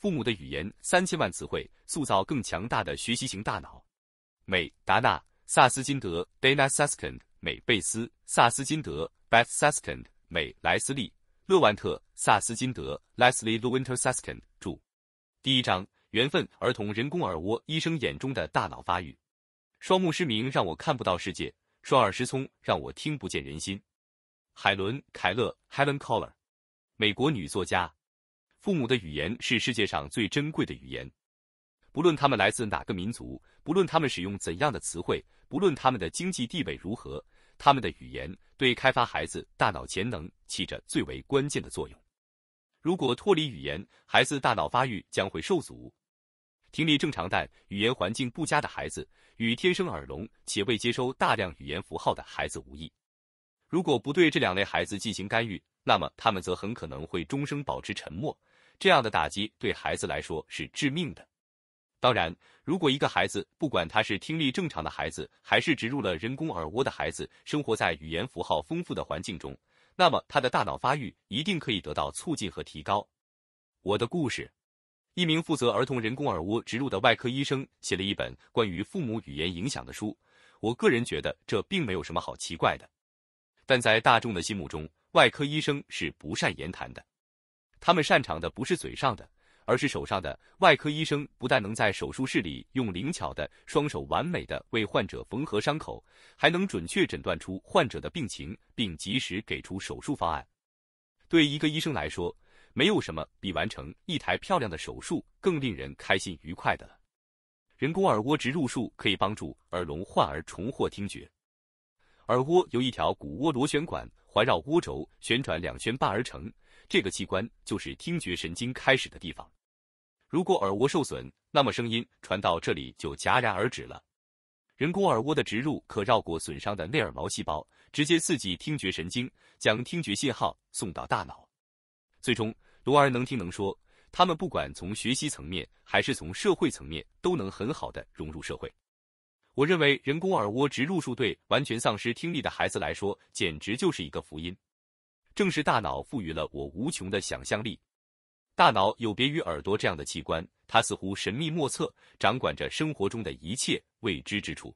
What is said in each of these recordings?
父母的语言，三千万词汇，塑造更强大的学习型大脑。美达纳·萨斯金德 （Dana s a s k i n 美贝斯·萨斯金德 （Beth s a s k i n 美莱斯利·勒万特·萨斯金德 （Leslie Lewinter s a s k i n 著。第一章：缘分。儿童人工耳蜗医生眼中的大脑发育。双目失明让我看不到世界，双耳失聪让我听不见人心。海伦·凯勒 （Helen Keller），美国女作家。父母的语言是世界上最珍贵的语言，不论他们来自哪个民族，不论他们使用怎样的词汇，不论他们的经济地位如何，他们的语言对开发孩子大脑潜能起着最为关键的作用。如果脱离语言，孩子大脑发育将会受阻。听力正常但语言环境不佳的孩子，与天生耳聋且未接收大量语言符号的孩子无异。如果不对这两类孩子进行干预，那么他们则很可能会终生保持沉默。这样的打击对孩子来说是致命的。当然，如果一个孩子，不管他是听力正常的孩子，还是植入了人工耳蜗的孩子，生活在语言符号丰富的环境中，那么他的大脑发育一定可以得到促进和提高。我的故事，一名负责儿童人工耳蜗植入的外科医生写了一本关于父母语言影响的书。我个人觉得这并没有什么好奇怪的，但在大众的心目中，外科医生是不善言谈的。他们擅长的不是嘴上的，而是手上的。外科医生不但能在手术室里用灵巧的双手完美的为患者缝合伤口，还能准确诊断出患者的病情，并及时给出手术方案。对一个医生来说，没有什么比完成一台漂亮的手术更令人开心愉快的了。人工耳蜗植入术可以帮助耳聋患儿重获听觉。耳蜗由一条骨蜗螺旋管环绕蜗轴旋转两圈半而成。这个器官就是听觉神经开始的地方。如果耳蜗受损，那么声音传到这里就戛然而止了。人工耳蜗的植入可绕过损伤的内耳毛细胞，直接刺激听觉神经，将听觉信号送到大脑。最终，聋儿能听能说，他们不管从学习层面还是从社会层面，都能很好的融入社会。我认为，人工耳蜗植入术对完全丧失听力的孩子来说，简直就是一个福音。正是大脑赋予了我无穷的想象力。大脑有别于耳朵这样的器官，它似乎神秘莫测，掌管着生活中的一切未知之处。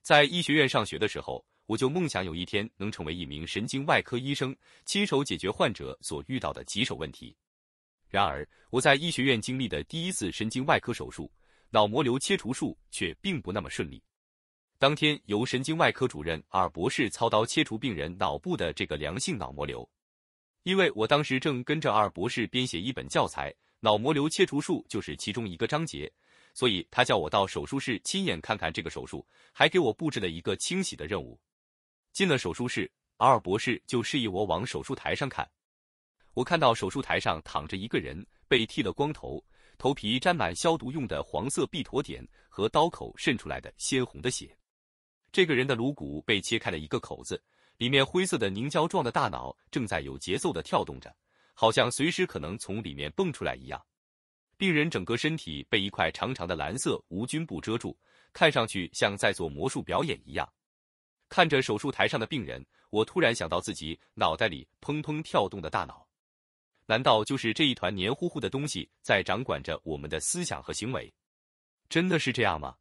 在医学院上学的时候，我就梦想有一天能成为一名神经外科医生，亲手解决患者所遇到的棘手问题。然而，我在医学院经历的第一次神经外科手术——脑膜瘤切除术，却并不那么顺利。当天由神经外科主任阿尔博士操刀切除病人脑部的这个良性脑膜瘤，因为我当时正跟着阿尔博士编写一本教材，脑膜瘤切除术就是其中一个章节，所以他叫我到手术室亲眼看看这个手术，还给我布置了一个清洗的任务。进了手术室，阿尔博士就示意我往手术台上看。我看到手术台上躺着一个人，被剃了光头，头皮沾满消毒用的黄色毕妥点和刀口渗出来的鲜红的血。这个人的颅骨被切开了一个口子，里面灰色的凝胶状的大脑正在有节奏的跳动着，好像随时可能从里面蹦出来一样。病人整个身体被一块长长的蓝色无菌布遮住，看上去像在做魔术表演一样。看着手术台上的病人，我突然想到自己脑袋里砰砰跳动的大脑，难道就是这一团黏糊糊的东西在掌管着我们的思想和行为？真的是这样吗？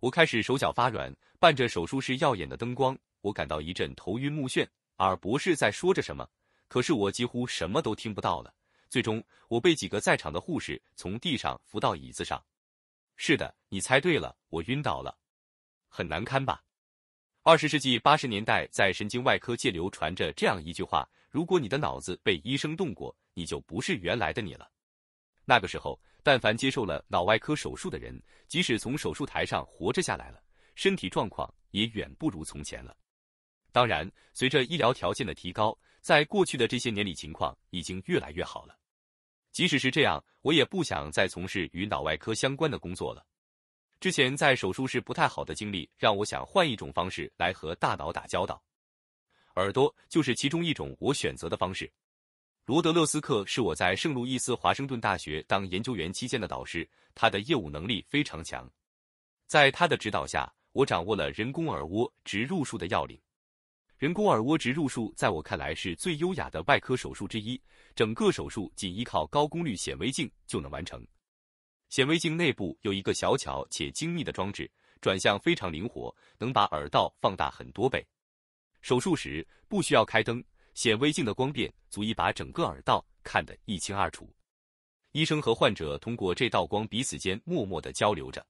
我开始手脚发软。伴着手术室耀眼的灯光，我感到一阵头晕目眩。而博士在说着什么，可是我几乎什么都听不到了。最终，我被几个在场的护士从地上扶到椅子上。是的，你猜对了，我晕倒了，很难堪吧？二十世纪八十年代，在神经外科界流传着这样一句话：如果你的脑子被医生动过，你就不是原来的你了。那个时候，但凡接受了脑外科手术的人，即使从手术台上活着下来了。身体状况也远不如从前了。当然，随着医疗条件的提高，在过去的这些年里，情况已经越来越好了。即使是这样，我也不想再从事与脑外科相关的工作了。之前在手术室不太好的经历，让我想换一种方式来和大脑打交道。耳朵就是其中一种我选择的方式。罗德勒斯克是我在圣路易斯华盛顿大学当研究员期间的导师，他的业务能力非常强，在他的指导下。我掌握了人工耳蜗植入术的要领。人工耳蜗植入术在我看来是最优雅的外科手术之一。整个手术仅依靠高功率显微镜就能完成。显微镜内部有一个小巧且精密的装置，转向非常灵活，能把耳道放大很多倍。手术时不需要开灯，显微镜的光变足以把整个耳道看得一清二楚。医生和患者通过这道光彼此间默默地交流着。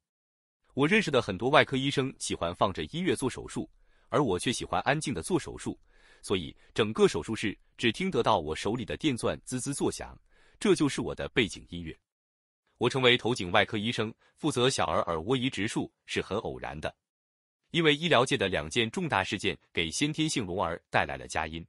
我认识的很多外科医生喜欢放着音乐做手术，而我却喜欢安静的做手术。所以整个手术室只听得到我手里的电钻滋滋作响，这就是我的背景音乐。我成为头颈外科医生，负责小儿耳蜗移植术是很偶然的，因为医疗界的两件重大事件给先天性聋儿带来了佳音。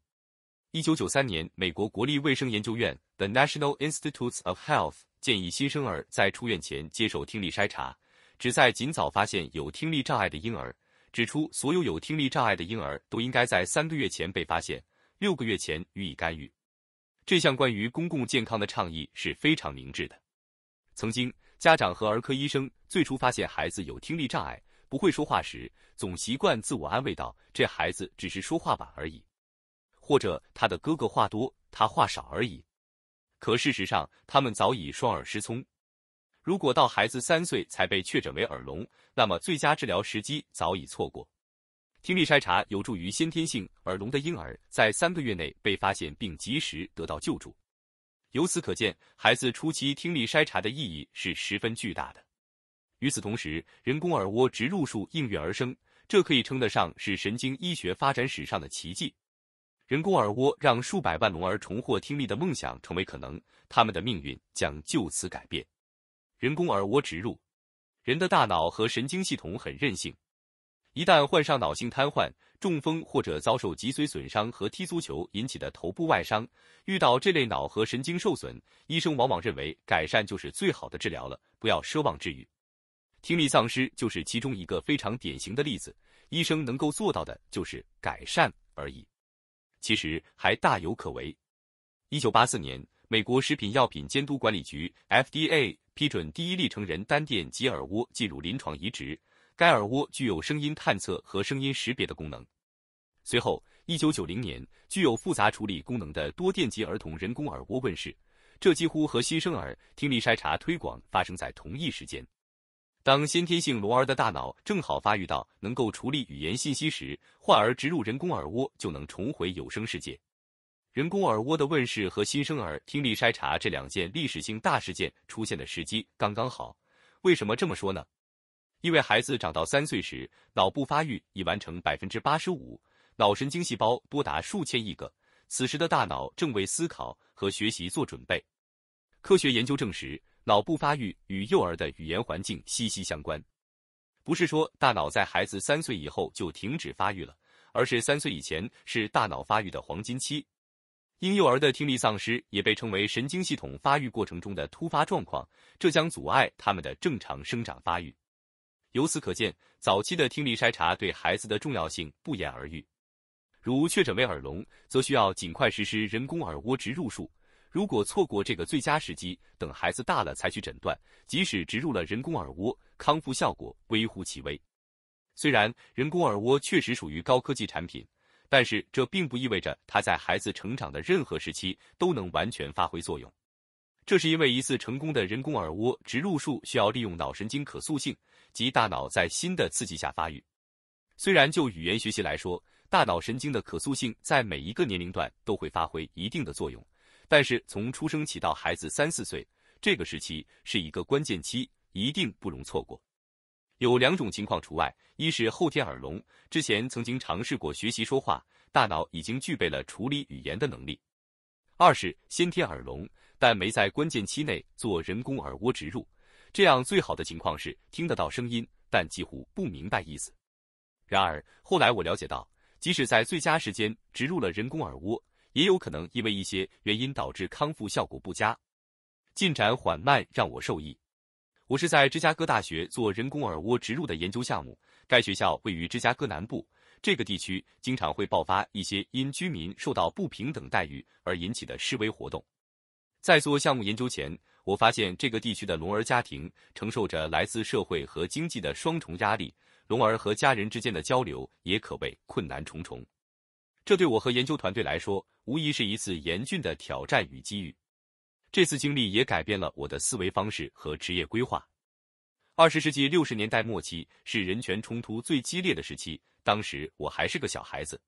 一九九三年，美国国立卫生研究院 （The National Institutes of Health） 建议新生儿在出院前接受听力筛查。旨在尽早发现有听力障碍的婴儿，指出所有有听力障碍的婴儿都应该在三个月前被发现，六个月前予以干预。这项关于公共健康的倡议是非常明智的。曾经，家长和儿科医生最初发现孩子有听力障碍、不会说话时，总习惯自我安慰道：“这孩子只是说话晚而已，或者他的哥哥话多，他话少而已。”可事实上，他们早已双耳失聪。如果到孩子三岁才被确诊为耳聋，那么最佳治疗时机早已错过。听力筛查有助于先天性耳聋的婴儿在三个月内被发现并及时得到救助。由此可见，孩子初期听力筛查的意义是十分巨大的。与此同时，人工耳蜗植入术应运而生，这可以称得上是神经医学发展史上的奇迹。人工耳蜗让数百万聋儿重获听力的梦想成为可能，他们的命运将就此改变。人工耳蜗植入，人的大脑和神经系统很任性，一旦患上脑性瘫痪、中风或者遭受脊髓损伤和踢足球引起的头部外伤，遇到这类脑和神经受损，医生往往认为改善就是最好的治疗了，不要奢望治愈。听力丧失就是其中一个非常典型的例子，医生能够做到的就是改善而已，其实还大有可为。一九八四年，美国食品药品监督管理局 （FDA）。批准第一例成人单电极耳蜗进入临床移植，该耳蜗具有声音探测和声音识别的功能。随后，一九九零年，具有复杂处理功能的多电极儿童人工耳蜗问世，这几乎和新生儿听力筛查推广发生在同一时间。当先天性聋儿的大脑正好发育到能够处理语言信息时，患儿植入人工耳蜗就能重回有声世界。人工耳蜗的问世和新生儿听力筛查这两件历史性大事件出现的时机刚刚好。为什么这么说呢？因为孩子长到三岁时，脑部发育已完成百分之八十五，脑神经细胞多达数千亿个，此时的大脑正为思考和学习做准备。科学研究证实，脑部发育与幼儿的语言环境息息相关。不是说大脑在孩子三岁以后就停止发育了，而是三岁以前是大脑发育的黄金期。婴幼儿的听力丧失也被称为神经系统发育过程中的突发状况，这将阻碍他们的正常生长发育。由此可见，早期的听力筛查对孩子的重要性不言而喻。如确诊为耳聋，则需要尽快实施人工耳蜗植入术。如果错过这个最佳时机，等孩子大了才去诊断，即使植入了人工耳蜗，康复效果微乎其微。虽然人工耳蜗确实属于高科技产品。但是这并不意味着他在孩子成长的任何时期都能完全发挥作用，这是因为一次成功的人工耳蜗植入术需要利用脑神经可塑性及大脑在新的刺激下发育。虽然就语言学习来说，大脑神经的可塑性在每一个年龄段都会发挥一定的作用，但是从出生起到孩子三四岁这个时期是一个关键期，一定不容错过。有两种情况除外：一是后天耳聋，之前曾经尝试过学习说话，大脑已经具备了处理语言的能力；二是先天耳聋，但没在关键期内做人工耳蜗植入。这样最好的情况是听得到声音，但几乎不明白意思。然而，后来我了解到，即使在最佳时间植入了人工耳蜗，也有可能因为一些原因导致康复效果不佳，进展缓慢，让我受益。我是在芝加哥大学做人工耳蜗植入的研究项目。该学校位于芝加哥南部，这个地区经常会爆发一些因居民受到不平等待遇而引起的示威活动。在做项目研究前，我发现这个地区的聋儿家庭承受着来自社会和经济的双重压力，聋儿和家人之间的交流也可谓困难重重。这对我和研究团队来说，无疑是一次严峻的挑战与机遇。这次经历也改变了我的思维方式和职业规划。二十世纪六十年代末期是人权冲突最激烈的时期，当时我还是个小孩子。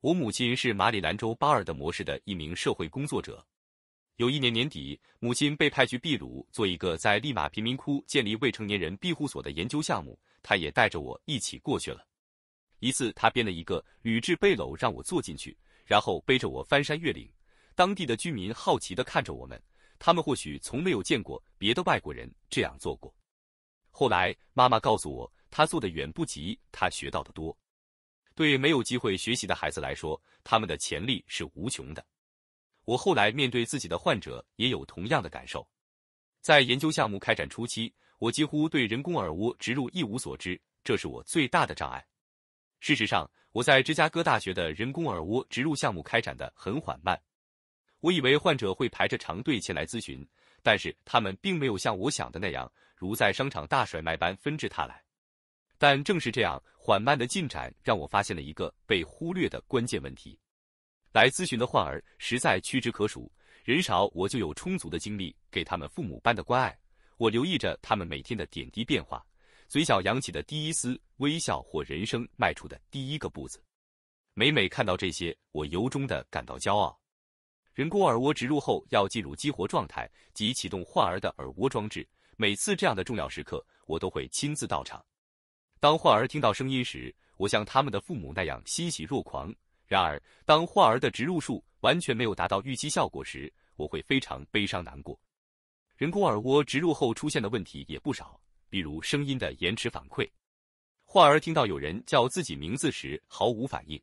我母亲是马里兰州巴尔的摩市的一名社会工作者。有一年年底，母亲被派去秘鲁做一个在利马贫民窟建立未成年人庇护所的研究项目，她也带着我一起过去了。一次，她编了一个铝制背篓让我坐进去，然后背着我翻山越岭。当地的居民好奇的看着我们，他们或许从没有见过别的外国人这样做过。后来妈妈告诉我，她做的远不及他学到的多。对没有机会学习的孩子来说，他们的潜力是无穷的。我后来面对自己的患者也有同样的感受。在研究项目开展初期，我几乎对人工耳蜗植入一无所知，这是我最大的障碍。事实上，我在芝加哥大学的人工耳蜗植入项目开展的很缓慢。我以为患者会排着长队前来咨询，但是他们并没有像我想的那样，如在商场大甩卖般纷至沓来。但正是这样缓慢的进展，让我发现了一个被忽略的关键问题：来咨询的患儿实在屈指可数，人少我就有充足的精力给他们父母般的关爱。我留意着他们每天的点滴变化，嘴角扬起的第一丝微笑，或人生迈出的第一个步子。每每看到这些，我由衷的感到骄傲。人工耳蜗植入后要进入激活状态即启动患儿的耳蜗装置。每次这样的重要时刻，我都会亲自到场。当患儿听到声音时，我像他们的父母那样欣喜若狂。然而，当患儿的植入术完全没有达到预期效果时，我会非常悲伤难过。人工耳蜗植入后出现的问题也不少，比如声音的延迟反馈，患儿听到有人叫自己名字时毫无反应，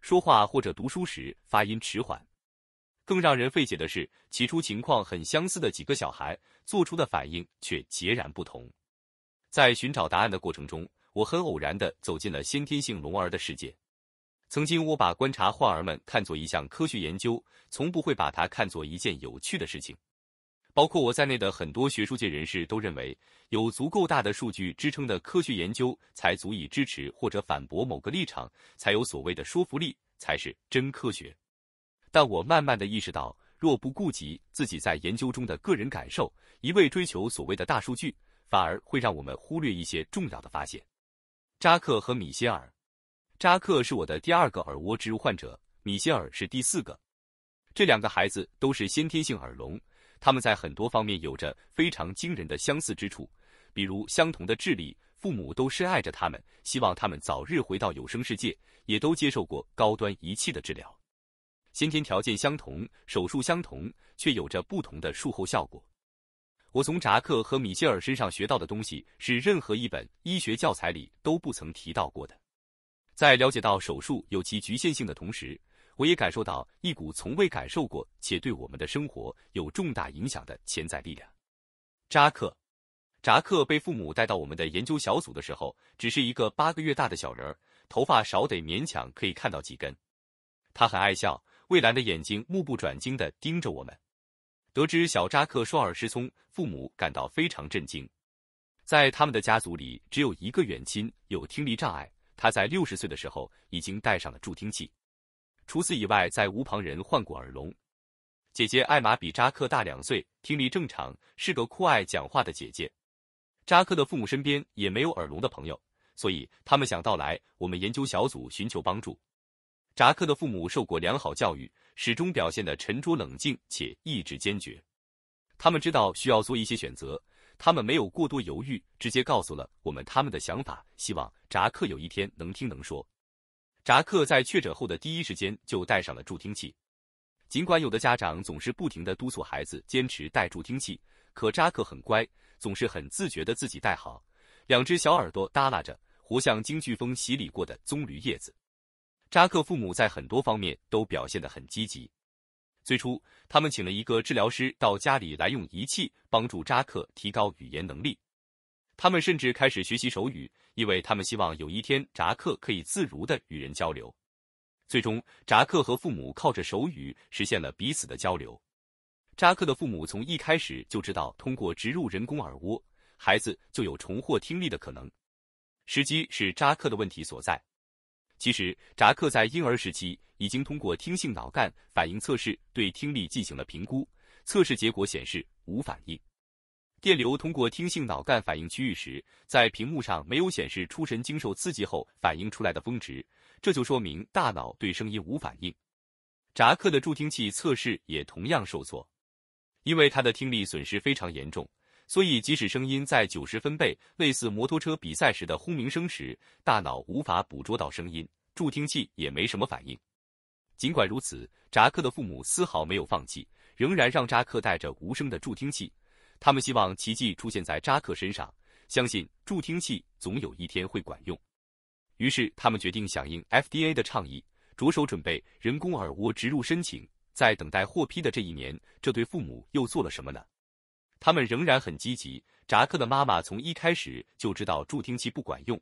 说话或者读书时发音迟缓。更让人费解的是，起初情况很相似的几个小孩做出的反应却截然不同。在寻找答案的过程中，我很偶然的走进了先天性聋儿的世界。曾经，我把观察患儿们看作一项科学研究，从不会把它看作一件有趣的事情。包括我在内的很多学术界人士都认为，有足够大的数据支撑的科学研究才足以支持或者反驳某个立场，才有所谓的说服力，才是真科学。但我慢慢的意识到，若不顾及自己在研究中的个人感受，一味追求所谓的大数据，反而会让我们忽略一些重要的发现。扎克和米歇尔，扎克是我的第二个耳蜗植入患者，米歇尔是第四个。这两个孩子都是先天性耳聋，他们在很多方面有着非常惊人的相似之处，比如相同的智力，父母都深爱着他们，希望他们早日回到有声世界，也都接受过高端仪器的治疗。先天条件相同，手术相同，却有着不同的术后效果。我从扎克和米歇尔身上学到的东西，是任何一本医学教材里都不曾提到过的。在了解到手术有其局限性的同时，我也感受到一股从未感受过且对我们的生活有重大影响的潜在力量。扎克，扎克被父母带到我们的研究小组的时候，只是一个八个月大的小人儿，头发少得勉强可以看到几根。他很爱笑。蔚蓝的眼睛目不转睛地盯着我们。得知小扎克双耳失聪，父母感到非常震惊。在他们的家族里，只有一个远亲有听力障碍，他在六十岁的时候已经戴上了助听器。除此以外，在无旁人换过耳聋。姐姐艾玛比扎克大两岁，听力正常，是个酷爱讲话的姐姐。扎克的父母身边也没有耳聋的朋友，所以他们想到来我们研究小组寻求帮助。扎克的父母受过良好教育，始终表现得沉着冷静且意志坚决。他们知道需要做一些选择，他们没有过多犹豫，直接告诉了我们他们的想法，希望扎克有一天能听能说。扎克在确诊后的第一时间就戴上了助听器，尽管有的家长总是不停的督促孩子坚持戴助听器，可扎克很乖，总是很自觉的自己戴好，两只小耳朵耷拉着，活像京剧风洗礼过的棕榈叶子。扎克父母在很多方面都表现得很积极。最初，他们请了一个治疗师到家里来，用仪器帮助扎克提高语言能力。他们甚至开始学习手语，因为他们希望有一天扎克可以自如的与人交流。最终，扎克和父母靠着手语实现了彼此的交流。扎克的父母从一开始就知道，通过植入人工耳蜗，孩子就有重获听力的可能。时机是扎克的问题所在。其实，扎克在婴儿时期已经通过听性脑干反应测试对听力进行了评估。测试结果显示无反应，电流通过听性脑干反应区域时，在屏幕上没有显示出神经受刺激后反应出来的峰值，这就说明大脑对声音无反应。扎克的助听器测试也同样受挫，因为他的听力损失非常严重。所以，即使声音在九十分贝，类似摩托车比赛时的轰鸣声时，大脑无法捕捉到声音，助听器也没什么反应。尽管如此，扎克的父母丝毫没有放弃，仍然让扎克带着无声的助听器。他们希望奇迹出现在扎克身上，相信助听器总有一天会管用。于是，他们决定响应 FDA 的倡议，着手准备人工耳蜗植入申请。在等待获批的这一年，这对父母又做了什么呢？他们仍然很积极。扎克的妈妈从一开始就知道助听器不管用，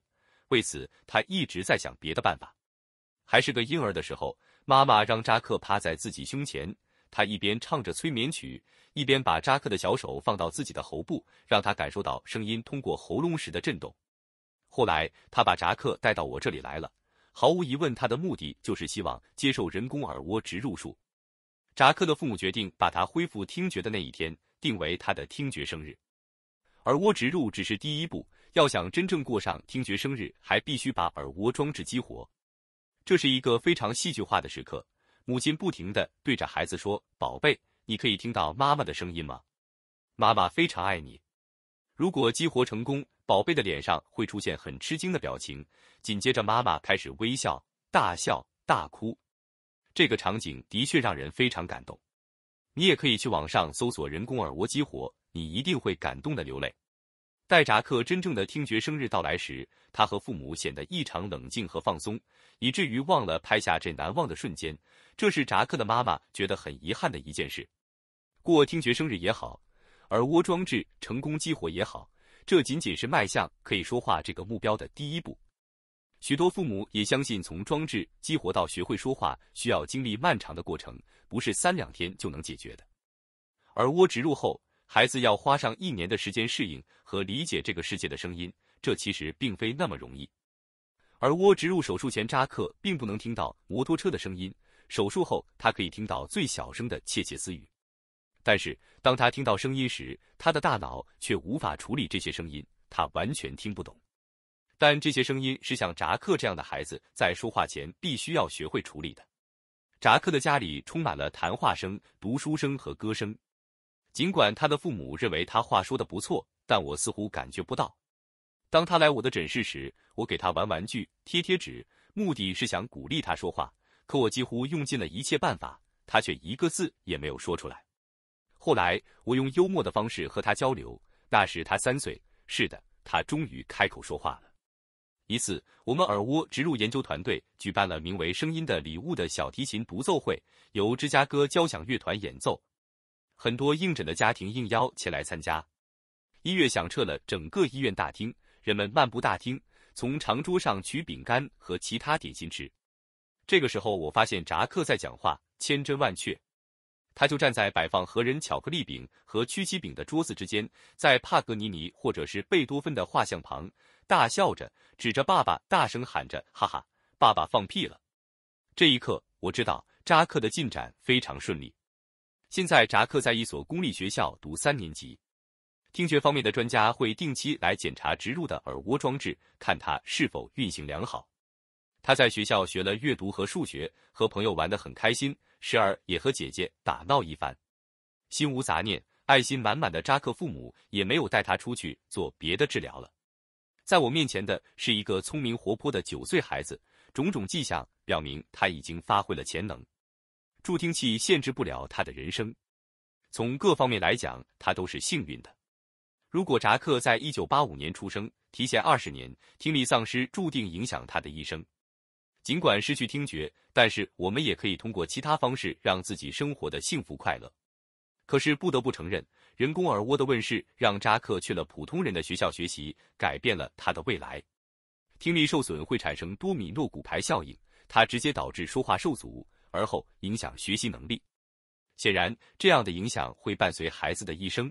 为此她一直在想别的办法。还是个婴儿的时候，妈妈让扎克趴在自己胸前，她一边唱着催眠曲，一边把扎克的小手放到自己的喉部，让他感受到声音通过喉咙时的震动。后来，她把扎克带到我这里来了。毫无疑问，他的目的就是希望接受人工耳蜗植入术。扎克的父母决定把他恢复听觉的那一天。定为他的听觉生日，耳蜗植入只是第一步，要想真正过上听觉生日，还必须把耳蜗装置激活。这是一个非常戏剧化的时刻，母亲不停地对着孩子说：“宝贝，你可以听到妈妈的声音吗？妈妈非常爱你。”如果激活成功，宝贝的脸上会出现很吃惊的表情，紧接着妈妈开始微笑、大笑、大哭。这个场景的确让人非常感动。你也可以去网上搜索人工耳蜗激活，你一定会感动的流泪。待扎克真正的听觉生日到来时，他和父母显得异常冷静和放松，以至于忘了拍下这难忘的瞬间。这是扎克的妈妈觉得很遗憾的一件事。过听觉生日也好，耳蜗装置成功激活也好，这仅仅是迈向可以说话这个目标的第一步。许多父母也相信，从装置激活到学会说话，需要经历漫长的过程，不是三两天就能解决的。而蜗植入后，孩子要花上一年的时间适应和理解这个世界的声音，这其实并非那么容易。而蜗植入手术前，扎克并不能听到摩托车的声音；手术后，他可以听到最小声的窃窃私语。但是，当他听到声音时，他的大脑却无法处理这些声音，他完全听不懂。但这些声音是像扎克这样的孩子在说话前必须要学会处理的。扎克的家里充满了谈话声、读书声和歌声。尽管他的父母认为他话说的不错，但我似乎感觉不到。当他来我的诊室时，我给他玩玩具、贴贴纸，目的是想鼓励他说话。可我几乎用尽了一切办法，他却一个字也没有说出来。后来，我用幽默的方式和他交流。那时他三岁。是的，他终于开口说话了。一次，我们耳蜗植入研究团队举办了名为《声音的礼物》的小提琴独奏会，由芝加哥交响乐团演奏。很多应诊的家庭应邀前来参加，音乐响彻了整个医院大厅。人们漫步大厅，从长桌上取饼干和其他点心吃。这个时候，我发现扎克在讲话，千真万确，他就站在摆放何人巧克力饼和曲奇饼的桌子之间，在帕格尼尼或者是贝多芬的画像旁。大笑着，指着爸爸，大声喊着：“哈哈，爸爸放屁了！”这一刻，我知道扎克的进展非常顺利。现在，扎克在一所公立学校读三年级。听觉方面的专家会定期来检查植入的耳蜗装置，看他是否运行良好。他在学校学了阅读和数学，和朋友玩得很开心，时而也和姐姐打闹一番。心无杂念、爱心满满的扎克父母也没有带他出去做别的治疗了。在我面前的是一个聪明活泼的九岁孩子，种种迹象表明他已经发挥了潜能。助听器限制不了他的人生，从各方面来讲，他都是幸运的。如果扎克在一九八五年出生，提前二十年，听力丧失注定影响他的一生。尽管失去听觉，但是我们也可以通过其他方式让自己生活的幸福快乐。可是不得不承认。人工耳蜗的问世，让扎克去了普通人的学校学习，改变了他的未来。听力受损会产生多米诺骨牌效应，它直接导致说话受阻，而后影响学习能力。显然，这样的影响会伴随孩子的一生。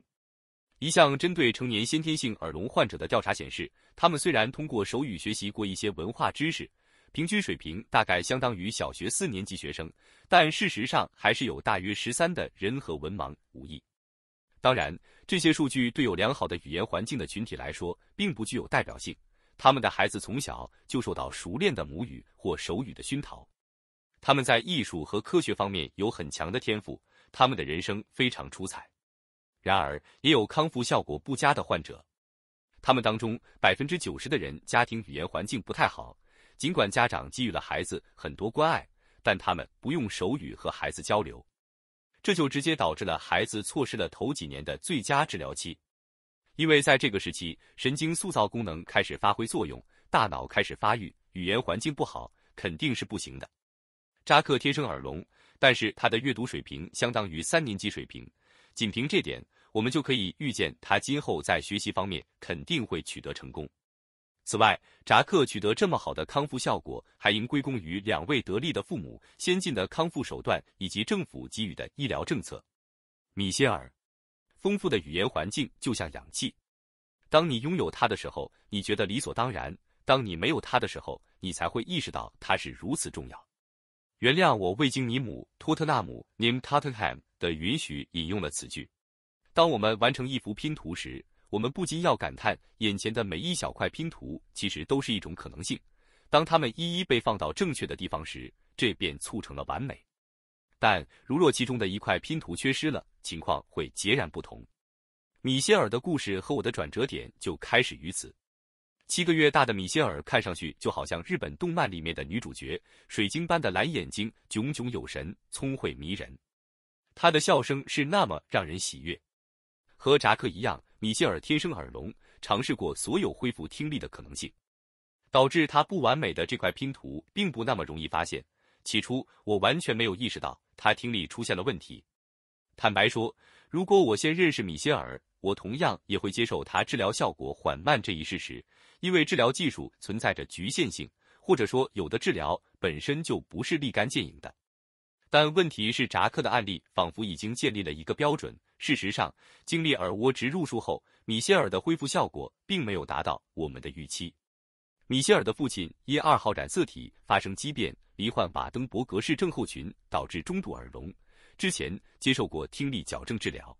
一项针对成年先天性耳聋患者的调查显示，他们虽然通过手语学习过一些文化知识，平均水平大概相当于小学四年级学生，但事实上还是有大约十三的人和文盲无异。当然，这些数据对有良好的语言环境的群体来说，并不具有代表性。他们的孩子从小就受到熟练的母语或手语的熏陶，他们在艺术和科学方面有很强的天赋，他们的人生非常出彩。然而，也有康复效果不佳的患者，他们当中百分之九十的人家庭语言环境不太好，尽管家长给予了孩子很多关爱，但他们不用手语和孩子交流。这就直接导致了孩子错失了头几年的最佳治疗期，因为在这个时期，神经塑造功能开始发挥作用，大脑开始发育，语言环境不好肯定是不行的。扎克天生耳聋，但是他的阅读水平相当于三年级水平，仅凭这点，我们就可以预见他今后在学习方面肯定会取得成功。此外，扎克取得这么好的康复效果，还应归功于两位得力的父母、先进的康复手段以及政府给予的医疗政策。米歇尔，丰富的语言环境就像氧气，当你拥有它的时候，你觉得理所当然；当你没有它的时候，你才会意识到它是如此重要。原谅我未经尼姆托特纳姆 （Nim Tottenham） 的允许引用了此句。当我们完成一幅拼图时。我们不禁要感叹，眼前的每一小块拼图其实都是一种可能性。当它们一一被放到正确的地方时，这便促成了完美。但如若其中的一块拼图缺失了，情况会截然不同。米歇尔的故事和我的转折点就开始于此。七个月大的米歇尔看上去就好像日本动漫里面的女主角，水晶般的蓝眼睛炯炯有神，聪慧迷人。她的笑声是那么让人喜悦，和扎克一样。米歇尔天生耳聋，尝试过所有恢复听力的可能性。导致他不完美的这块拼图，并不那么容易发现。起初，我完全没有意识到他听力出现了问题。坦白说，如果我先认识米歇尔，我同样也会接受他治疗效果缓慢这一事实，因为治疗技术存在着局限性，或者说有的治疗本身就不是立竿见影的。但问题是，扎克的案例仿佛已经建立了一个标准。事实上，经历耳蜗植入术后，米歇尔的恢复效果并没有达到我们的预期。米歇尔的父亲因二号染色体发生畸变，罹患瓦登伯格氏症候群，导致中度耳聋，之前接受过听力矫正治疗。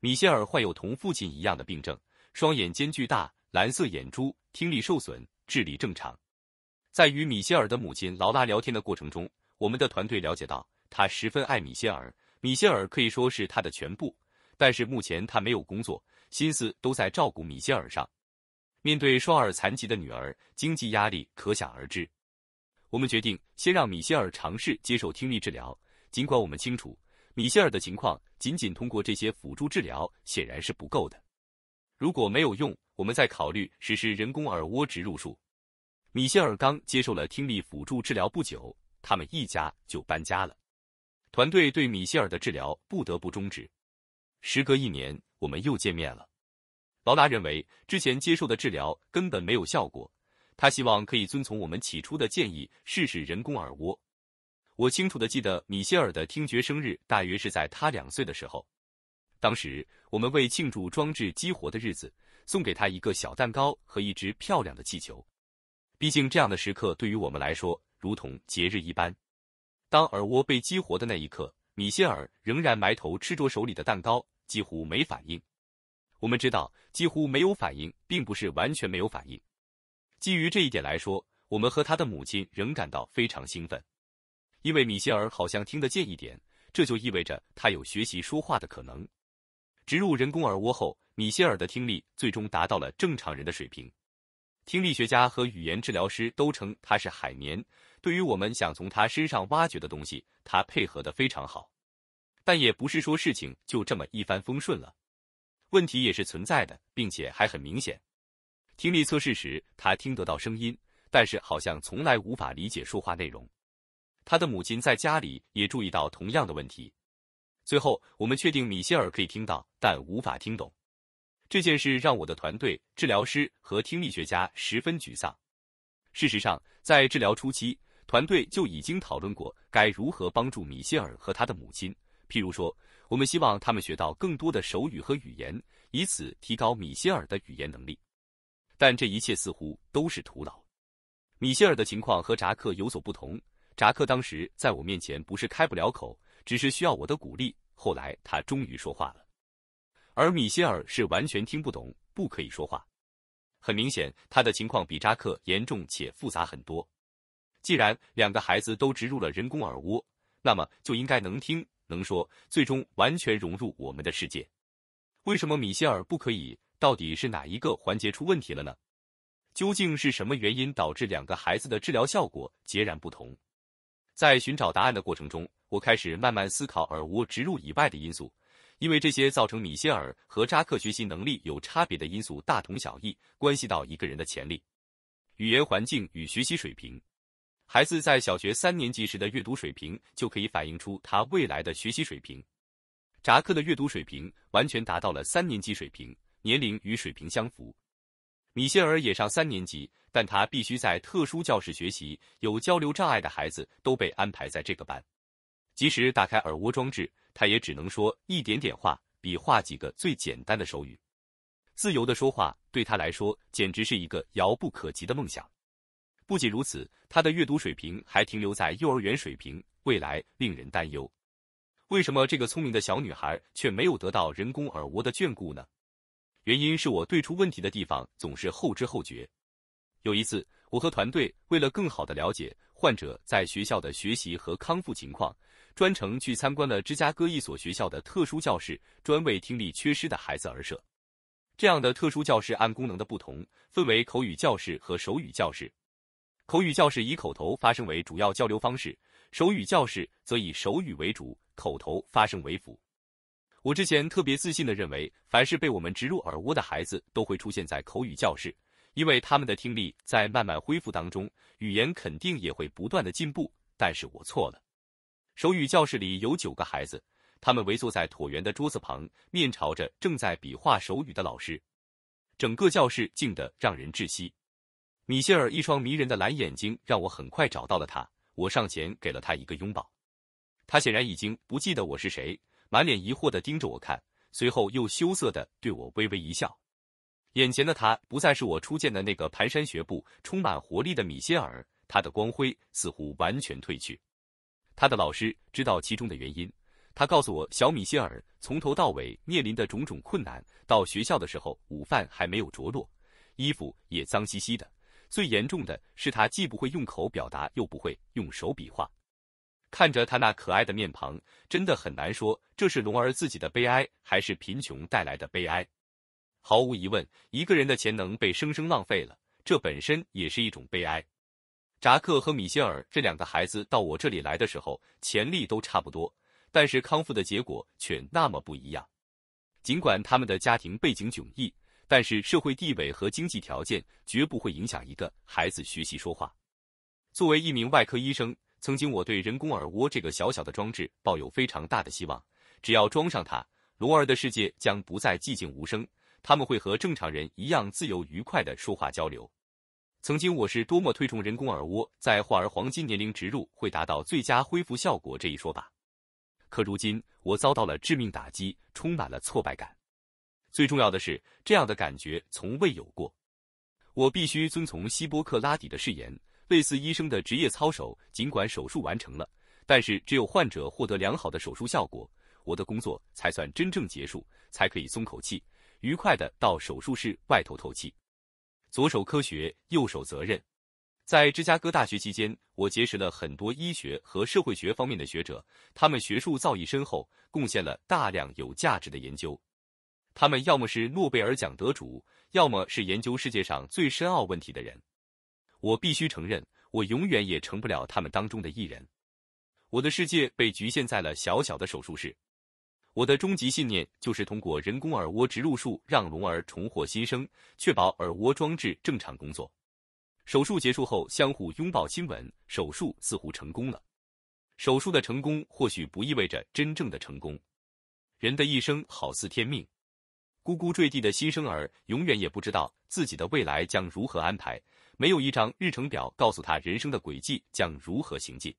米歇尔患有同父亲一样的病症，双眼间距大，蓝色眼珠，听力受损，智力正常。在与米歇尔的母亲劳拉聊天的过程中，我们的团队了解到，她十分爱米歇尔。米歇尔可以说是他的全部，但是目前他没有工作，心思都在照顾米歇尔上。面对双耳残疾的女儿，经济压力可想而知。我们决定先让米歇尔尝试接受听力治疗，尽管我们清楚米歇尔的情况，仅仅通过这些辅助治疗显然是不够的。如果没有用，我们再考虑实施人工耳蜗植入术。米歇尔刚接受了听力辅助治疗不久，他们一家就搬家了。团队对米歇尔的治疗不得不终止。时隔一年，我们又见面了。劳拉认为之前接受的治疗根本没有效果，他希望可以遵从我们起初的建议，试试人工耳蜗。我清楚的记得米歇尔的听觉生日大约是在他两岁的时候，当时我们为庆祝装置激活的日子，送给他一个小蛋糕和一只漂亮的气球。毕竟这样的时刻对于我们来说，如同节日一般。当耳蜗被激活的那一刻，米歇尔仍然埋头吃着手里的蛋糕，几乎没反应。我们知道几乎没有反应，并不是完全没有反应。基于这一点来说，我们和他的母亲仍感到非常兴奋，因为米歇尔好像听得见一点，这就意味着他有学习说话的可能。植入人工耳蜗后，米歇尔的听力最终达到了正常人的水平。听力学家和语言治疗师都称他是海绵。对于我们想从他身上挖掘的东西，他配合的非常好。但也不是说事情就这么一帆风顺了，问题也是存在的，并且还很明显。听力测试时，他听得到声音，但是好像从来无法理解说话内容。他的母亲在家里也注意到同样的问题。最后，我们确定米歇尔可以听到，但无法听懂。这件事让我的团队治疗师和听力学家十分沮丧。事实上，在治疗初期，团队就已经讨论过该如何帮助米歇尔和他的母亲。譬如说，我们希望他们学到更多的手语和语言，以此提高米歇尔的语言能力。但这一切似乎都是徒劳。米歇尔的情况和扎克有所不同。扎克当时在我面前不是开不了口，只是需要我的鼓励。后来，他终于说话了。而米歇尔是完全听不懂，不可以说话。很明显，他的情况比扎克严重且复杂很多。既然两个孩子都植入了人工耳蜗，那么就应该能听能说，最终完全融入我们的世界。为什么米歇尔不可以？到底是哪一个环节出问题了呢？究竟是什么原因导致两个孩子的治疗效果截然不同？在寻找答案的过程中，我开始慢慢思考耳蜗植入以外的因素。因为这些造成米歇尔和扎克学习能力有差别的因素大同小异，关系到一个人的潜力、语言环境与学习水平。孩子在小学三年级时的阅读水平就可以反映出他未来的学习水平。扎克的阅读水平完全达到了三年级水平，年龄与水平相符。米歇尔也上三年级，但他必须在特殊教室学习，有交流障碍的孩子都被安排在这个班。即使打开耳蜗装置，他也只能说一点点话，比画几个最简单的手语。自由的说话对他来说简直是一个遥不可及的梦想。不仅如此，他的阅读水平还停留在幼儿园水平，未来令人担忧。为什么这个聪明的小女孩却没有得到人工耳蜗的眷顾呢？原因是我对出问题的地方总是后知后觉。有一次，我和团队为了更好的了解患者在学校的学习和康复情况。专程去参观了芝加哥一所学校的特殊教室，专为听力缺失的孩子而设。这样的特殊教室按功能的不同，分为口语教室和手语教室。口语教室以口头发声为主要交流方式，手语教室则以手语为主，口头发声为辅。我之前特别自信的认为，凡是被我们植入耳蜗的孩子都会出现在口语教室，因为他们的听力在慢慢恢复当中，语言肯定也会不断的进步。但是我错了。手语教室里有九个孩子，他们围坐在椭圆的桌子旁，面朝着正在比划手语的老师。整个教室静得让人窒息。米歇尔一双迷人的蓝眼睛让我很快找到了他，我上前给了他一个拥抱。他显然已经不记得我是谁，满脸疑惑的盯着我看，随后又羞涩的对我微微一笑。眼前的他不再是我初见的那个蹒跚学步、充满活力的米歇尔，他的光辉似乎完全褪去。他的老师知道其中的原因，他告诉我，小米歇尔从头到尾面临的种种困难。到学校的时候，午饭还没有着落，衣服也脏兮兮的。最严重的是，他既不会用口表达，又不会用手比划。看着他那可爱的面庞，真的很难说这是龙儿自己的悲哀，还是贫穷带来的悲哀。毫无疑问，一个人的潜能被生生浪费了，这本身也是一种悲哀。扎克和米歇尔这两个孩子到我这里来的时候潜力都差不多，但是康复的结果却那么不一样。尽管他们的家庭背景迥异，但是社会地位和经济条件绝不会影响一个孩子学习说话。作为一名外科医生，曾经我对人工耳蜗这个小小的装置抱有非常大的希望。只要装上它，龙儿的世界将不再寂静无声，他们会和正常人一样自由愉快地说话交流。曾经我是多么推崇人工耳蜗在患儿黄金年龄植入会达到最佳恢复效果这一说法，可如今我遭到了致命打击，充满了挫败感。最重要的是，这样的感觉从未有过。我必须遵从希波克拉底的誓言，类似医生的职业操守。尽管手术完成了，但是只有患者获得良好的手术效果，我的工作才算真正结束，才可以松口气，愉快的到手术室外头透气。左手科学，右手责任。在芝加哥大学期间，我结识了很多医学和社会学方面的学者，他们学术造诣深厚，贡献了大量有价值的研究。他们要么是诺贝尔奖得主，要么是研究世界上最深奥问题的人。我必须承认，我永远也成不了他们当中的一人。我的世界被局限在了小小的手术室。我的终极信念就是通过人工耳蜗植入术让龙儿重获新生，确保耳蜗装置正常工作。手术结束后，相互拥抱亲吻，手术似乎成功了。手术的成功或许不意味着真正的成功。人的一生好似天命，咕咕坠地的新生儿永远也不知道自己的未来将如何安排，没有一张日程表告诉他人生的轨迹将如何行进。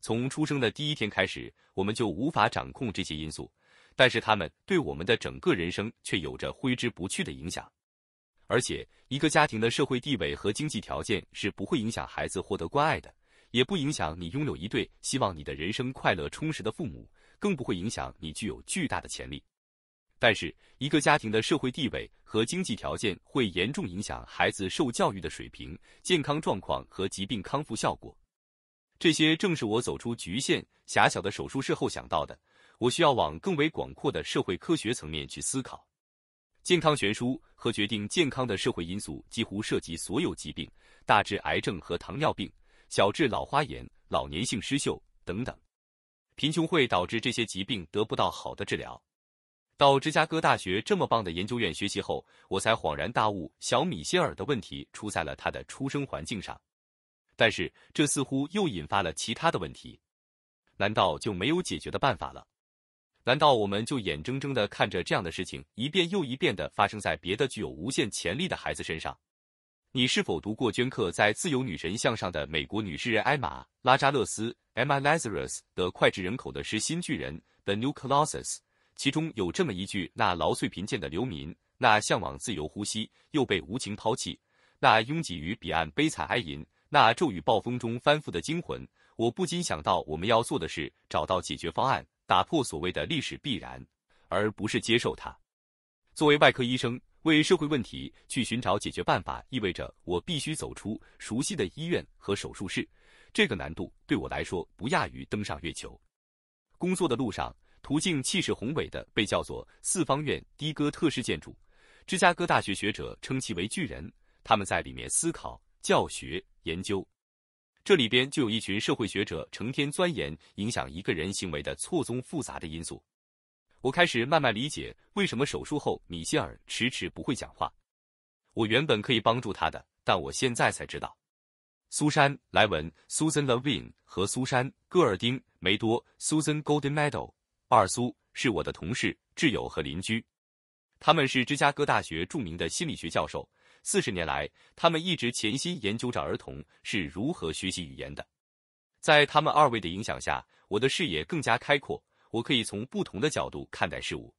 从出生的第一天开始，我们就无法掌控这些因素，但是他们对我们的整个人生却有着挥之不去的影响。而且，一个家庭的社会地位和经济条件是不会影响孩子获得关爱的，也不影响你拥有一对希望你的人生快乐充实的父母，更不会影响你具有巨大的潜力。但是，一个家庭的社会地位和经济条件会严重影响孩子受教育的水平、健康状况和疾病康复效果。这些正是我走出局限狭小的手术室后想到的。我需要往更为广阔的社会科学层面去思考。健康悬殊和决定健康的社会因素几乎涉及所有疾病，大致癌症和糖尿病，小至老花眼、老年性失嗅等等。贫穷会导致这些疾病得不到好的治疗。到芝加哥大学这么棒的研究院学习后，我才恍然大悟，小米歇尔的问题出在了他的出生环境上。但是，这似乎又引发了其他的问题。难道就没有解决的办法了？难道我们就眼睁睁的看着这样的事情一遍又一遍的发生在别的具有无限潜力的孩子身上？你是否读过镌刻在自由女神像上的美国女诗人艾玛·拉扎勒斯 （Emma Lazarus） 的脍炙人口的诗《新巨人》（The New Colossus）？其中有这么一句：“那劳碎贫贱的流民，那向往自由呼吸又被无情抛弃，那拥挤于彼岸悲惨哀吟。”那骤雨暴风中翻覆的惊魂，我不禁想到，我们要做的是找到解决方案，打破所谓的历史必然，而不是接受它。作为外科医生，为社会问题去寻找解决办法，意味着我必须走出熟悉的医院和手术室。这个难度对我来说不亚于登上月球。工作的路上，途径气势宏伟的被叫做四方院的哥特式建筑，芝加哥大学学者称其为巨人。他们在里面思考、教学。研究，这里边就有一群社会学者，成天钻研影响一个人行为的错综复杂的因素。我开始慢慢理解为什么手术后米歇尔迟迟不会讲话。我原本可以帮助他的，但我现在才知道。苏珊·莱文 （Susan Levine） 和苏珊·戈尔丁·梅多 （Susan Golden Meadow） 二苏是我的同事、挚友和邻居。他们是芝加哥大学著名的心理学教授。四十年来，他们一直潜心研究着儿童是如何学习语言的。在他们二位的影响下，我的视野更加开阔，我可以从不同的角度看待事物。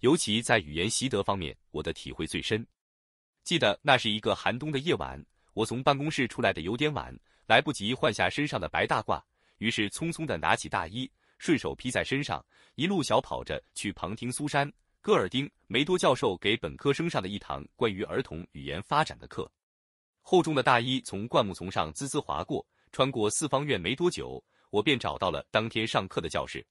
尤其在语言习得方面，我的体会最深。记得那是一个寒冬的夜晚，我从办公室出来的有点晚，来不及换下身上的白大褂，于是匆匆的拿起大衣，顺手披在身上，一路小跑着去旁听苏珊。戈尔丁梅多教授给本科生上的一堂关于儿童语言发展的课。厚重的大衣从灌木丛上滋滋滑过，穿过四方院没多久，我便找到了当天上课的教室。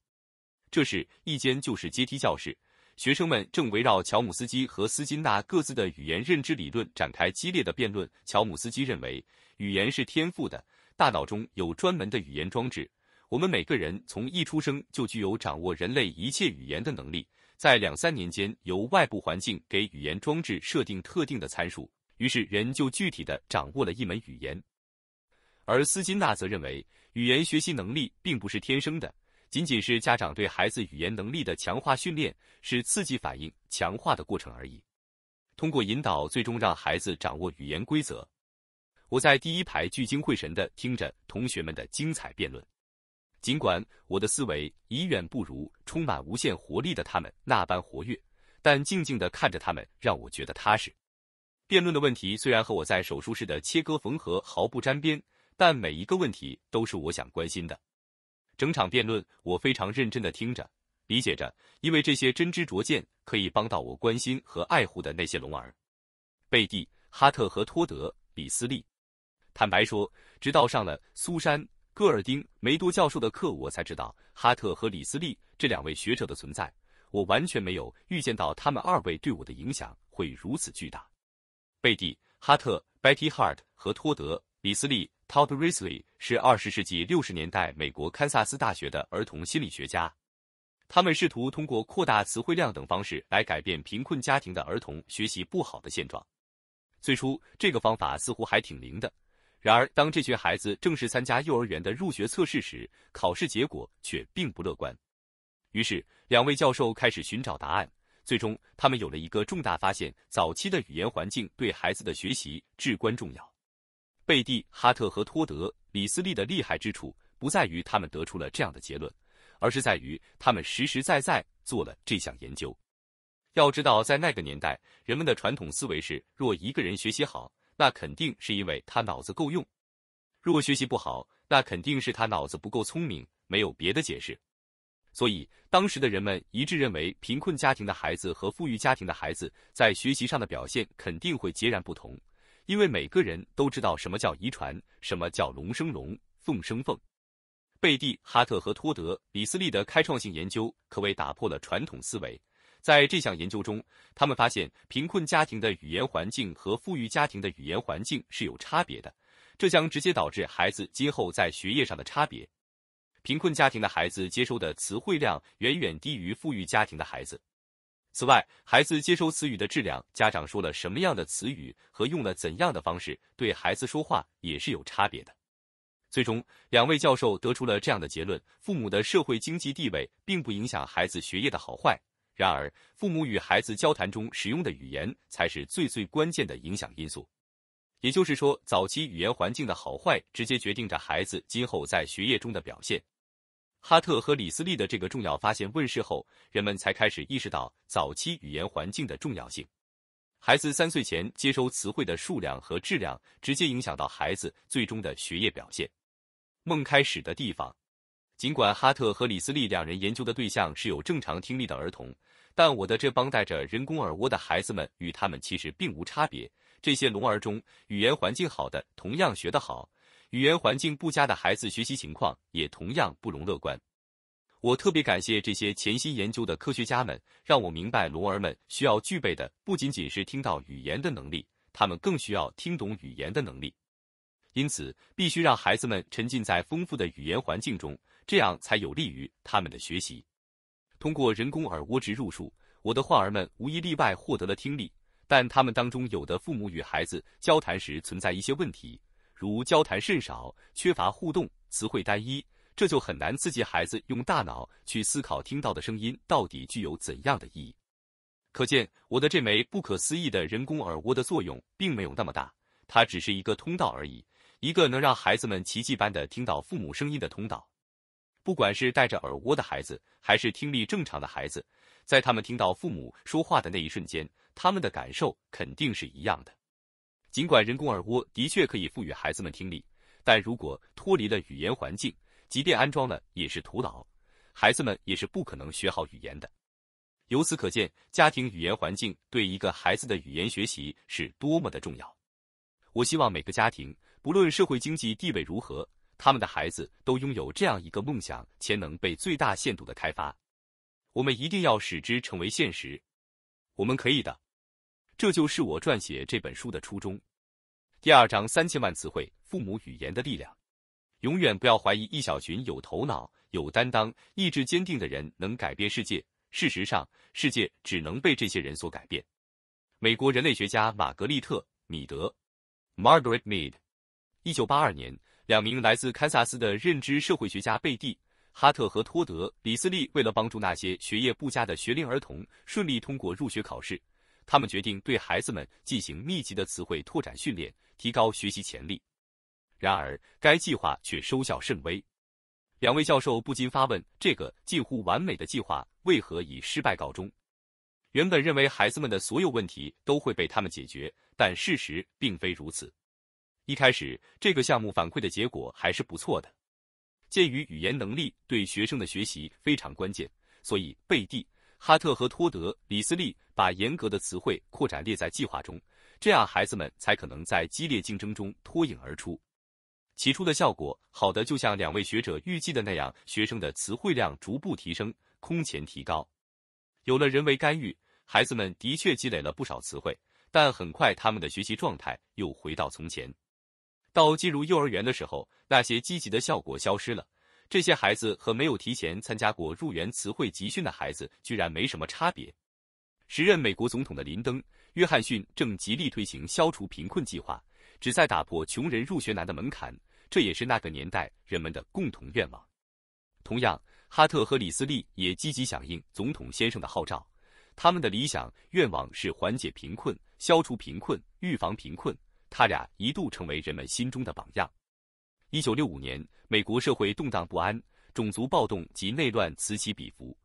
这是一间就是阶梯教室，学生们正围绕乔姆斯基和斯金纳各自的语言认知理论展开激烈的辩论。乔姆斯基认为，语言是天赋的，大脑中有专门的语言装置，我们每个人从一出生就具有掌握人类一切语言的能力。在两三年间，由外部环境给语言装置设定特定的参数，于是人就具体的掌握了一门语言。而斯金纳则认为，语言学习能力并不是天生的，仅仅是家长对孩子语言能力的强化训练，是刺激反应强化的过程而已。通过引导，最终让孩子掌握语言规则。我在第一排聚精会神的听着同学们的精彩辩论。尽管我的思维已远不如充满无限活力的他们那般活跃，但静静的看着他们让我觉得踏实。辩论的问题虽然和我在手术室的切割缝合毫不沾边，但每一个问题都是我想关心的。整场辩论我非常认真的听着、理解着，因为这些真知灼见可以帮到我关心和爱护的那些龙儿——贝蒂、哈特和托德·李斯利。坦白说，直到上了苏珊。戈尔丁梅多教授的课，我才知道哈特和李斯利这两位学者的存在。我完全没有预见到他们二位对我的影响会如此巨大。贝蒂哈特 （Betty Hart） 和托德李斯利 （Todd Risley） 是二十世纪六十年代美国堪萨斯大学的儿童心理学家，他们试图通过扩大词汇量等方式来改变贫困家庭的儿童学习不好的现状。最初，这个方法似乎还挺灵的。然而，当这群孩子正式参加幼儿园的入学测试时，考试结果却并不乐观。于是，两位教授开始寻找答案。最终，他们有了一个重大发现：早期的语言环境对孩子的学习至关重要。贝蒂·哈特和托德·李斯利的厉害之处，不在于他们得出了这样的结论，而是在于他们实实在在做了这项研究。要知道，在那个年代，人们的传统思维是：若一个人学习好，那肯定是因为他脑子够用，若学习不好，那肯定是他脑子不够聪明，没有别的解释。所以，当时的人们一致认为，贫困家庭的孩子和富裕家庭的孩子在学习上的表现肯定会截然不同，因为每个人都知道什么叫遗传，什么叫龙生龙，凤生凤。贝蒂·哈特和托德·李斯利的开创性研究可谓打破了传统思维。在这项研究中，他们发现贫困家庭的语言环境和富裕家庭的语言环境是有差别的，这将直接导致孩子今后在学业上的差别。贫困家庭的孩子接收的词汇量远远低于富裕家庭的孩子。此外，孩子接收词语的质量，家长说了什么样的词语和用了怎样的方式对孩子说话也是有差别的。最终，两位教授得出了这样的结论：父母的社会经济地位并不影响孩子学业的好坏。然而，父母与孩子交谈中使用的语言才是最最关键的影响因素。也就是说，早期语言环境的好坏，直接决定着孩子今后在学业中的表现。哈特和李斯利的这个重要发现问世后，人们才开始意识到早期语言环境的重要性。孩子三岁前接收词汇的数量和质量，直接影响到孩子最终的学业表现。梦开始的地方。尽管哈特和李斯利两人研究的对象是有正常听力的儿童，但我的这帮带着人工耳蜗的孩子们与他们其实并无差别。这些聋儿中，语言环境好的同样学得好，语言环境不佳的孩子学习情况也同样不容乐观。我特别感谢这些潜心研究的科学家们，让我明白聋儿们需要具备的不仅仅是听到语言的能力，他们更需要听懂语言的能力。因此，必须让孩子们沉浸在丰富的语言环境中。这样才有利于他们的学习。通过人工耳蜗植入术，我的患儿们无一例外获得了听力，但他们当中有的父母与孩子交谈时存在一些问题，如交谈甚少、缺乏互动、词汇单一，这就很难刺激孩子用大脑去思考听到的声音到底具有怎样的意义。可见，我的这枚不可思议的人工耳蜗的作用并没有那么大，它只是一个通道而已，一个能让孩子们奇迹般的听到父母声音的通道。不管是戴着耳蜗的孩子，还是听力正常的孩子，在他们听到父母说话的那一瞬间，他们的感受肯定是一样的。尽管人工耳蜗的确可以赋予孩子们听力，但如果脱离了语言环境，即便安装了也是徒劳，孩子们也是不可能学好语言的。由此可见，家庭语言环境对一个孩子的语言学习是多么的重要。我希望每个家庭，不论社会经济地位如何。他们的孩子都拥有这样一个梦想，潜能被最大限度的开发。我们一定要使之成为现实。我们可以的，这就是我撰写这本书的初衷。第二章：三千万词汇，父母语言的力量。永远不要怀疑一小群有头脑、有担当、意志坚定的人能改变世界。事实上，世界只能被这些人所改变。美国人类学家玛格丽特·米德 （Margaret Mead），一九八二年。两名来自堪萨斯的认知社会学家贝蒂·哈特和托德·李斯利，为了帮助那些学业不佳的学龄儿童顺利通过入学考试，他们决定对孩子们进行密集的词汇拓展训练，提高学习潜力。然而，该计划却收效甚微。两位教授不禁发问：这个近乎完美的计划为何以失败告终？原本认为孩子们的所有问题都会被他们解决，但事实并非如此。一开始，这个项目反馈的结果还是不错的。鉴于语言能力对学生的学习非常关键，所以贝蒂、哈特和托德·李斯利把严格的词汇扩展列在计划中，这样孩子们才可能在激烈竞争中脱颖而出。起初的效果好的，就像两位学者预计的那样，学生的词汇量逐步提升，空前提高。有了人为干预，孩子们的确积累了不少词汇，但很快他们的学习状态又回到从前。到进入幼儿园的时候，那些积极的效果消失了。这些孩子和没有提前参加过入园词汇集训的孩子居然没什么差别。时任美国总统的林登·约翰逊正极力推行消除贫困计划，旨在打破穷人入学难的门槛，这也是那个年代人们的共同愿望。同样，哈特和李斯利也积极响应总统先生的号召，他们的理想愿望是缓解贫困、消除贫困、预防贫困。他俩一度成为人们心中的榜样。一九六五年，美国社会动荡不安，种族暴动及内乱此起彼伏。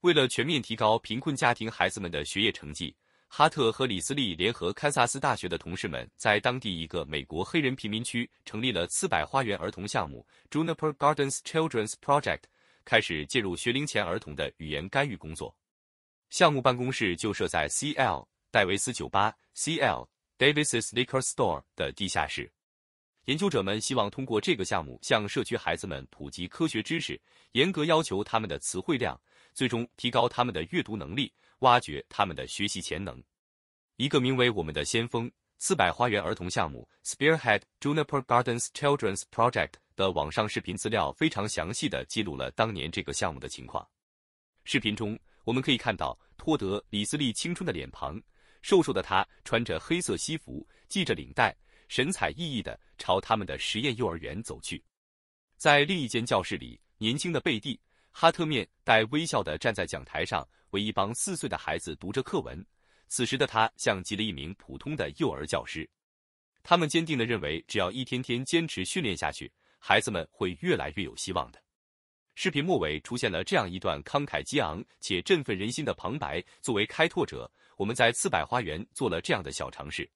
为了全面提高贫困家庭孩子们的学业成绩，哈特和李斯利联合堪萨斯大学的同事们，在当地一个美国黑人贫民区成立了“次百花园儿童项目 ”（Juniper Gardens Children's Project），开始介入学龄前儿童的语言干预工作。项目办公室就设在 C.L. 戴维斯酒吧 （C.L.）。Davis's Liquor Store 的地下室，研究者们希望通过这个项目向社区孩子们普及科学知识，严格要求他们的词汇量，最终提高他们的阅读能力，挖掘他们的学习潜能。一个名为“我们的先锋四百花园儿童项目 ”（Spearhead Juniper Gardens Children's Project） 的网上视频资料，非常详细的记录了当年这个项目的情况。视频中，我们可以看到托德·李斯利青春的脸庞。瘦瘦的他穿着黑色西服，系着领带，神采奕奕的朝他们的实验幼儿园走去。在另一间教室里，年轻的贝蒂·哈特面带微笑的站在讲台上，为一帮四岁的孩子读着课文。此时的他像极了一名普通的幼儿教师。他们坚定的认为，只要一天天坚持训练下去，孩子们会越来越有希望的。视频末尾出现了这样一段慷慨激昂且振奋人心的旁白，作为开拓者。我们在四百花园做了这样的小尝试，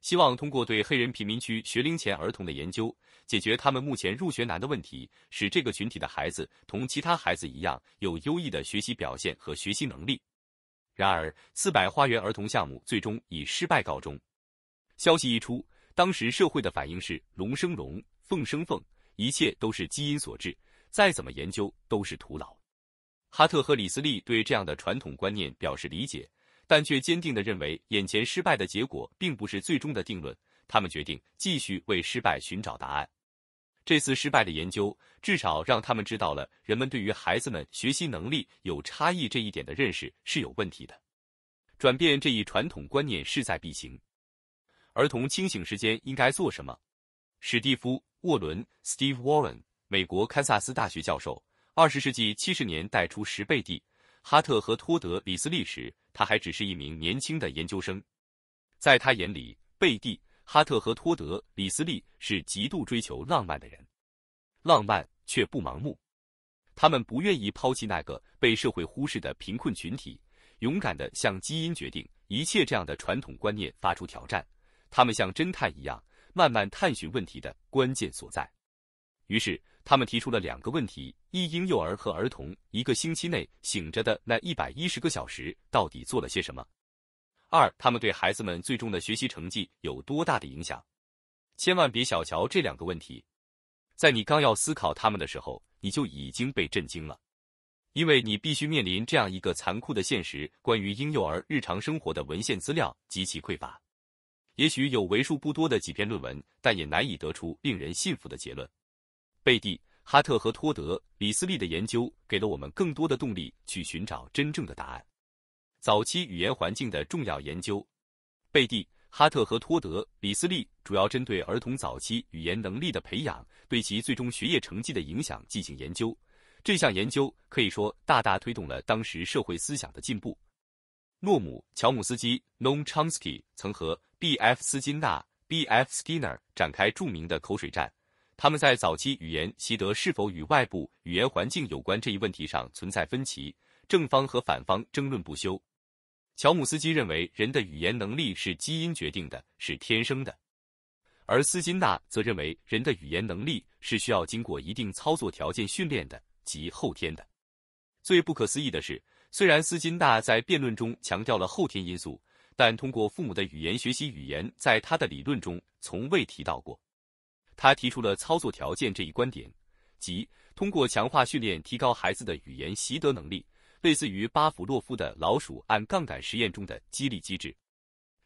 希望通过对黑人贫民区学龄前儿童的研究，解决他们目前入学难的问题，使这个群体的孩子同其他孩子一样有优异的学习表现和学习能力。然而，四百花园儿童项目最终以失败告终。消息一出，当时社会的反应是“龙生龙，凤生凤”，一切都是基因所致，再怎么研究都是徒劳。哈特和李斯利对这样的传统观念表示理解。但却坚定地认为，眼前失败的结果并不是最终的定论。他们决定继续为失败寻找答案。这次失败的研究至少让他们知道了，人们对于孩子们学习能力有差异这一点的认识是有问题的。转变这一传统观念势在必行。儿童清醒时间应该做什么？史蒂夫·沃伦 （Steve Warren），美国堪萨斯大学教授，二十世纪七十年代初，十倍地哈特和托德·李斯利时。他还只是一名年轻的研究生，在他眼里，贝蒂、哈特和托德·李斯利是极度追求浪漫的人，浪漫却不盲目。他们不愿意抛弃那个被社会忽视的贫困群体，勇敢的向“基因决定一切”这样的传统观念发出挑战。他们像侦探一样，慢慢探寻问题的关键所在。于是，他们提出了两个问题。一婴幼儿和儿童一个星期内醒着的那一百一十个小时到底做了些什么？二，他们对孩子们最终的学习成绩有多大的影响？千万别小瞧这两个问题，在你刚要思考他们的时候，你就已经被震惊了，因为你必须面临这样一个残酷的现实：关于婴幼儿日常生活的文献资料极其匮乏，也许有为数不多的几篇论文，但也难以得出令人信服的结论。贝蒂。哈特和托德·李斯利的研究给了我们更多的动力去寻找真正的答案。早期语言环境的重要研究，贝蒂·哈特和托德·李斯利主要针对儿童早期语言能力的培养对其最终学业成绩的影响进行研究。这项研究可以说大大推动了当时社会思想的进步。诺姆·乔姆斯基 （Noam Chomsky） 曾和 B.F. 斯金纳 （B.F. Skinner） 展开著名的口水战。他们在早期语言习得是否与外部语言环境有关这一问题上存在分歧，正方和反方争论不休。乔姆斯基认为人的语言能力是基因决定的，是天生的；而斯金纳则认为人的语言能力是需要经过一定操作条件训练的，即后天的。最不可思议的是，虽然斯金纳在辩论中强调了后天因素，但通过父母的语言学习语言，在他的理论中从未提到过。他提出了操作条件这一观点，即通过强化训练提高孩子的语言习得能力，类似于巴甫洛夫的老鼠按杠杆实验中的激励机制。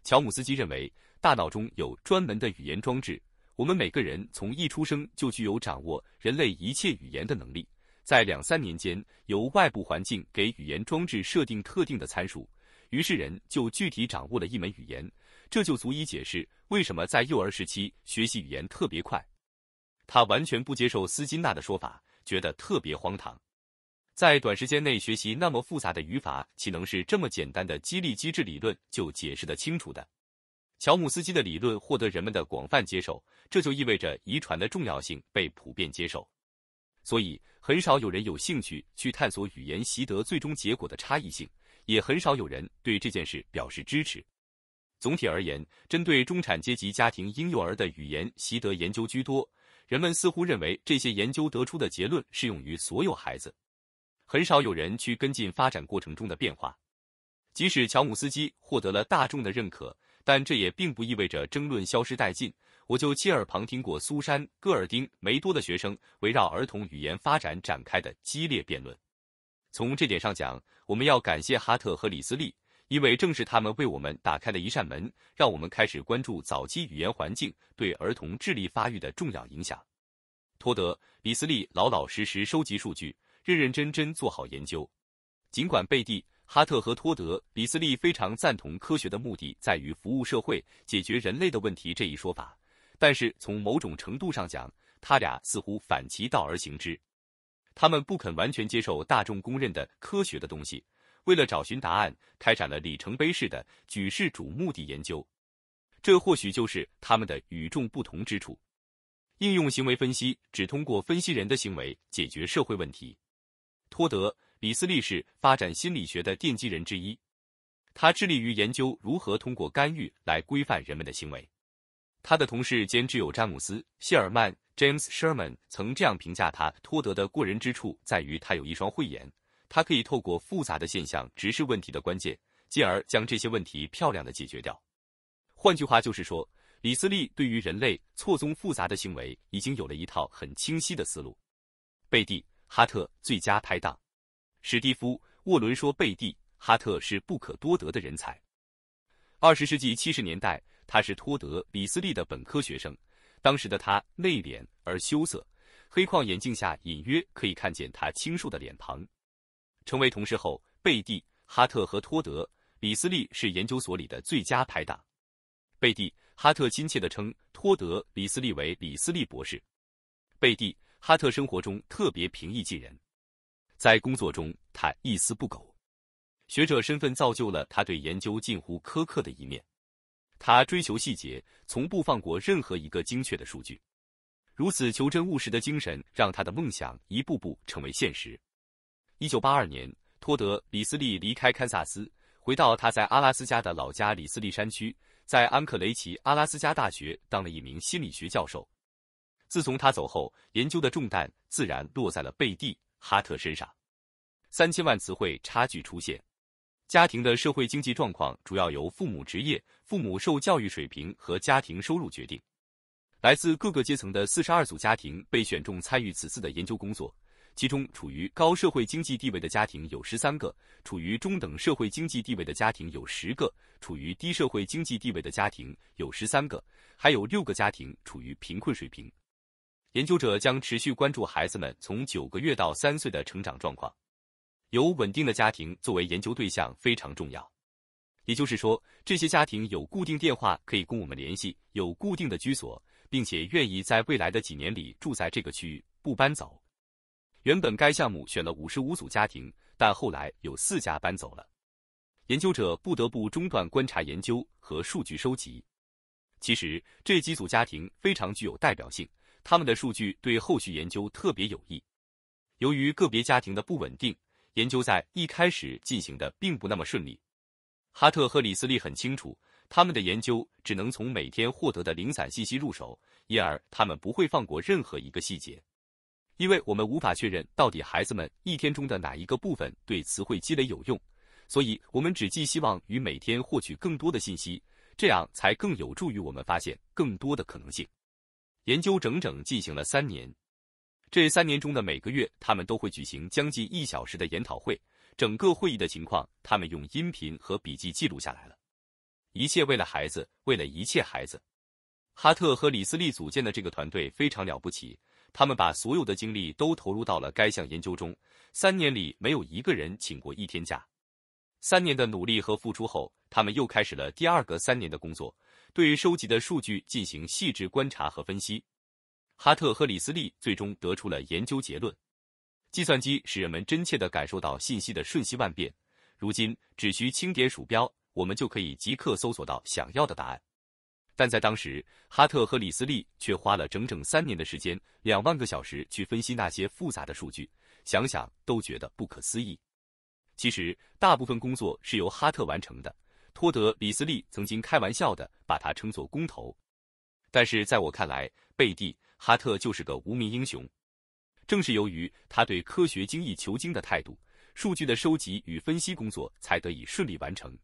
乔姆斯基认为，大脑中有专门的语言装置，我们每个人从一出生就具有掌握人类一切语言的能力，在两三年间，由外部环境给语言装置设定特定的参数，于是人就具体掌握了一门语言。这就足以解释为什么在幼儿时期学习语言特别快。他完全不接受斯金纳的说法，觉得特别荒唐。在短时间内学习那么复杂的语法，岂能是这么简单的激励机制理论就解释得清楚的？乔姆斯基的理论获得人们的广泛接受，这就意味着遗传的重要性被普遍接受。所以，很少有人有兴趣去探索语言习得最终结果的差异性，也很少有人对这件事表示支持。总体而言，针对中产阶级家庭婴幼儿的语言习得研究居多，人们似乎认为这些研究得出的结论适用于所有孩子，很少有人去跟进发展过程中的变化。即使乔姆斯基获得了大众的认可，但这也并不意味着争论消失殆尽。我就亲耳旁听过苏珊·戈尔丁·梅多的学生围绕儿童语言发展展开的激烈辩论。从这点上讲，我们要感谢哈特和李斯利。因为正是他们为我们打开了一扇门，让我们开始关注早期语言环境对儿童智力发育的重要影响。托德·李斯利老老实实收集数据，认认真真做好研究。尽管贝蒂·哈特和托德·李斯利非常赞同科学的目的在于服务社会、解决人类的问题这一说法，但是从某种程度上讲，他俩似乎反其道而行之。他们不肯完全接受大众公认的科学的东西。为了找寻答案，开展了里程碑式的、举世瞩目的研究。这或许就是他们的与众不同之处。应用行为分析只通过分析人的行为解决社会问题。托德·李斯利是发展心理学的奠基人之一，他致力于研究如何通过干预来规范人们的行为。他的同事兼挚友詹姆斯·谢尔曼 （James Sherman） 曾这样评价他：托德的过人之处在于他有一双慧眼。他可以透过复杂的现象直视问题的关键，进而将这些问题漂亮的解决掉。换句话就是说，李斯利对于人类错综复杂的行为已经有了一套很清晰的思路。贝蒂·哈特最佳拍档，史蒂夫·沃伦说：“贝蒂·哈特是不可多得的人才。”二十世纪七十年代，他是托德·李斯利的本科学生。当时的他内敛而羞涩，黑框眼镜下隐约可以看见他清瘦的脸庞。成为同事后，贝蒂·哈特和托德·李斯利是研究所里的最佳拍档。贝蒂·哈特亲切地称托德·李斯利为“李斯利博士”。贝蒂·哈特生活中特别平易近人，在工作中他一丝不苟。学者身份造就了他对研究近乎苛刻的一面，他追求细节，从不放过任何一个精确的数据。如此求真务实的精神，让他的梦想一步步成为现实。一九八二年，托德·李斯利离开堪萨斯，回到他在阿拉斯加的老家李斯利山区，在安克雷奇阿拉斯加大学当了一名心理学教授。自从他走后，研究的重担自然落在了贝蒂·哈特身上。三千万词汇差距出现。家庭的社会经济状况主要由父母职业、父母受教育水平和家庭收入决定。来自各个阶层的四十二组家庭被选中参与此次的研究工作。其中，处于高社会经济地位的家庭有十三个，处于中等社会经济地位的家庭有十个，处于低社会经济地位的家庭有十三个，还有六个家庭处于贫困水平。研究者将持续关注孩子们从九个月到三岁的成长状况。有稳定的家庭作为研究对象非常重要，也就是说，这些家庭有固定电话可以供我们联系，有固定的居所，并且愿意在未来的几年里住在这个区域，不搬走。原本该项目选了五十五组家庭，但后来有四家搬走了，研究者不得不中断观察研究和数据收集。其实这几组家庭非常具有代表性，他们的数据对后续研究特别有益。由于个别家庭的不稳定，研究在一开始进行的并不那么顺利。哈特和李斯利很清楚，他们的研究只能从每天获得的零散信息入手，因而他们不会放过任何一个细节。因为我们无法确认到底孩子们一天中的哪一个部分对词汇积累有用，所以我们只寄希望于每天获取更多的信息，这样才更有助于我们发现更多的可能性。研究整整进行了三年，这三年中的每个月，他们都会举行将近一小时的研讨会，整个会议的情况他们用音频和笔记记录下来了，一切为了孩子，为了一切孩子。哈特和李斯利组建的这个团队非常了不起。他们把所有的精力都投入到了该项研究中，三年里没有一个人请过一天假。三年的努力和付出后，他们又开始了第二个三年的工作，对收集的数据进行细致观察和分析。哈特和李斯利最终得出了研究结论：计算机使人们真切地感受到信息的瞬息万变。如今，只需轻点鼠标，我们就可以即刻搜索到想要的答案。但在当时，哈特和李斯利却花了整整三年的时间，两万个小时去分析那些复杂的数据，想想都觉得不可思议。其实，大部分工作是由哈特完成的。托德·李斯利曾经开玩笑的把他称作“工头”，但是在我看来，贝蒂·哈特就是个无名英雄。正是由于他对科学精益求精的态度，数据的收集与分析工作才得以顺利完成。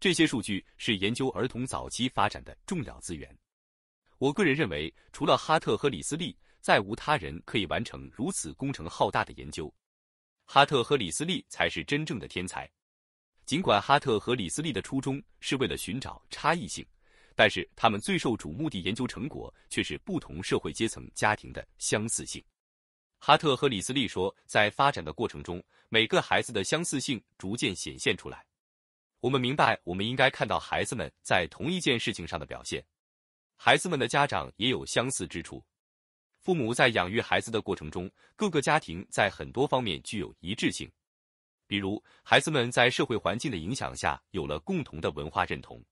这些数据是研究儿童早期发展的重要资源。我个人认为，除了哈特和李斯利，再无他人可以完成如此工程浩大的研究。哈特和李斯利才是真正的天才。尽管哈特和李斯利的初衷是为了寻找差异性，但是他们最受瞩目的研究成果却是不同社会阶层家庭的相似性。哈特和李斯利说，在发展的过程中，每个孩子的相似性逐渐显现出来。我们明白，我们应该看到孩子们在同一件事情上的表现。孩子们的家长也有相似之处。父母在养育孩子的过程中，各个家庭在很多方面具有一致性。比如，孩子们在社会环境的影响下有了共同的文化认同。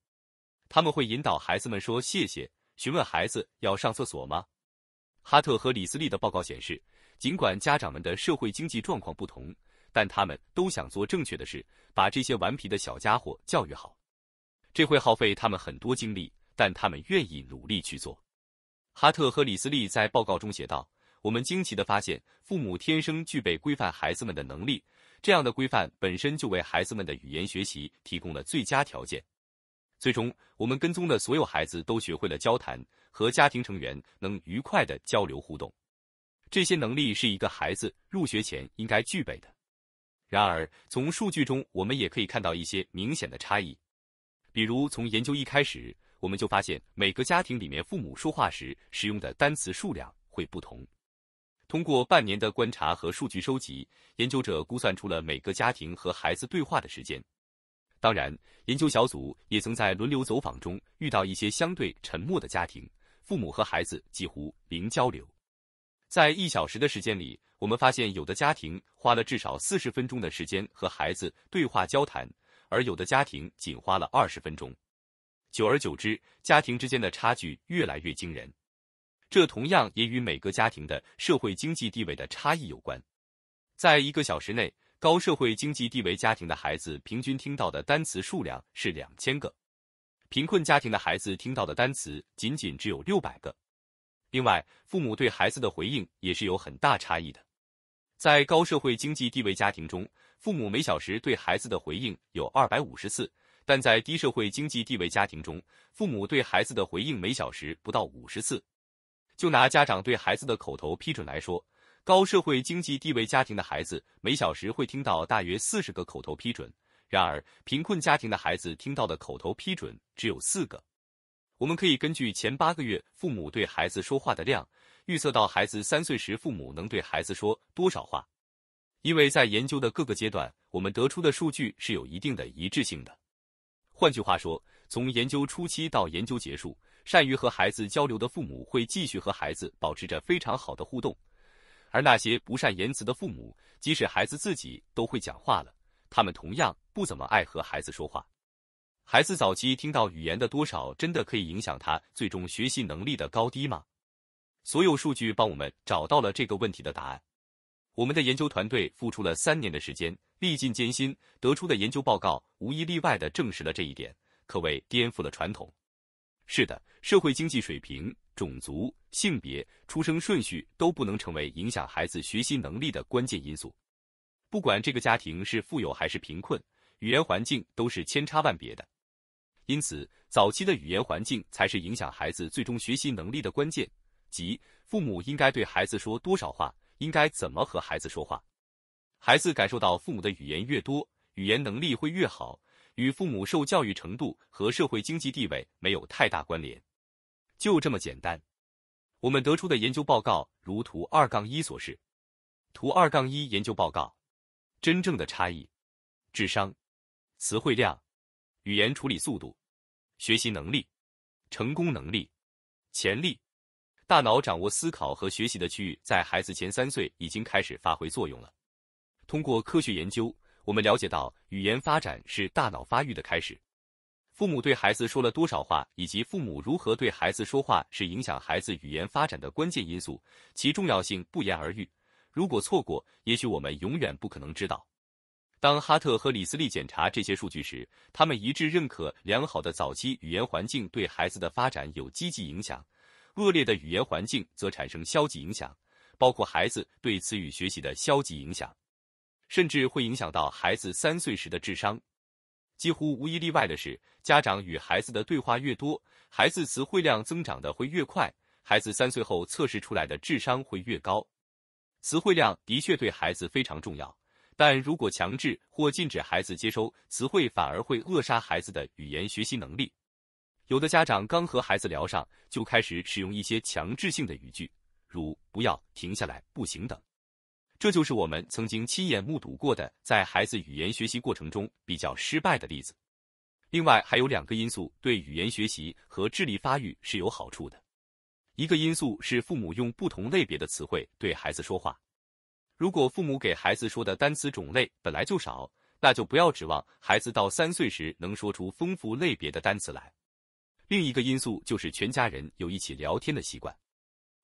他们会引导孩子们说谢谢，询问孩子要上厕所吗？哈特和李斯利的报告显示，尽管家长们的社会经济状况不同。但他们都想做正确的事，把这些顽皮的小家伙教育好，这会耗费他们很多精力，但他们愿意努力去做。哈特和李斯利在报告中写道：“我们惊奇地发现，父母天生具备规范孩子们的能力，这样的规范本身就为孩子们的语言学习提供了最佳条件。最终，我们跟踪的所有孩子都学会了交谈，和家庭成员能愉快地交流互动。这些能力是一个孩子入学前应该具备的。”然而，从数据中我们也可以看到一些明显的差异。比如，从研究一开始，我们就发现每个家庭里面父母说话时使用的单词数量会不同。通过半年的观察和数据收集，研究者估算出了每个家庭和孩子对话的时间。当然，研究小组也曾在轮流走访中遇到一些相对沉默的家庭，父母和孩子几乎零交流。在一小时的时间里。我们发现，有的家庭花了至少四十分钟的时间和孩子对话交谈，而有的家庭仅花了二十分钟。久而久之，家庭之间的差距越来越惊人。这同样也与每个家庭的社会经济地位的差异有关。在一个小时内，高社会经济地位家庭的孩子平均听到的单词数量是两千个，贫困家庭的孩子听到的单词仅仅只有六百个。另外，父母对孩子的回应也是有很大差异的。在高社会经济地位家庭中，父母每小时对孩子的回应有二百五十次，但在低社会经济地位家庭中，父母对孩子的回应每小时不到五十次。就拿家长对孩子的口头批准来说，高社会经济地位家庭的孩子每小时会听到大约四十个口头批准，然而贫困家庭的孩子听到的口头批准只有四个。我们可以根据前八个月父母对孩子说话的量。预测到孩子三岁时，父母能对孩子说多少话？因为在研究的各个阶段，我们得出的数据是有一定的一致性的。换句话说，从研究初期到研究结束，善于和孩子交流的父母会继续和孩子保持着非常好的互动，而那些不善言辞的父母，即使孩子自己都会讲话了，他们同样不怎么爱和孩子说话。孩子早期听到语言的多少，真的可以影响他最终学习能力的高低吗？所有数据帮我们找到了这个问题的答案。我们的研究团队付出了三年的时间，历尽艰辛，得出的研究报告无一例外的证实了这一点，可谓颠覆了传统。是的，社会经济水平、种族、性别、出生顺序都不能成为影响孩子学习能力的关键因素。不管这个家庭是富有还是贫困，语言环境都是千差万别的。因此，早期的语言环境才是影响孩子最终学习能力的关键。即父母应该对孩子说多少话，应该怎么和孩子说话。孩子感受到父母的语言越多，语言能力会越好，与父母受教育程度和社会经济地位没有太大关联。就这么简单。我们得出的研究报告如图二杠一所示。图二杠一研究报告：真正的差异，智商、词汇量、语言处理速度、学习能力、成功能力、潜力。大脑掌握思考和学习的区域，在孩子前三岁已经开始发挥作用了。通过科学研究，我们了解到语言发展是大脑发育的开始。父母对孩子说了多少话，以及父母如何对孩子说话，是影响孩子语言发展的关键因素，其重要性不言而喻。如果错过，也许我们永远不可能知道。当哈特和李斯利检查这些数据时，他们一致认可良好的早期语言环境对孩子的发展有积极影响。恶劣的语言环境则产生消极影响，包括孩子对词语学习的消极影响，甚至会影响到孩子三岁时的智商。几乎无一例外的是，家长与孩子的对话越多，孩子词汇量增长的会越快，孩子三岁后测试出来的智商会越高。词汇量的确对孩子非常重要，但如果强制或禁止孩子接收词汇，反而会扼杀孩子的语言学习能力。有的家长刚和孩子聊上，就开始使用一些强制性的语句，如“不要”“停下来”“不行”等，这就是我们曾经亲眼目睹过的在孩子语言学习过程中比较失败的例子。另外还有两个因素对语言学习和智力发育是有好处的。一个因素是父母用不同类别的词汇对孩子说话。如果父母给孩子说的单词种类本来就少，那就不要指望孩子到三岁时能说出丰富类别的单词来。另一个因素就是全家人有一起聊天的习惯。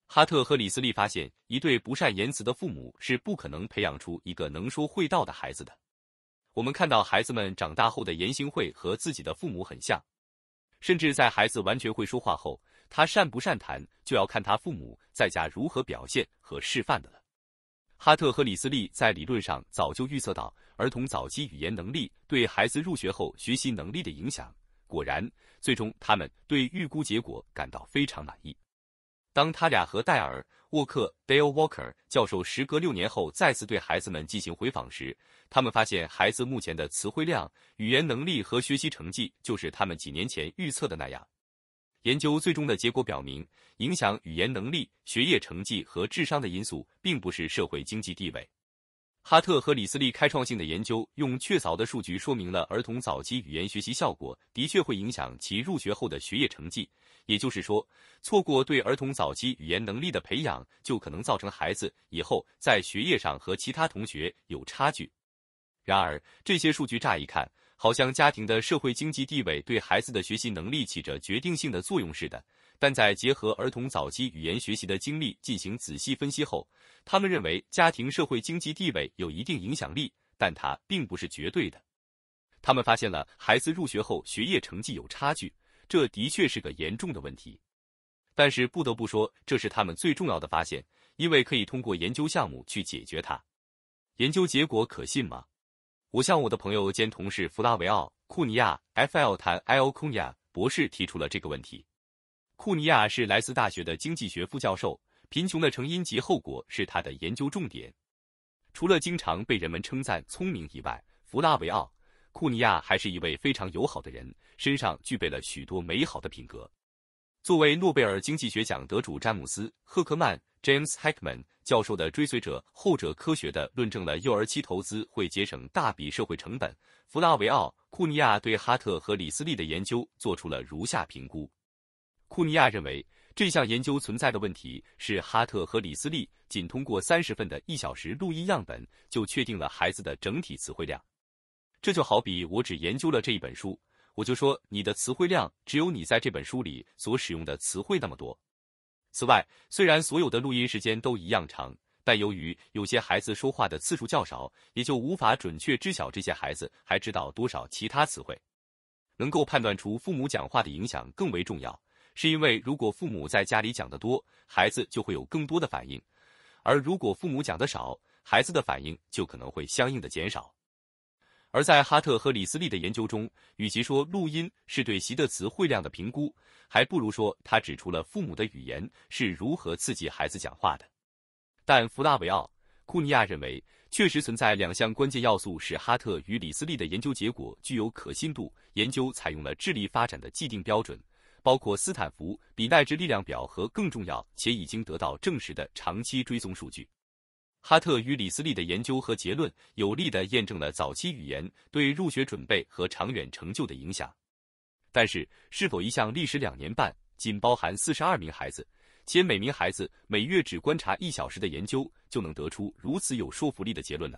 哈特和李斯利发现，一对不善言辞的父母是不可能培养出一个能说会道的孩子的。我们看到孩子们长大后的言行会和自己的父母很像，甚至在孩子完全会说话后，他善不善谈就要看他父母在家如何表现和示范的了。哈特和李斯利在理论上早就预测到儿童早期语言能力对孩子入学后学习能力的影响，果然。最终，他们对预估结果感到非常满意。当他俩和戴尔·沃克 （Dale Walker） 教授时隔六年后再次对孩子们进行回访时，他们发现孩子目前的词汇量、语言能力和学习成绩就是他们几年前预测的那样。研究最终的结果表明，影响语言能力、学业成绩和智商的因素并不是社会经济地位。哈特和李斯利开创性的研究，用确凿的数据说明了儿童早期语言学习效果的确会影响其入学后的学业成绩。也就是说，错过对儿童早期语言能力的培养，就可能造成孩子以后在学业上和其他同学有差距。然而，这些数据乍一看，好像家庭的社会经济地位对孩子的学习能力起着决定性的作用似的。但在结合儿童早期语言学习的经历进行仔细分析后，他们认为家庭社会经济地位有一定影响力，但它并不是绝对的。他们发现了孩子入学后学业成绩有差距，这的确是个严重的问题。但是不得不说，这是他们最重要的发现，因为可以通过研究项目去解决它。研究结果可信吗？我向我的朋友兼同事弗拉维奥·库尼亚 （F. L. 谈 a n i o c 博士提出了这个问题。库尼亚是莱斯大学的经济学副教授，贫穷的成因及后果是他的研究重点。除了经常被人们称赞聪明以外，弗拉维奥·库尼亚还是一位非常友好的人，身上具备了许多美好的品格。作为诺贝尔经济学奖得主詹姆斯·赫克曼 （James Heckman） 教授的追随者，后者科学的论证了幼儿期投资会节省大笔社会成本。弗拉维奥·库尼亚对哈特和李斯利的研究做出了如下评估。库尼亚认为，这项研究存在的问题是，哈特和李斯利仅通过三十份的一小时录音样本就确定了孩子的整体词汇量，这就好比我只研究了这一本书，我就说你的词汇量只有你在这本书里所使用的词汇那么多。此外，虽然所有的录音时间都一样长，但由于有些孩子说话的次数较少，也就无法准确知晓这些孩子还知道多少其他词汇。能够判断出父母讲话的影响更为重要。是因为如果父母在家里讲的多，孩子就会有更多的反应；而如果父母讲的少，孩子的反应就可能会相应的减少。而在哈特和李斯利的研究中，与其说录音是对习得词汇量的评估，还不如说他指出了父母的语言是如何刺激孩子讲话的。但弗拉维奥·库尼亚认为，确实存在两项关键要素使哈特与李斯利的研究结果具有可信度：研究采用了智力发展的既定标准。包括斯坦福比奈之力量表和更重要且已经得到证实的长期追踪数据，哈特与李斯利的研究和结论有力地验证了早期语言对入学准备和长远成就的影响。但是，是否一项历时两年半、仅包含四十二名孩子且每名孩子每月只观察一小时的研究就能得出如此有说服力的结论呢？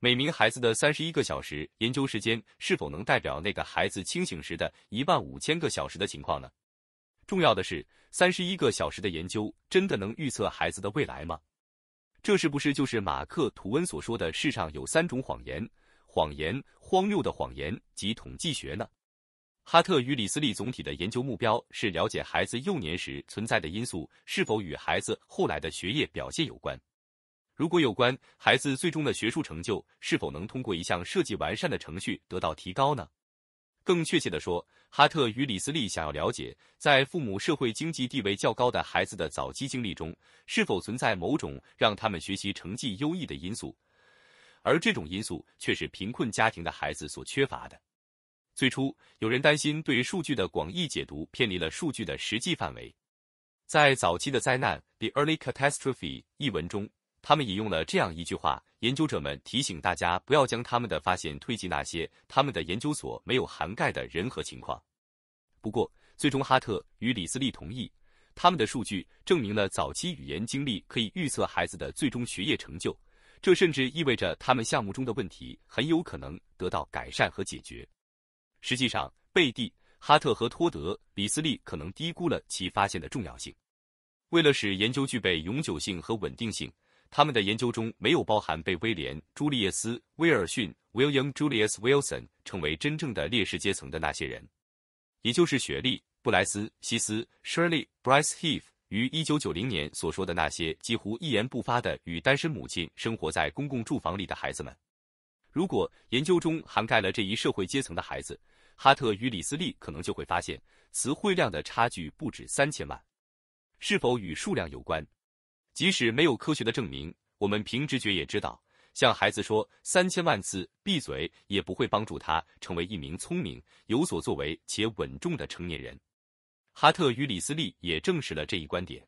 每名孩子的三十一个小时研究时间是否能代表那个孩子清醒时的一万五千个小时的情况呢？重要的是，三十一个小时的研究真的能预测孩子的未来吗？这是不是就是马克·吐温所说的世上有三种谎言：谎言、荒谬的谎言及统计学呢？哈特与李斯利总体的研究目标是了解孩子幼年时存在的因素是否与孩子后来的学业表现有关。如果有关孩子最终的学术成就是否能通过一项设计完善的程序得到提高呢？更确切地说，哈特与里斯利想要了解，在父母社会经济地位较高的孩子的早期经历中，是否存在某种让他们学习成绩优异的因素，而这种因素却是贫困家庭的孩子所缺乏的。最初，有人担心对数据的广义解读偏离了数据的实际范围。在早期的灾难《The Early Catastrophe》一文中。他们引用了这样一句话：“研究者们提醒大家，不要将他们的发现推及那些他们的研究所没有涵盖的人和情况。”不过，最终哈特与李斯利同意，他们的数据证明了早期语言经历可以预测孩子的最终学业成就，这甚至意味着他们项目中的问题很有可能得到改善和解决。实际上，贝蒂·哈特和托德·李斯利可能低估了其发现的重要性。为了使研究具备永久性和稳定性，他们的研究中没有包含被威廉·朱利叶斯·威尔逊 （William Julius Wilson） 称为真正的劣势阶层的那些人，也就是雪莉·布莱斯·希斯 （Shirley b r y c e Heath） 于1990年所说的那些几乎一言不发的与单身母亲生活在公共住房里的孩子们。如果研究中涵盖了这一社会阶层的孩子，哈特与李斯利可能就会发现词汇量的差距不止三千万。是否与数量有关？即使没有科学的证明，我们凭直觉也知道，向孩子说三千万次闭嘴，也不会帮助他成为一名聪明、有所作为且稳重的成年人。哈特与李斯利也证实了这一观点。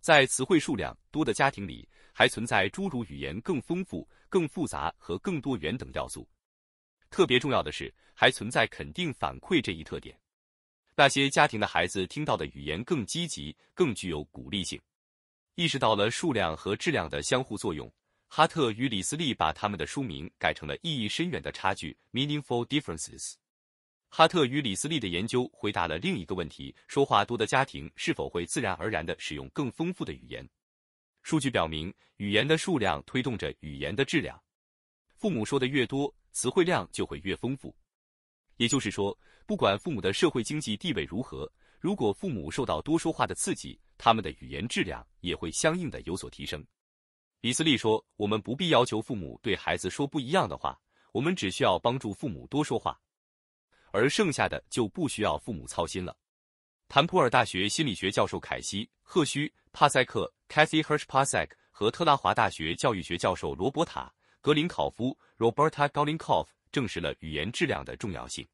在词汇数量多的家庭里，还存在诸如语言更丰富、更复杂和更多元等要素。特别重要的是，还存在肯定反馈这一特点。那些家庭的孩子听到的语言更积极、更具有鼓励性。意识到了数量和质量的相互作用，哈特与李斯利把他们的书名改成了意义深远的《差距》（Meaningful Differences）。哈特与李斯利的研究回答了另一个问题：说话多的家庭是否会自然而然地使用更丰富的语言？数据表明，语言的数量推动着语言的质量。父母说的越多，词汇量就会越丰富。也就是说，不管父母的社会经济地位如何，如果父母受到多说话的刺激。他们的语言质量也会相应的有所提升，李斯利说：“我们不必要求父母对孩子说不一样的话，我们只需要帮助父母多说话，而剩下的就不需要父母操心了。”坦普尔大学心理学教授凯西·赫胥·帕塞克 c a t h y h i r s c h Passack） 和特拉华大学教育学教授罗伯塔·格林考夫 （Roberta g o l i n k o f f 证实了语言质量的重要性。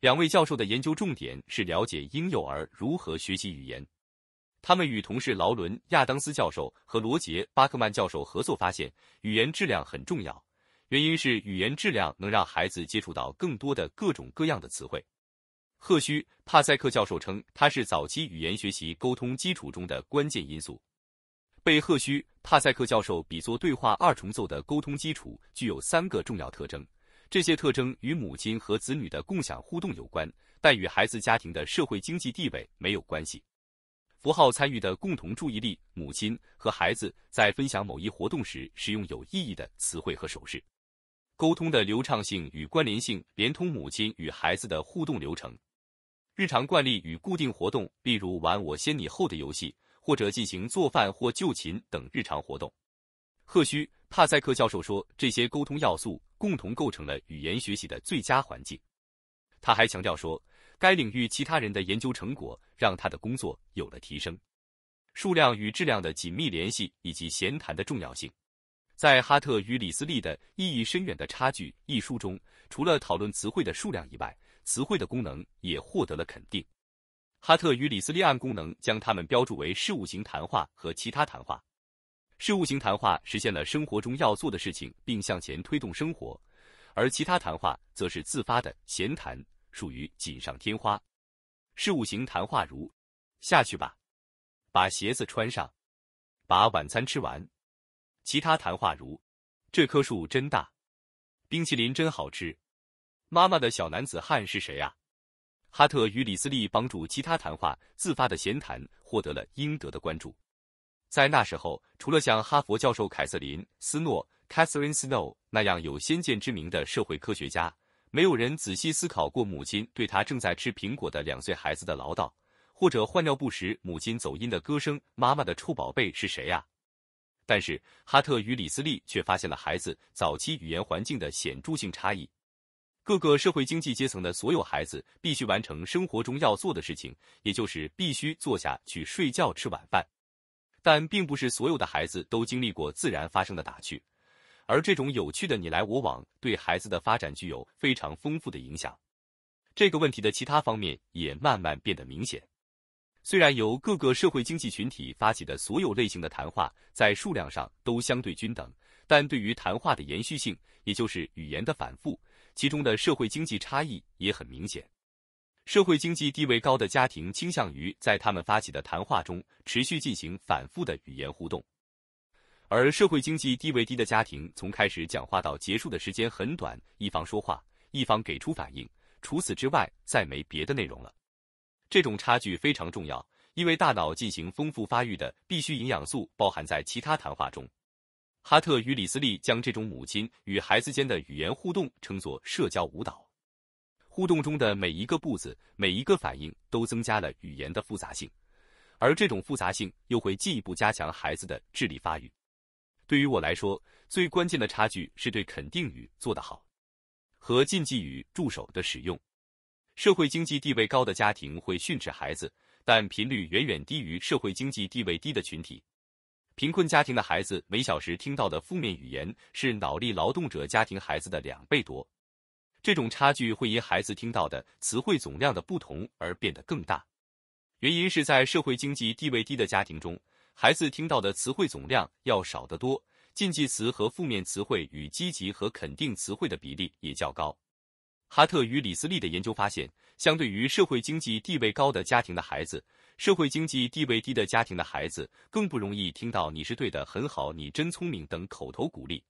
两位教授的研究重点是了解婴幼儿如何学习语言。他们与同事劳伦·亚当斯教授和罗杰·巴克曼教授合作，发现语言质量很重要，原因是语言质量能让孩子接触到更多的各种各样的词汇。赫胥帕塞克教授称，它是早期语言学习沟通基础中的关键因素。被赫胥帕塞克教授比作“对话二重奏”的沟通基础具有三个重要特征，这些特征与母亲和子女的共享互动有关，但与孩子家庭的社会经济地位没有关系。符号参与的共同注意力，母亲和孩子在分享某一活动时使用有意义的词汇和手势，沟通的流畅性与关联性，连通母亲与孩子的互动流程，日常惯例与固定活动，例如玩我先你后的游戏，或者进行做饭或就寝等日常活动。赫胥·帕塞克教授说，这些沟通要素共同构成了语言学习的最佳环境。他还强调说。该领域其他人的研究成果让他的工作有了提升。数量与质量的紧密联系以及闲谈的重要性，在哈特与李斯利的意义深远的差距一书中，除了讨论词汇的数量以外，词汇的功能也获得了肯定。哈特与李斯利按功能将它们标注为事务型谈话和其他谈话。事务型谈话实现了生活中要做的事情，并向前推动生活，而其他谈话则是自发的闲谈。属于锦上添花。事务型谈话如：下去吧，把鞋子穿上，把晚餐吃完。其他谈话如：这棵树真大，冰淇淋真好吃。妈妈的小男子汉是谁啊？哈特与李斯利帮助其他谈话自发的闲谈获得了应得的关注。在那时候，除了像哈佛教授凯瑟琳·斯诺 （Catherine Snow） 那样有先见之明的社会科学家。没有人仔细思考过母亲对他正在吃苹果的两岁孩子的唠叨，或者换尿布时母亲走音的歌声。妈妈的臭宝贝是谁呀？但是哈特与李斯利却发现了孩子早期语言环境的显著性差异。各个社会经济阶层的所有孩子必须完成生活中要做的事情，也就是必须坐下去睡觉吃晚饭。但并不是所有的孩子都经历过自然发生的打趣。而这种有趣的你来我往对孩子的发展具有非常丰富的影响。这个问题的其他方面也慢慢变得明显。虽然由各个社会经济群体发起的所有类型的谈话在数量上都相对均等，但对于谈话的延续性，也就是语言的反复，其中的社会经济差异也很明显。社会经济地位高的家庭倾向于在他们发起的谈话中持续进行反复的语言互动。而社会经济地位低的家庭，从开始讲话到结束的时间很短，一方说话，一方给出反应，除此之外，再没别的内容了。这种差距非常重要，因为大脑进行丰富发育的必须营养素包含在其他谈话中。哈特与李斯利将这种母亲与孩子间的语言互动称作“社交舞蹈”。互动中的每一个步子、每一个反应都增加了语言的复杂性，而这种复杂性又会进一步加强孩子的智力发育。对于我来说，最关键的差距是对肯定语做得好和禁忌语助手的使用。社会经济地位高的家庭会训斥孩子，但频率远远低于社会经济地位低的群体。贫困家庭的孩子每小时听到的负面语言是脑力劳动者家庭孩子的两倍多。这种差距会因孩子听到的词汇总量的不同而变得更大。原因是在社会经济地位低的家庭中。孩子听到的词汇总量要少得多，禁忌词和负面词汇与积极和肯定词汇的比例也较高。哈特与李斯利的研究发现，相对于社会经济地位高的家庭的孩子，社会经济地位低的家庭的孩子更不容易听到“你是对的，很好，你真聪明”等口头鼓励。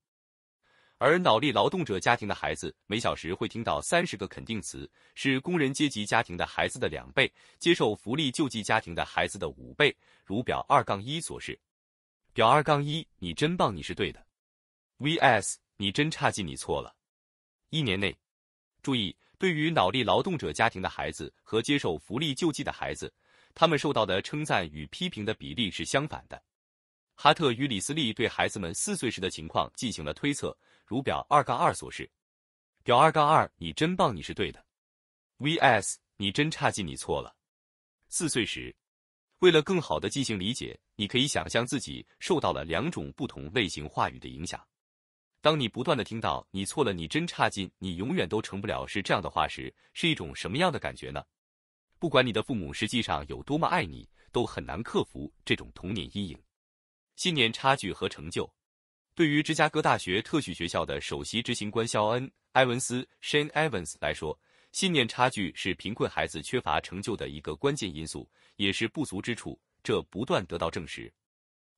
而脑力劳动者家庭的孩子每小时会听到三十个肯定词，是工人阶级家庭的孩子的两倍，接受福利救济家庭的孩子的五倍。如表二杠一所示。表二杠一：你真棒，你是对的；vs 你真差劲，你错了。一年内，注意，对于脑力劳动者家庭的孩子和接受福利救济的孩子，他们受到的称赞与批评的比例是相反的。哈特与李斯利对孩子们四岁时的情况进行了推测。如表二杠二所示，表二杠二，你真棒，你是对的；vs，你真差劲，你错了。四岁时，为了更好的进行理解，你可以想象自己受到了两种不同类型话语的影响。当你不断的听到“你错了”“你真差劲”“你永远都成不了”是这样的话时，是一种什么样的感觉呢？不管你的父母实际上有多么爱你，都很难克服这种童年阴影、信念差距和成就。对于芝加哥大学特许学校的首席执行官肖恩·埃文斯 （Shane Evans） 来说，信念差距是贫困孩子缺乏成就的一个关键因素，也是不足之处。这不断得到证实。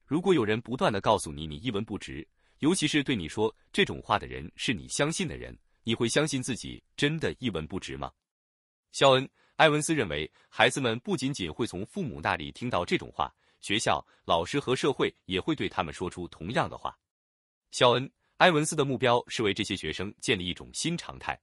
如果有人不断地告诉你你一文不值，尤其是对你说这种话的人是你相信的人，你会相信自己真的一文不值吗？肖恩·埃文斯认为，孩子们不仅仅会从父母那里听到这种话，学校、老师和社会也会对他们说出同样的话。肖恩·埃文斯的目标是为这些学生建立一种新常态。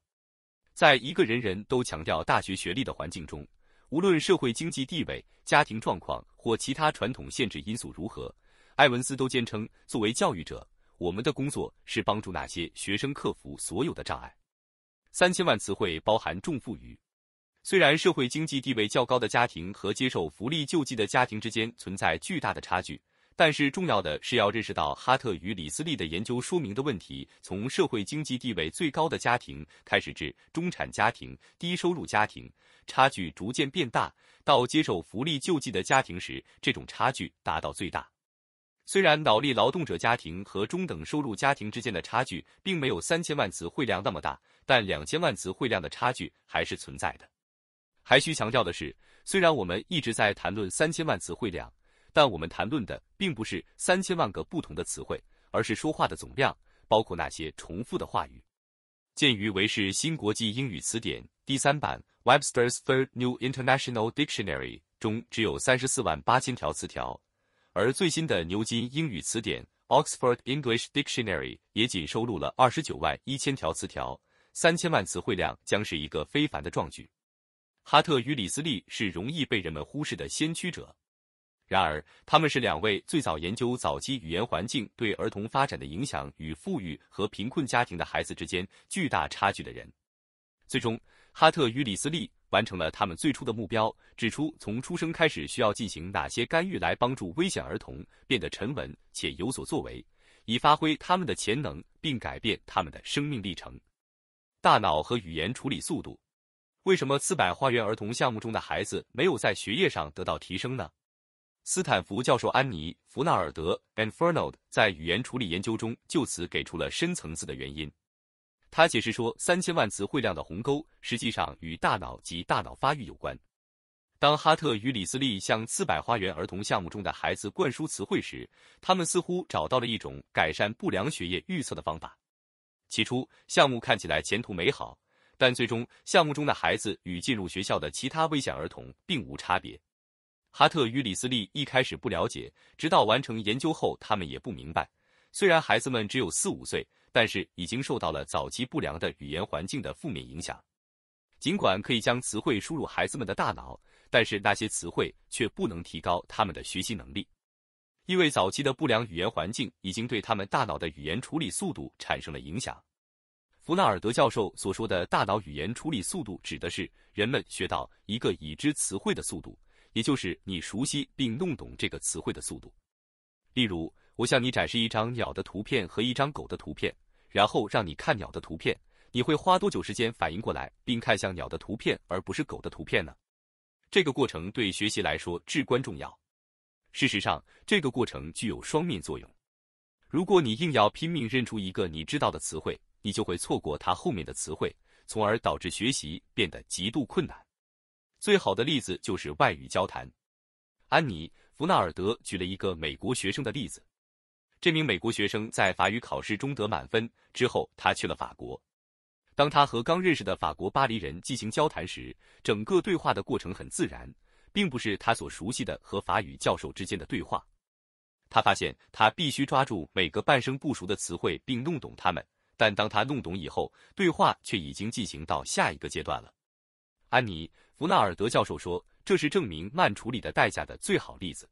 在一个人人都强调大学学历的环境中，无论社会经济地位、家庭状况或其他传统限制因素如何，埃文斯都坚称，作为教育者，我们的工作是帮助那些学生克服所有的障碍。三千万词汇包含重负与。虽然社会经济地位较高的家庭和接受福利救济的家庭之间存在巨大的差距。但是重要的是要认识到，哈特与李斯利的研究说明的问题：从社会经济地位最高的家庭开始，至中产家庭、低收入家庭，差距逐渐变大，到接受福利救济的家庭时，这种差距达到最大。虽然脑力劳动者家庭和中等收入家庭之间的差距并没有三千万词汇量那么大，但两千万词汇量的差距还是存在的。还需强调的是，虽然我们一直在谈论三千万词汇量。但我们谈论的并不是三千万个不同的词汇，而是说话的总量，包括那些重复的话语。鉴于《维氏新国际英语词典》第三版 （Webster's Third New International Dictionary） 中只有三十四万八千条词条，而最新的《牛津英语词典》（Oxford English Dictionary） 也仅收录了二十九万一千条词条，三千万词汇量将是一个非凡的壮举。哈特与李斯利是容易被人们忽视的先驱者。然而，他们是两位最早研究早期语言环境对儿童发展的影响与富裕和贫困家庭的孩子之间巨大差距的人。最终，哈特与李斯利完成了他们最初的目标，指出从出生开始需要进行哪些干预来帮助危险儿童变得沉稳且有所作为，以发挥他们的潜能并改变他们的生命历程。大脑和语言处理速度，为什么四百花园儿童项目中的孩子没有在学业上得到提升呢？斯坦福教授安妮·弗纳尔德 a n d f e r n a l d 在语言处理研究中就此给出了深层次的原因。他解释说，三千万词汇量的鸿沟实际上与大脑及大脑发育有关。当哈特与李斯利向次百花园儿童项目中的孩子灌输词汇时，他们似乎找到了一种改善不良学业预测的方法。起初，项目看起来前途美好，但最终，项目中的孩子与进入学校的其他危险儿童并无差别。哈特与李斯利一开始不了解，直到完成研究后，他们也不明白。虽然孩子们只有四五岁，但是已经受到了早期不良的语言环境的负面影响。尽管可以将词汇输入孩子们的大脑，但是那些词汇却不能提高他们的学习能力，因为早期的不良语言环境已经对他们大脑的语言处理速度产生了影响。弗纳尔德教授所说的大脑语言处理速度，指的是人们学到一个已知词汇的速度。也就是你熟悉并弄懂这个词汇的速度。例如，我向你展示一张鸟的图片和一张狗的图片，然后让你看鸟的图片，你会花多久时间反应过来并看向鸟的图片而不是狗的图片呢？这个过程对学习来说至关重要。事实上，这个过程具有双面作用。如果你硬要拼命认出一个你知道的词汇，你就会错过它后面的词汇，从而导致学习变得极度困难。最好的例子就是外语交谈。安妮·弗纳尔德举了一个美国学生的例子。这名美国学生在法语考试中得满分之后，他去了法国。当他和刚认识的法国巴黎人进行交谈时，整个对话的过程很自然，并不是他所熟悉的和法语教授之间的对话。他发现他必须抓住每个半生不熟的词汇并弄懂它们，但当他弄懂以后，对话却已经进行到下一个阶段了。安妮·弗纳尔德教授说：“这是证明慢处理的代价的最好例子。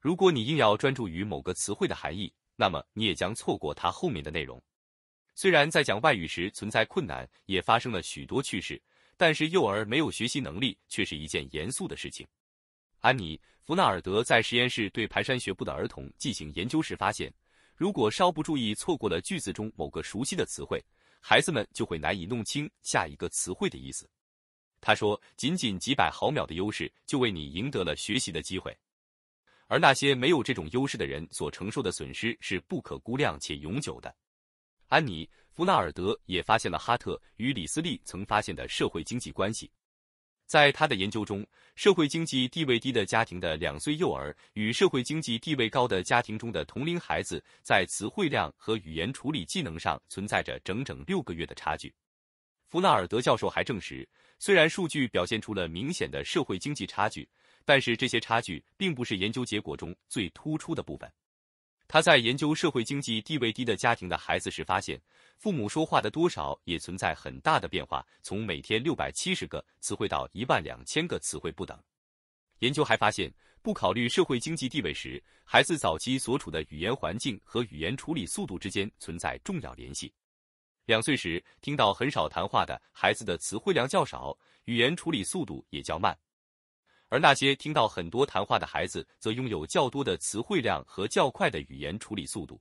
如果你硬要专注于某个词汇的含义，那么你也将错过它后面的内容。虽然在讲外语时存在困难，也发生了许多趣事，但是幼儿没有学习能力却是一件严肃的事情。”安妮·弗纳尔德在实验室对蹒跚学步的儿童进行研究时发现，如果稍不注意错过了句子中某个熟悉的词汇，孩子们就会难以弄清下一个词汇的意思。他说：“仅仅几百毫秒的优势，就为你赢得了学习的机会，而那些没有这种优势的人所承受的损失是不可估量且永久的。”安妮·弗纳尔德也发现了哈特与李斯利曾发现的社会经济关系。在他的研究中，社会经济地位低的家庭的两岁幼儿与社会经济地位高的家庭中的同龄孩子，在词汇量和语言处理技能上存在着整整六个月的差距。弗纳尔德教授还证实。虽然数据表现出了明显的社会经济差距，但是这些差距并不是研究结果中最突出的部分。他在研究社会经济地位低的家庭的孩子时发现，父母说话的多少也存在很大的变化，从每天六百七十个词汇到一万两千个词汇不等。研究还发现，不考虑社会经济地位时，孩子早期所处的语言环境和语言处理速度之间存在重要联系。两岁时听到很少谈话的孩子的词汇量较少，语言处理速度也较慢；而那些听到很多谈话的孩子则拥有较多的词汇量和较快的语言处理速度。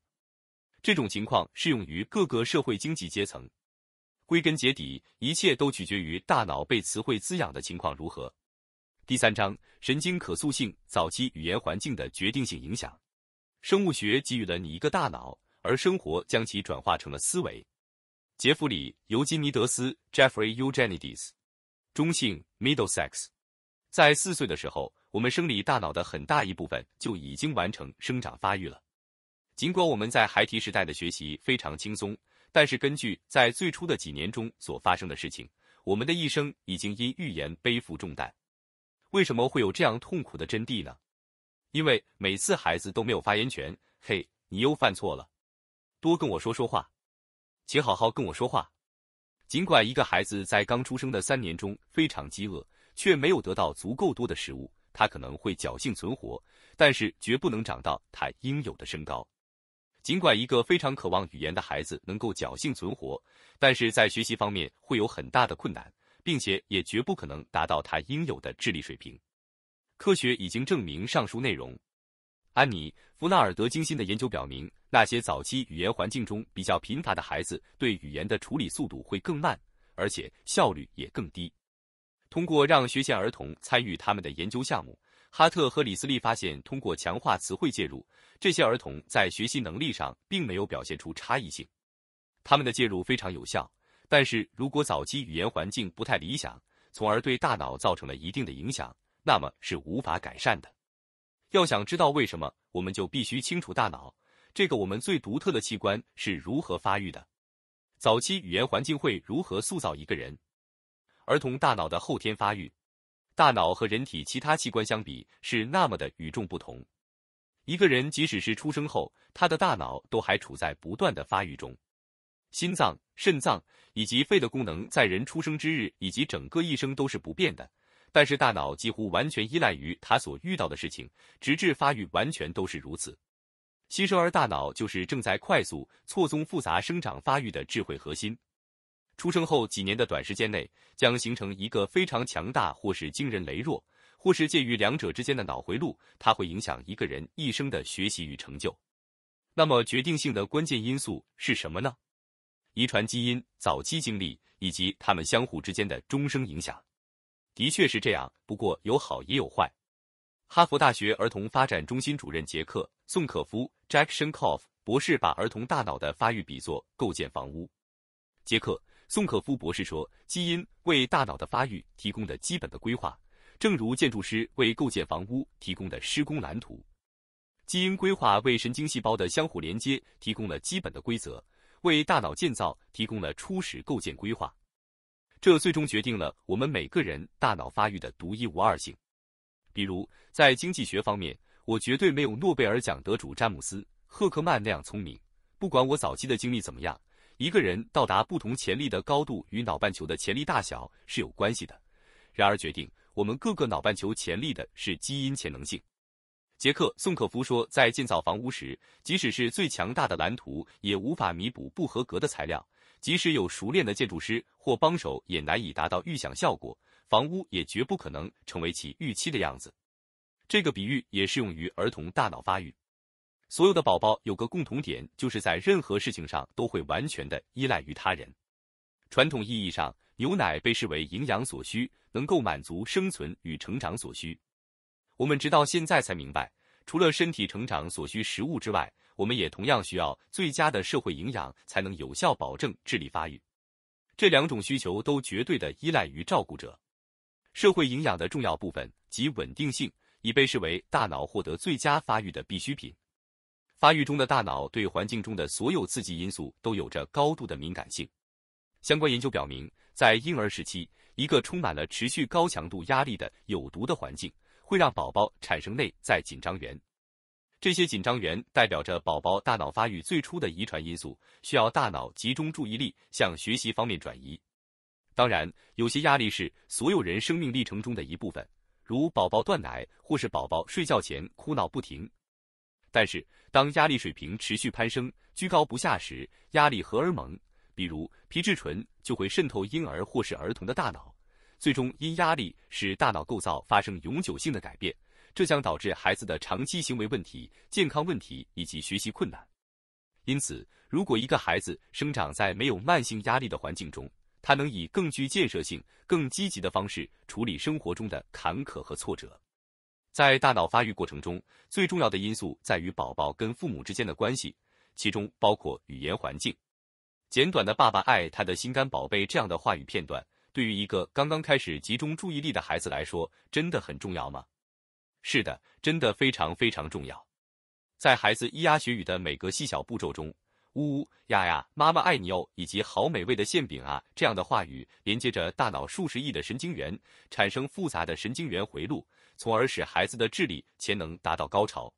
这种情况适用于各个社会经济阶层。归根结底，一切都取决于大脑被词汇滋养的情况如何。第三章：神经可塑性早期语言环境的决定性影响。生物学给予了你一个大脑，而生活将其转化成了思维。杰弗里·尤金尼德斯 （Jeffrey Eugenides），中性 （Middlesex）。在四岁的时候，我们生理大脑的很大一部分就已经完成生长发育了。尽管我们在孩提时代的学习非常轻松，但是根据在最初的几年中所发生的事情，我们的一生已经因预言背负重担。为什么会有这样痛苦的真谛呢？因为每次孩子都没有发言权。嘿，你又犯错了，多跟我说说话。请好好跟我说话。尽管一个孩子在刚出生的三年中非常饥饿，却没有得到足够多的食物，他可能会侥幸存活，但是绝不能长到他应有的身高。尽管一个非常渴望语言的孩子能够侥幸存活，但是在学习方面会有很大的困难，并且也绝不可能达到他应有的智力水平。科学已经证明上述内容。安妮·弗纳尔德精心的研究表明，那些早期语言环境中比较贫乏的孩子，对语言的处理速度会更慢，而且效率也更低。通过让学前儿童参与他们的研究项目，哈特和李斯利发现，通过强化词汇介入，这些儿童在学习能力上并没有表现出差异性。他们的介入非常有效，但是如果早期语言环境不太理想，从而对大脑造成了一定的影响，那么是无法改善的。要想知道为什么，我们就必须清楚大脑这个我们最独特的器官是如何发育的，早期语言环境会如何塑造一个人。儿童大脑的后天发育，大脑和人体其他器官相比是那么的与众不同。一个人即使是出生后，他的大脑都还处在不断的发育中。心脏、肾脏以及肺的功能在人出生之日以及整个一生都是不变的。但是大脑几乎完全依赖于他所遇到的事情，直至发育完全都是如此。新生儿大脑就是正在快速、错综复杂生长发育的智慧核心。出生后几年的短时间内，将形成一个非常强大，或是惊人羸弱，或是介于两者之间的脑回路，它会影响一个人一生的学习与成就。那么决定性的关键因素是什么呢？遗传基因、早期经历以及他们相互之间的终生影响。的确是这样，不过有好也有坏。哈佛大学儿童发展中心主任杰克·宋可夫 （Jack s h n k o f 博士把儿童大脑的发育比作构建房屋。杰克·宋可夫博士说，基因为大脑的发育提供的基本的规划，正如建筑师为构建房屋提供的施工蓝图。基因规划为神经细胞的相互连接提供了基本的规则，为大脑建造提供了初始构建规划。这最终决定了我们每个人大脑发育的独一无二性。比如，在经济学方面，我绝对没有诺贝尔奖得主詹姆斯·赫克曼那样聪明。不管我早期的经历怎么样，一个人到达不同潜力的高度与脑半球的潜力大小是有关系的。然而，决定我们各个脑半球潜力的是基因潜能性。杰克·宋可夫说，在建造房屋时，即使是最强大的蓝图，也无法弥补不合格的材料。即使有熟练的建筑师或帮手，也难以达到预想效果。房屋也绝不可能成为其预期的样子。这个比喻也适用于儿童大脑发育。所有的宝宝有个共同点，就是在任何事情上都会完全的依赖于他人。传统意义上，牛奶被视为营养所需，能够满足生存与成长所需。我们直到现在才明白，除了身体成长所需食物之外，我们也同样需要最佳的社会营养，才能有效保证智力发育。这两种需求都绝对的依赖于照顾者。社会营养的重要部分及稳定性，已被视为大脑获得最佳发育的必需品。发育中的大脑对环境中的所有刺激因素都有着高度的敏感性。相关研究表明，在婴儿时期，一个充满了持续高强度压力的有毒的环境，会让宝宝产生内在紧张源。这些紧张源代表着宝宝大脑发育最初的遗传因素，需要大脑集中注意力向学习方面转移。当然，有些压力是所有人生命历程中的一部分，如宝宝断奶或是宝宝睡觉前哭闹不停。但是，当压力水平持续攀升、居高不下时，压力荷尔蒙，比如皮质醇，就会渗透婴儿或是儿童的大脑，最终因压力使大脑构造发生永久性的改变。这将导致孩子的长期行为问题、健康问题以及学习困难。因此，如果一个孩子生长在没有慢性压力的环境中，他能以更具建设性、更积极的方式处理生活中的坎坷和挫折。在大脑发育过程中，最重要的因素在于宝宝跟父母之间的关系，其中包括语言环境。简短的“爸爸爱他的心肝宝贝”这样的话语片段，对于一个刚刚开始集中注意力的孩子来说，真的很重要吗？是的，真的非常非常重要。在孩子咿呀学语的每个细小步骤中，呜呜呀呀，妈妈爱你哦，以及好美味的馅饼啊，这样的话语连接着大脑数十亿的神经元，产生复杂的神经元回路，从而使孩子的智力潜能达到高潮。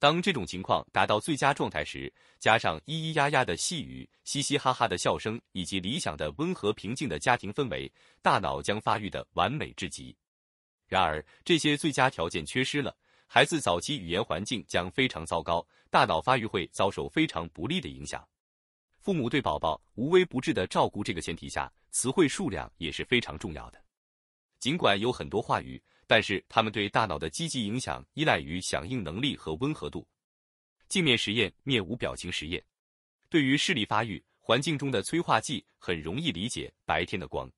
当这种情况达到最佳状态时，加上咿咿呀呀的细语，嘻嘻哈哈的笑声，以及理想的温和平静的家庭氛围，大脑将发育的完美至极。然而，这些最佳条件缺失了，孩子早期语言环境将非常糟糕，大脑发育会遭受非常不利的影响。父母对宝宝无微不至的照顾这个前提下，词汇数量也是非常重要的。尽管有很多话语，但是他们对大脑的积极影响依赖于响应能力和温和度。镜面实验、面无表情实验，对于视力发育，环境中的催化剂很容易理解——白天的光。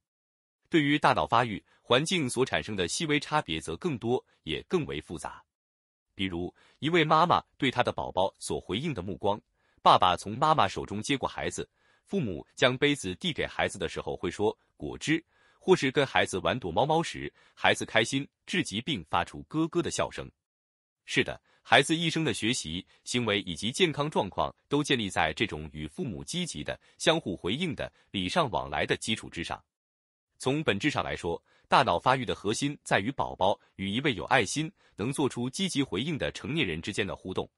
对于大脑发育。环境所产生的细微差别则更多，也更为复杂。比如，一位妈妈对她的宝宝所回应的目光；爸爸从妈妈手中接过孩子；父母将杯子递给孩子的时候会说“果汁”；或是跟孩子玩躲猫猫时，孩子开心至极并发出咯咯的笑声。是的，孩子一生的学习、行为以及健康状况都建立在这种与父母积极的相互回应的礼尚往来的基础之上。从本质上来说，大脑发育的核心在于宝宝与一位有爱心、能做出积极回应的成年人之间的互动。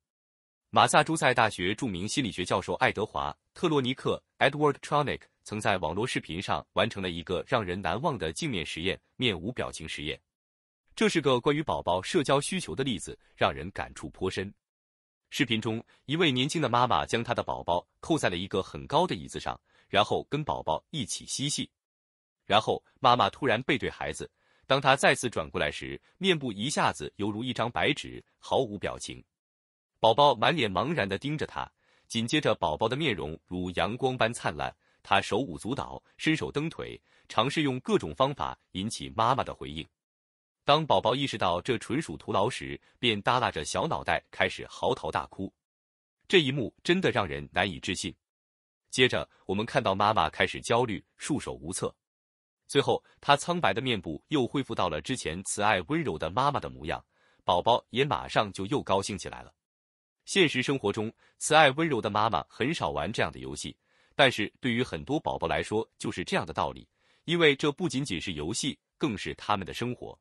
马萨诸塞大学著名心理学教授爱德华·特洛尼克 （Edward Tronick） 曾在网络视频上完成了一个让人难忘的镜面实验——面无表情实验。这是个关于宝宝社交需求的例子，让人感触颇深。视频中，一位年轻的妈妈将她的宝宝扣在了一个很高的椅子上，然后跟宝宝一起嬉戏。然后妈妈突然背对孩子，当她再次转过来时，面部一下子犹如一张白纸，毫无表情。宝宝满脸茫然的盯着她，紧接着宝宝的面容如阳光般灿烂，他手舞足蹈，伸手蹬腿，尝试用各种方法引起妈妈的回应。当宝宝意识到这纯属徒劳时，便耷拉着小脑袋开始嚎啕大哭。这一幕真的让人难以置信。接着我们看到妈妈开始焦虑，束手无策。最后，他苍白的面部又恢复到了之前慈爱温柔的妈妈的模样，宝宝也马上就又高兴起来了。现实生活中，慈爱温柔的妈妈很少玩这样的游戏，但是对于很多宝宝来说，就是这样的道理。因为这不仅仅是游戏，更是他们的生活。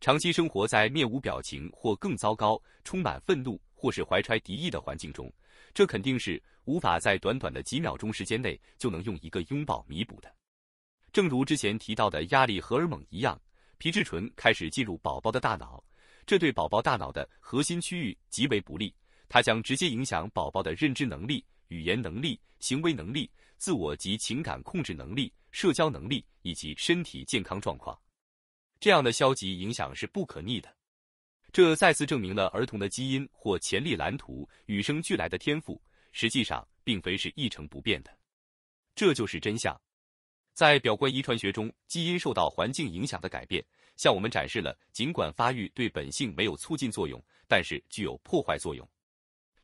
长期生活在面无表情或更糟糕、充满愤怒或是怀揣敌意的环境中，这肯定是无法在短短的几秒钟时间内就能用一个拥抱弥补的。正如之前提到的压力荷尔蒙一样，皮质醇开始进入宝宝的大脑，这对宝宝大脑的核心区域极为不利。它将直接影响宝宝的认知能力、语言能力、行为能力、自我及情感控制能力、社交能力以及身体健康状况。这样的消极影响是不可逆的。这再次证明了儿童的基因或潜力蓝图与生俱来的天赋，实际上并非是一成不变的。这就是真相。在表观遗传学中，基因受到环境影响的改变，向我们展示了尽管发育对本性没有促进作用，但是具有破坏作用。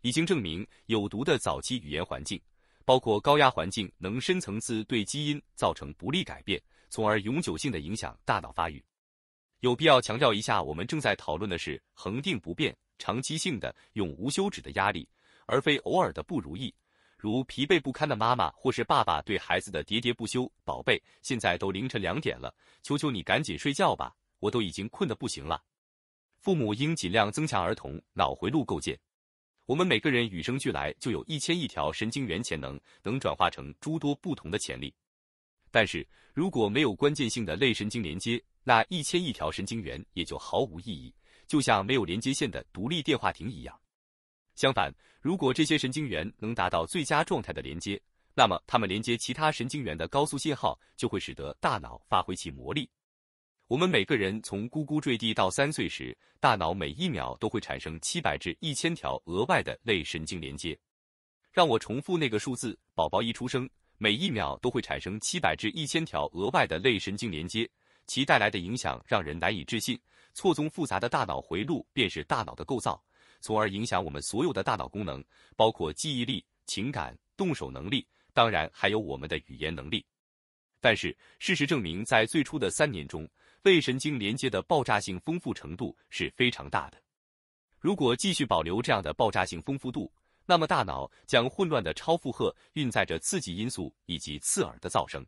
已经证明，有毒的早期语言环境，包括高压环境，能深层次对基因造成不利改变，从而永久性的影响大脑发育。有必要强调一下，我们正在讨论的是恒定不变、长期性的、永无休止的压力，而非偶尔的不如意。如疲惫不堪的妈妈或是爸爸对孩子的喋喋不休：“宝贝，现在都凌晨两点了，求求你赶紧睡觉吧，我都已经困得不行了。”父母应尽量增强儿童脑回路构建。我们每个人与生俱来就有一千亿条神经元潜能，能转化成诸多不同的潜力。但是如果没有关键性的类神经连接，那一千亿条神经元也就毫无意义，就像没有连接线的独立电话亭一样。相反，如果这些神经元能达到最佳状态的连接，那么它们连接其他神经元的高速信号就会使得大脑发挥其魔力。我们每个人从呱呱坠地到三岁时，大脑每一秒都会产生七百至一千条额外的类神经连接。让我重复那个数字：宝宝一出生，每一秒都会产生七百至一千条额外的类神经连接，其带来的影响让人难以置信。错综复杂的大脑回路便是大脑的构造。从而影响我们所有的大脑功能，包括记忆力、情感、动手能力，当然还有我们的语言能力。但是事实证明，在最初的三年中，类神经连接的爆炸性丰富程度是非常大的。如果继续保留这样的爆炸性丰富度，那么大脑将混乱的超负荷，运载着刺激因素以及刺耳的噪声。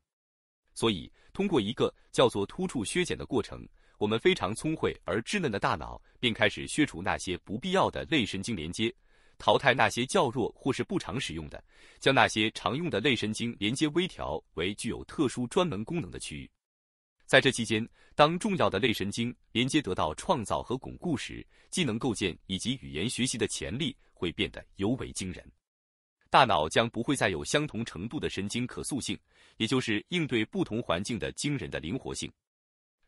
所以，通过一个叫做突触削减的过程。我们非常聪慧而稚嫩的大脑便开始削除那些不必要的类神经连接，淘汰那些较弱或是不常使用的，将那些常用的类神经连接微调为具有特殊专门功能的区域。在这期间，当重要的类神经连接得到创造和巩固时，技能构建以及语言学习的潜力会变得尤为惊人。大脑将不会再有相同程度的神经可塑性，也就是应对不同环境的惊人的灵活性。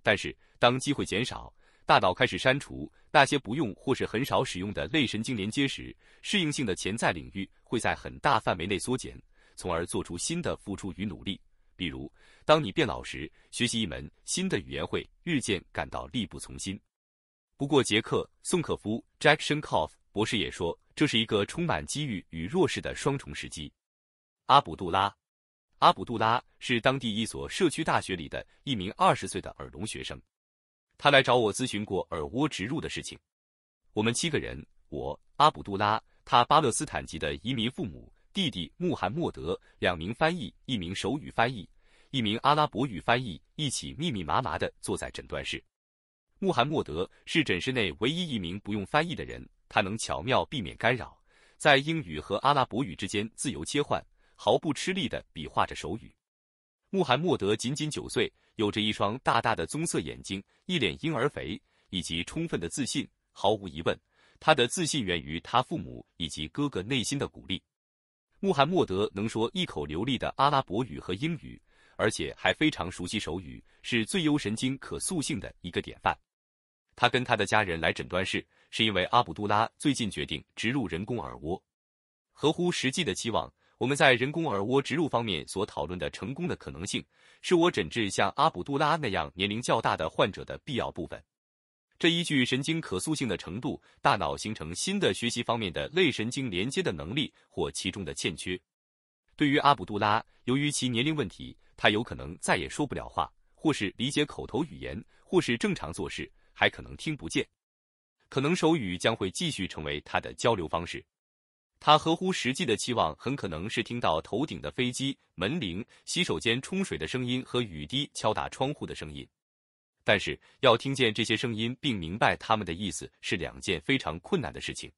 但是，当机会减少，大脑开始删除那些不用或是很少使用的类神经连接时，适应性的潜在领域会在很大范围内缩减，从而做出新的付出与努力。比如，当你变老时，学习一门新的语言会日渐感到力不从心。不过，杰克·宋可夫 j a c k s o n k o f 博士也说，这是一个充满机遇与弱势的双重时机。阿卜杜拉。阿卜杜拉是当地一所社区大学里的一名二十岁的耳聋学生，他来找我咨询过耳蜗植入的事情。我们七个人，我、阿卜杜拉、他、巴勒斯坦籍的移民父母、弟弟穆罕默德、两名翻译、一名手语翻译、一名阿拉伯语翻译，一起密密麻麻的坐在诊断室。穆罕默德是诊室内唯一一名不用翻译的人，他能巧妙避免干扰，在英语和阿拉伯语之间自由切换。毫不吃力的比划着手语。穆罕默德仅仅九岁，有着一双大大的棕色眼睛，一脸婴儿肥，以及充分的自信。毫无疑问，他的自信源于他父母以及哥哥内心的鼓励。穆罕默德能说一口流利的阿拉伯语和英语，而且还非常熟悉手语，是最优神经可塑性的一个典范。他跟他的家人来诊断室，是因为阿卜杜拉最近决定植入人工耳蜗，合乎实际的期望。我们在人工耳蜗植入方面所讨论的成功的可能性，是我诊治像阿卜杜拉那样年龄较大的患者的必要部分。这依据神经可塑性的程度，大脑形成新的学习方面的类神经连接的能力或其中的欠缺。对于阿卜杜拉，由于其年龄问题，他有可能再也说不了话，或是理解口头语言，或是正常做事，还可能听不见。可能手语将会继续成为他的交流方式。他合乎实际的期望很可能是听到头顶的飞机、门铃、洗手间冲水的声音和雨滴敲打窗户的声音，但是要听见这些声音并明白他们的意思是两件非常困难的事情。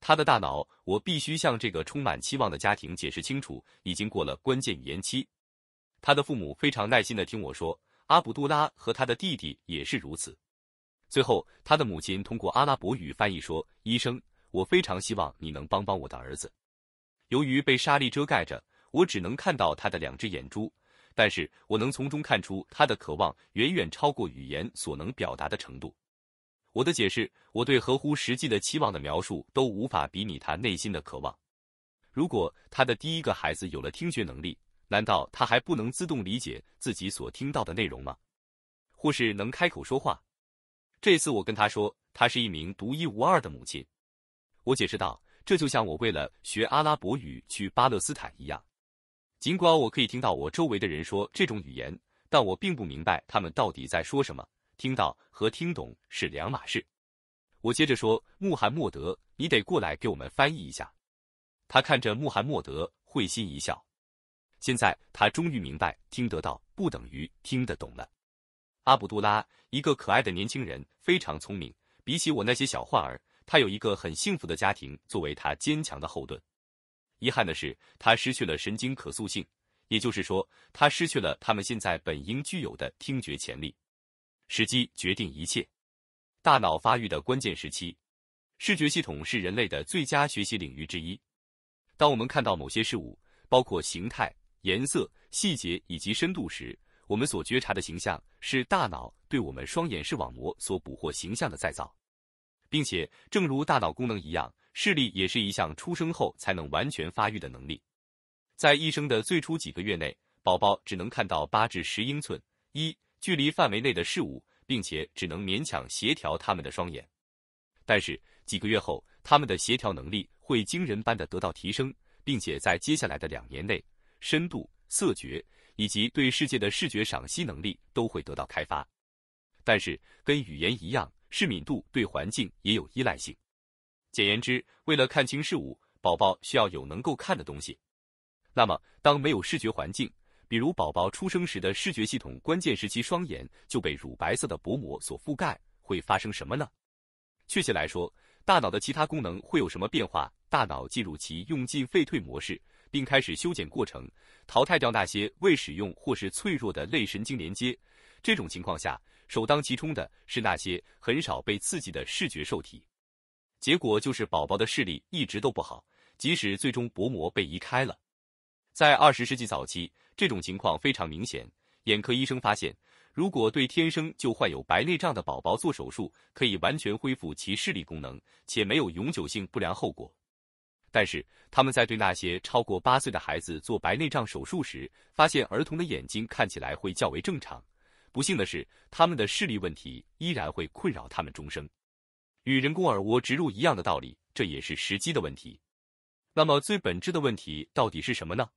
他的大脑，我必须向这个充满期望的家庭解释清楚，已经过了关键语言期。他的父母非常耐心的听我说，阿卜杜拉和他的弟弟也是如此。最后，他的母亲通过阿拉伯语翻译说：“医生。”我非常希望你能帮帮我的儿子。由于被沙粒遮盖着，我只能看到他的两只眼珠，但是我能从中看出他的渴望远远超过语言所能表达的程度。我的解释，我对合乎实际的期望的描述都无法比拟他内心的渴望。如果他的第一个孩子有了听觉能力，难道他还不能自动理解自己所听到的内容吗？或是能开口说话？这次我跟他说，他是一名独一无二的母亲。我解释道：“这就像我为了学阿拉伯语去巴勒斯坦一样，尽管我可以听到我周围的人说这种语言，但我并不明白他们到底在说什么。听到和听懂是两码事。”我接着说：“穆罕默德，你得过来给我们翻译一下。”他看着穆罕默德，会心一笑。现在他终于明白，听得到不等于听得懂了。阿卜杜拉，一个可爱的年轻人，非常聪明，比起我那些小患儿。他有一个很幸福的家庭作为他坚强的后盾。遗憾的是，他失去了神经可塑性，也就是说，他失去了他们现在本应具有的听觉潜力。时机决定一切，大脑发育的关键时期，视觉系统是人类的最佳学习领域之一。当我们看到某些事物，包括形态、颜色、细节以及深度时，我们所觉察的形象是大脑对我们双眼视网膜所捕获形象的再造。并且，正如大脑功能一样，视力也是一项出生后才能完全发育的能力。在一生的最初几个月内，宝宝只能看到八至十英寸一距离范围内的事物，并且只能勉强协调他们的双眼。但是几个月后，他们的协调能力会惊人般的得到提升，并且在接下来的两年内，深度、色觉以及对世界的视觉赏析能力都会得到开发。但是，跟语言一样。视敏度对环境也有依赖性。简言之，为了看清事物，宝宝需要有能够看的东西。那么，当没有视觉环境，比如宝宝出生时的视觉系统关键时期，双眼就被乳白色的薄膜所覆盖，会发生什么呢？确切来说，大脑的其他功能会有什么变化？大脑进入其用进废退模式，并开始修剪过程，淘汰掉那些未使用或是脆弱的类神经连接。这种情况下。首当其冲的是那些很少被刺激的视觉受体，结果就是宝宝的视力一直都不好。即使最终薄膜被移开了，在二十世纪早期，这种情况非常明显。眼科医生发现，如果对天生就患有白内障的宝宝做手术，可以完全恢复其视力功能，且没有永久性不良后果。但是，他们在对那些超过八岁的孩子做白内障手术时，发现儿童的眼睛看起来会较为正常。不幸的是，他们的视力问题依然会困扰他们终生。与人工耳蜗植入一样的道理，这也是时机的问题。那么，最本质的问题到底是什么呢？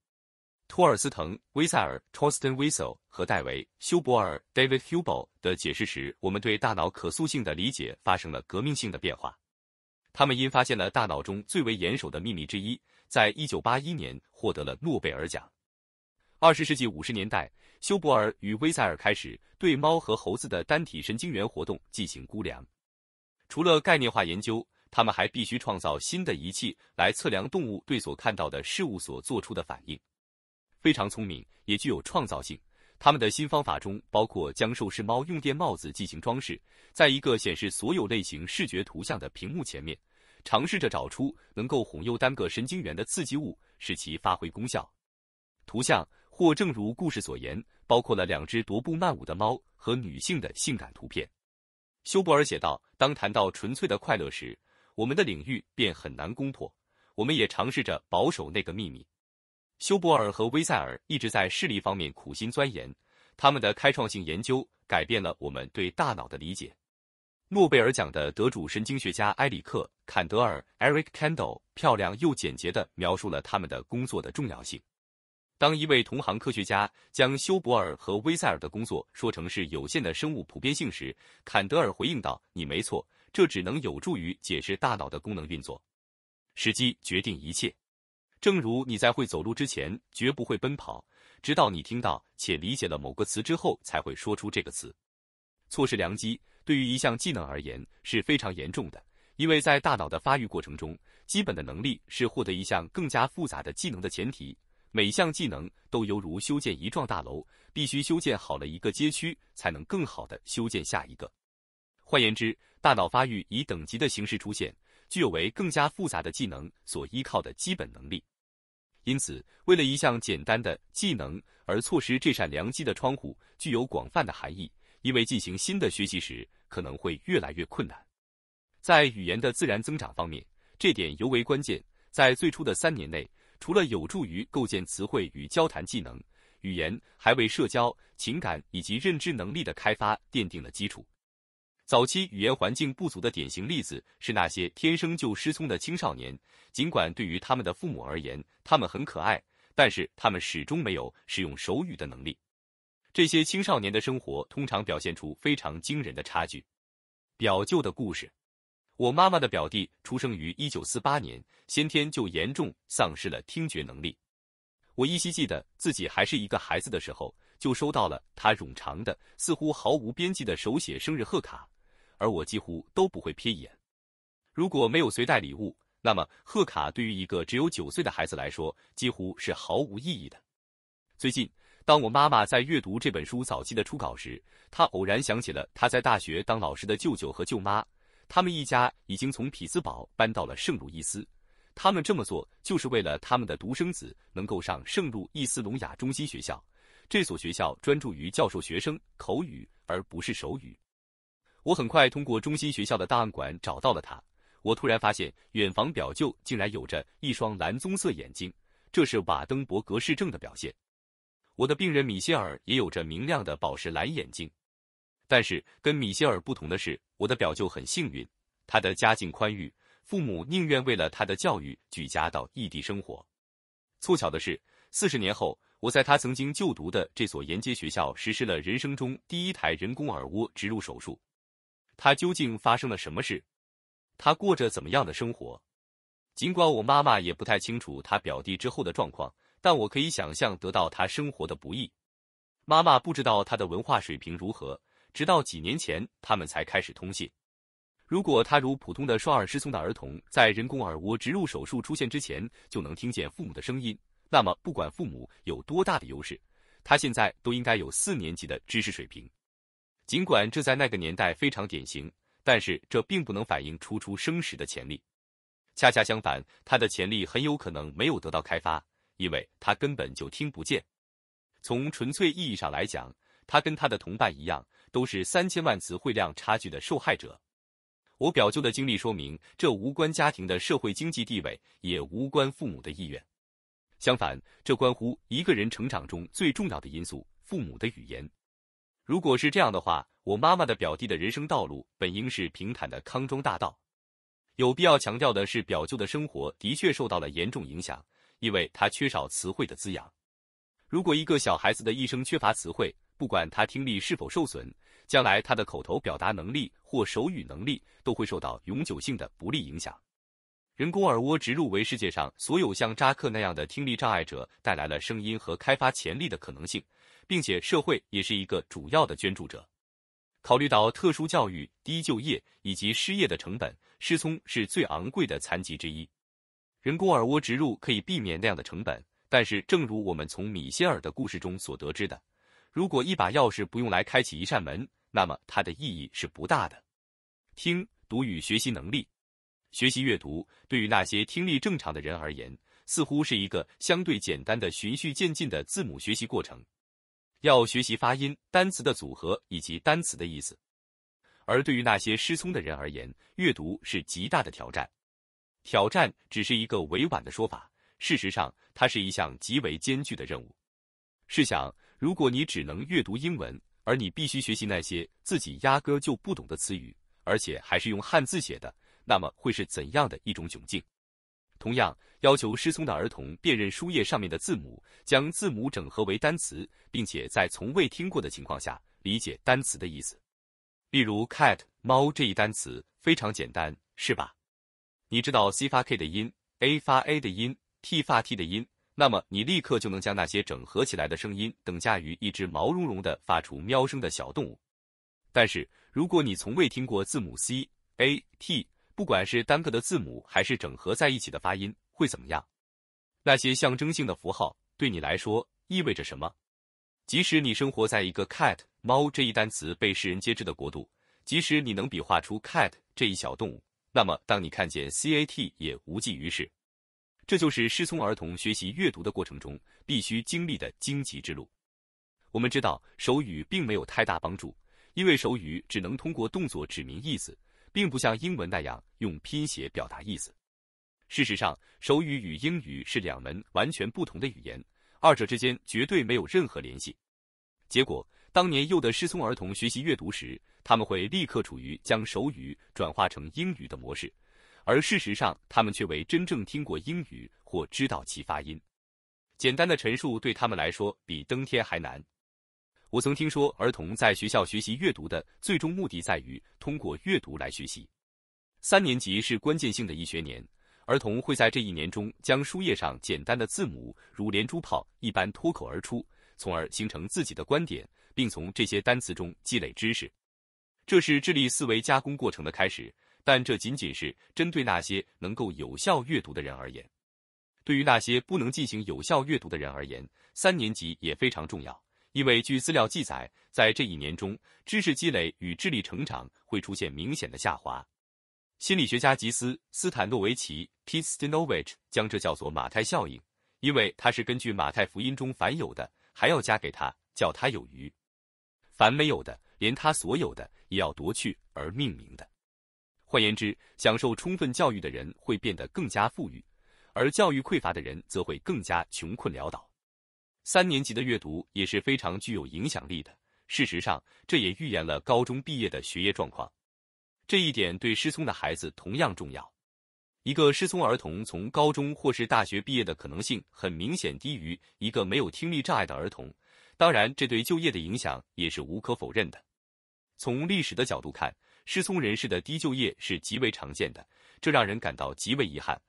托尔斯滕·威塞尔 （Tolstyn w i s e l 和戴维·休伯尔 （David Hubel） 的解释时，我们对大脑可塑性的理解发生了革命性的变化。他们因发现了大脑中最为严守的秘密之一，在一九八一年获得了诺贝尔奖。二十世纪五十年代。休伯尔与威塞尔开始对猫和猴子的单体神经元活动进行估量。除了概念化研究，他们还必须创造新的仪器来测量动物对所看到的事物所做出的反应。非常聪明，也具有创造性。他们的新方法中包括将受试猫用电帽子进行装饰，在一个显示所有类型视觉图像的屏幕前面，尝试着找出能够哄诱单个神经元的刺激物，使其发挥功效。图像。或正如故事所言，包括了两只踱步慢舞的猫和女性的性感图片。休伯尔写道：“当谈到纯粹的快乐时，我们的领域便很难攻破。我们也尝试着保守那个秘密。”休伯尔和威塞尔一直在视力方面苦心钻研，他们的开创性研究改变了我们对大脑的理解。诺贝尔奖的得主神经学家埃里克·坎德尔 （Eric k e n d l l 漂亮又简洁地描述了他们的工作的重要性。当一位同行科学家将休伯尔和威塞尔的工作说成是有限的生物普遍性时，坎德尔回应道：“你没错，这只能有助于解释大脑的功能运作。时机决定一切，正如你在会走路之前绝不会奔跑，直到你听到且理解了某个词之后才会说出这个词。错失良机对于一项技能而言是非常严重的，因为在大脑的发育过程中，基本的能力是获得一项更加复杂的技能的前提。”每项技能都犹如修建一幢大楼，必须修建好了一个街区，才能更好的修建下一个。换言之，大脑发育以等级的形式出现，具有为更加复杂的技能所依靠的基本能力。因此，为了一项简单的技能而错失这扇良机的窗户，具有广泛的含义，因为进行新的学习时可能会越来越困难。在语言的自然增长方面，这点尤为关键。在最初的三年内。除了有助于构建词汇与交谈技能，语言还为社交、情感以及认知能力的开发奠定了基础。早期语言环境不足的典型例子是那些天生就失聪的青少年。尽管对于他们的父母而言，他们很可爱，但是他们始终没有使用手语的能力。这些青少年的生活通常表现出非常惊人的差距。表舅的故事。我妈妈的表弟出生于一九四八年，先天就严重丧失了听觉能力。我依稀记得自己还是一个孩子的时候，就收到了他冗长的、似乎毫无边际的手写生日贺卡，而我几乎都不会瞥一眼。如果没有随带礼物，那么贺卡对于一个只有九岁的孩子来说，几乎是毫无意义的。最近，当我妈妈在阅读这本书早期的初稿时，她偶然想起了她在大学当老师的舅舅和舅妈。他们一家已经从匹兹堡搬到了圣路易斯。他们这么做就是为了他们的独生子能够上圣路易斯聋哑中心学校。这所学校专注于教授学生口语，而不是手语。我很快通过中心学校的档案馆找到了他。我突然发现远房表舅竟然有着一双蓝棕色眼睛，这是瓦登伯格氏症的表现。我的病人米歇尔也有着明亮的宝石蓝眼睛。但是跟米歇尔不同的是，我的表舅很幸运，他的家境宽裕，父母宁愿为了他的教育举家到异地生活。凑巧的是，四十年后，我在他曾经就读的这所沿街学校实施了人生中第一台人工耳蜗植入手术。他究竟发生了什么事？他过着怎么样的生活？尽管我妈妈也不太清楚他表弟之后的状况，但我可以想象得到他生活的不易。妈妈不知道他的文化水平如何。直到几年前，他们才开始通信。如果他如普通的双耳失聪的儿童，在人工耳蜗植入手术出现之前就能听见父母的声音，那么不管父母有多大的优势，他现在都应该有四年级的知识水平。尽管这在那个年代非常典型，但是这并不能反映出出生时的潜力。恰恰相反，他的潜力很有可能没有得到开发，因为他根本就听不见。从纯粹意义上来讲，他跟他的同伴一样，都是三千万词汇量差距的受害者。我表舅的经历说明，这无关家庭的社会经济地位，也无关父母的意愿。相反，这关乎一个人成长中最重要的因素——父母的语言。如果是这样的话，我妈妈的表弟的人生道路本应是平坦的康庄大道。有必要强调的是，表舅的生活的确受到了严重影响，因为他缺少词汇的滋养。如果一个小孩子的一生缺乏词汇，不管他听力是否受损，将来他的口头表达能力或手语能力都会受到永久性的不利影响。人工耳蜗植入为世界上所有像扎克那样的听力障碍者带来了声音和开发潜力的可能性，并且社会也是一个主要的捐助者。考虑到特殊教育、低就业以及失业的成本，失聪是最昂贵的残疾之一。人工耳蜗植入可以避免那样的成本，但是正如我们从米歇尔的故事中所得知的。如果一把钥匙不用来开启一扇门，那么它的意义是不大的。听读与学习能力，学习阅读对于那些听力正常的人而言，似乎是一个相对简单的、循序渐进的字母学习过程。要学习发音、单词的组合以及单词的意思。而对于那些失聪的人而言，阅读是极大的挑战。挑战只是一个委婉的说法，事实上，它是一项极为艰巨的任务。试想。如果你只能阅读英文，而你必须学习那些自己压根就不懂的词语，而且还是用汉字写的，那么会是怎样的一种窘境？同样，要求失聪的儿童辨认书页上面的字母，将字母整合为单词，并且在从未听过的情况下理解单词的意思。例如，cat 猫这一单词非常简单，是吧？你知道 c 发 k 的音，a 发 a 的音，t 发 t 的音。那么你立刻就能将那些整合起来的声音等价于一只毛茸茸的发出喵声的小动物。但是如果你从未听过字母 C A T，不管是单个的字母还是整合在一起的发音，会怎么样？那些象征性的符号对你来说意味着什么？即使你生活在一个 cat 猫这一单词被世人皆知的国度，即使你能比划出 cat 这一小动物，那么当你看见 C A T 也无济于事。这就是失聪儿童学习阅读的过程中必须经历的荆棘之路。我们知道手语并没有太大帮助，因为手语只能通过动作指明意思，并不像英文那样用拼写表达意思。事实上，手语与英语是两门完全不同的语言，二者之间绝对没有任何联系。结果，当年幼的失聪儿童学习阅读时，他们会立刻处于将手语转化成英语的模式。而事实上，他们却未真正听过英语或知道其发音。简单的陈述对他们来说比登天还难。我曾听说，儿童在学校学习阅读的最终目的在于通过阅读来学习。三年级是关键性的一学年，儿童会在这一年中将书页上简单的字母如连珠炮一般脱口而出，从而形成自己的观点，并从这些单词中积累知识。这是智力思维加工过程的开始。但这仅仅是针对那些能够有效阅读的人而言。对于那些不能进行有效阅读的人而言，三年级也非常重要，因为据资料记载，在这一年中，知识积累与智力成长会出现明显的下滑。心理学家吉斯·斯坦诺维奇 （Pistinovich） 将这叫做马太效应，因为它是根据《马太福音》中“凡有的还要加给他，叫他有余；凡没有的，连他所有的也要夺去”而命名的。换言之，享受充分教育的人会变得更加富裕，而教育匮乏的人则会更加穷困潦倒。三年级的阅读也是非常具有影响力的。事实上，这也预言了高中毕业的学业状况。这一点对失聪的孩子同样重要。一个失聪儿童从高中或是大学毕业的可能性，很明显低于一个没有听力障碍的儿童。当然，这对就业的影响也是无可否认的。从历史的角度看。失聪人士的低就业是极为常见的，这让人感到极为遗憾。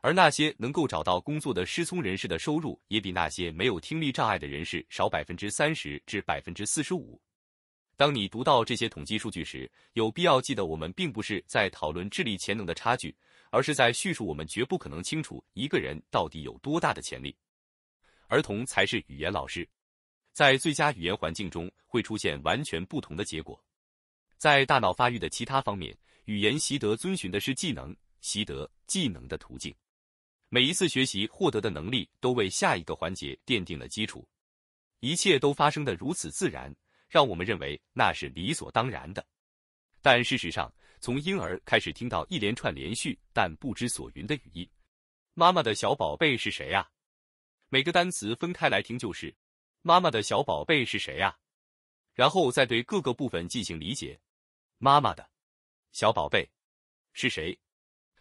而那些能够找到工作的失聪人士的收入也比那些没有听力障碍的人士少百分之三十至百分之四十五。当你读到这些统计数据时，有必要记得我们并不是在讨论智力潜能的差距，而是在叙述我们绝不可能清楚一个人到底有多大的潜力。儿童才是语言老师，在最佳语言环境中会出现完全不同的结果。在大脑发育的其他方面，语言习得遵循的是技能习得技能的途径。每一次学习获得的能力都为下一个环节奠定了基础。一切都发生的如此自然，让我们认为那是理所当然的。但事实上，从婴儿开始听到一连串连续但不知所云的语音，“妈妈的小宝贝是谁啊？”每个单词分开来听就是“妈妈的小宝贝是谁啊？”然后再对各个部分进行理解。妈妈的小宝贝是谁？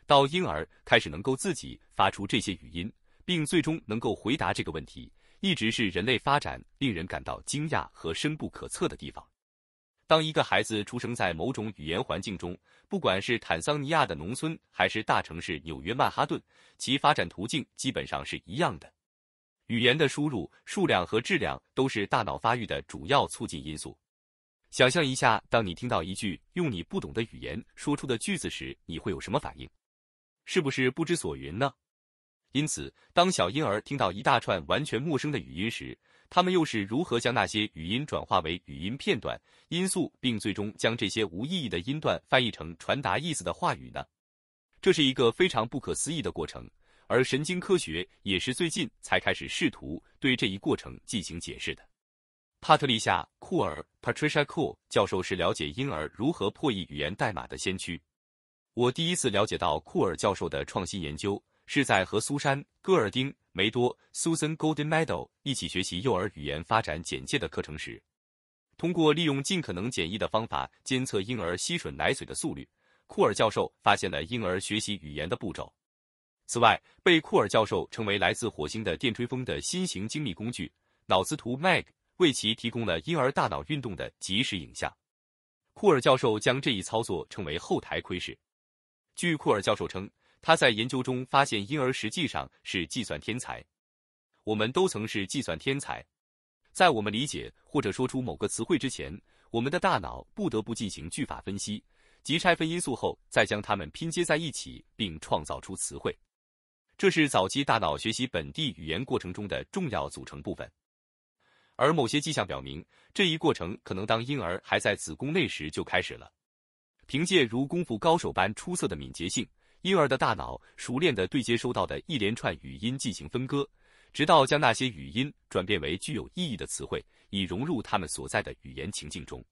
到婴儿开始能够自己发出这些语音，并最终能够回答这个问题，一直是人类发展令人感到惊讶和深不可测的地方。当一个孩子出生在某种语言环境中，不管是坦桑尼亚的农村还是大城市纽约曼哈顿，其发展途径基本上是一样的。语言的输入数量和质量都是大脑发育的主要促进因素。想象一下，当你听到一句用你不懂的语言说出的句子时，你会有什么反应？是不是不知所云呢？因此，当小婴儿听到一大串完全陌生的语音时，他们又是如何将那些语音转化为语音片段、音素，并最终将这些无意义的音段翻译成传达意思的话语呢？这是一个非常不可思议的过程，而神经科学也是最近才开始试图对这一过程进行解释的。帕特丽夏·库尔 （Patricia Cool） 教授是了解婴儿如何破译语言代码的先驱。我第一次了解到库尔教授的创新研究，是在和苏珊·戈尔丁·梅多 （Susan Golden Meadow） 一起学习幼儿语言发展简介的课程时。通过利用尽可能简易的方法监测婴儿吸吮奶嘴的速率，库尔教授发现了婴儿学习语言的步骤。此外，被库尔教授称为“来自火星的电吹风”的新型精密工具——脑磁图 m a g 为其提供了婴儿大脑运动的即时影像。库尔教授将这一操作称为“后台窥视”。据库尔教授称，他在研究中发现，婴儿实际上是计算天才。我们都曾是计算天才。在我们理解或者说出某个词汇之前，我们的大脑不得不进行句法分析，即拆分因素后再将它们拼接在一起，并创造出词汇。这是早期大脑学习本地语言过程中的重要组成部分。而某些迹象表明，这一过程可能当婴儿还在子宫内时就开始了。凭借如功夫高手般出色的敏捷性，婴儿的大脑熟练地对接收到的一连串语音进行分割，直到将那些语音转变为具有意义的词汇，以融入他们所在的语言情境中。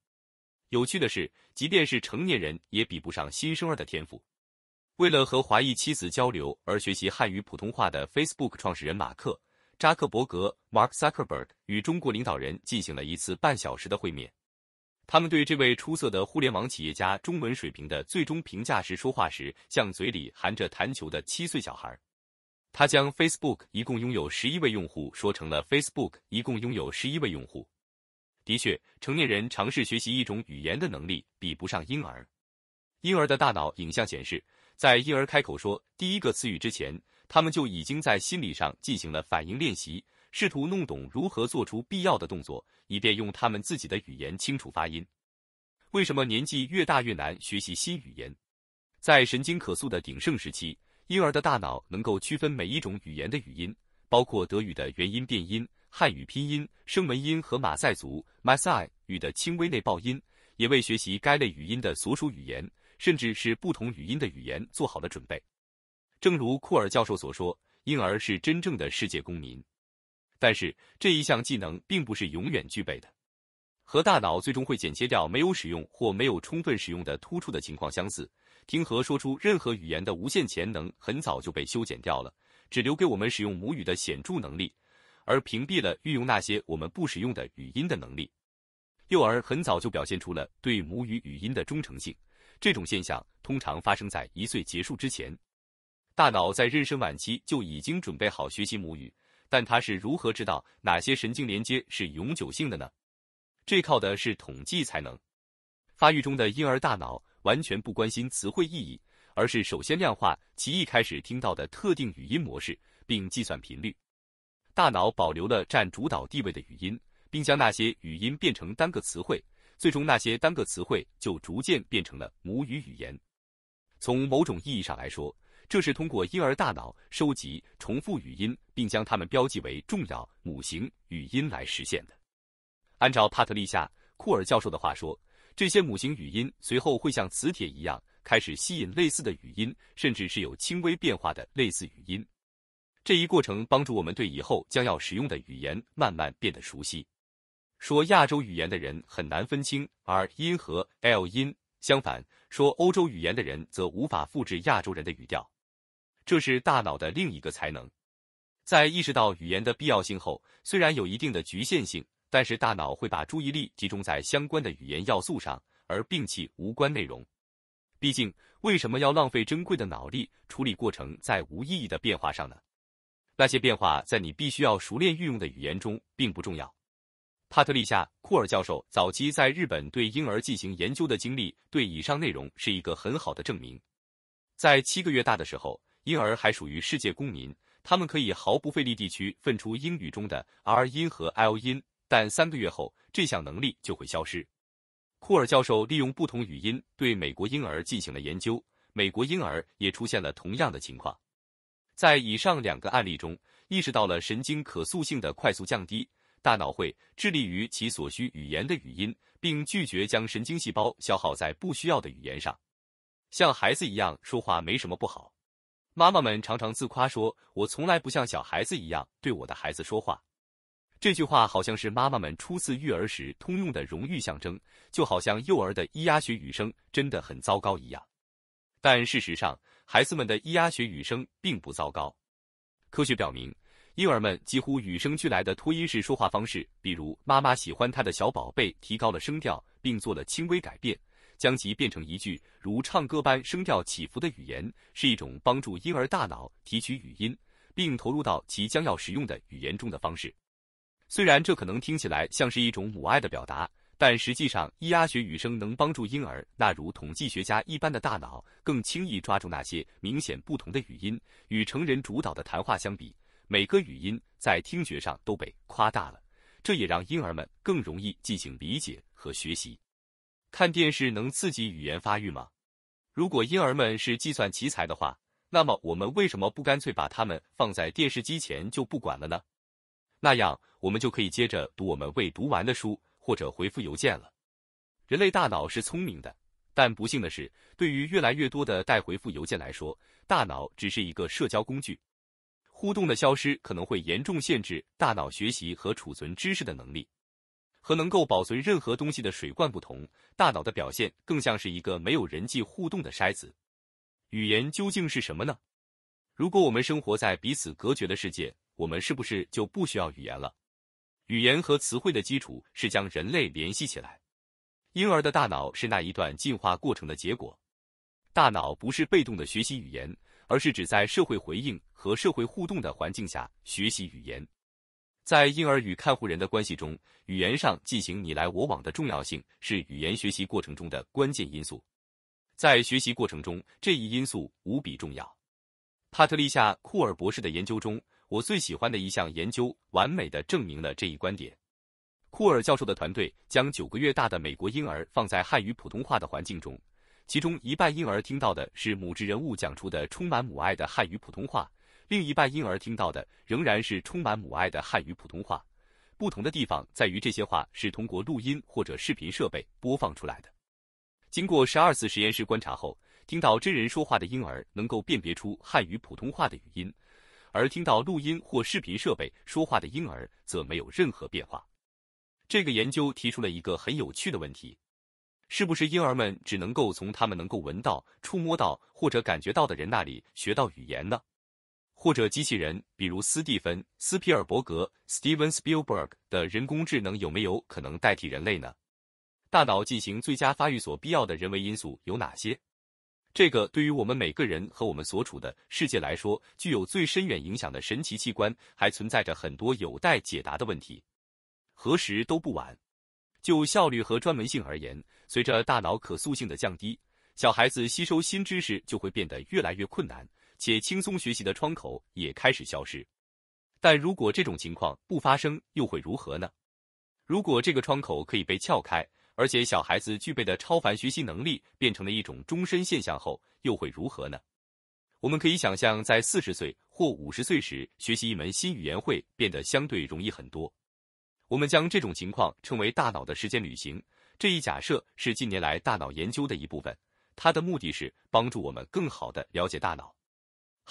有趣的是，即便是成年人也比不上新生儿的天赋。为了和华裔妻子交流而学习汉语普通话的 Facebook 创始人马克。扎克伯格 （Mark Zuckerberg） 与中国领导人进行了一次半小时的会面。他们对这位出色的互联网企业家中文水平的最终评价是：说话时像嘴里含着弹球的七岁小孩。他将 Facebook 一共拥有十一位用户说成了 Facebook 一共拥有十一位用户。的确，成年人尝试学习一种语言的能力比不上婴儿。婴儿的大脑影像显示，在婴儿开口说第一个词语之前。他们就已经在心理上进行了反应练习，试图弄懂如何做出必要的动作，以便用他们自己的语言清楚发音。为什么年纪越大越难学习新语言？在神经可塑的鼎盛时期，婴儿的大脑能够区分每一种语言的语音，包括德语的元音变音、汉语拼音声门音和马赛族马赛语的轻微内爆音，也为学习该类语音的所属语言，甚至是不同语音的语言做好了准备。正如库尔教授所说，婴儿是真正的世界公民，但是这一项技能并不是永远具备的。和大脑最终会剪切掉没有使用或没有充分使用的突触的情况相似，听和说出任何语言的无限潜能很早就被修剪掉了，只留给我们使用母语的显著能力，而屏蔽了运用那些我们不使用的语音的能力。幼儿很早就表现出了对母语语音的忠诚性，这种现象通常发生在一岁结束之前。大脑在妊娠晚期就已经准备好学习母语，但它是如何知道哪些神经连接是永久性的呢？这靠的是统计才能。发育中的婴儿大脑完全不关心词汇意义，而是首先量化其一开始听到的特定语音模式，并计算频率。大脑保留了占主导地位的语音，并将那些语音变成单个词汇，最终那些单个词汇就逐渐变成了母语语言。从某种意义上来说。这是通过婴儿大脑收集重复语音，并将它们标记为重要母型语音来实现的。按照帕特利夏·库尔教授的话说，这些母型语音随后会像磁铁一样开始吸引类似的语音，甚至是有轻微变化的类似语音。这一过程帮助我们对以后将要使用的语言慢慢变得熟悉。说亚洲语言的人很难分清 r 音和 l 音，相反，说欧洲语言的人则无法复制亚洲人的语调。这是大脑的另一个才能，在意识到语言的必要性后，虽然有一定的局限性，但是大脑会把注意力集中在相关的语言要素上，而摒弃无关内容。毕竟，为什么要浪费珍贵的脑力处理过程在无意义的变化上呢？那些变化在你必须要熟练运用的语言中并不重要。帕特利夏·库尔教授早期在日本对婴儿进行研究的经历，对以上内容是一个很好的证明。在七个月大的时候。婴儿还属于世界公民，他们可以毫不费力地区分出英语中的 r 音和 l 音，但三个月后这项能力就会消失。库尔教授利用不同语音对美国婴儿进行了研究，美国婴儿也出现了同样的情况。在以上两个案例中，意识到了神经可塑性的快速降低，大脑会致力于其所需语言的语音，并拒绝将神经细胞消耗在不需要的语言上。像孩子一样说话没什么不好。妈妈们常常自夸说：“我从来不像小孩子一样对我的孩子说话。”这句话好像是妈妈们初次育儿时通用的荣誉象征，就好像幼儿的咿呀学语声真的很糟糕一样。但事实上，孩子们的咿呀学语声并不糟糕。科学表明，婴儿们几乎与生俱来的脱音式说话方式，比如妈妈喜欢他的小宝贝提高了声调，并做了轻微改变。将其变成一句如唱歌般声调起伏的语言，是一种帮助婴儿大脑提取语音并投入到其将要使用的语言中的方式。虽然这可能听起来像是一种母爱的表达，但实际上，咿呀学语声能帮助婴儿那如统计学家一般的大脑更轻易抓住那些明显不同的语音。与成人主导的谈话相比，每个语音在听觉上都被夸大了，这也让婴儿们更容易进行理解和学习。看电视能刺激语言发育吗？如果婴儿们是计算奇才的话，那么我们为什么不干脆把他们放在电视机前就不管了呢？那样我们就可以接着读我们未读完的书或者回复邮件了。人类大脑是聪明的，但不幸的是，对于越来越多的待回复邮件来说，大脑只是一个社交工具。互动的消失可能会严重限制大脑学习和储存知识的能力。和能够保存任何东西的水罐不同，大脑的表现更像是一个没有人际互动的筛子。语言究竟是什么呢？如果我们生活在彼此隔绝的世界，我们是不是就不需要语言了？语言和词汇的基础是将人类联系起来。婴儿的大脑是那一段进化过程的结果。大脑不是被动的学习语言，而是指在社会回应和社会互动的环境下学习语言。在婴儿与看护人的关系中，语言上进行你来我往的重要性是语言学习过程中的关键因素。在学习过程中，这一因素无比重要。帕特丽夏·库尔博士的研究中，我最喜欢的一项研究完美的证明了这一观点。库尔教授的团队将九个月大的美国婴儿放在汉语普通话的环境中，其中一半婴儿听到的是母职人物讲出的充满母爱的汉语普通话。另一半婴儿听到的仍然是充满母爱的汉语普通话，不同的地方在于这些话是通过录音或者视频设备播放出来的。经过十二次实验室观察后，听到真人说话的婴儿能够辨别出汉语普通话的语音，而听到录音或视频设备说话的婴儿则没有任何变化。这个研究提出了一个很有趣的问题：是不是婴儿们只能够从他们能够闻到、触摸到或者感觉到的人那里学到语言呢？或者机器人，比如斯蒂芬·斯皮尔伯格 （Steven Spielberg） 的人工智能有没有可能代替人类呢？大脑进行最佳发育所必要的人为因素有哪些？这个对于我们每个人和我们所处的世界来说，具有最深远影响的神奇器官，还存在着很多有待解答的问题。何时都不晚。就效率和专门性而言，随着大脑可塑性的降低，小孩子吸收新知识就会变得越来越困难。且轻松学习的窗口也开始消失，但如果这种情况不发生，又会如何呢？如果这个窗口可以被撬开，而且小孩子具备的超凡学习能力变成了一种终身现象后，又会如何呢？我们可以想象，在四十岁或五十岁时学习一门新语言会变得相对容易很多。我们将这种情况称为“大脑的时间旅行”。这一假设是近年来大脑研究的一部分，它的目的是帮助我们更好的了解大脑。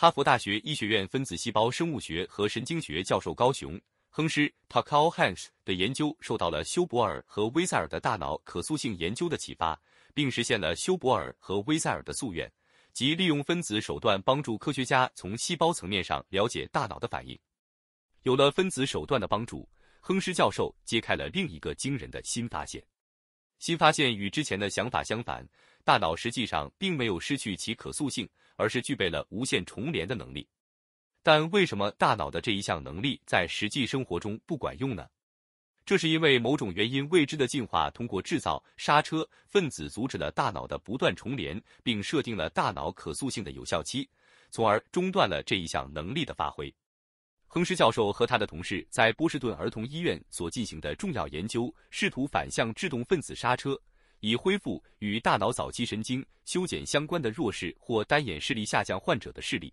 哈佛大学医学院分子细胞生物学和神经学教授高雄亨施 t a k a o h a n s 的研究受到了休伯尔和威塞尔的大脑可塑性研究的启发，并实现了休伯尔和威塞尔的夙愿，即利用分子手段帮助科学家从细胞层面上了解大脑的反应。有了分子手段的帮助，亨施教授揭开了另一个惊人的新发现。新发现与之前的想法相反。大脑实际上并没有失去其可塑性，而是具备了无限重连的能力。但为什么大脑的这一项能力在实际生活中不管用呢？这是因为某种原因未知的进化通过制造刹车分子阻止了大脑的不断重连，并设定了大脑可塑性的有效期，从而中断了这一项能力的发挥。亨施教授和他的同事在波士顿儿童医院所进行的重要研究，试图反向制动分子刹车。以恢复与大脑早期神经修剪相关的弱视或单眼视力下降患者的视力。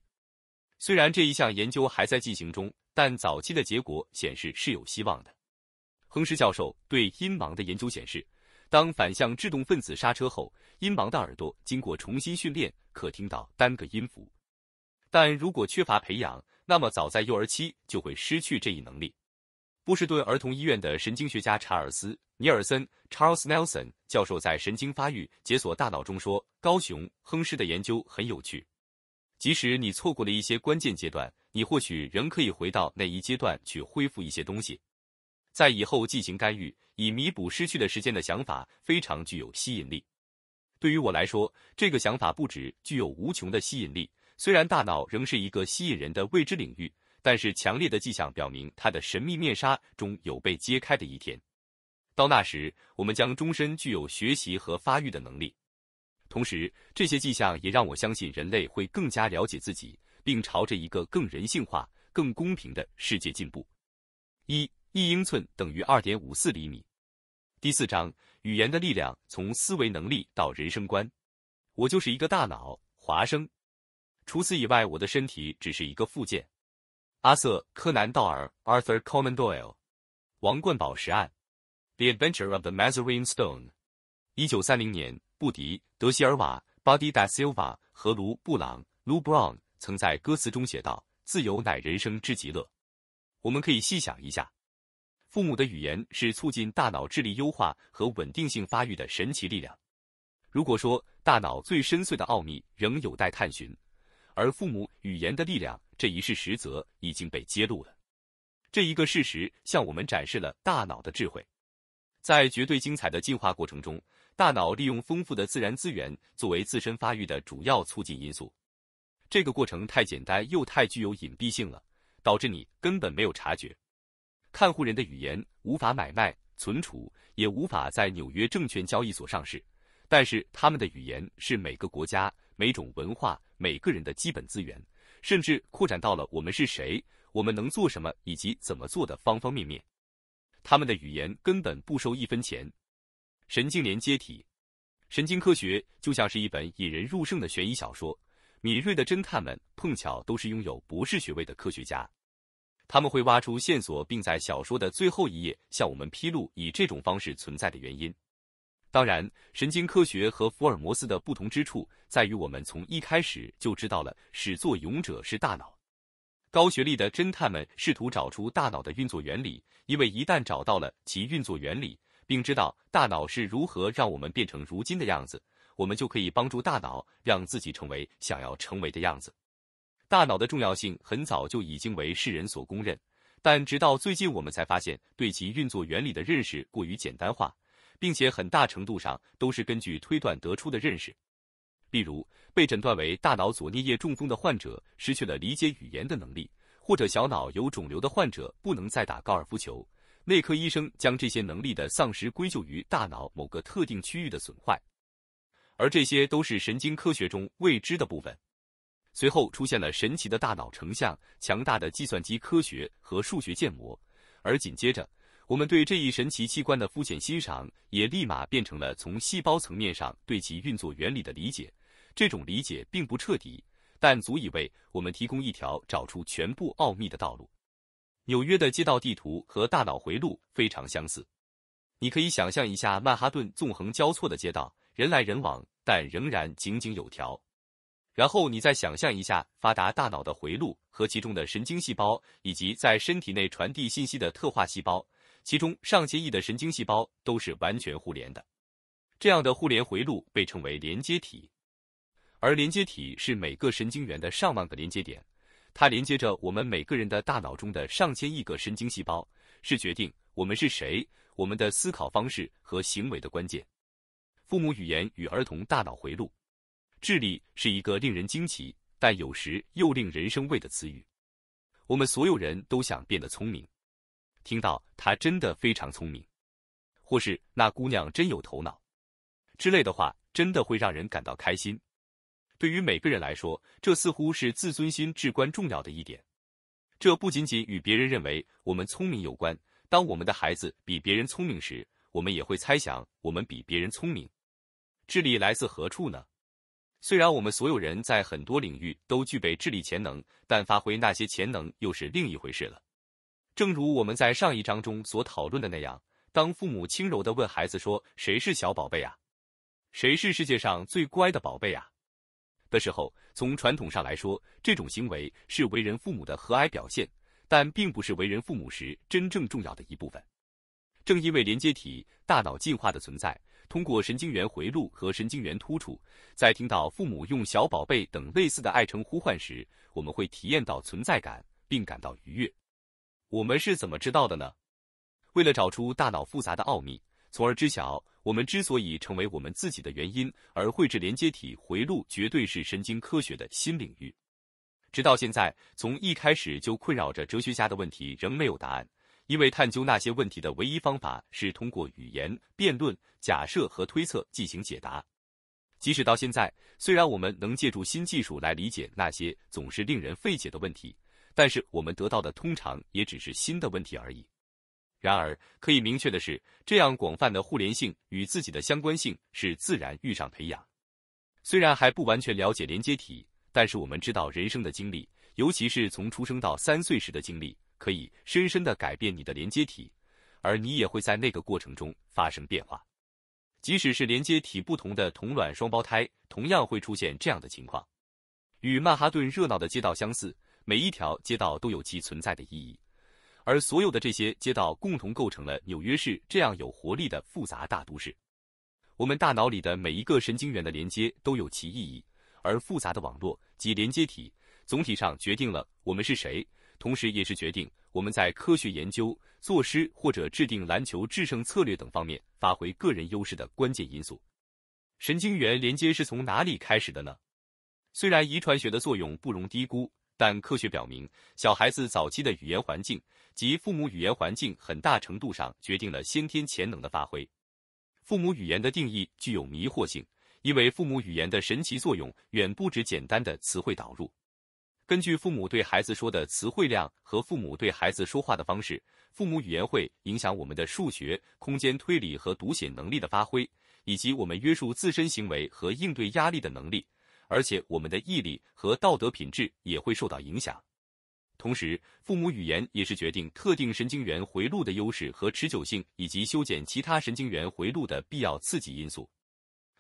虽然这一项研究还在进行中，但早期的结果显示是有希望的。亨氏教授对音盲的研究显示，当反向制动分子刹车后，音盲的耳朵经过重新训练，可听到单个音符。但如果缺乏培养，那么早在幼儿期就会失去这一能力。波士顿儿童医院的神经学家查尔斯·尼尔森 （Charles Nelson） 教授在《神经发育：解锁大脑》中说：“高雄亨氏的研究很有趣，即使你错过了一些关键阶段，你或许仍可以回到那一阶段去恢复一些东西，在以后进行干预，以弥补失去的时间的想法非常具有吸引力。对于我来说，这个想法不止具有无穷的吸引力，虽然大脑仍是一个吸引人的未知领域。”但是，强烈的迹象表明，他的神秘面纱终有被揭开的一天。到那时，我们将终身具有学习和发育的能力。同时，这些迹象也让我相信，人类会更加了解自己，并朝着一个更人性化、更公平的世界进步。一，一英寸等于二点五四厘米。第四章：语言的力量，从思维能力到人生观。我就是一个大脑，华生。除此以外，我的身体只是一个附件。阿瑟·柯南·道尔 （Arthur Conan Doyle），《王冠宝石案》（The Adventure of the Mazarine Stone），一九三零年，布迪·德西尔瓦 （Buddy d a s i l v a 和卢·布朗 （Lou Brown） 曾在歌词中写道：“自由乃人生之极乐。”我们可以细想一下，父母的语言是促进大脑智力优化和稳定性发育的神奇力量。如果说大脑最深邃的奥秘仍有待探寻，而父母语言的力量。这一事实则已经被揭露了。这一个事实向我们展示了大脑的智慧。在绝对精彩的进化过程中，大脑利用丰富的自然资源作为自身发育的主要促进因素。这个过程太简单又太具有隐蔽性了，导致你根本没有察觉。看护人的语言无法买卖、存储，也无法在纽约证券交易所上市。但是他们的语言是每个国家、每种文化、每个人的基本资源。甚至扩展到了我们是谁、我们能做什么以及怎么做的方方面面。他们的语言根本不收一分钱。神经连接体，神经科学就像是一本引人入胜的悬疑小说，敏锐的侦探们碰巧都是拥有博士学位的科学家，他们会挖出线索，并在小说的最后一页向我们披露以这种方式存在的原因。当然，神经科学和福尔摩斯的不同之处在于，我们从一开始就知道了始作俑者是大脑。高学历的侦探们试图找出大脑的运作原理，因为一旦找到了其运作原理，并知道大脑是如何让我们变成如今的样子，我们就可以帮助大脑让自己成为想要成为的样子。大脑的重要性很早就已经为世人所公认，但直到最近，我们才发现对其运作原理的认识过于简单化。并且很大程度上都是根据推断得出的认识，例如被诊断为大脑左颞叶中风的患者失去了理解语言的能力，或者小脑有肿瘤的患者不能再打高尔夫球。内科医生将这些能力的丧失归咎于大脑某个特定区域的损坏，而这些都是神经科学中未知的部分。随后出现了神奇的大脑成像、强大的计算机科学和数学建模，而紧接着。我们对这一神奇器官的肤浅欣赏，也立马变成了从细胞层面上对其运作原理的理解。这种理解并不彻底，但足以为我们提供一条找出全部奥秘的道路。纽约的街道地图和大脑回路非常相似。你可以想象一下曼哈顿纵横交错的街道，人来人往，但仍然井井有条。然后你再想象一下发达大脑的回路和其中的神经细胞，以及在身体内传递信息的特化细胞。其中上千亿的神经细胞都是完全互联的，这样的互联回路被称为连接体，而连接体是每个神经元的上万个连接点，它连接着我们每个人的大脑中的上千亿个神经细胞，是决定我们是谁、我们的思考方式和行为的关键。父母语言与儿童大脑回路，智力是一个令人惊奇，但有时又令人生畏的词语，我们所有人都想变得聪明。听到他真的非常聪明，或是那姑娘真有头脑之类的话，真的会让人感到开心。对于每个人来说，这似乎是自尊心至关重要的一点。这不仅仅与别人认为我们聪明有关。当我们的孩子比别人聪明时，我们也会猜想我们比别人聪明。智力来自何处呢？虽然我们所有人在很多领域都具备智力潜能，但发挥那些潜能又是另一回事了。正如我们在上一章中所讨论的那样，当父母轻柔地问孩子说“谁是小宝贝啊？谁是世界上最乖的宝贝啊？”的时候，从传统上来说，这种行为是为人父母的和蔼表现，但并不是为人父母时真正重要的一部分。正因为连接体大脑进化的存在，通过神经元回路和神经元突触，在听到父母用“小宝贝”等类似的爱称呼唤时，我们会体验到存在感，并感到愉悦。我们是怎么知道的呢？为了找出大脑复杂的奥秘，从而知晓我们之所以成为我们自己的原因，而绘制连接体回路绝对是神经科学的新领域。直到现在，从一开始就困扰着哲学家的问题仍没有答案，因为探究那些问题的唯一方法是通过语言、辩论、假设和推测进行解答。即使到现在，虽然我们能借助新技术来理解那些总是令人费解的问题。但是我们得到的通常也只是新的问题而已。然而，可以明确的是，这样广泛的互联性与自己的相关性是自然遇上培养。虽然还不完全了解连接体，但是我们知道人生的经历，尤其是从出生到三岁时的经历，可以深深的改变你的连接体，而你也会在那个过程中发生变化。即使是连接体不同的同卵双胞胎，同样会出现这样的情况。与曼哈顿热闹的街道相似。每一条街道都有其存在的意义，而所有的这些街道共同构成了纽约市这样有活力的复杂大都市。我们大脑里的每一个神经元的连接都有其意义，而复杂的网络及连接体总体上决定了我们是谁，同时也是决定我们在科学研究、作诗或者制定篮球制胜策略等方面发挥个人优势的关键因素。神经元连接是从哪里开始的呢？虽然遗传学的作用不容低估。但科学表明，小孩子早期的语言环境及父母语言环境，很大程度上决定了先天潜能的发挥。父母语言的定义具有迷惑性，因为父母语言的神奇作用远不止简单的词汇导入。根据父母对孩子说的词汇量和父母对孩子说话的方式，父母语言会影响我们的数学、空间推理和读写能力的发挥，以及我们约束自身行为和应对压力的能力。而且，我们的毅力和道德品质也会受到影响。同时，父母语言也是决定特定神经元回路的优势和持久性，以及修剪其他神经元回路的必要刺激因素。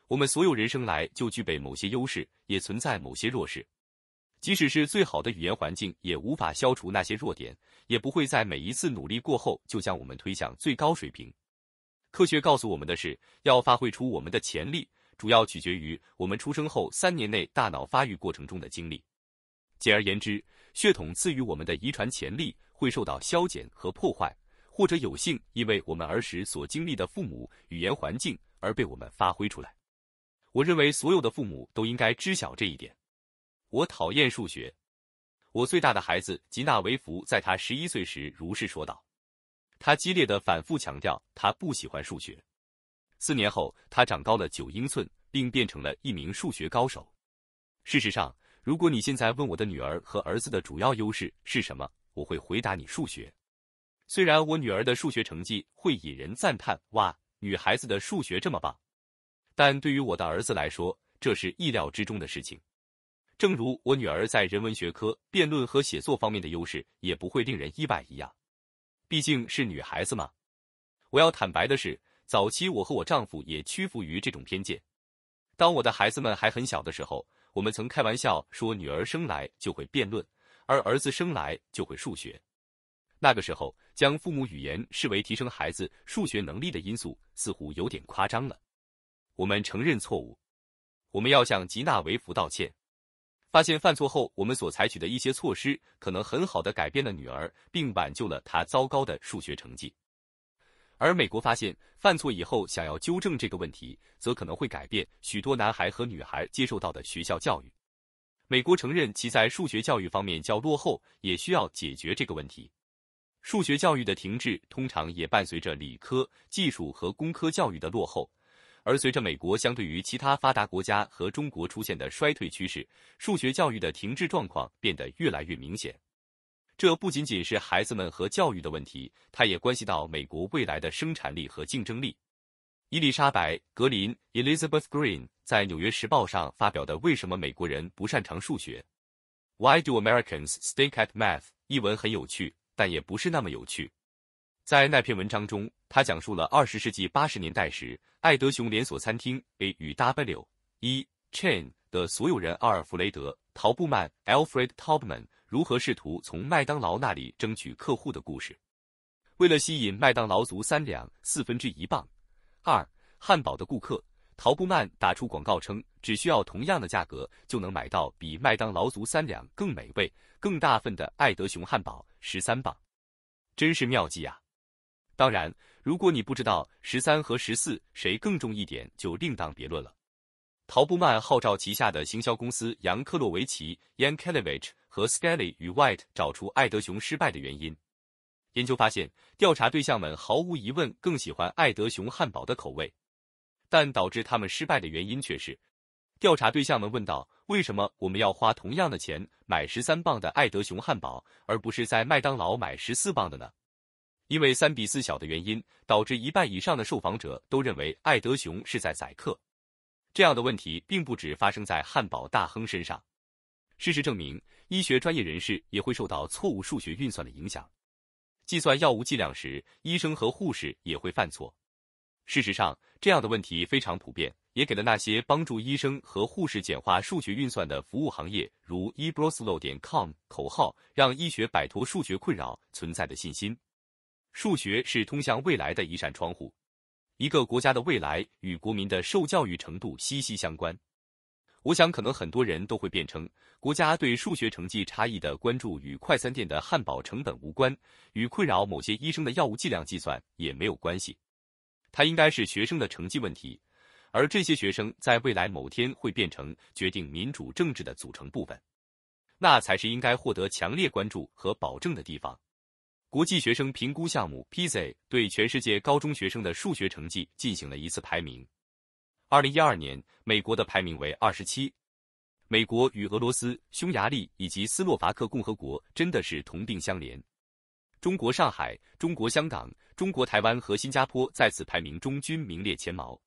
我们所有人生来就具备某些优势，也存在某些弱势。即使是最好的语言环境，也无法消除那些弱点，也不会在每一次努力过后就将我们推向最高水平。科学告诉我们的是，要发挥出我们的潜力。主要取决于我们出生后三年内大脑发育过程中的经历。简而言之，血统赐予我们的遗传潜力会受到消减和破坏，或者有幸因为我们儿时所经历的父母语言环境而被我们发挥出来。我认为所有的父母都应该知晓这一点。我讨厌数学。我最大的孩子吉纳维福在他十一岁时如是说道，他激烈的反复强调他不喜欢数学。四年后，他长高了九英寸，并变成了一名数学高手。事实上，如果你现在问我的女儿和儿子的主要优势是什么，我会回答你数学。虽然我女儿的数学成绩会引人赞叹，哇，女孩子的数学这么棒，但对于我的儿子来说，这是意料之中的事情。正如我女儿在人文学科、辩论和写作方面的优势也不会令人意外一样，毕竟是女孩子嘛。我要坦白的是。早期我和我丈夫也屈服于这种偏见。当我的孩子们还很小的时候，我们曾开玩笑说，女儿生来就会辩论，而儿子生来就会数学。那个时候，将父母语言视为提升孩子数学能力的因素，似乎有点夸张了。我们承认错误，我们要向吉娜·维弗道歉。发现犯错后，我们所采取的一些措施，可能很好的改变了女儿，并挽救了她糟糕的数学成绩。而美国发现犯错以后，想要纠正这个问题，则可能会改变许多男孩和女孩接受到的学校教育。美国承认其在数学教育方面较落后，也需要解决这个问题。数学教育的停滞通常也伴随着理科、技术和工科教育的落后。而随着美国相对于其他发达国家和中国出现的衰退趋势，数学教育的停滞状况变得越来越明显。这不仅仅是孩子们和教育的问题，它也关系到美国未来的生产力和竞争力。伊丽莎白·格林 （Elizabeth Green） 在《纽约时报》上发表的《为什么美国人不擅长数学》（Why Do Americans Stink at Math） 译文很有趣，但也不是那么有趣。在那篇文章中，他讲述了二十世纪八十年代时，爱德熊连锁餐厅 （A. 与 W. 一 Chain） 的所有人阿尔弗雷德·陶布曼 （Alfred Tobman）。如何试图从麦当劳那里争取客户的故事？为了吸引麦当劳足三两四分之一磅二汉堡的顾客，陶布曼打出广告称，只需要同样的价格就能买到比麦当劳足三两更美味、更大份的爱德熊汉堡十三磅，真是妙计啊！当然，如果你不知道十三和十四谁更重一点，就另当别论了。陶布曼号召旗下的行销公司杨克洛维奇 y a n k e l i v i c h 和 Scally 与 White 找出艾德熊失败的原因。研究发现，调查对象们毫无疑问更喜欢艾德熊汉堡的口味，但导致他们失败的原因却是，调查对象们问道：“为什么我们要花同样的钱买十三磅的艾德熊汉堡，而不是在麦当劳买十四磅的呢？”因为三比四小的原因，导致一半以上的受访者都认为艾德熊是在宰客。这样的问题并不只发生在汉堡大亨身上。事实证明，医学专业人士也会受到错误数学运算的影响。计算药物剂量时，医生和护士也会犯错。事实上，这样的问题非常普遍，也给了那些帮助医生和护士简化数学运算的服务行业，如 ebroslow.com 口号“让医学摆脱数学困扰”存在的信心。数学是通向未来的一扇窗户。一个国家的未来与国民的受教育程度息息相关。我想，可能很多人都会辩称，国家对数学成绩差异的关注与快餐店的汉堡成本无关，与困扰某些医生的药物剂量计算也没有关系。它应该是学生的成绩问题，而这些学生在未来某天会变成决定民主政治的组成部分，那才是应该获得强烈关注和保证的地方。国际学生评估项目 PISA 对全世界高中学生的数学成绩进行了一次排名。二零一二年，美国的排名为二十七。美国与俄罗斯、匈牙利以及斯洛伐克共和国真的是同病相怜。中国上海、中国香港、中国台湾和新加坡在此排名中均名列前茅。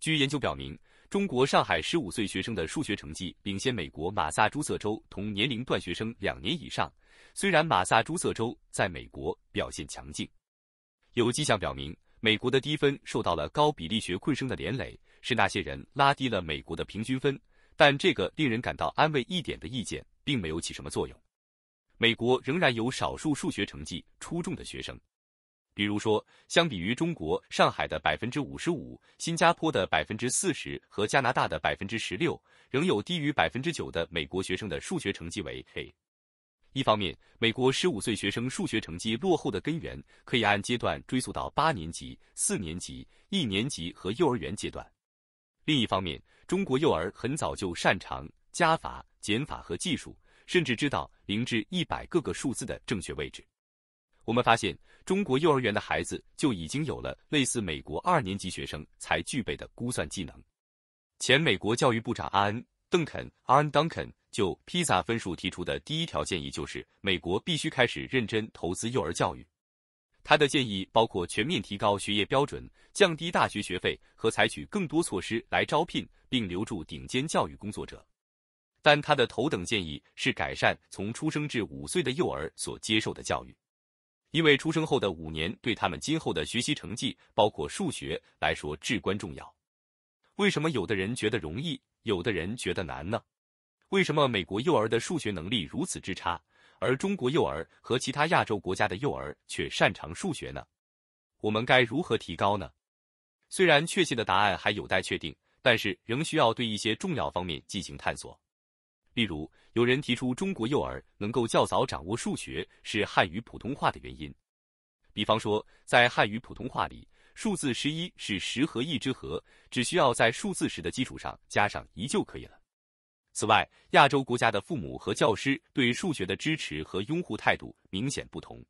据研究表明，中国上海十五岁学生的数学成绩领先美国马萨诸塞州同年龄段学生两年以上。虽然马萨诸塞州在美国表现强劲，有迹象表明，美国的低分受到了高比例学困生的连累。是那些人拉低了美国的平均分，但这个令人感到安慰一点的意见并没有起什么作用。美国仍然有少数数学成绩出众的学生，比如说，相比于中国上海的百分之五十五、新加坡的百分之四十和加拿大的百分之十六，仍有低于百分之九的美国学生的数学成绩为 A。一方面，美国十五岁学生数学成绩落后的根源可以按阶段追溯到八年级、四年级、一年级和幼儿园阶段。另一方面，中国幼儿很早就擅长加法、减法和技术，甚至知道零至一百各个数字的正确位置。我们发现，中国幼儿园的孩子就已经有了类似美国二年级学生才具备的估算技能。前美国教育部长阿恩·邓肯 （Arn Duncan） 就披萨分数提出的第一条建议就是：美国必须开始认真投资幼儿教育。他的建议包括全面提高学业标准、降低大学学费和采取更多措施来招聘并留住顶尖教育工作者。但他的头等建议是改善从出生至五岁的幼儿所接受的教育，因为出生后的五年对他们今后的学习成绩，包括数学来说至关重要。为什么有的人觉得容易，有的人觉得难呢？为什么美国幼儿的数学能力如此之差？而中国幼儿和其他亚洲国家的幼儿却擅长数学呢？我们该如何提高呢？虽然确切的答案还有待确定，但是仍需要对一些重要方面进行探索。例如，有人提出中国幼儿能够较早掌握数学是汉语普通话的原因。比方说，在汉语普通话里，数字十一是十和一之和，只需要在数字十的基础上加上一就可以了。此外，亚洲国家的父母和教师对数学的支持和拥护态度明显不同。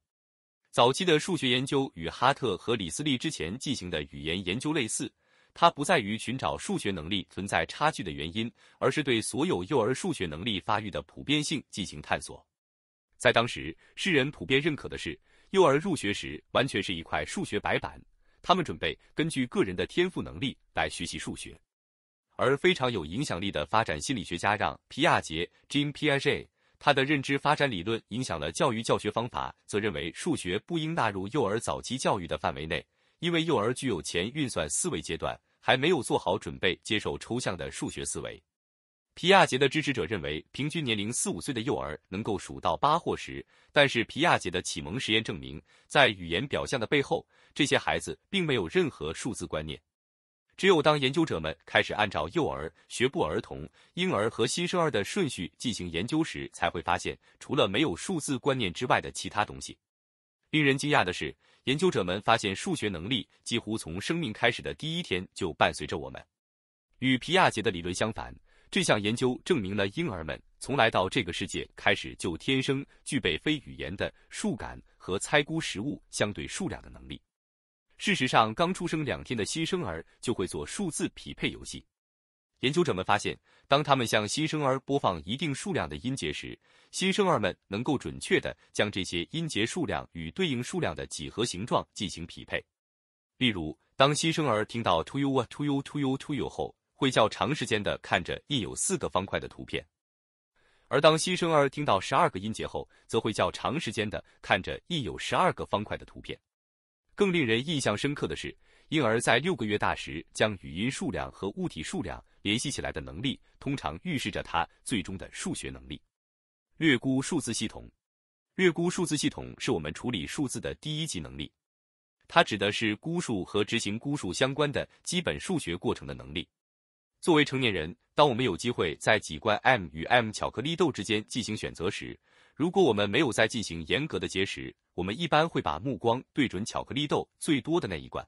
早期的数学研究与哈特和李斯利之前进行的语言研究类似，它不在于寻找数学能力存在差距的原因，而是对所有幼儿数学能力发育的普遍性进行探索。在当时，世人普遍认可的是，幼儿入学时完全是一块数学白板，他们准备根据个人的天赋能力来学习数学。而非常有影响力的发展心理学家让皮亚杰 j i m Piaget） 他的认知发展理论影响了教育教学方法，则认为数学不应纳入幼儿早期教育的范围内，因为幼儿具有前运算思维阶段，还没有做好准备接受抽象的数学思维。皮亚杰的支持者认为，平均年龄四五岁的幼儿能够数到八或十，但是皮亚杰的启蒙实验证明，在语言表象的背后，这些孩子并没有任何数字观念。只有当研究者们开始按照幼儿、学步儿童、婴儿和新生儿的顺序进行研究时，才会发现除了没有数字观念之外的其他东西。令人惊讶的是，研究者们发现数学能力几乎从生命开始的第一天就伴随着我们。与皮亚杰的理论相反，这项研究证明了婴儿们从来到这个世界开始就天生具备非语言的数感和猜估食物相对数量的能力。事实上，刚出生两天的新生儿就会做数字匹配游戏。研究者们发现，当他们向新生儿播放一定数量的音节时，新生儿们能够准确的将这些音节数量与对应数量的几何形状进行匹配。例如，当新生儿听到 t o you t o you t o you t o you 后，会较长时间的看着印有四个方块的图片；而当新生儿听到十二个音节后，则会较长时间的看着印有十二个方块的图片。更令人印象深刻的是，婴儿在六个月大时将语音数量和物体数量联系起来的能力，通常预示着他最终的数学能力。略估数字系统，略估数字系统是我们处理数字的第一级能力，它指的是估数和执行估数相关的基本数学过程的能力。作为成年人，当我们有机会在几罐 M 与 M 巧克力豆之间进行选择时，如果我们没有在进行严格的节食，我们一般会把目光对准巧克力豆最多的那一罐。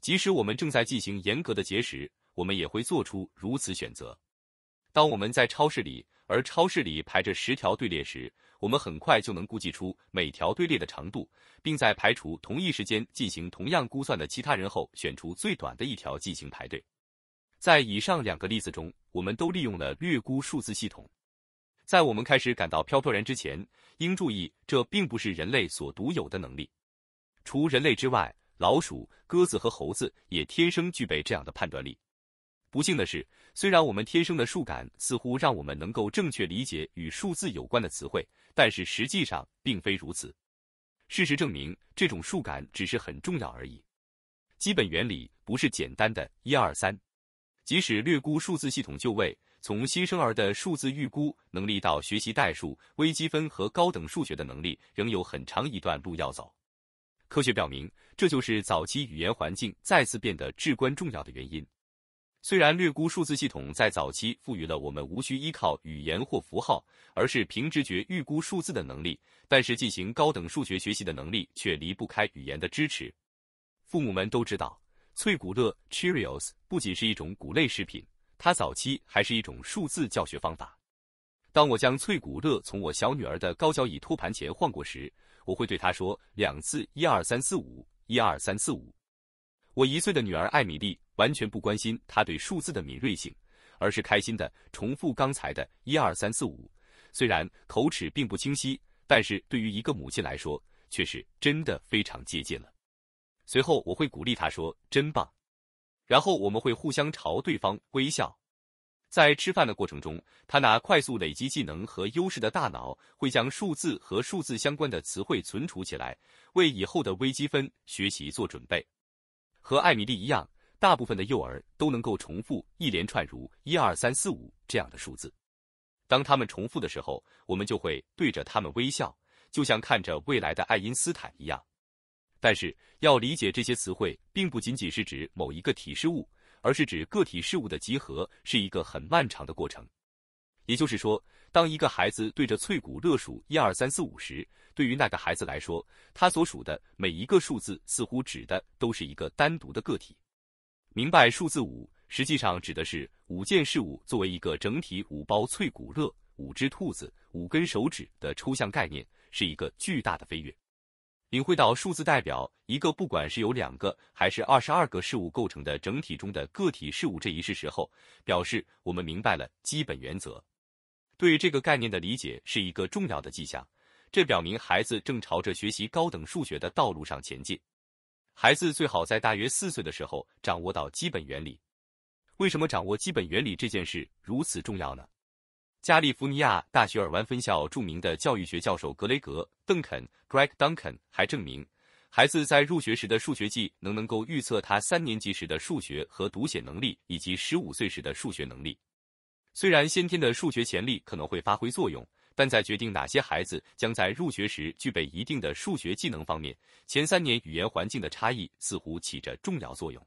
即使我们正在进行严格的节食，我们也会做出如此选择。当我们在超市里，而超市里排着十条队列时，我们很快就能估计出每条队列的长度，并在排除同一时间进行同样估算的其他人后，选出最短的一条进行排队。在以上两个例子中，我们都利用了略估数字系统。在我们开始感到飘飘然之前，应注意，这并不是人类所独有的能力。除人类之外，老鼠、鸽子和猴子也天生具备这样的判断力。不幸的是，虽然我们天生的数感似乎让我们能够正确理解与数字有关的词汇，但是实际上并非如此。事实证明，这种数感只是很重要而已。基本原理不是简单的一二三，即使略估数字系统就位。从新生儿的数字预估能力到学习代数、微积分和高等数学的能力，仍有很长一段路要走。科学表明，这就是早期语言环境再次变得至关重要的原因。虽然略估数字系统在早期赋予了我们无需依靠语言或符号，而是凭直觉预估数字的能力，但是进行高等数学学习的能力却离不开语言的支持。父母们都知道，脆谷乐 c h e e r i o s 不仅是一种谷类食品。它早期还是一种数字教学方法。当我将脆骨乐从我小女儿的高脚椅托盘前晃过时，我会对她说两次一二三四五，一二三四五。我一岁的女儿艾米丽完全不关心她对数字的敏锐性，而是开心的重复刚才的一二三四五。虽然口齿并不清晰，但是对于一个母亲来说却是真的非常接近了。随后我会鼓励她说：“真棒。”然后我们会互相朝对方微笑。在吃饭的过程中，他那快速累积技能和优势的大脑会将数字和数字相关的词汇存储起来，为以后的微积分学习做准备。和艾米丽一样，大部分的幼儿都能够重复一连串如一二三四五这样的数字。当他们重复的时候，我们就会对着他们微笑，就像看着未来的爱因斯坦一样。但是，要理解这些词汇，并不仅仅是指某一个体事物，而是指个体事物的集合，是一个很漫长的过程。也就是说，当一个孩子对着脆骨乐数一二三四五时，对于那个孩子来说，他所数的每一个数字似乎指的都是一个单独的个体。明白数字五实际上指的是五件事物作为一个整体——五包脆骨乐、五只兔子、五根手指的抽象概念，是一个巨大的飞跃。领会到数字代表一个不管是由两个还是二十二个事物构成的整体中的个体事物这一事实后，表示我们明白了基本原则。对这个概念的理解是一个重要的迹象，这表明孩子正朝着学习高等数学的道路上前进。孩子最好在大约四岁的时候掌握到基本原理。为什么掌握基本原理这件事如此重要呢？加利福尼亚大学尔湾分校著名的教育学教授格雷格·邓肯 （Greg Duncan） 还证明，孩子在入学时的数学技能能够预测他三年级时的数学和读写能力，以及十五岁时的数学能力。虽然先天的数学潜力可能会发挥作用，但在决定哪些孩子将在入学时具备一定的数学技能方面，前三年语言环境的差异似乎起着重要作用。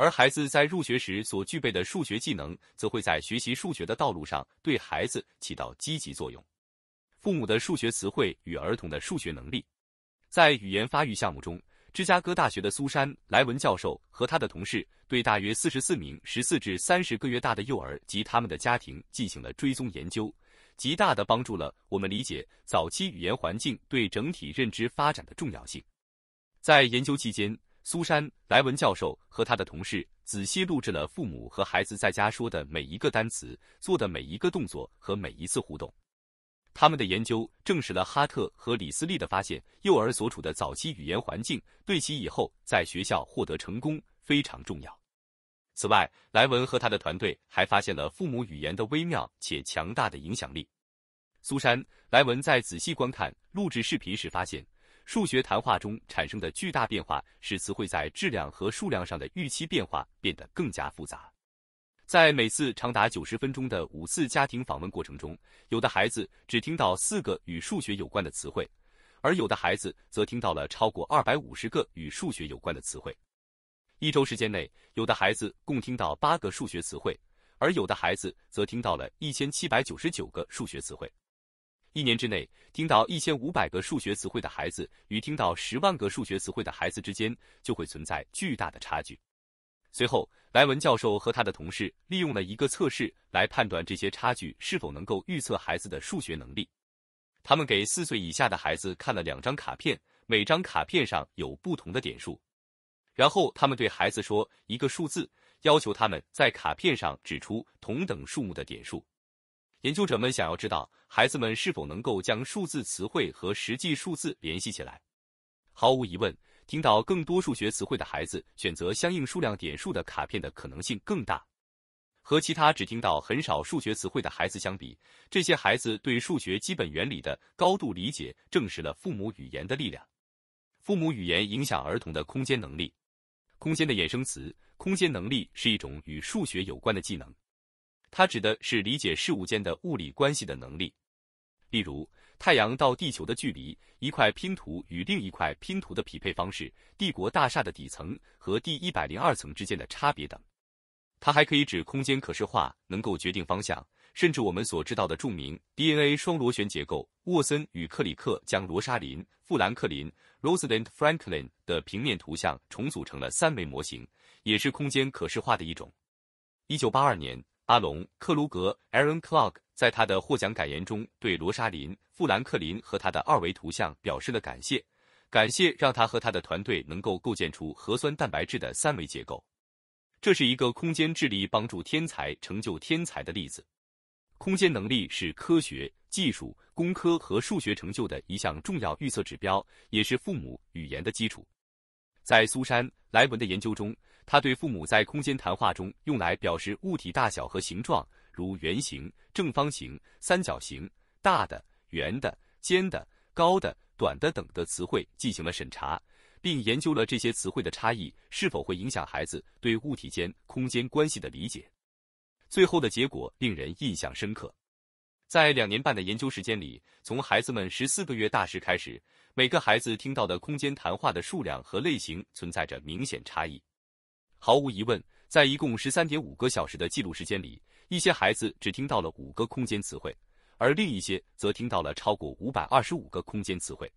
而孩子在入学时所具备的数学技能，则会在学习数学的道路上对孩子起到积极作用。父母的数学词汇与儿童的数学能力，在语言发育项目中，芝加哥大学的苏珊·莱文教授和他的同事对大约四十四名十四至三十个月大的幼儿及他们的家庭进行了追踪研究，极大地帮助了我们理解早期语言环境对整体认知发展的重要性。在研究期间，苏珊·莱文教授和他的同事仔细录制了父母和孩子在家说的每一个单词、做的每一个动作和每一次互动。他们的研究证实了哈特和李斯利的发现：幼儿所处的早期语言环境对其以后在学校获得成功非常重要。此外，莱文和他的团队还发现了父母语言的微妙且强大的影响力。苏珊·莱文在仔细观看录制视频时发现。数学谈话中产生的巨大变化，使词汇在质量和数量上的预期变化变得更加复杂。在每次长达九十分钟的五次家庭访问过程中，有的孩子只听到四个与数学有关的词汇，而有的孩子则听到了超过二百五十个与数学有关的词汇。一周时间内，有的孩子共听到八个数学词汇，而有的孩子则听到了一千七百九十九个数学词汇。一年之内，听到一千五百个数学词汇的孩子与听到十万个数学词汇的孩子之间，就会存在巨大的差距。随后，莱文教授和他的同事利用了一个测试来判断这些差距是否能够预测孩子的数学能力。他们给四岁以下的孩子看了两张卡片，每张卡片上有不同的点数，然后他们对孩子说一个数字，要求他们在卡片上指出同等数目的点数。研究者们想要知道孩子们是否能够将数字词汇和实际数字联系起来。毫无疑问，听到更多数学词汇的孩子选择相应数量点数的卡片的可能性更大。和其他只听到很少数学词汇的孩子相比，这些孩子对数学基本原理的高度理解证实了父母语言的力量。父母语言影响儿童的空间能力。空间的衍生词“空间能力”是一种与数学有关的技能。它指的是理解事物间的物理关系的能力，例如太阳到地球的距离、一块拼图与另一块拼图的匹配方式、帝国大厦的底层和第一百零二层之间的差别等。它还可以指空间可视化，能够决定方向，甚至我们所知道的著名 DNA 双螺旋结构。沃森与克里克将罗莎琳·富兰克林 （Rosalind Franklin） 的平面图像重组成了三维模型，也是空间可视化的一种。一九八二年。阿隆·克鲁格 （Aaron k r k 在他的获奖感言中，对罗莎琳·富兰克林和他的二维图像表示了感谢，感谢让他和他的团队能够构建出核酸蛋白质的三维结构。这是一个空间智力帮助天才成就天才的例子。空间能力是科学技术、工科和数学成就的一项重要预测指标，也是父母语言的基础。在苏珊·莱文的研究中。他对父母在空间谈话中用来表示物体大小和形状，如圆形、正方形、三角形、大的、圆的、尖的、高的、短的等的词汇进行了审查，并研究了这些词汇的差异是否会影响孩子对物体间空间关系的理解。最后的结果令人印象深刻。在两年半的研究时间里，从孩子们十四个月大时开始，每个孩子听到的空间谈话的数量和类型存在着明显差异。毫无疑问，在一共十三点五个小时的记录时间里，一些孩子只听到了五个空间词汇，而另一些则听到了超过五百二十五个空间词汇。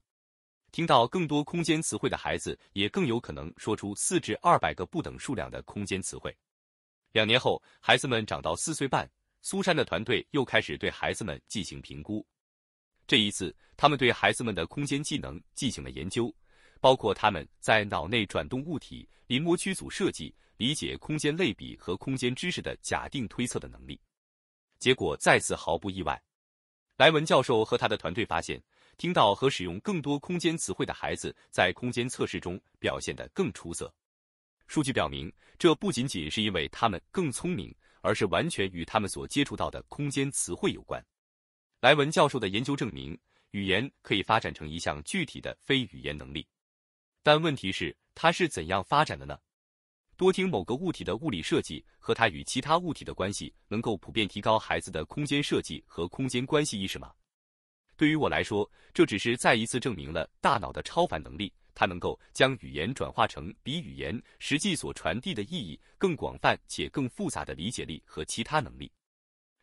听到更多空间词汇的孩子，也更有可能说出四至二百个不等数量的空间词汇。两年后，孩子们长到四岁半，苏珊的团队又开始对孩子们进行评估。这一次，他们对孩子们的空间技能进行了研究。包括他们在脑内转动物体、临摹区组设计、理解空间类比和空间知识的假定推测的能力。结果再次毫不意外，莱文教授和他的团队发现，听到和使用更多空间词汇的孩子在空间测试中表现得更出色。数据表明，这不仅仅是因为他们更聪明，而是完全与他们所接触到的空间词汇有关。莱文教授的研究证明，语言可以发展成一项具体的非语言能力。但问题是，它是怎样发展的呢？多听某个物体的物理设计和它与其他物体的关系，能够普遍提高孩子的空间设计和空间关系意识吗？对于我来说，这只是再一次证明了大脑的超凡能力，它能够将语言转化成比语言实际所传递的意义更广泛且更复杂的理解力和其他能力。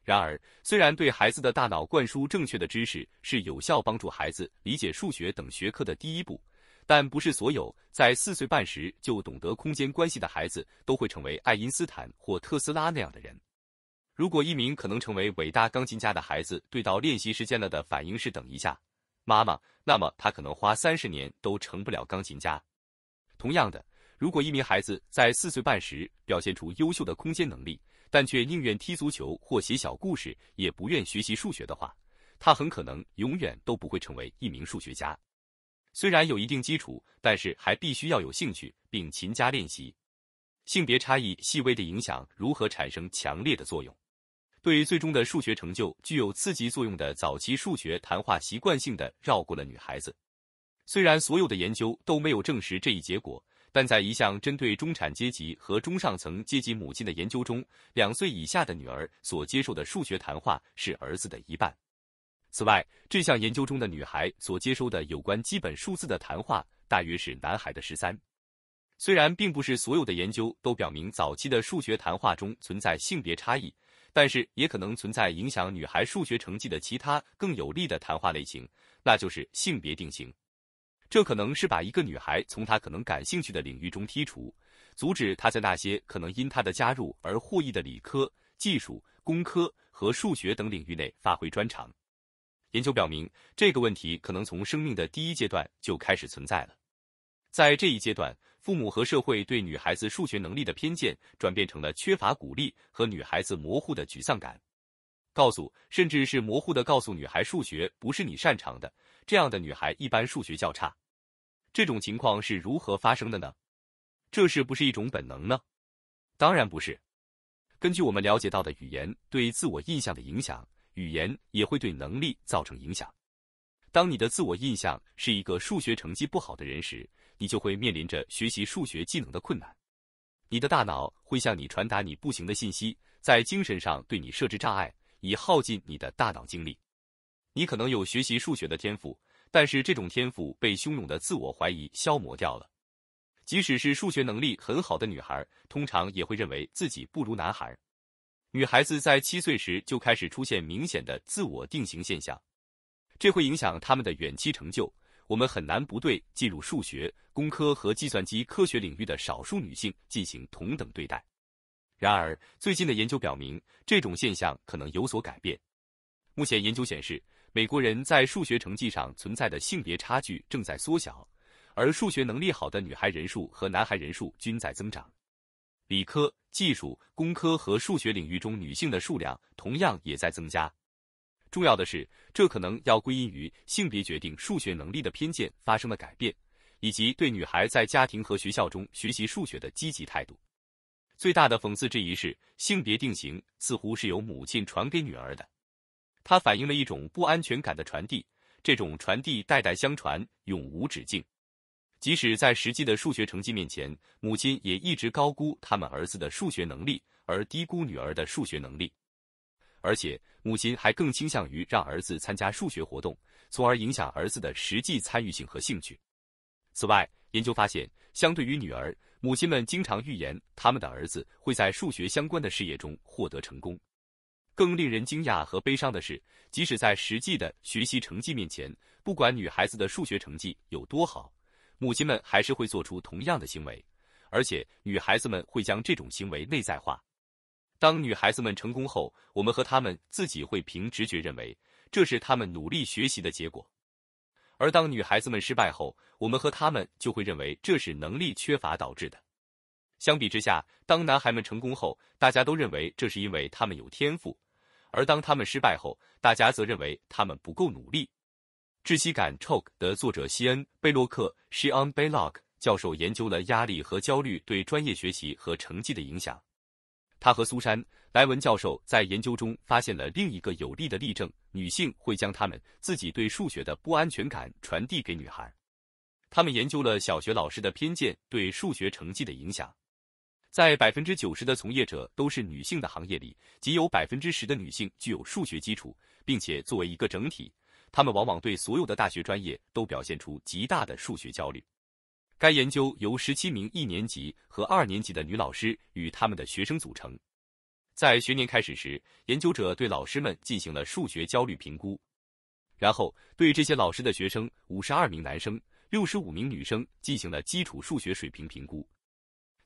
然而，虽然对孩子的大脑灌输正确的知识是有效帮助孩子理解数学等学科的第一步。但不是所有在四岁半时就懂得空间关系的孩子都会成为爱因斯坦或特斯拉那样的人。如果一名可能成为伟大钢琴家的孩子对到练习时间了的反应是等一下，妈妈，那么他可能花三十年都成不了钢琴家。同样的，如果一名孩子在四岁半时表现出优秀的空间能力，但却宁愿踢足球或写小故事，也不愿学习数学的话，他很可能永远都不会成为一名数学家。虽然有一定基础，但是还必须要有兴趣并勤加练习。性别差异细微的影响如何产生强烈的作用，对最终的数学成就具有刺激作用的早期数学谈话，习惯性的绕过了女孩子。虽然所有的研究都没有证实这一结果，但在一项针对中产阶级和中上层阶级母亲的研究中，两岁以下的女儿所接受的数学谈话是儿子的一半。此外，这项研究中的女孩所接收的有关基本数字的谈话大约是男孩的十三。虽然并不是所有的研究都表明早期的数学谈话中存在性别差异，但是也可能存在影响女孩数学成绩的其他更有利的谈话类型，那就是性别定型。这可能是把一个女孩从她可能感兴趣的领域中剔除，阻止她在那些可能因她的加入而获益的理科、技术、工科和数学等领域内发挥专长。研究表明，这个问题可能从生命的第一阶段就开始存在了。在这一阶段，父母和社会对女孩子数学能力的偏见，转变成了缺乏鼓励和女孩子模糊的沮丧感。告诉，甚至是模糊的告诉女孩数学不是你擅长的，这样的女孩一般数学较差。这种情况是如何发生的呢？这是不是一种本能呢？当然不是。根据我们了解到的语言对自我印象的影响。语言也会对能力造成影响。当你的自我印象是一个数学成绩不好的人时，你就会面临着学习数学技能的困难。你的大脑会向你传达你不行的信息，在精神上对你设置障碍，以耗尽你的大脑精力。你可能有学习数学的天赋，但是这种天赋被汹涌的自我怀疑消磨掉了。即使是数学能力很好的女孩，通常也会认为自己不如男孩。女孩子在七岁时就开始出现明显的自我定型现象，这会影响他们的远期成就。我们很难不对进入数学、工科和计算机科学领域的少数女性进行同等对待。然而，最近的研究表明，这种现象可能有所改变。目前研究显示，美国人在数学成绩上存在的性别差距正在缩小，而数学能力好的女孩人数和男孩人数均在增长。理科、技术、工科和数学领域中女性的数量同样也在增加。重要的是，这可能要归因于性别决定数学能力的偏见发生了改变，以及对女孩在家庭和学校中学习数学的积极态度。最大的讽刺之一是，性别定型似乎是由母亲传给女儿的，它反映了一种不安全感的传递，这种传递代代相传，永无止境。即使在实际的数学成绩面前，母亲也一直高估他们儿子的数学能力，而低估女儿的数学能力。而且，母亲还更倾向于让儿子参加数学活动，从而影响儿子的实际参与性和兴趣。此外，研究发现，相对于女儿，母亲们经常预言他们的儿子会在数学相关的事业中获得成功。更令人惊讶和悲伤的是，即使在实际的学习成绩面前，不管女孩子的数学成绩有多好。母亲们还是会做出同样的行为，而且女孩子们会将这种行为内在化。当女孩子们成功后，我们和她们自己会凭直觉认为这是她们努力学习的结果；而当女孩子们失败后，我们和她们就会认为这是能力缺乏导致的。相比之下，当男孩们成功后，大家都认为这是因为他们有天赋；而当他们失败后，大家则认为他们不够努力。窒息感 （choke） 的作者西恩·贝洛克 （Sean b a y l o c k 教授研究了压力和焦虑对专业学习和成绩的影响。他和苏珊·莱文教授在研究中发现了另一个有力的例证：女性会将她们自己对数学的不安全感传递给女孩。他们研究了小学老师的偏见对数学成绩的影响。在百分之九十的从业者都是女性的行业里，仅有百分之十的女性具有数学基础，并且作为一个整体。他们往往对所有的大学专业都表现出极大的数学焦虑。该研究由十七名一年级和二年级的女老师与他们的学生组成。在学年开始时，研究者对老师们进行了数学焦虑评估，然后对这些老师的学生（五十二名男生，六十五名女生）进行了基础数学水平评估。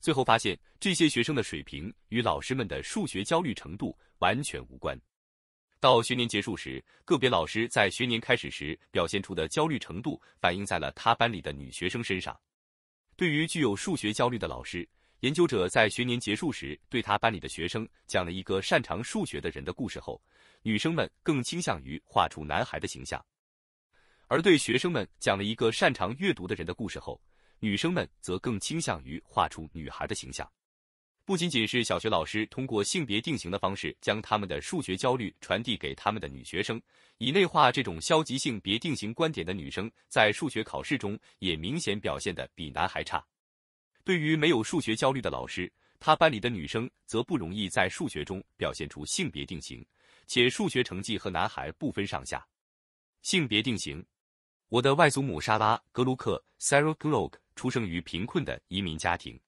最后发现，这些学生的水平与老师们的数学焦虑程度完全无关。到学年结束时，个别老师在学年开始时表现出的焦虑程度，反映在了他班里的女学生身上。对于具有数学焦虑的老师，研究者在学年结束时对他班里的学生讲了一个擅长数学的人的故事后，女生们更倾向于画出男孩的形象；而对学生们讲了一个擅长阅读的人的故事后，女生们则更倾向于画出女孩的形象。不仅仅是小学老师通过性别定型的方式将他们的数学焦虑传递给他们的女学生，以内化这种消极性别定型观点的女生，在数学考试中也明显表现的比男孩差。对于没有数学焦虑的老师，他班里的女生则不容易在数学中表现出性别定型，且数学成绩和男孩不分上下。性别定型，我的外祖母莎拉·格鲁克 （Sarah g l o c k 出生于贫困的移民家庭。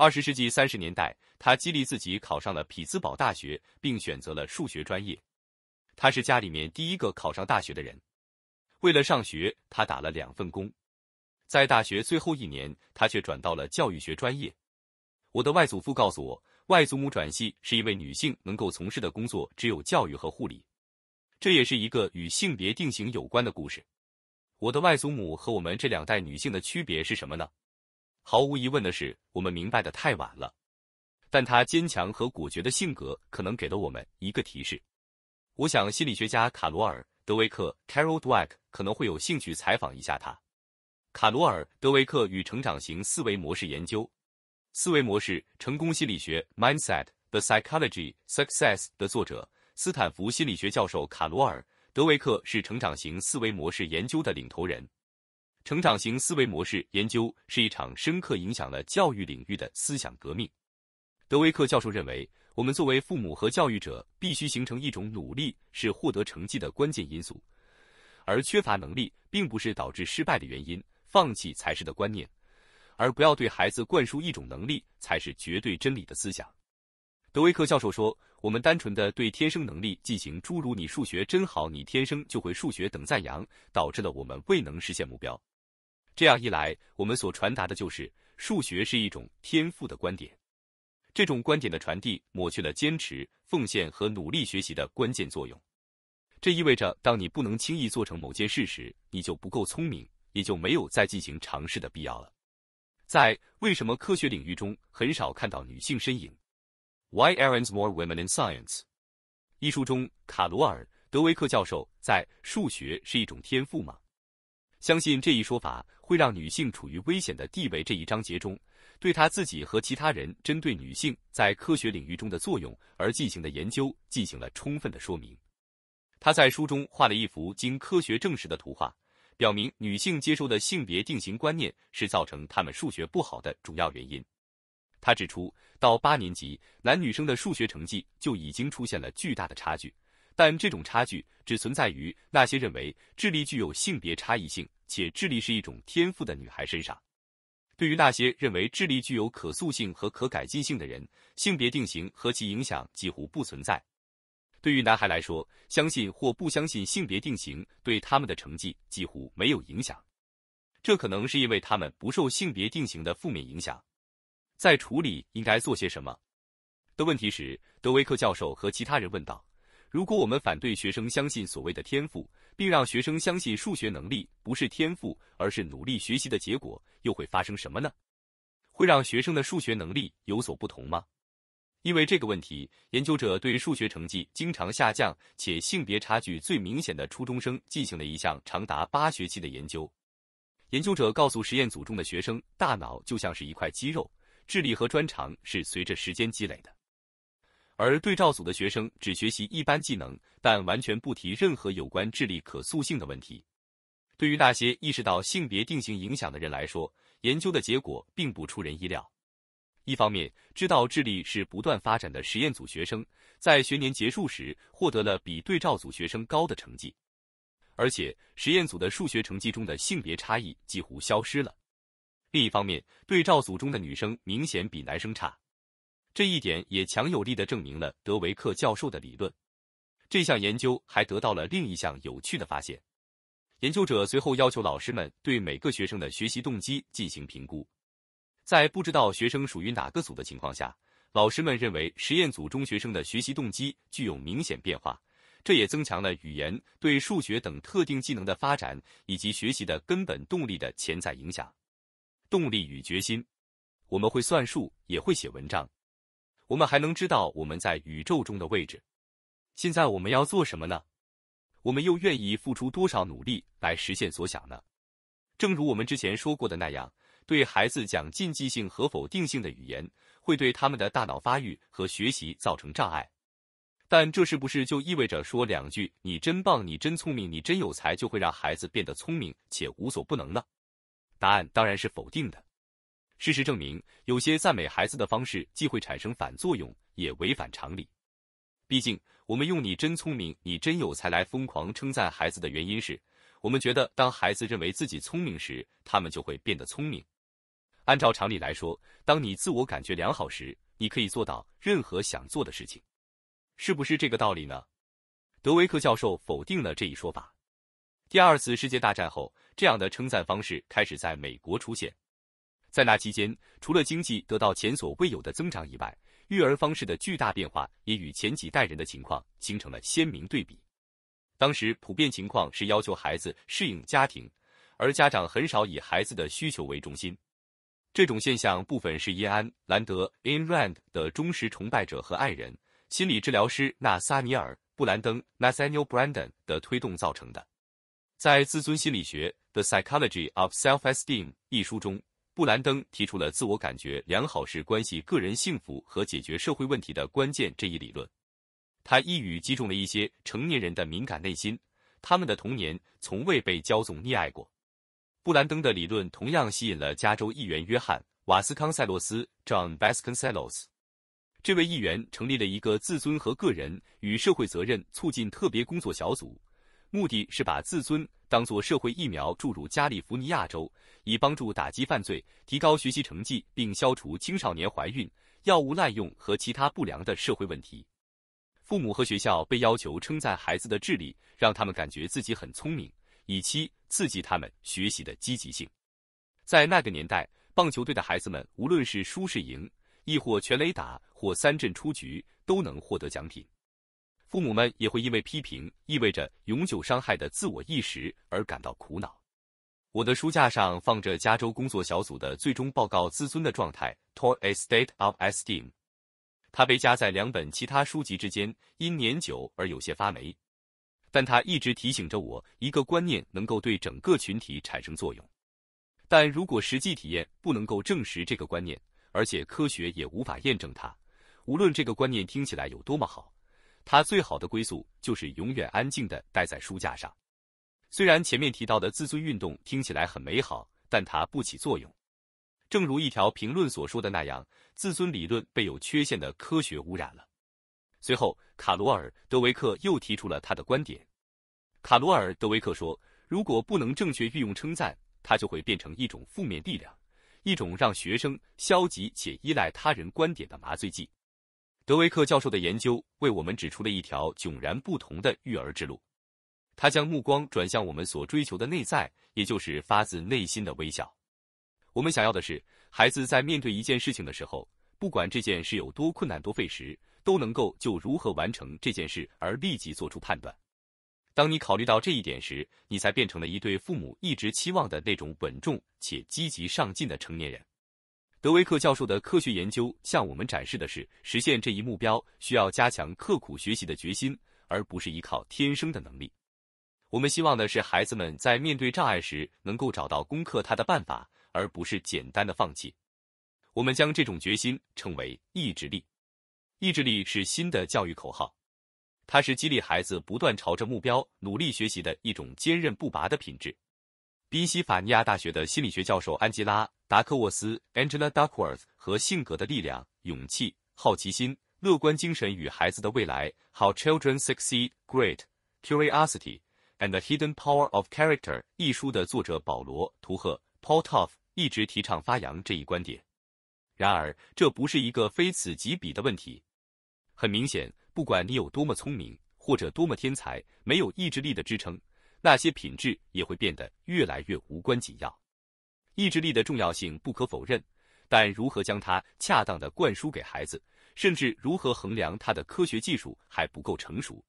二十世纪三十年代，他激励自己考上了匹兹堡大学，并选择了数学专业。他是家里面第一个考上大学的人。为了上学，他打了两份工。在大学最后一年，他却转到了教育学专业。我的外祖父告诉我，外祖母转系是一位女性能够从事的工作只有教育和护理。这也是一个与性别定型有关的故事。我的外祖母和我们这两代女性的区别是什么呢？毫无疑问的是，我们明白的太晚了。但他坚强和果决的性格，可能给了我们一个提示。我想，心理学家卡罗尔·德维克 （Carol Dweck） 可能会有兴趣采访一下他。卡罗尔·德维克与成长型思维模式研究、思维模式成功心理学 （Mindset: The Psychology Success） 的作者、斯坦福心理学教授卡罗尔·德维克是成长型思维模式研究的领头人。成长型思维模式研究是一场深刻影响了教育领域的思想革命。德维克教授认为，我们作为父母和教育者必须形成一种努力是获得成绩的关键因素，而缺乏能力并不是导致失败的原因，放弃才是的观念，而不要对孩子灌输一种能力才是绝对真理的思想。德维克教授说：“我们单纯的对天生能力进行诸如‘你数学真好，你天生就会数学’等赞扬，导致了我们未能实现目标。”这样一来，我们所传达的就是数学是一种天赋的观点。这种观点的传递抹去了坚持、奉献和努力学习的关键作用。这意味着，当你不能轻易做成某件事时，你就不够聪明，也就没有再进行尝试的必要了。在《为什么科学领域中很少看到女性身影》（Why Aren't More Women in Science） 一书中，卡罗尔·德维克教授在“数学是一种天赋吗？”相信这一说法。会让女性处于危险的地位这一章节中，对他自己和其他人针对女性在科学领域中的作用而进行的研究进行了充分的说明。他在书中画了一幅经科学证实的图画，表明女性接受的性别定型观念是造成她们数学不好的主要原因。他指出，到八年级，男女生的数学成绩就已经出现了巨大的差距。但这种差距只存在于那些认为智力具有性别差异性且智力是一种天赋的女孩身上。对于那些认为智力具有可塑性和可改进性的人，性别定型和其影响几乎不存在。对于男孩来说，相信或不相信性别定型对他们的成绩几乎没有影响。这可能是因为他们不受性别定型的负面影响。在处理应该做些什么的问题时，德维克教授和其他人问道。如果我们反对学生相信所谓的天赋，并让学生相信数学能力不是天赋，而是努力学习的结果，又会发生什么呢？会让学生的数学能力有所不同吗？因为这个问题，研究者对数学成绩经常下降且性别差距最明显的初中生进行了一项长达八学期的研究。研究者告诉实验组中的学生，大脑就像是一块肌肉，智力和专长是随着时间积累的。而对照组的学生只学习一般技能，但完全不提任何有关智力可塑性的问题。对于那些意识到性别定型影响的人来说，研究的结果并不出人意料。一方面，知道智力是不断发展的实验组学生在学年结束时获得了比对照组学生高的成绩，而且实验组的数学成绩中的性别差异几乎消失了。另一方面，对照组中的女生明显比男生差。这一点也强有力的证明了德维克教授的理论。这项研究还得到了另一项有趣的发现。研究者随后要求老师们对每个学生的学习动机进行评估，在不知道学生属于哪个组的情况下，老师们认为实验组中学生的学习动机具有明显变化。这也增强了语言对数学等特定技能的发展以及学习的根本动力的潜在影响。动力与决心，我们会算数，也会写文章。我们还能知道我们在宇宙中的位置。现在我们要做什么呢？我们又愿意付出多少努力来实现所想呢？正如我们之前说过的那样，对孩子讲禁忌性和否定性的语言，会对他们的大脑发育和学习造成障碍。但这是不是就意味着说两句“你真棒”“你真聪明”“你真有才”就会让孩子变得聪明且无所不能呢？答案当然是否定的。事实证明，有些赞美孩子的方式既会产生反作用，也违反常理。毕竟，我们用“你真聪明”“你真有才”来疯狂称赞孩子的原因是，我们觉得当孩子认为自己聪明时，他们就会变得聪明。按照常理来说，当你自我感觉良好时，你可以做到任何想做的事情，是不是这个道理呢？德维克教授否定了这一说法。第二次世界大战后，这样的称赞方式开始在美国出现。在那期间，除了经济得到前所未有的增长以外，育儿方式的巨大变化也与前几代人的情况形成了鲜明对比。当时普遍情况是要求孩子适应家庭，而家长很少以孩子的需求为中心。这种现象部分是伊安·兰德 i n Rand） 的忠实崇拜者和爱人、心理治疗师纳萨尼尔·布兰登 （Nasaniel Brandon） 的推动造成的。在《自尊心理学》（The Psychology of Self-Esteem） 一书中。布兰登提出了“自我感觉良好是关系、个人幸福和解决社会问题的关键”这一理论，他一语击中了一些成年人的敏感内心。他们的童年从未被骄纵溺爱过。布兰登的理论同样吸引了加州议员约翰·瓦斯康塞洛斯 （John Vasconcelos）。这位议员成立了一个自尊和个人与社会责任促进特别工作小组，目的是把自尊当作社会疫苗注入加利福尼亚州。以帮助打击犯罪、提高学习成绩，并消除青少年怀孕、药物滥用和其他不良的社会问题。父母和学校被要求称赞孩子的智力，让他们感觉自己很聪明，以期刺激他们学习的积极性。在那个年代，棒球队的孩子们无论是输是赢，亦或全垒打或三振出局，都能获得奖品。父母们也会因为批评意味着永久伤害的自我意识而感到苦恼。我的书架上放着加州工作小组的最终报告《自尊的状态 t o w a r a State of Esteem。它被夹在两本其他书籍之间，因年久而有些发霉。但它一直提醒着我，一个观念能够对整个群体产生作用。但如果实际体验不能够证实这个观念，而且科学也无法验证它，无论这个观念听起来有多么好，它最好的归宿就是永远安静地待在书架上。虽然前面提到的自尊运动听起来很美好，但它不起作用。正如一条评论所说的那样，自尊理论被有缺陷的科学污染了。随后，卡罗尔·德维克又提出了他的观点。卡罗尔·德维克说，如果不能正确运用称赞，它就会变成一种负面力量，一种让学生消极且依赖他人观点的麻醉剂。德维克教授的研究为我们指出了一条迥然不同的育儿之路。他将目光转向我们所追求的内在，也就是发自内心的微笑。我们想要的是，孩子在面对一件事情的时候，不管这件事有多困难、多费时，都能够就如何完成这件事而立即做出判断。当你考虑到这一点时，你才变成了一对父母一直期望的那种稳重且积极上进的成年人。德维克教授的科学研究向我们展示的是，实现这一目标需要加强刻苦学习的决心，而不是依靠天生的能力。我们希望的是，孩子们在面对障碍时能够找到攻克它的办法，而不是简单的放弃。我们将这种决心称为意志力。意志力是新的教育口号，它是激励孩子不断朝着目标努力学习的一种坚韧不拔的品质。宾夕法尼亚大学的心理学教授安吉拉·达克沃斯 （Angela Duckworth） 和《性格的力量》、勇气、好奇心、乐观精神与孩子的未来：How Children Succeed Great Curiosity。《And Hidden Power of Character》一书的作者保罗·图赫 （Paul t o u f 一直提倡发扬这一观点。然而，这不是一个非此即彼的问题。很明显，不管你有多么聪明或者多么天才，没有意志力的支撑，那些品质也会变得越来越无关紧要。意志力的重要性不可否认，但如何将它恰当的灌输给孩子，甚至如何衡量它的，科学技术还不够成熟。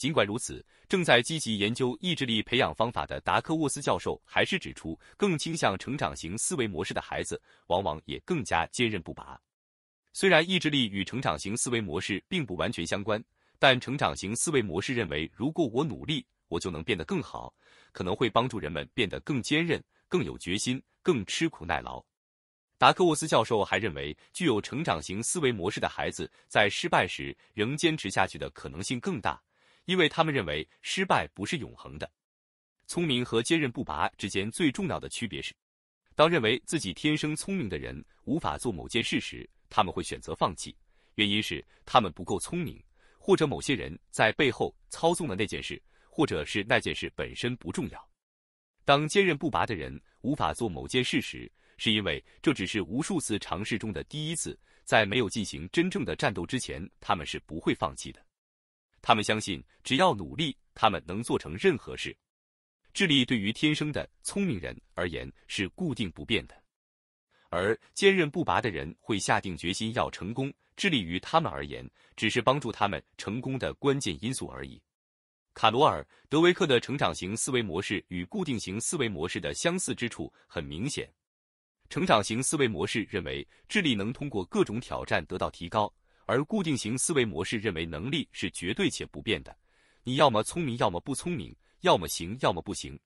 尽管如此，正在积极研究意志力培养方法的达克沃斯教授还是指出，更倾向成长型思维模式的孩子，往往也更加坚韧不拔。虽然意志力与成长型思维模式并不完全相关，但成长型思维模式认为，如果我努力，我就能变得更好，可能会帮助人们变得更坚韧、更有决心、更吃苦耐劳。达克沃斯教授还认为，具有成长型思维模式的孩子，在失败时仍坚持下去的可能性更大。因为他们认为失败不是永恒的。聪明和坚韧不拔之间最重要的区别是，当认为自己天生聪明的人无法做某件事时，他们会选择放弃，原因是他们不够聪明，或者某些人在背后操纵了那件事，或者是那件事本身不重要。当坚韧不拔的人无法做某件事时，是因为这只是无数次尝试中的第一次，在没有进行真正的战斗之前，他们是不会放弃的。他们相信，只要努力，他们能做成任何事。智力对于天生的聪明人而言是固定不变的，而坚韧不拔的人会下定决心要成功。智力于他们而言，只是帮助他们成功的关键因素而已。卡罗尔·德维克的成长型思维模式与固定型思维模式的相似之处很明显。成长型思维模式认为，智力能通过各种挑战得到提高。而固定型思维模式认为能力是绝对且不变的，你要么聪明，要么不聪明，要么行，要么不行。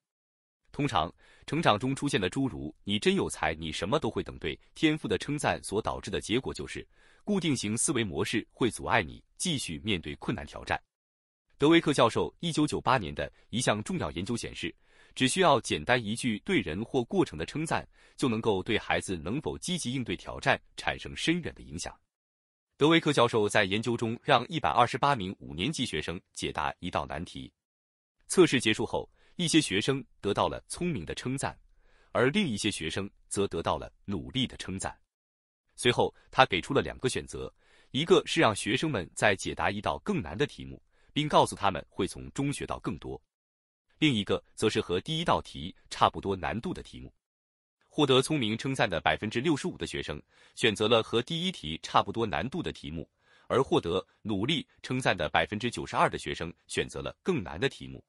通常成长中出现的诸如“你真有才，你什么都会”等对天赋的称赞，所导致的结果就是固定型思维模式会阻碍你继续面对困难挑战。德维克教授1998年的一项重要研究显示，只需要简单一句对人或过程的称赞，就能够对孩子能否积极应对挑战产生深远的影响。德维克教授在研究中让一百二十八名五年级学生解答一道难题。测试结束后，一些学生得到了聪明的称赞，而另一些学生则得到了努力的称赞。随后，他给出了两个选择：一个是让学生们再解答一道更难的题目，并告诉他们会从中学到更多；另一个则是和第一道题差不多难度的题目。获得聪明称赞的百分之六十五的学生选择了和第一题差不多难度的题目，而获得努力称赞的百分之九十二的学生选择了更难的题目。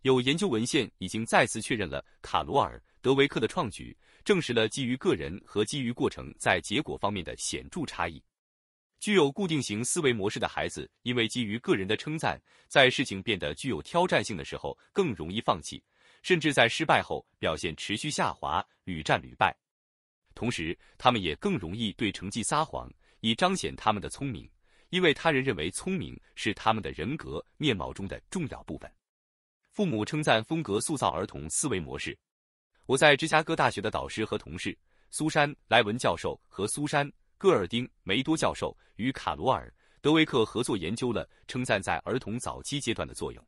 有研究文献已经再次确认了卡罗尔·德维克的创举，证实了基于个人和基于过程在结果方面的显著差异。具有固定型思维模式的孩子，因为基于个人的称赞，在事情变得具有挑战性的时候，更容易放弃。甚至在失败后表现持续下滑，屡战屡败。同时，他们也更容易对成绩撒谎，以彰显他们的聪明，因为他人认为聪明是他们的人格面貌中的重要部分。父母称赞风格塑造儿童思维模式。我在芝加哥大学的导师和同事苏珊·莱文教授和苏珊·戈尔丁·梅多教授与卡罗尔·德维克合作研究了称赞在儿童早期阶段的作用。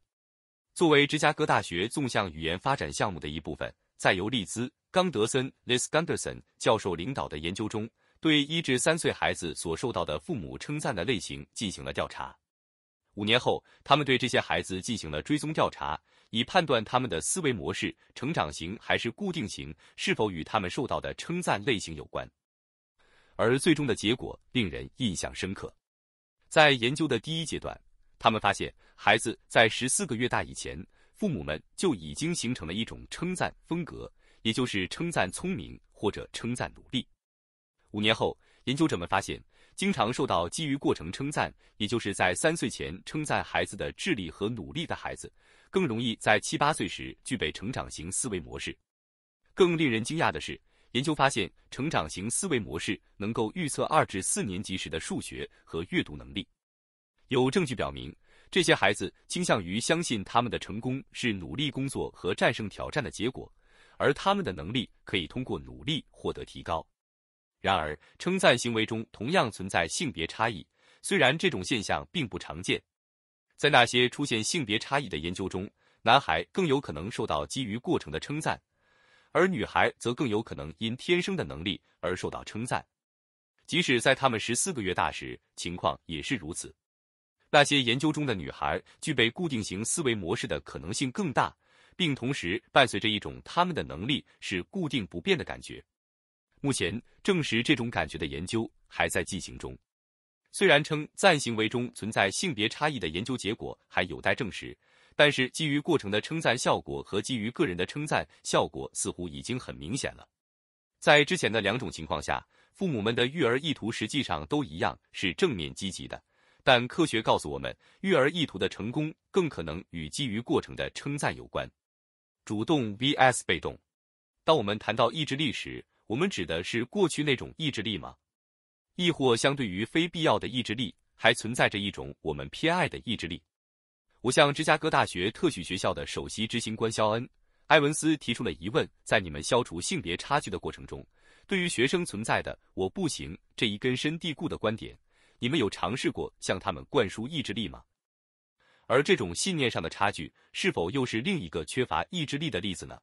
作为芝加哥大学纵向语言发展项目的一部分，在尤利兹·冈德森 （Liz Gunderson） 教授领导的研究中，对一至三岁孩子所受到的父母称赞的类型进行了调查。五年后，他们对这些孩子进行了追踪调查，以判断他们的思维模式（成长型还是固定型）是否与他们受到的称赞类型有关。而最终的结果令人印象深刻。在研究的第一阶段，他们发现，孩子在十四个月大以前，父母们就已经形成了一种称赞风格，也就是称赞聪明或者称赞努力。五年后，研究者们发现，经常受到基于过程称赞，也就是在三岁前称赞孩子的智力和努力的孩子，更容易在七八岁时具备成长型思维模式。更令人惊讶的是，研究发现，成长型思维模式能够预测二至四年级时的数学和阅读能力。有证据表明，这些孩子倾向于相信他们的成功是努力工作和战胜挑战的结果，而他们的能力可以通过努力获得提高。然而，称赞行为中同样存在性别差异，虽然这种现象并不常见。在那些出现性别差异的研究中，男孩更有可能受到基于过程的称赞，而女孩则更有可能因天生的能力而受到称赞。即使在他们十四个月大时，情况也是如此。那些研究中的女孩具备固定型思维模式的可能性更大，并同时伴随着一种他们的能力是固定不变的感觉。目前证实这种感觉的研究还在进行中。虽然称赞行为中存在性别差异的研究结果还有待证实，但是基于过程的称赞效果和基于个人的称赞效果似乎已经很明显了。在之前的两种情况下，父母们的育儿意图实际上都一样，是正面积极的。但科学告诉我们，育儿意图的成功更可能与基于过程的称赞有关。主动 vs 被动。当我们谈到意志力时，我们指的是过去那种意志力吗？抑或相对于非必要的意志力，还存在着一种我们偏爱的意志力？我向芝加哥大学特许学校的首席执行官肖恩·埃文斯提出了疑问：在你们消除性别差距的过程中，对于学生存在的“我不行”这一根深蒂固的观点。你们有尝试过向他们灌输意志力吗？而这种信念上的差距，是否又是另一个缺乏意志力的例子呢？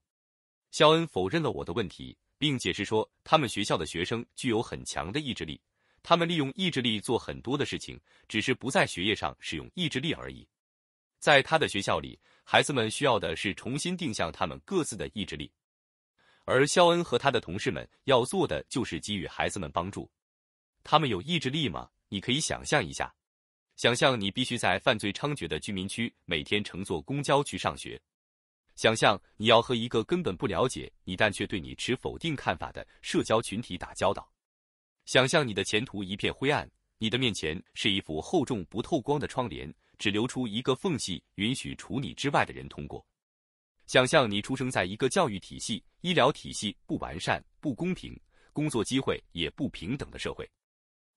肖恩否认了我的问题，并解释说，他们学校的学生具有很强的意志力，他们利用意志力做很多的事情，只是不在学业上使用意志力而已。在他的学校里，孩子们需要的是重新定向他们各自的意志力，而肖恩和他的同事们要做的就是给予孩子们帮助。他们有意志力吗？你可以想象一下，想象你必须在犯罪猖獗的居民区每天乘坐公交去上学，想象你要和一个根本不了解你但却对你持否定看法的社交群体打交道，想象你的前途一片灰暗，你的面前是一幅厚重不透光的窗帘，只留出一个缝隙允许除你之外的人通过，想象你出生在一个教育体系、医疗体系不完善、不公平，工作机会也不平等的社会。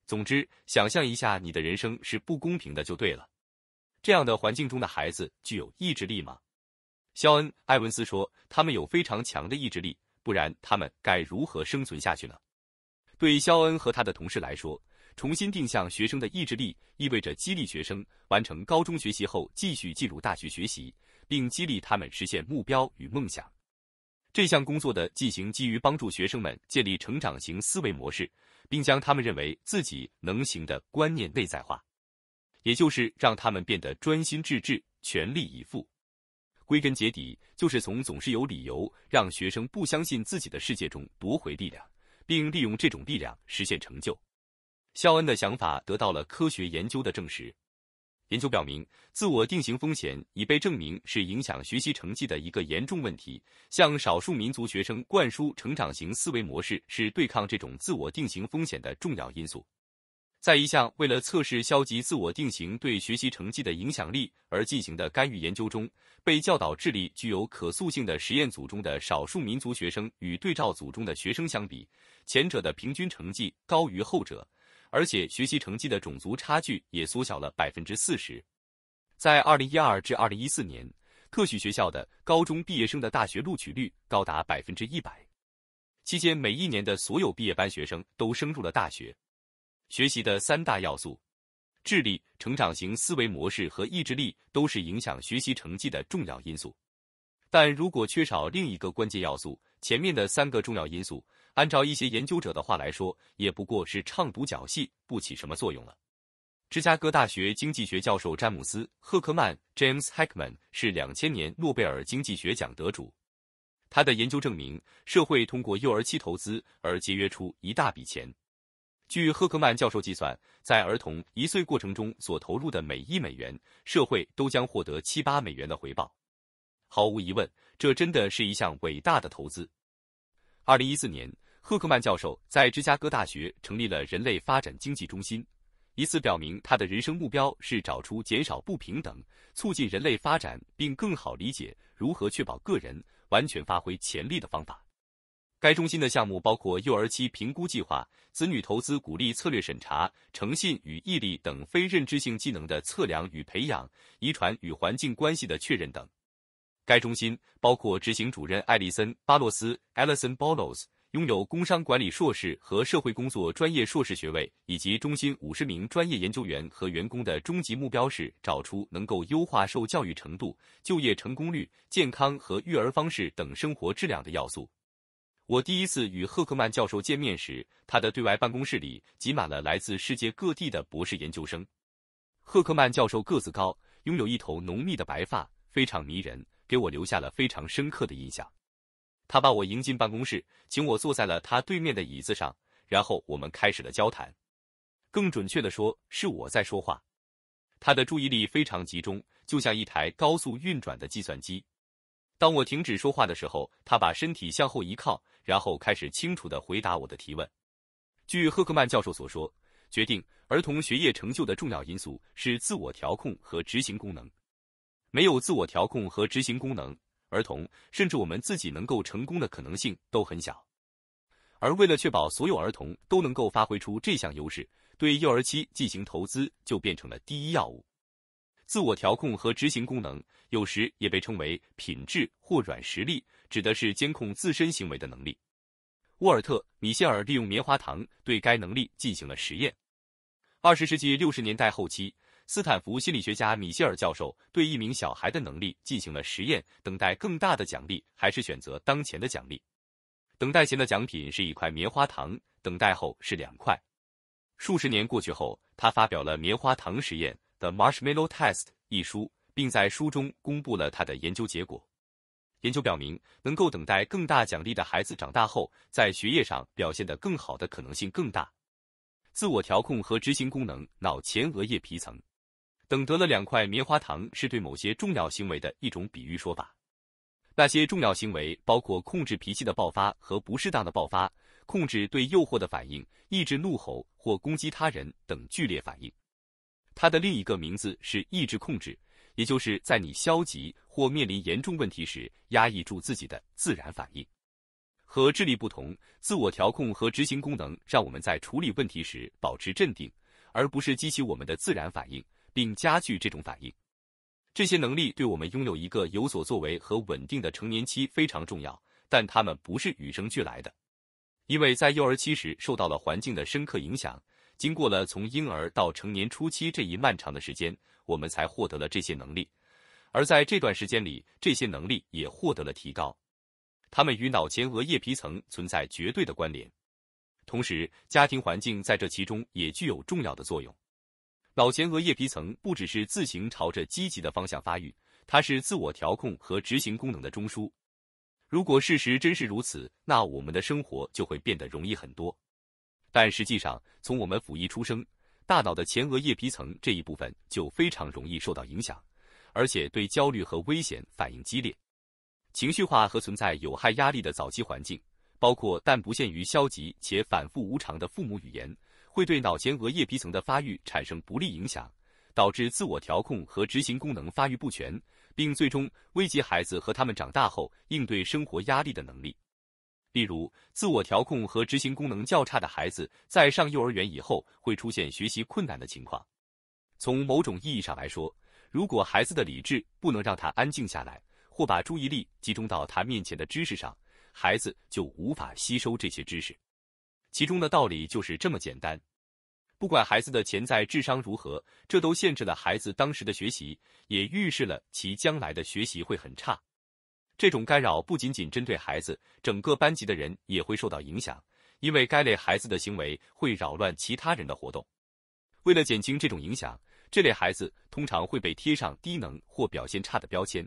总之，想象一下你的人生是不公平的就对了。这样的环境中的孩子具有意志力吗？肖恩·埃文斯说，他们有非常强的意志力，不然他们该如何生存下去呢？对肖恩和他的同事来说，重新定向学生的意志力意味着激励学生完成高中学习后继续进入大学学习，并激励他们实现目标与梦想。这项工作的进行基于帮助学生们建立成长型思维模式。并将他们认为自己能行的观念内在化，也就是让他们变得专心致志、全力以赴。归根结底，就是从总是有理由让学生不相信自己的世界中夺回力量，并利用这种力量实现成就。肖恩的想法得到了科学研究的证实。研究表明，自我定型风险已被证明是影响学习成绩的一个严重问题。向少数民族学生灌输成长型思维模式，是对抗这种自我定型风险的重要因素。在一项为了测试消极自我定型对学习成绩的影响力而进行的干预研究中，被教导智力具有可塑性的实验组中的少数民族学生与对照组中的学生相比，前者的平均成绩高于后者。而且学习成绩的种族差距也缩小了百分之四十。在二零一二至二零一四年，特许学校的高中毕业生的大学录取率高达百分之一百。期间每一年的所有毕业班学生都升入了大学。学习的三大要素：智力、成长型思维模式和意志力，都是影响学习成绩的重要因素。但如果缺少另一个关键要素，前面的三个重要因素。按照一些研究者的话来说，也不过是唱独角戏，不起什么作用了。芝加哥大学经济学教授詹姆斯·赫克曼 （James Heckman） 是两千年诺贝尔经济学奖得主，他的研究证明，社会通过幼儿期投资而节约出一大笔钱。据赫克曼教授计算，在儿童一岁过程中所投入的每一美元，社会都将获得七八美元的回报。毫无疑问，这真的是一项伟大的投资。二零一四年。赫克曼教授在芝加哥大学成立了人类发展经济中心，以此表明他的人生目标是找出减少不平等、促进人类发展，并更好理解如何确保个人完全发挥潜力的方法。该中心的项目包括幼儿期评估计划、子女投资鼓励策略审查、诚信与毅力等非认知性技能的测量与培养、遗传与环境关系的确认等。该中心包括执行主任艾利森·巴洛斯 a l l i s o n b o l l s 拥有工商管理硕士和社会工作专业硕士学位，以及中心五十名专业研究员和员工的终极目标是找出能够优化受教育程度、就业成功率、健康和育儿方式等生活质量的要素。我第一次与赫克曼教授见面时，他的对外办公室里挤满了来自世界各地的博士研究生。赫克曼教授个子高，拥有一头浓密的白发，非常迷人，给我留下了非常深刻的印象。他把我迎进办公室，请我坐在了他对面的椅子上，然后我们开始了交谈。更准确的说，是我在说话。他的注意力非常集中，就像一台高速运转的计算机。当我停止说话的时候，他把身体向后一靠，然后开始清楚的回答我的提问。据赫克曼教授所说，决定儿童学业成就的重要因素是自我调控和执行功能。没有自我调控和执行功能。儿童甚至我们自己能够成功的可能性都很小，而为了确保所有儿童都能够发挥出这项优势，对幼儿期进行投资就变成了第一要务。自我调控和执行功能，有时也被称为品质或软实力，指的是监控自身行为的能力。沃尔特·米歇尔利用棉花糖对该能力进行了实验。二十世纪六十年代后期。斯坦福心理学家米歇尔教授对一名小孩的能力进行了实验：等待更大的奖励还是选择当前的奖励？等待前的奖品是一块棉花糖，等待后是两块。数十年过去后，他发表了《棉花糖实验的 Marshmallow Test》一书，并在书中公布了他的研究结果。研究表明，能够等待更大奖励的孩子长大后，在学业上表现得更好的可能性更大。自我调控和执行功能，脑前额叶皮层。等得了两块棉花糖是对某些重要行为的一种比喻说法。那些重要行为包括控制脾气的爆发和不适当的爆发，控制对诱惑的反应，抑制怒吼或攻击他人等剧烈反应。它的另一个名字是意志控制，也就是在你消极或面临严重问题时压抑住自己的自然反应。和智力不同，自我调控和执行功能让我们在处理问题时保持镇定，而不是激起我们的自然反应。并加剧这种反应。这些能力对我们拥有一个有所作为和稳定的成年期非常重要，但它们不是与生俱来的，因为在幼儿期时受到了环境的深刻影响。经过了从婴儿到成年初期这一漫长的时间，我们才获得了这些能力，而在这段时间里，这些能力也获得了提高。它们与脑前额叶皮层存在绝对的关联，同时家庭环境在这其中也具有重要的作用。脑前额叶皮层不只是自行朝着积极的方向发育，它是自我调控和执行功能的中枢。如果事实真是如此，那我们的生活就会变得容易很多。但实际上，从我们甫一出生，大脑的前额叶皮层这一部分就非常容易受到影响，而且对焦虑和危险反应激烈、情绪化和存在有害压力的早期环境，包括但不限于消极且反复无常的父母语言。会对脑前额叶皮层的发育产生不利影响，导致自我调控和执行功能发育不全，并最终危及孩子和他们长大后应对生活压力的能力。例如，自我调控和执行功能较差的孩子，在上幼儿园以后会出现学习困难的情况。从某种意义上来说，如果孩子的理智不能让他安静下来，或把注意力集中到他面前的知识上，孩子就无法吸收这些知识。其中的道理就是这么简单，不管孩子的潜在智商如何，这都限制了孩子当时的学习，也预示了其将来的学习会很差。这种干扰不仅仅针对孩子，整个班级的人也会受到影响，因为该类孩子的行为会扰乱其他人的活动。为了减轻这种影响，这类孩子通常会被贴上低能或表现差的标签，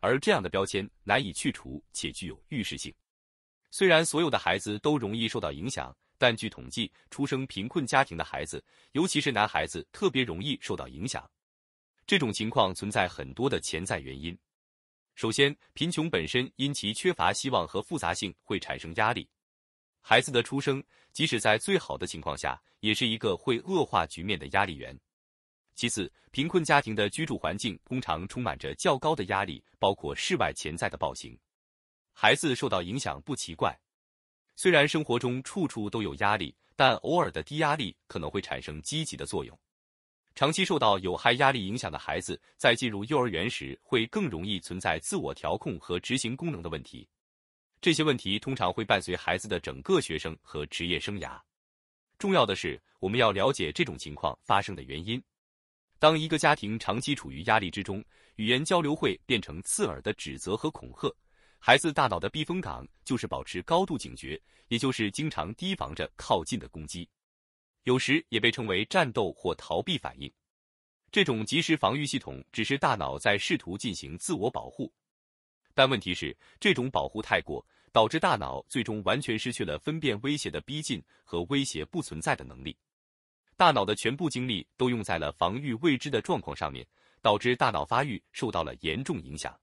而这样的标签难以去除且具有预示性。虽然所有的孩子都容易受到影响。但据统计，出生贫困家庭的孩子，尤其是男孩子，特别容易受到影响。这种情况存在很多的潜在原因。首先，贫穷本身因其缺乏希望和复杂性会产生压力。孩子的出生，即使在最好的情况下，也是一个会恶化局面的压力源。其次，贫困家庭的居住环境通常充满着较高的压力，包括室外潜在的暴行。孩子受到影响不奇怪。虽然生活中处处都有压力，但偶尔的低压力可能会产生积极的作用。长期受到有害压力影响的孩子，在进入幼儿园时会更容易存在自我调控和执行功能的问题。这些问题通常会伴随孩子的整个学生和职业生涯。重要的是，我们要了解这种情况发生的原因。当一个家庭长期处于压力之中，语言交流会变成刺耳的指责和恐吓。孩子大脑的避风港就是保持高度警觉，也就是经常提防着靠近的攻击，有时也被称为战斗或逃避反应。这种及时防御系统只是大脑在试图进行自我保护，但问题是这种保护太过，导致大脑最终完全失去了分辨威胁的逼近和威胁不存在的能力。大脑的全部精力都用在了防御未知的状况上面，导致大脑发育受到了严重影响。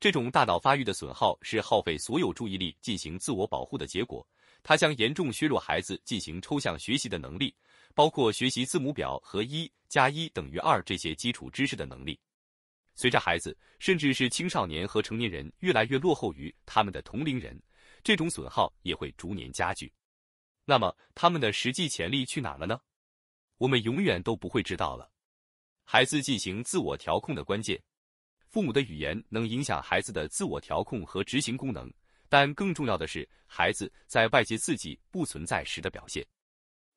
这种大脑发育的损耗是耗费所有注意力进行自我保护的结果，它将严重削弱孩子进行抽象学习的能力，包括学习字母表和一加一等于二这些基础知识的能力。随着孩子，甚至是青少年和成年人越来越落后于他们的同龄人，这种损耗也会逐年加剧。那么，他们的实际潜力去哪了呢？我们永远都不会知道了。孩子进行自我调控的关键。父母的语言能影响孩子的自我调控和执行功能，但更重要的是孩子在外界刺激不存在时的表现。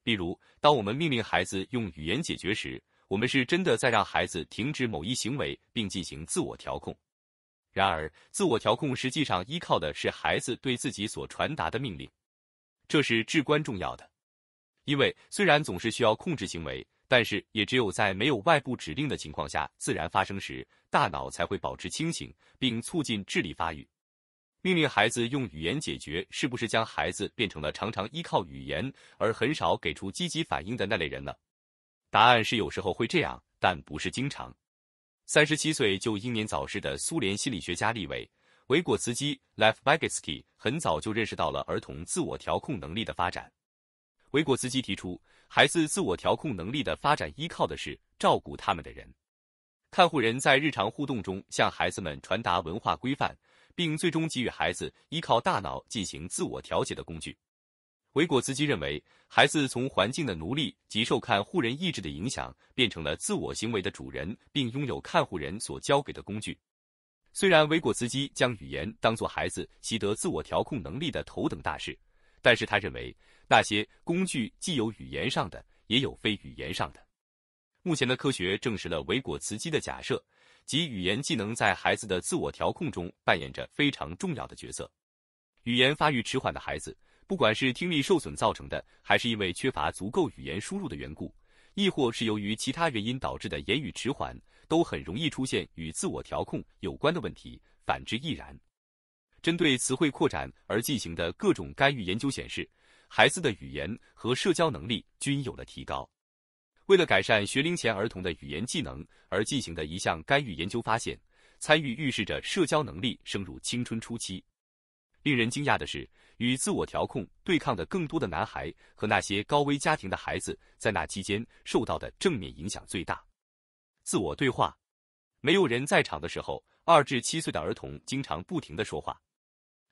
例如，当我们命令孩子用语言解决时，我们是真的在让孩子停止某一行为并进行自我调控。然而，自我调控实际上依靠的是孩子对自己所传达的命令，这是至关重要的，因为虽然总是需要控制行为。但是，也只有在没有外部指令的情况下自然发生时，大脑才会保持清醒，并促进智力发育。命令孩子用语言解决，是不是将孩子变成了常常依靠语言而很少给出积极反应的那类人呢？答案是有时候会这样，但不是经常。三十七岁就英年早逝的苏联心理学家利维维果茨基 （Lev Vygotsky） 很早就认识到了儿童自我调控能力的发展。维果茨基提出。孩子自我调控能力的发展依靠的是照顾他们的人。看护人在日常互动中向孩子们传达文化规范，并最终给予孩子依靠大脑进行自我调节的工具。维果茨基认为，孩子从环境的奴隶及受看护人意志的影响，变成了自我行为的主人，并拥有看护人所教给的工具。虽然维果茨基将语言当作孩子习得自我调控能力的头等大事，但是他认为。那些工具既有语言上的，也有非语言上的。目前的科学证实了维果茨基的假设，即语言技能在孩子的自我调控中扮演着非常重要的角色。语言发育迟缓的孩子，不管是听力受损造成的，还是因为缺乏足够语言输入的缘故，亦或是由于其他原因导致的言语迟缓，都很容易出现与自我调控有关的问题。反之亦然。针对词汇扩展而进行的各种干预研究显示。孩子的语言和社交能力均有了提高。为了改善学龄前儿童的语言技能而进行的一项干预研究发现，参与预示着社交能力升入青春初期。令人惊讶的是，与自我调控对抗的更多的男孩和那些高危家庭的孩子，在那期间受到的正面影响最大。自我对话，没有人在场的时候，二至七岁的儿童经常不停的说话，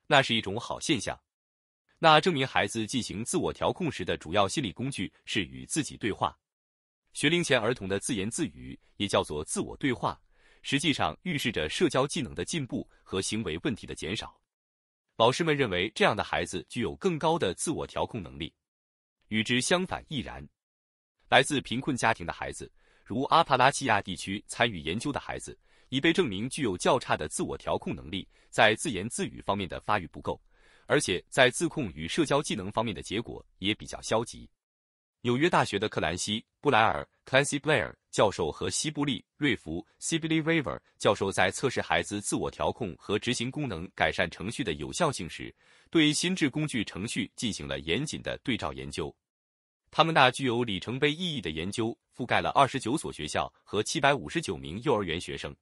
那是一种好现象。那证明孩子进行自我调控时的主要心理工具是与自己对话。学龄前儿童的自言自语也叫做自我对话，实际上预示着社交技能的进步和行为问题的减少。老师们认为这样的孩子具有更高的自我调控能力，与之相反亦然。来自贫困家庭的孩子，如阿帕拉契亚地区参与研究的孩子，已被证明具有较差的自我调控能力，在自言自语方面的发育不够。而且在自控与社交技能方面的结果也比较消极。纽约大学的克兰西·布莱尔 （Clancy Blair） 教授和西布利·瑞弗 （Sibley r i v e r 教授在测试孩子自我调控和执行功能改善程序的有效性时，对心智工具程序进行了严谨的对照研究。他们那具有里程碑意义的研究覆盖了二十九所学校和七百五十九名幼儿园学生。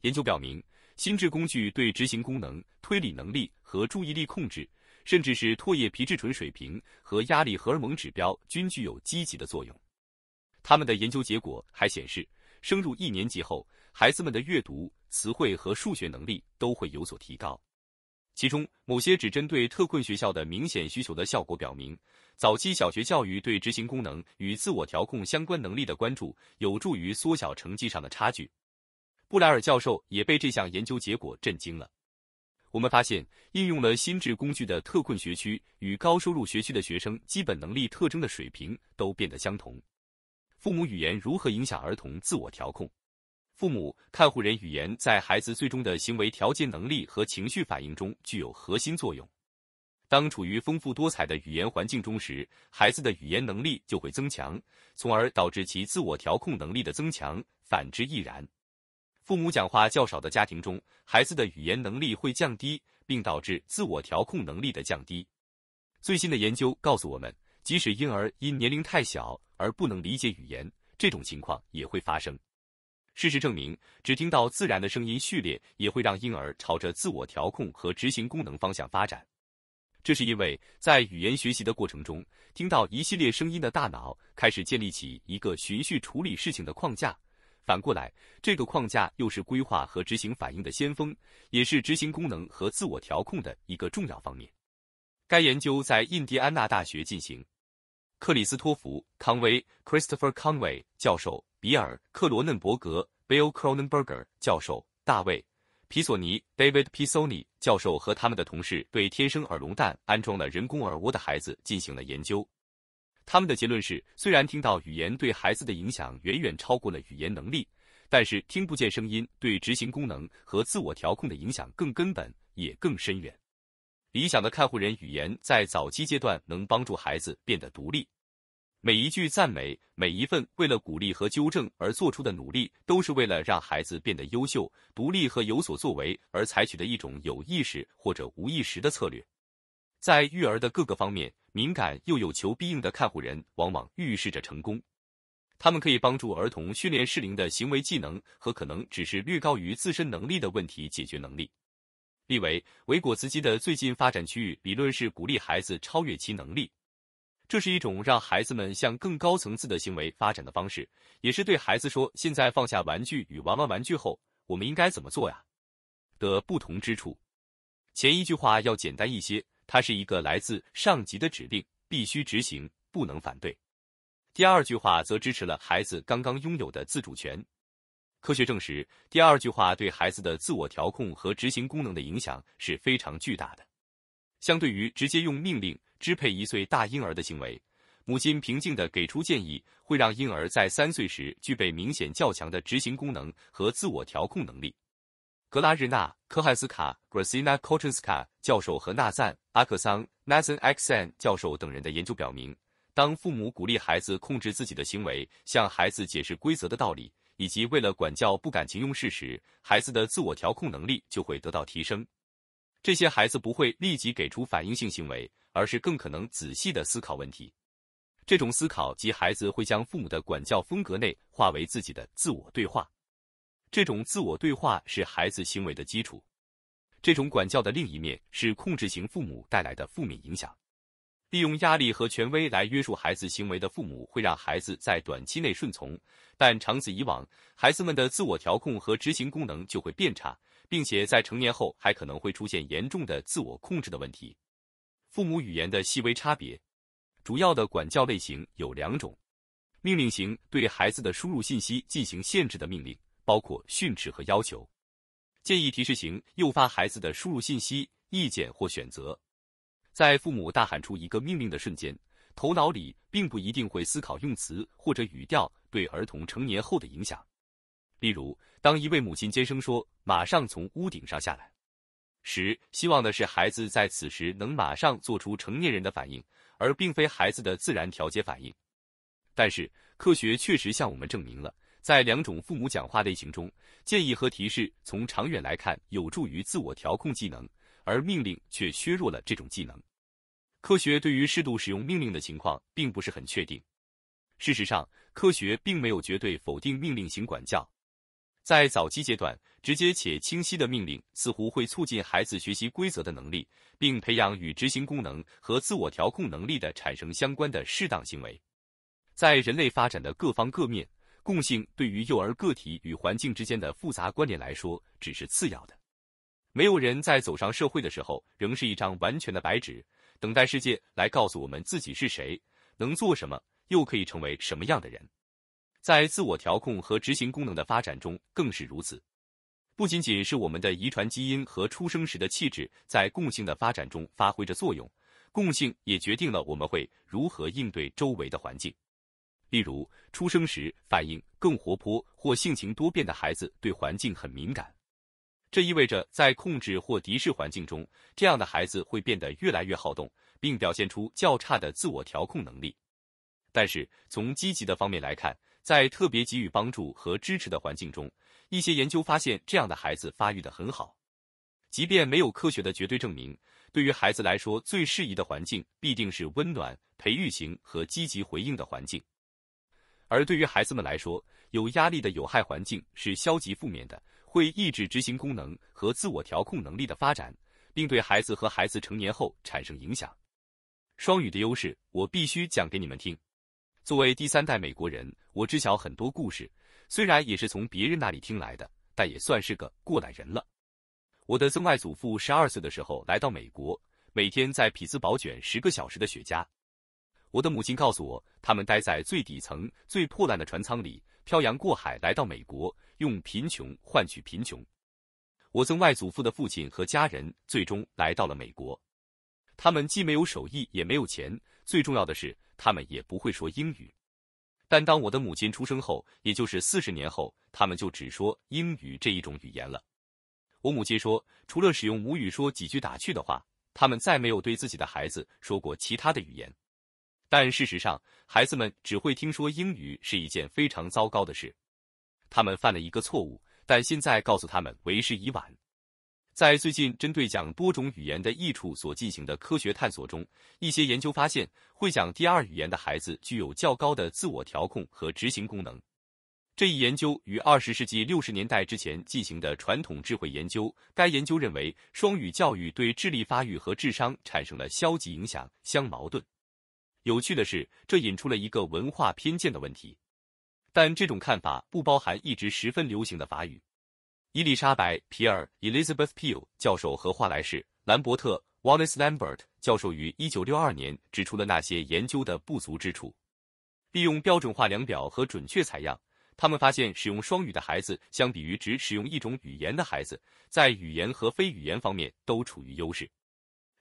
研究表明。心智工具对执行功能、推理能力和注意力控制，甚至是唾液皮质醇水平和压力荷尔蒙指标，均具有积极的作用。他们的研究结果还显示，升入一年级后，孩子们的阅读、词汇和数学能力都会有所提高。其中，某些只针对特困学校的明显需求的效果表明，早期小学教育对执行功能与自我调控相关能力的关注，有助于缩小成绩上的差距。布莱尔教授也被这项研究结果震惊了。我们发现，应用了心智工具的特困学区与高收入学区的学生基本能力特征的水平都变得相同。父母语言如何影响儿童自我调控？父母看护人语言在孩子最终的行为调节能力和情绪反应中具有核心作用。当处于丰富多彩的语言环境中时，孩子的语言能力就会增强，从而导致其自我调控能力的增强。反之亦然。父母讲话较少的家庭中，孩子的语言能力会降低，并导致自我调控能力的降低。最新的研究告诉我们，即使婴儿因年龄太小而不能理解语言，这种情况也会发生。事实证明，只听到自然的声音序列也会让婴儿朝着自我调控和执行功能方向发展。这是因为，在语言学习的过程中，听到一系列声音的大脑开始建立起一个循序处理事情的框架。反过来，这个框架又是规划和执行反应的先锋，也是执行功能和自我调控的一个重要方面。该研究在印第安纳大学进行。克里斯托弗·康威 （Christopher Conway） 教授、比尔·克罗嫩伯格 （Bill Cronenberg） 教授、大卫·皮索尼 （David Pisoni） 教授和他们的同事对天生耳聋蛋安装了人工耳蜗的孩子进行了研究。他们的结论是，虽然听到语言对孩子的影响远远超过了语言能力，但是听不见声音对执行功能和自我调控的影响更根本也更深远。理想的看护人语言在早期阶段能帮助孩子变得独立。每一句赞美，每一份为了鼓励和纠正而做出的努力，都是为了让孩子变得优秀、独立和有所作为而采取的一种有意识或者无意识的策略。在育儿的各个方面。敏感又有求必应的看护人往往预示着成功。他们可以帮助儿童训练适龄的行为技能和可能只是略高于自身能力的问题解决能力。例维维果茨基的最近发展区域理论是鼓励孩子超越其能力，这是一种让孩子们向更高层次的行为发展的方式，也是对孩子说：“现在放下玩具与玩完玩具后，我们应该怎么做呀？”的不同之处。前一句话要简单一些。它是一个来自上级的指令，必须执行，不能反对。第二句话则支持了孩子刚刚拥有的自主权。科学证实，第二句话对孩子的自我调控和执行功能的影响是非常巨大的。相对于直接用命令支配一岁大婴儿的行为，母亲平静地给出建议，会让婴儿在三岁时具备明显较强的执行功能和自我调控能力。格拉日纳、科汉斯卡 g r a c i n a Kochanska） 教授和纳赞·阿克桑 （Nathan Axen） 教授等人的研究表明，当父母鼓励孩子控制自己的行为，向孩子解释规则的道理，以及为了管教不感情用事时，孩子的自我调控能力就会得到提升。这些孩子不会立即给出反应性行为，而是更可能仔细的思考问题。这种思考及孩子会将父母的管教风格内化为自己的自我对话。这种自我对话是孩子行为的基础。这种管教的另一面是控制型父母带来的负面影响。利用压力和权威来约束孩子行为的父母会让孩子在短期内顺从，但长此以往，孩子们的自我调控和执行功能就会变差，并且在成年后还可能会出现严重的自我控制的问题。父母语言的细微差别，主要的管教类型有两种：命令型对孩子的输入信息进行限制的命令。包括训斥和要求，建议提示型诱发孩子的输入信息、意见或选择。在父母大喊出一个命令的瞬间，头脑里并不一定会思考用词或者语调对儿童成年后的影响。例如，当一位母亲尖声说“马上从屋顶上下来”，时，希望的是孩子在此时能马上做出成年人的反应，而并非孩子的自然调节反应。但是，科学确实向我们证明了。在两种父母讲话类型中，建议和提示从长远来看有助于自我调控技能，而命令却削弱了这种技能。科学对于适度使用命令的情况并不是很确定。事实上，科学并没有绝对否定命令型管教。在早期阶段，直接且清晰的命令似乎会促进孩子学习规则的能力，并培养与执行功能和自我调控能力的产生相关的适当行为。在人类发展的各方各面。共性对于幼儿个体与环境之间的复杂关联来说，只是次要的。没有人在走上社会的时候，仍是一张完全的白纸，等待世界来告诉我们自己是谁，能做什么，又可以成为什么样的人。在自我调控和执行功能的发展中更是如此。不仅仅是我们的遗传基因和出生时的气质在共性的发展中发挥着作用，共性也决定了我们会如何应对周围的环境。例如，出生时反应更活泼或性情多变的孩子对环境很敏感，这意味着在控制或敌视环境中，这样的孩子会变得越来越好动，并表现出较差的自我调控能力。但是，从积极的方面来看，在特别给予帮助和支持的环境中，一些研究发现这样的孩子发育的很好。即便没有科学的绝对证明，对于孩子来说，最适宜的环境必定是温暖、培育型和积极回应的环境。而对于孩子们来说，有压力的有害环境是消极负面的，会抑制执行功能和自我调控能力的发展，并对孩子和孩子成年后产生影响。双语的优势，我必须讲给你们听。作为第三代美国人，我知晓很多故事，虽然也是从别人那里听来的，但也算是个过来人了。我的曾外祖父十二岁的时候来到美国，每天在匹兹堡卷十个小时的雪茄。我的母亲告诉我，他们待在最底层、最破烂的船舱里，漂洋过海来到美国，用贫穷换取贫穷。我曾外祖父的父亲和家人最终来到了美国，他们既没有手艺，也没有钱，最重要的是，他们也不会说英语。但当我的母亲出生后，也就是四十年后，他们就只说英语这一种语言了。我母亲说，除了使用母语说几句打趣的话，他们再没有对自己的孩子说过其他的语言。但事实上，孩子们只会听说英语是一件非常糟糕的事。他们犯了一个错误，但现在告诉他们为时已晚。在最近针对讲多种语言的益处所进行的科学探索中，一些研究发现，会讲第二语言的孩子具有较高的自我调控和执行功能。这一研究与二十世纪六十年代之前进行的传统智慧研究，该研究认为双语教育对智力发育和智商产生了消极影响，相矛盾。有趣的是，这引出了一个文化偏见的问题，但这种看法不包含一直十分流行的法语。伊丽莎白·皮尔 （Elizabeth Peel） 教授和华莱士·兰伯特 （Wallace Lambert） 教授于一九六二年指出了那些研究的不足之处。利用标准化量表和准确采样，他们发现使用双语的孩子，相比于只使用一种语言的孩子，在语言和非语言方面都处于优势。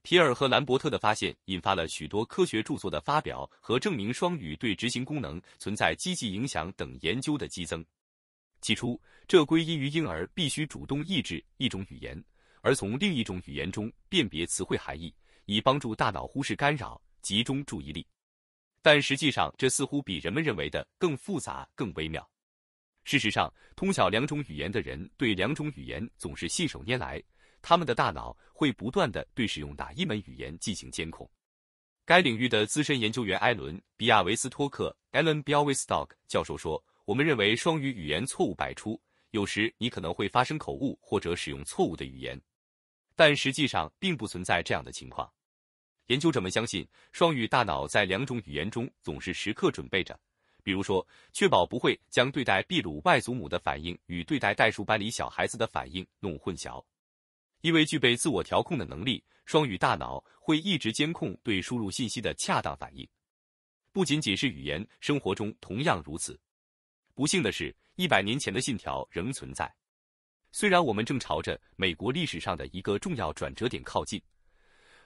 皮尔和兰伯特的发现引发了许多科学著作的发表和证明双语对执行功能存在积极影响等研究的激增。起初，这归因于婴儿必须主动抑制一种语言，而从另一种语言中辨别词汇含义，以帮助大脑忽视干扰，集中注意力。但实际上，这似乎比人们认为的更复杂、更微妙。事实上，通晓两种语言的人对两种语言总是信手拈来。他们的大脑会不断地对使用哪一门语言进行监控。该领域的资深研究员艾伦·比亚维斯托克 a l a n b i a w e s t o c k 教授说：“我们认为双语语言错误百出，有时你可能会发生口误或者使用错误的语言，但实际上并不存在这样的情况。研究者们相信，双语大脑在两种语言中总是时刻准备着，比如说确保不会将对待秘鲁外祖母的反应与对待代数班里小孩子的反应弄混淆。”因为具备自我调控的能力，双语大脑会一直监控对输入信息的恰当反应。不仅仅是语言，生活中同样如此。不幸的是，一百年前的信条仍存在。虽然我们正朝着美国历史上的一个重要转折点靠近，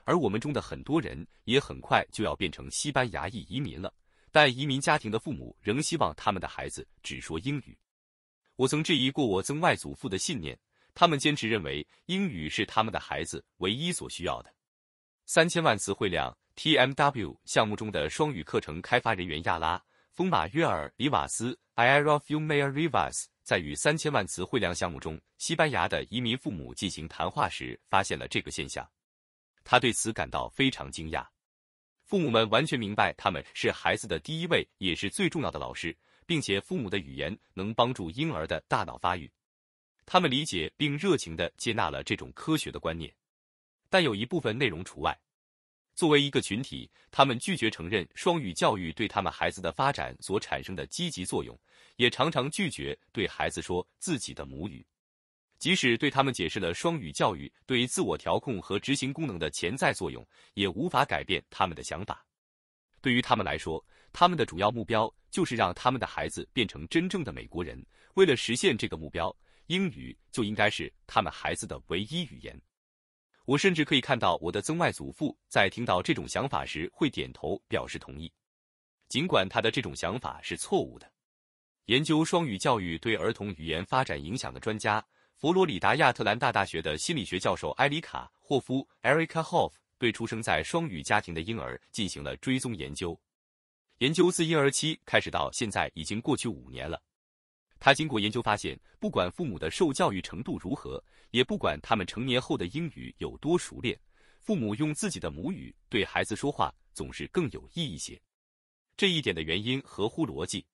而我们中的很多人也很快就要变成西班牙裔移民了，但移民家庭的父母仍希望他们的孩子只说英语。我曾质疑过我曾外祖父的信念。他们坚持认为英语是他们的孩子唯一所需要的。三千万词汇量 （T M W） 项目中的双语课程开发人员亚拉·风马约尔·里瓦斯 i r a f u Marivas） 在与三千万词汇量项目中西班牙的移民父母进行谈话时，发现了这个现象。他对此感到非常惊讶。父母们完全明白他们是孩子的第一位也是最重要的老师，并且父母的语言能帮助婴儿的大脑发育。他们理解并热情的接纳了这种科学的观念，但有一部分内容除外。作为一个群体，他们拒绝承认双语教育对他们孩子的发展所产生的积极作用，也常常拒绝对孩子说自己的母语。即使对他们解释了双语教育对自我调控和执行功能的潜在作用，也无法改变他们的想法。对于他们来说，他们的主要目标就是让他们的孩子变成真正的美国人。为了实现这个目标。英语就应该是他们孩子的唯一语言。我甚至可以看到我的曾外祖父在听到这种想法时会点头表示同意，尽管他的这种想法是错误的。研究双语教育对儿童语言发展影响的专家，佛罗里达亚特兰大大学的心理学教授埃里卡·霍夫 e r i c a Hof） 对出生在双语家庭的婴儿进行了追踪研究。研究自婴儿期开始到现在已经过去五年了。他经过研究发现，不管父母的受教育程度如何，也不管他们成年后的英语有多熟练，父母用自己的母语对孩子说话总是更有意义一些。这一点的原因合乎逻辑，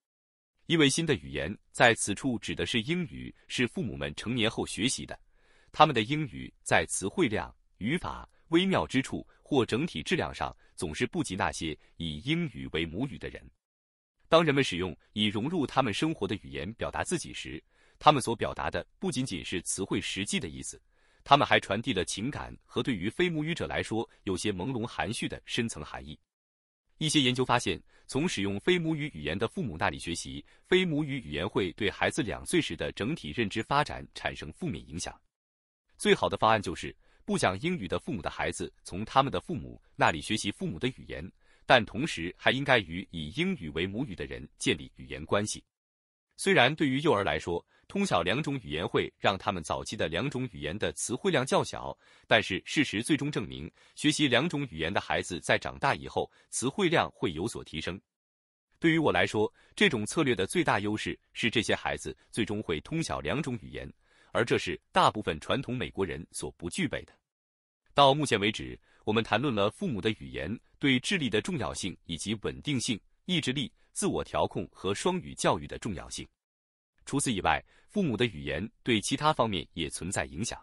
因为新的语言在此处指的是英语，是父母们成年后学习的，他们的英语在词汇量、语法微妙之处或整体质量上总是不及那些以英语为母语的人。当人们使用已融入他们生活的语言表达自己时，他们所表达的不仅仅是词汇实际的意思，他们还传递了情感和对于非母语者来说有些朦胧含蓄的深层含义。一些研究发现，从使用非母语语言的父母那里学习非母语语言会对孩子两岁时的整体认知发展产生负面影响。最好的方案就是不讲英语的父母的孩子从他们的父母那里学习父母的语言。但同时，还应该与以英语为母语的人建立语言关系。虽然对于幼儿来说，通晓两种语言会让他们早期的两种语言的词汇量较小，但是事实最终证明，学习两种语言的孩子在长大以后，词汇量会有所提升。对于我来说，这种策略的最大优势是这些孩子最终会通晓两种语言，而这是大部分传统美国人所不具备的。到目前为止。我们谈论了父母的语言对智力的重要性以及稳定性、意志力、自我调控和双语教育的重要性。除此以外，父母的语言对其他方面也存在影响。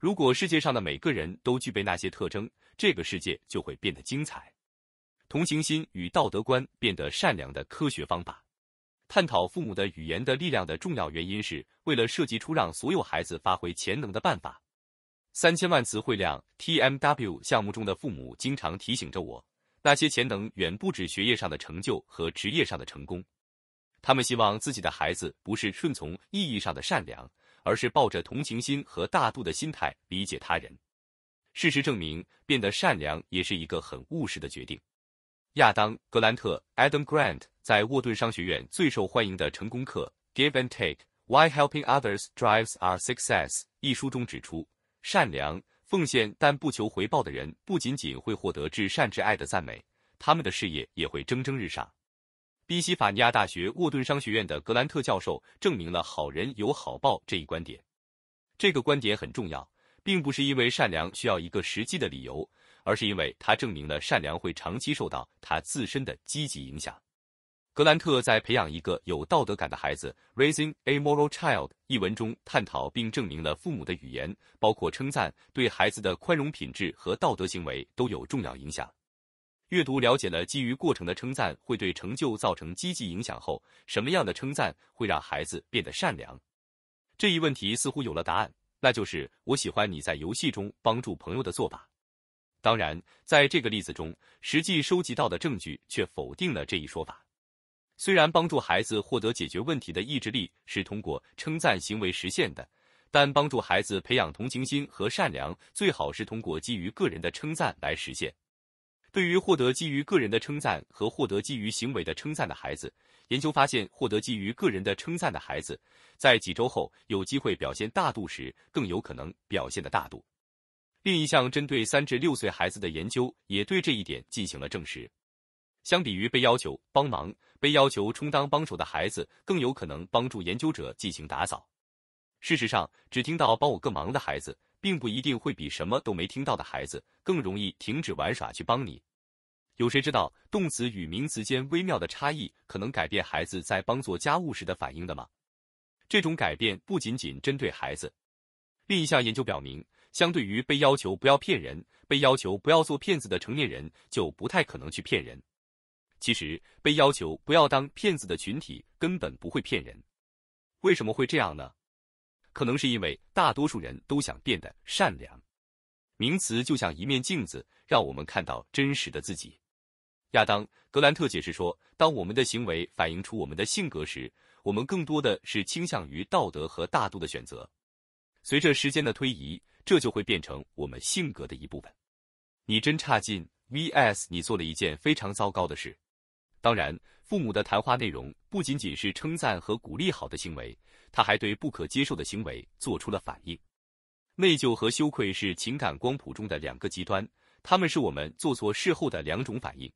如果世界上的每个人都具备那些特征，这个世界就会变得精彩。同情心与道德观变得善良的科学方法。探讨父母的语言的力量的重要原因，是为了设计出让所有孩子发挥潜能的办法。三千万词汇量 （T M W） 项目中的父母经常提醒着我，那些潜能远不止学业上的成就和职业上的成功。他们希望自己的孩子不是顺从意义上的善良，而是抱着同情心和大度的心态理解他人。事实证明，变得善良也是一个很务实的决定。亚当·格兰特 （Adam Grant） 在沃顿商学院最受欢迎的成功课《Give and Take: Why Helping Others Drives Our Success》一书中指出。善良、奉献但不求回报的人，不仅仅会获得至善至爱的赞美，他们的事业也会蒸蒸日上。宾夕法尼亚大学沃顿商学院的格兰特教授证明了“好人有好报”这一观点。这个观点很重要，并不是因为善良需要一个实际的理由，而是因为它证明了善良会长期受到它自身的积极影响。格兰特在《培养一个有道德感的孩子》（Raising a Moral Child） 一文中探讨并证明了父母的语言，包括称赞，对孩子的宽容品质和道德行为都有重要影响。阅读了解了基于过程的称赞会对成就造成积极影响后，什么样的称赞会让孩子变得善良？这一问题似乎有了答案，那就是“我喜欢你在游戏中帮助朋友的做法”。当然，在这个例子中，实际收集到的证据却否定了这一说法。虽然帮助孩子获得解决问题的意志力是通过称赞行为实现的，但帮助孩子培养同情心和善良，最好是通过基于个人的称赞来实现。对于获得基于个人的称赞和获得基于行为的称赞的孩子，研究发现，获得基于个人的称赞的孩子，在几周后有机会表现大度时，更有可能表现的大度。另一项针对三至六岁孩子的研究也对这一点进行了证实。相比于被要求帮忙。被要求充当帮手的孩子更有可能帮助研究者进行打扫。事实上，只听到“帮我个忙”的孩子，并不一定会比什么都没听到的孩子更容易停止玩耍去帮你。有谁知道动词与名词间微妙的差异可能改变孩子在帮做家务时的反应的吗？这种改变不仅仅针对孩子。另一项研究表明，相对于被要求不要骗人，被要求不要做骗子的成年人就不太可能去骗人。其实被要求不要当骗子的群体根本不会骗人，为什么会这样呢？可能是因为大多数人都想变得善良。名词就像一面镜子，让我们看到真实的自己。亚当·格兰特解释说：“当我们的行为反映出我们的性格时，我们更多的是倾向于道德和大度的选择。随着时间的推移，这就会变成我们性格的一部分。”你真差劲！VS 你做了一件非常糟糕的事。当然，父母的谈话内容不仅仅是称赞和鼓励好的行为，他还对不可接受的行为做出了反应。内疚和羞愧是情感光谱中的两个极端，它们是我们做错事后的两种反应。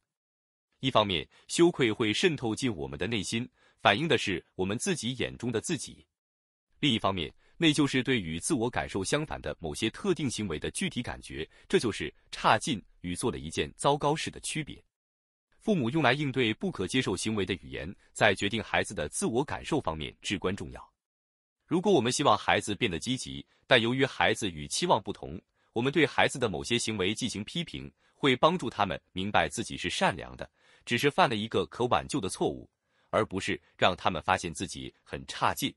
一方面，羞愧会渗透进我们的内心，反映的是我们自己眼中的自己；另一方面，内疚是对于自我感受相反的某些特定行为的具体感觉，这就是差劲与做了一件糟糕事的区别。父母用来应对不可接受行为的语言，在决定孩子的自我感受方面至关重要。如果我们希望孩子变得积极，但由于孩子与期望不同，我们对孩子的某些行为进行批评，会帮助他们明白自己是善良的，只是犯了一个可挽救的错误，而不是让他们发现自己很差劲。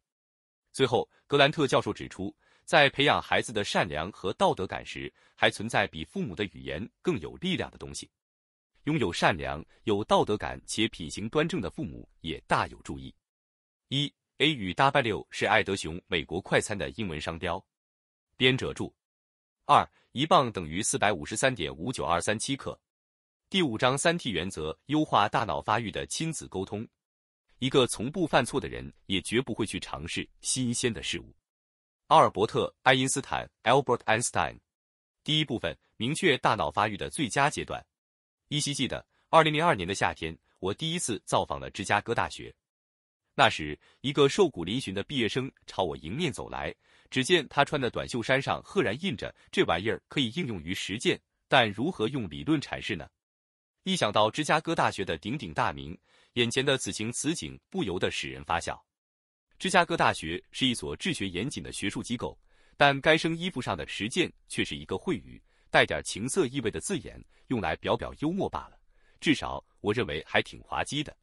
最后，格兰特教授指出，在培养孩子的善良和道德感时，还存在比父母的语言更有力量的东西。拥有善良、有道德感且品行端正的父母也大有注意。一 A 与 W 是爱德熊美国快餐的英文商标。编者注。二一磅等于四百五十三点五九二三七克。第五章三 T 原则优化大脑发育的亲子沟通。一个从不犯错的人，也绝不会去尝试新鲜的事物。阿尔伯特·爱因斯坦 （Albert Einstein）。第一部分明确大脑发育的最佳阶段。依稀记得，二零零二年的夏天，我第一次造访了芝加哥大学。那时，一个瘦骨嶙峋的毕业生朝我迎面走来。只见他穿的短袖衫上赫然印着“这玩意儿可以应用于实践，但如何用理论阐释呢？”一想到芝加哥大学的鼎鼎大名，眼前的此情此景不由得使人发笑。芝加哥大学是一所治学严谨的学术机构，但该生衣服上的实践却是一个秽语。带点情色意味的字眼，用来表表幽默罢了。至少我认为还挺滑稽的。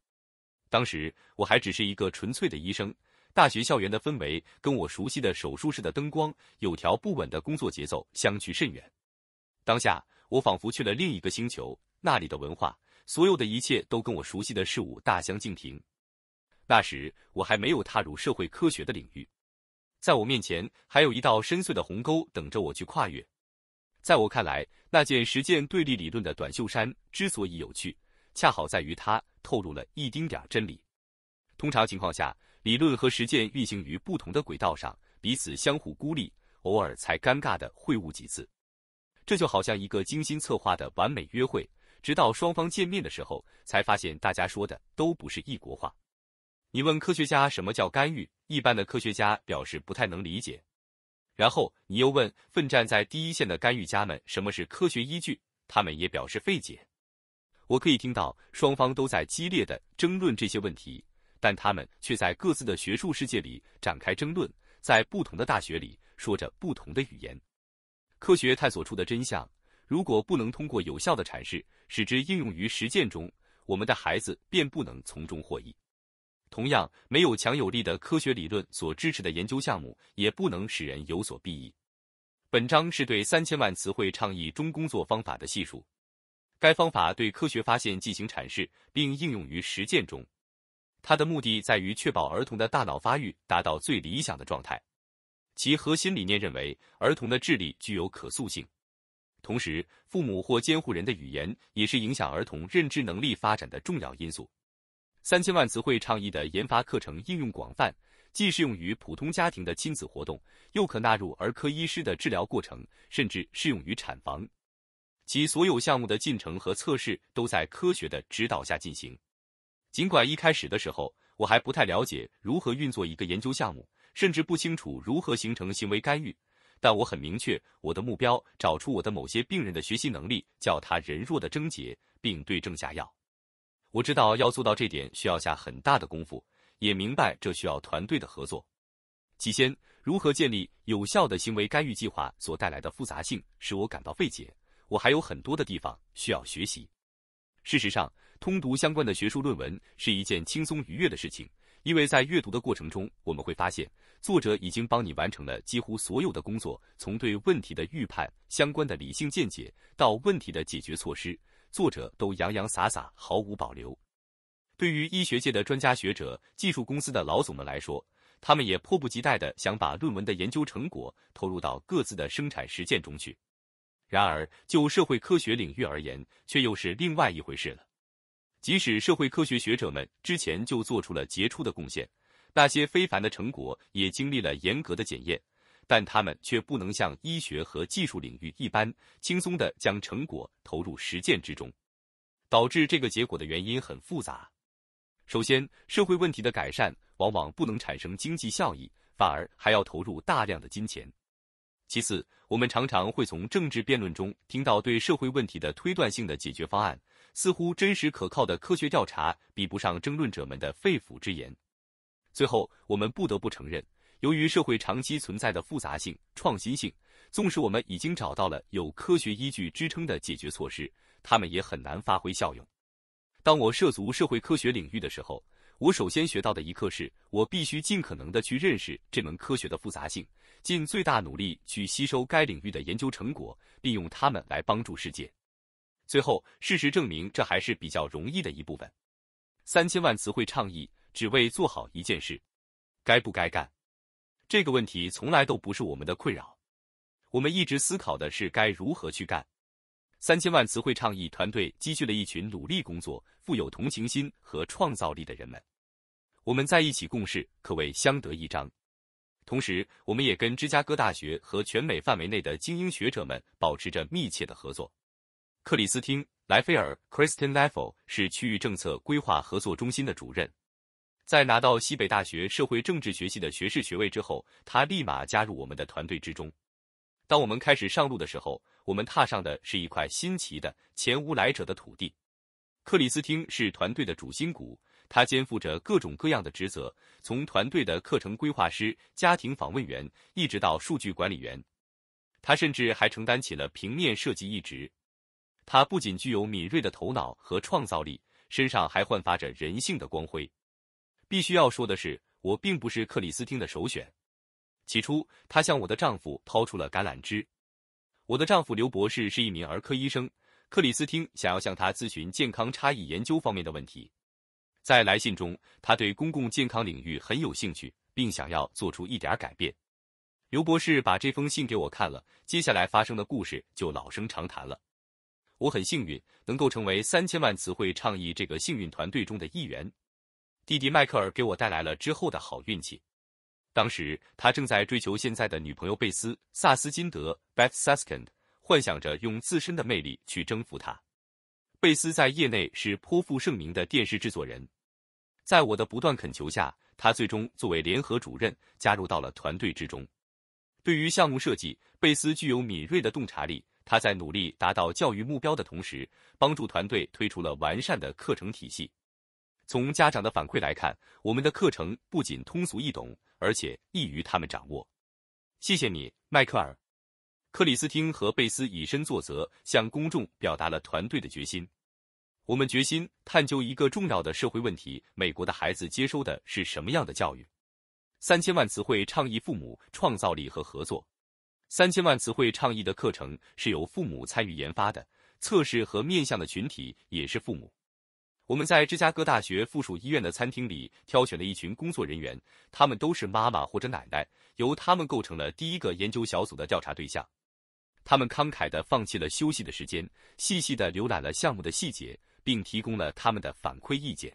当时我还只是一个纯粹的医生。大学校园的氛围跟我熟悉的手术室的灯光、有条不紊的工作节奏相去甚远。当下我仿佛去了另一个星球，那里的文化，所有的一切都跟我熟悉的事物大相径庭。那时我还没有踏入社会科学的领域，在我面前还有一道深邃的鸿沟等着我去跨越。在我看来，那件实践对立理论的短袖衫之所以有趣，恰好在于它透露了一丁点真理。通常情况下，理论和实践运行于不同的轨道上，彼此相互孤立，偶尔才尴尬的会晤几次。这就好像一个精心策划的完美约会，直到双方见面的时候，才发现大家说的都不是一国话。你问科学家什么叫干预，一般的科学家表示不太能理解。然后你又问奋战在第一线的干预家们什么是科学依据，他们也表示费解。我可以听到双方都在激烈的争论这些问题，但他们却在各自的学术世界里展开争论，在不同的大学里说着不同的语言。科学探索出的真相，如果不能通过有效的阐释，使之应用于实践中，我们的孩子便不能从中获益。同样，没有强有力的科学理论所支持的研究项目，也不能使人有所裨益。本章是对三千万词汇倡议中工作方法的细述。该方法对科学发现进行阐释，并应用于实践中。它的目的在于确保儿童的大脑发育达到最理想的状态。其核心理念认为，儿童的智力具有可塑性。同时，父母或监护人的语言也是影响儿童认知能力发展的重要因素。三千万词汇倡议的研发课程应用广泛，既适用于普通家庭的亲子活动，又可纳入儿科医师的治疗过程，甚至适用于产房。其所有项目的进程和测试都在科学的指导下进行。尽管一开始的时候，我还不太了解如何运作一个研究项目，甚至不清楚如何形成行为干预，但我很明确我的目标：找出我的某些病人的学习能力，叫他人弱的症结，并对症下药。我知道要做到这点需要下很大的功夫，也明白这需要团队的合作。起先，如何建立有效的行为干预计划所带来的复杂性使我感到费解。我还有很多的地方需要学习。事实上，通读相关的学术论文是一件轻松愉悦的事情，因为在阅读的过程中，我们会发现作者已经帮你完成了几乎所有的工作，从对问题的预判、相关的理性见解到问题的解决措施。作者都洋洋洒洒，毫无保留。对于医学界的专家学者、技术公司的老总们来说，他们也迫不及待地想把论文的研究成果投入到各自的生产实践中去。然而，就社会科学领域而言，却又是另外一回事了。即使社会科学学者们之前就做出了杰出的贡献，那些非凡的成果也经历了严格的检验。但他们却不能像医学和技术领域一般轻松地将成果投入实践之中，导致这个结果的原因很复杂。首先，社会问题的改善往往不能产生经济效益，反而还要投入大量的金钱。其次，我们常常会从政治辩论中听到对社会问题的推断性的解决方案，似乎真实可靠的科学调查比不上争论者们的肺腑之言。最后，我们不得不承认。由于社会长期存在的复杂性、创新性，纵使我们已经找到了有科学依据支撑的解决措施，他们也很难发挥效用。当我涉足社会科学领域的时候，我首先学到的一课是，我必须尽可能的去认识这门科学的复杂性，尽最大努力去吸收该领域的研究成果，利用它们来帮助世界。最后，事实证明这还是比较容易的一部分。三千万词汇倡议只为做好一件事，该不该干？这个问题从来都不是我们的困扰。我们一直思考的是该如何去干。三千万词汇倡议团队积聚了一群努力工作、富有同情心和创造力的人们。我们在一起共事，可谓相得益彰。同时，我们也跟芝加哥大学和全美范围内的精英学者们保持着密切的合作。克里斯汀·莱菲尔 （Kristen Lefel） 是区域政策规划合作中心的主任。在拿到西北大学社会政治学系的学士学位之后，他立马加入我们的团队之中。当我们开始上路的时候，我们踏上的是一块新奇的、前无来者的土地。克里斯汀是团队的主心骨，他肩负着各种各样的职责，从团队的课程规划师、家庭访问员，一直到数据管理员。他甚至还承担起了平面设计一职。他不仅具有敏锐的头脑和创造力，身上还焕发着人性的光辉。必须要说的是，我并不是克里斯汀的首选。起初，她向我的丈夫抛出了橄榄枝。我的丈夫刘博士是一名儿科医生，克里斯汀想要向他咨询健康差异研究方面的问题。在来信中，他对公共健康领域很有兴趣，并想要做出一点改变。刘博士把这封信给我看了，接下来发生的故事就老生常谈了。我很幸运能够成为三千万词汇倡议这个幸运团队中的一员。弟弟迈克尔给我带来了之后的好运气。当时他正在追求现在的女朋友贝斯·萨斯金德 （Beth s a s k i n 幻想着用自身的魅力去征服她。贝斯在业内是颇负盛名的电视制作人。在我的不断恳求下，他最终作为联合主任加入到了团队之中。对于项目设计，贝斯具有敏锐的洞察力。他在努力达到教育目标的同时，帮助团队推出了完善的课程体系。从家长的反馈来看，我们的课程不仅通俗易懂，而且易于他们掌握。谢谢你，迈克尔、克里斯汀和贝斯以身作则，向公众表达了团队的决心。我们决心探究一个重要的社会问题：美国的孩子接收的是什么样的教育？三千万词汇倡议，父母创造力和合作。三千万词汇倡议的课程是由父母参与研发的，测试和面向的群体也是父母。我们在芝加哥大学附属医院的餐厅里挑选了一群工作人员，他们都是妈妈或者奶奶，由他们构成了第一个研究小组的调查对象。他们慷慨地放弃了休息的时间，细细地浏览了项目的细节，并提供了他们的反馈意见。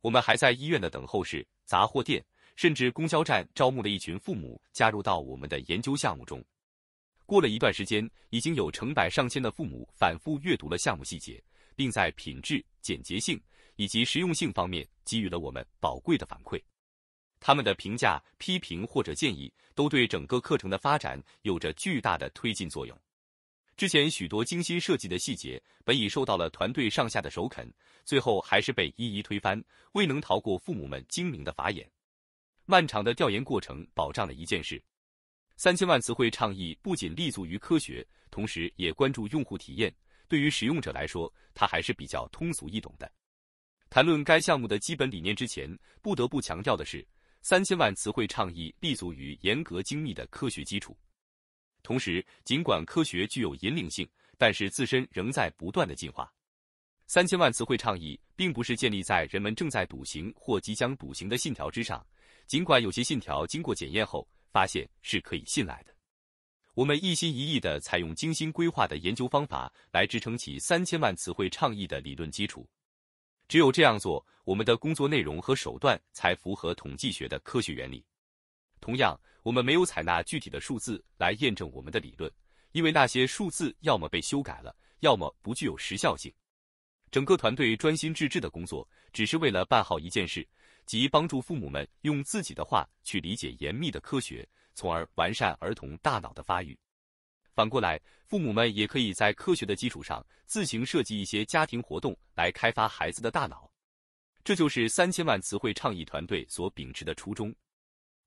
我们还在医院的等候室、杂货店，甚至公交站招募了一群父母加入到我们的研究项目中。过了一段时间，已经有成百上千的父母反复阅读了项目细节。并在品质、简洁性以及实用性方面给予了我们宝贵的反馈。他们的评价、批评或者建议，都对整个课程的发展有着巨大的推进作用。之前许多精心设计的细节，本已受到了团队上下的首肯，最后还是被一一推翻，未能逃过父母们精明的法眼。漫长的调研过程保障了一件事：三千万词汇倡议不仅立足于科学，同时也关注用户体验。对于使用者来说，它还是比较通俗易懂的。谈论该项目的基本理念之前，不得不强调的是，三千万词汇倡议立足于严格精密的科学基础。同时，尽管科学具有引领性，但是自身仍在不断的进化。三千万词汇倡议并不是建立在人们正在笃行或即将笃行的信条之上，尽管有些信条经过检验后发现是可以信赖的。我们一心一意地采用精心规划的研究方法来支撑起三千万词汇倡议的理论基础。只有这样做，我们的工作内容和手段才符合统计学的科学原理。同样，我们没有采纳具体的数字来验证我们的理论，因为那些数字要么被修改了，要么不具有时效性。整个团队专心致志的工作，只是为了办好一件事，即帮助父母们用自己的话去理解严密的科学。从而完善儿童大脑的发育。反过来，父母们也可以在科学的基础上自行设计一些家庭活动来开发孩子的大脑。这就是三千万词汇倡议团队所秉持的初衷。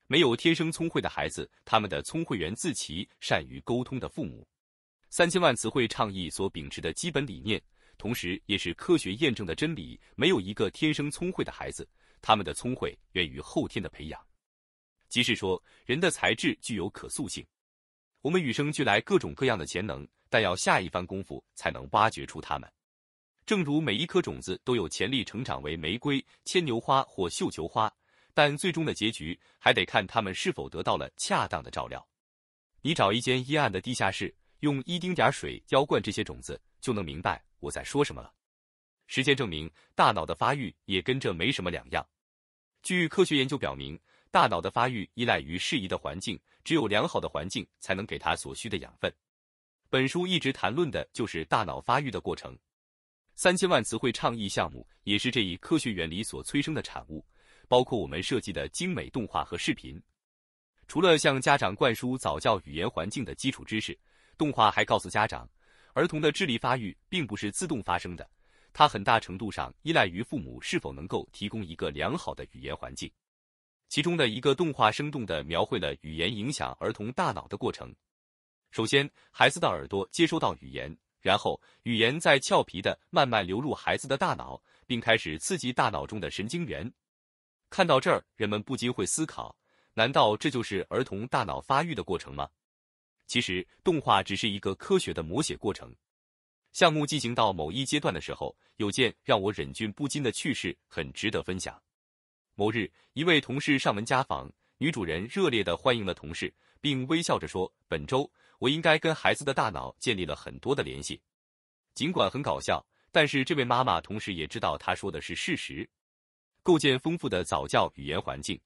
没有天生聪慧的孩子，他们的聪慧源自其善于沟通的父母。三千万词汇倡议所秉持的基本理念，同时也是科学验证的真理：没有一个天生聪慧的孩子，他们的聪慧源于后天的培养。即是说，人的才智具有可塑性。我们与生俱来各种各样的潜能，但要下一番功夫才能挖掘出它们。正如每一颗种子都有潜力成长为玫瑰、牵牛花或绣球花，但最终的结局还得看它们是否得到了恰当的照料。你找一间阴暗的地下室，用一丁点水浇灌这些种子，就能明白我在说什么了。时间证明，大脑的发育也跟这没什么两样。据科学研究表明。大脑的发育依赖于适宜的环境，只有良好的环境才能给它所需的养分。本书一直谈论的就是大脑发育的过程。三千万词汇倡议项目也是这一科学原理所催生的产物，包括我们设计的精美动画和视频。除了向家长灌输早教语言环境的基础知识，动画还告诉家长，儿童的智力发育并不是自动发生的，它很大程度上依赖于父母是否能够提供一个良好的语言环境。其中的一个动画生动地描绘了语言影响儿童大脑的过程。首先，孩子的耳朵接收到语言，然后语言在俏皮的慢慢流入孩子的大脑，并开始刺激大脑中的神经元。看到这儿，人们不禁会思考：难道这就是儿童大脑发育的过程吗？其实，动画只是一个科学的模写过程。项目进行到某一阶段的时候，有件让我忍俊不禁的趣事，很值得分享。某日，一位同事上门家访，女主人热烈的欢迎了同事，并微笑着说：“本周我应该跟孩子的大脑建立了很多的联系。”尽管很搞笑，但是这位妈妈同时也知道她说的是事实。构建丰富的早教语言环境。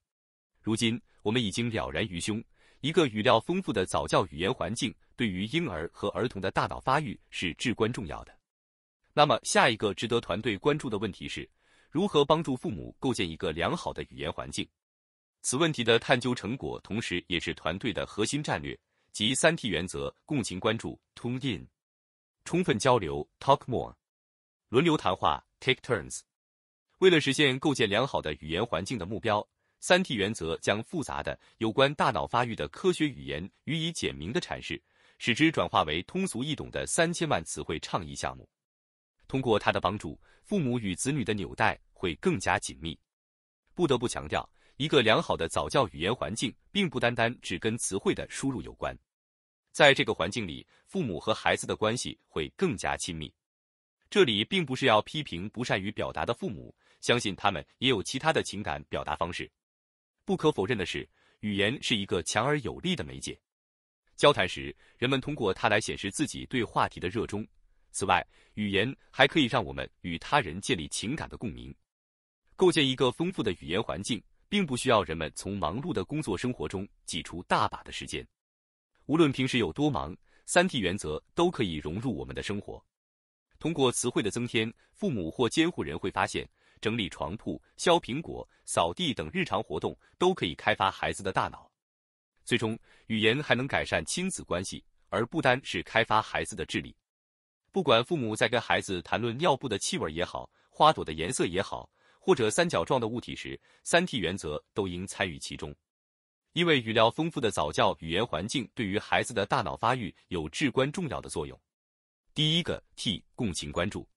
如今我们已经了然于胸，一个语料丰富的早教语言环境对于婴儿和儿童的大脑发育是至关重要的。那么下一个值得团队关注的问题是。如何帮助父母构建一个良好的语言环境？此问题的探究成果，同时也是团队的核心战略及三 T 原则：共情关注 （Tune In）、充分交流 （Talk More）、轮流谈话 （Take Turns）。为了实现构建良好的语言环境的目标，三 T 原则将复杂的有关大脑发育的科学语言予以简明的阐释，使之转化为通俗易懂的三千万词汇倡议项目。通过他的帮助，父母与子女的纽带会更加紧密。不得不强调，一个良好的早教语言环境，并不单单只跟词汇的输入有关。在这个环境里，父母和孩子的关系会更加亲密。这里并不是要批评不善于表达的父母，相信他们也有其他的情感表达方式。不可否认的是，语言是一个强而有力的媒介。交谈时，人们通过它来显示自己对话题的热衷。此外，语言还可以让我们与他人建立情感的共鸣，构建一个丰富的语言环境，并不需要人们从忙碌的工作生活中挤出大把的时间。无论平时有多忙，三 T 原则都可以融入我们的生活。通过词汇的增添，父母或监护人会发现，整理床铺、削苹果、扫地等日常活动都可以开发孩子的大脑。最终，语言还能改善亲子关系，而不单是开发孩子的智力。不管父母在跟孩子谈论尿布的气味也好，花朵的颜色也好，或者三角状的物体时，三 T 原则都应参与其中，因为语料丰富的早教语言环境对于孩子的大脑发育有至关重要的作用。第一个 T 共情关注，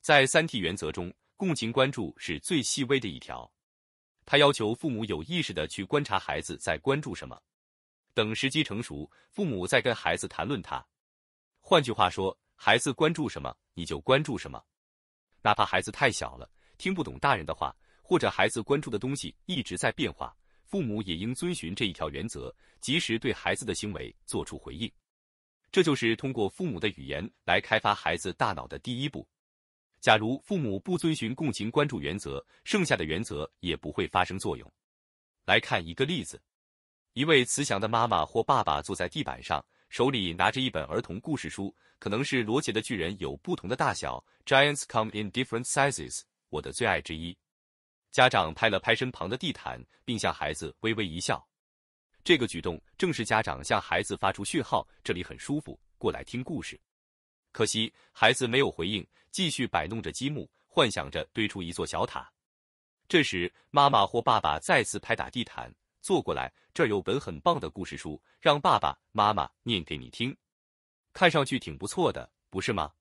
在三 T 原则中，共情关注是最细微的一条，它要求父母有意识的去观察孩子在关注什么，等时机成熟，父母再跟孩子谈论它。换句话说。孩子关注什么，你就关注什么。哪怕孩子太小了，听不懂大人的话，或者孩子关注的东西一直在变化，父母也应遵循这一条原则，及时对孩子的行为做出回应。这就是通过父母的语言来开发孩子大脑的第一步。假如父母不遵循共情关注原则，剩下的原则也不会发生作用。来看一个例子：一位慈祥的妈妈或爸爸坐在地板上。手里拿着一本儿童故事书，可能是罗杰的巨人有不同的大小，Giants come in different sizes。我的最爱之一。家长拍了拍身旁的地毯，并向孩子微微一笑。这个举动正是家长向孩子发出讯号，这里很舒服，过来听故事。可惜孩子没有回应，继续摆弄着积木，幻想着堆出一座小塔。这时，妈妈或爸爸再次拍打地毯。坐过来，这儿有本很棒的故事书，让爸爸妈妈念给你听，看上去挺不错的，不是吗？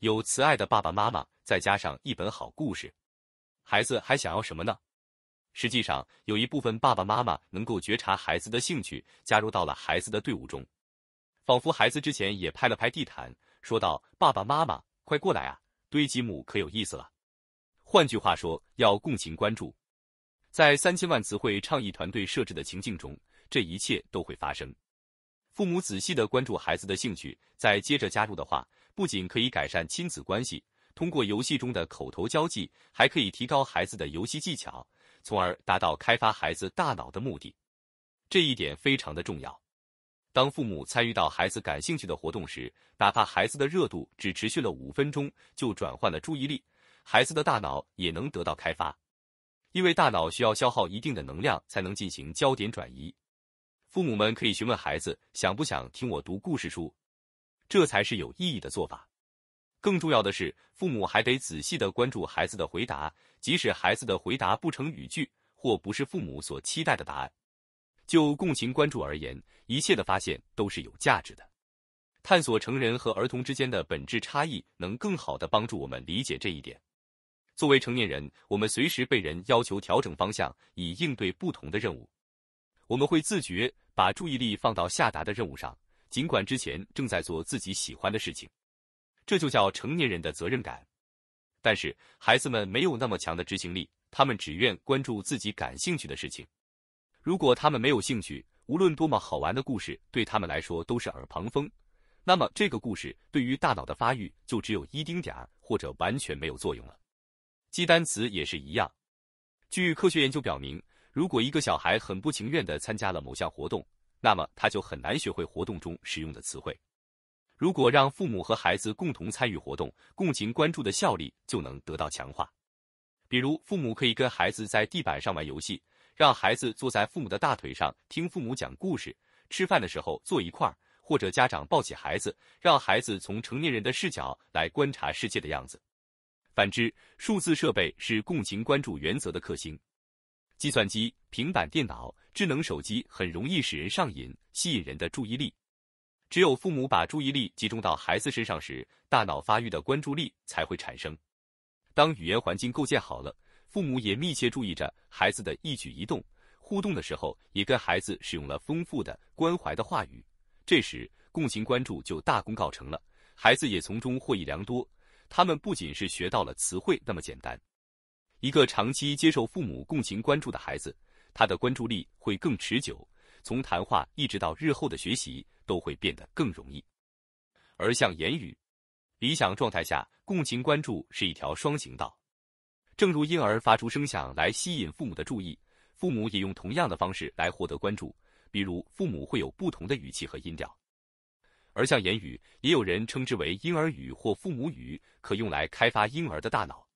有慈爱的爸爸妈妈，再加上一本好故事，孩子还想要什么呢？实际上，有一部分爸爸妈妈能够觉察孩子的兴趣，加入到了孩子的队伍中，仿佛孩子之前也拍了拍地毯，说道：“爸爸妈妈，快过来啊，堆积木可有意思了。”换句话说，要共情关注。在三千万词汇倡议团队设置的情境中，这一切都会发生。父母仔细的关注孩子的兴趣，再接着加入的话，不仅可以改善亲子关系，通过游戏中的口头交际，还可以提高孩子的游戏技巧，从而达到开发孩子大脑的目的。这一点非常的重要。当父母参与到孩子感兴趣的活动时，哪怕孩子的热度只持续了五分钟就转换了注意力，孩子的大脑也能得到开发。因为大脑需要消耗一定的能量才能进行焦点转移，父母们可以询问孩子想不想听我读故事书，这才是有意义的做法。更重要的是，父母还得仔细的关注孩子的回答，即使孩子的回答不成语句或不是父母所期待的答案。就共情关注而言，一切的发现都是有价值的。探索成人和儿童之间的本质差异，能更好的帮助我们理解这一点。作为成年人，我们随时被人要求调整方向，以应对不同的任务。我们会自觉把注意力放到下达的任务上，尽管之前正在做自己喜欢的事情。这就叫成年人的责任感。但是，孩子们没有那么强的执行力，他们只愿关注自己感兴趣的事情。如果他们没有兴趣，无论多么好玩的故事，对他们来说都是耳旁风。那么，这个故事对于大脑的发育就只有一丁点儿，或者完全没有作用了。记单词也是一样。据科学研究表明，如果一个小孩很不情愿的参加了某项活动，那么他就很难学会活动中使用的词汇。如果让父母和孩子共同参与活动，共情关注的效力就能得到强化。比如，父母可以跟孩子在地板上玩游戏，让孩子坐在父母的大腿上听父母讲故事；吃饭的时候坐一块儿，或者家长抱起孩子，让孩子从成年人的视角来观察世界的样子。反之，数字设备是共情关注原则的克星。计算机、平板电脑、智能手机很容易使人上瘾，吸引人的注意力。只有父母把注意力集中到孩子身上时，大脑发育的关注力才会产生。当语言环境构建好了，父母也密切注意着孩子的一举一动，互动的时候也跟孩子使用了丰富的关怀的话语，这时共情关注就大功告成了，孩子也从中获益良多。他们不仅是学到了词汇那么简单。一个长期接受父母共情关注的孩子，他的关注力会更持久，从谈话一直到日后的学习都会变得更容易。而像言语，理想状态下，共情关注是一条双行道。正如婴儿发出声响来吸引父母的注意，父母也用同样的方式来获得关注，比如父母会有不同的语气和音调。而像言语，也有人称之为婴儿语或父母语，可用来开发婴儿的大脑。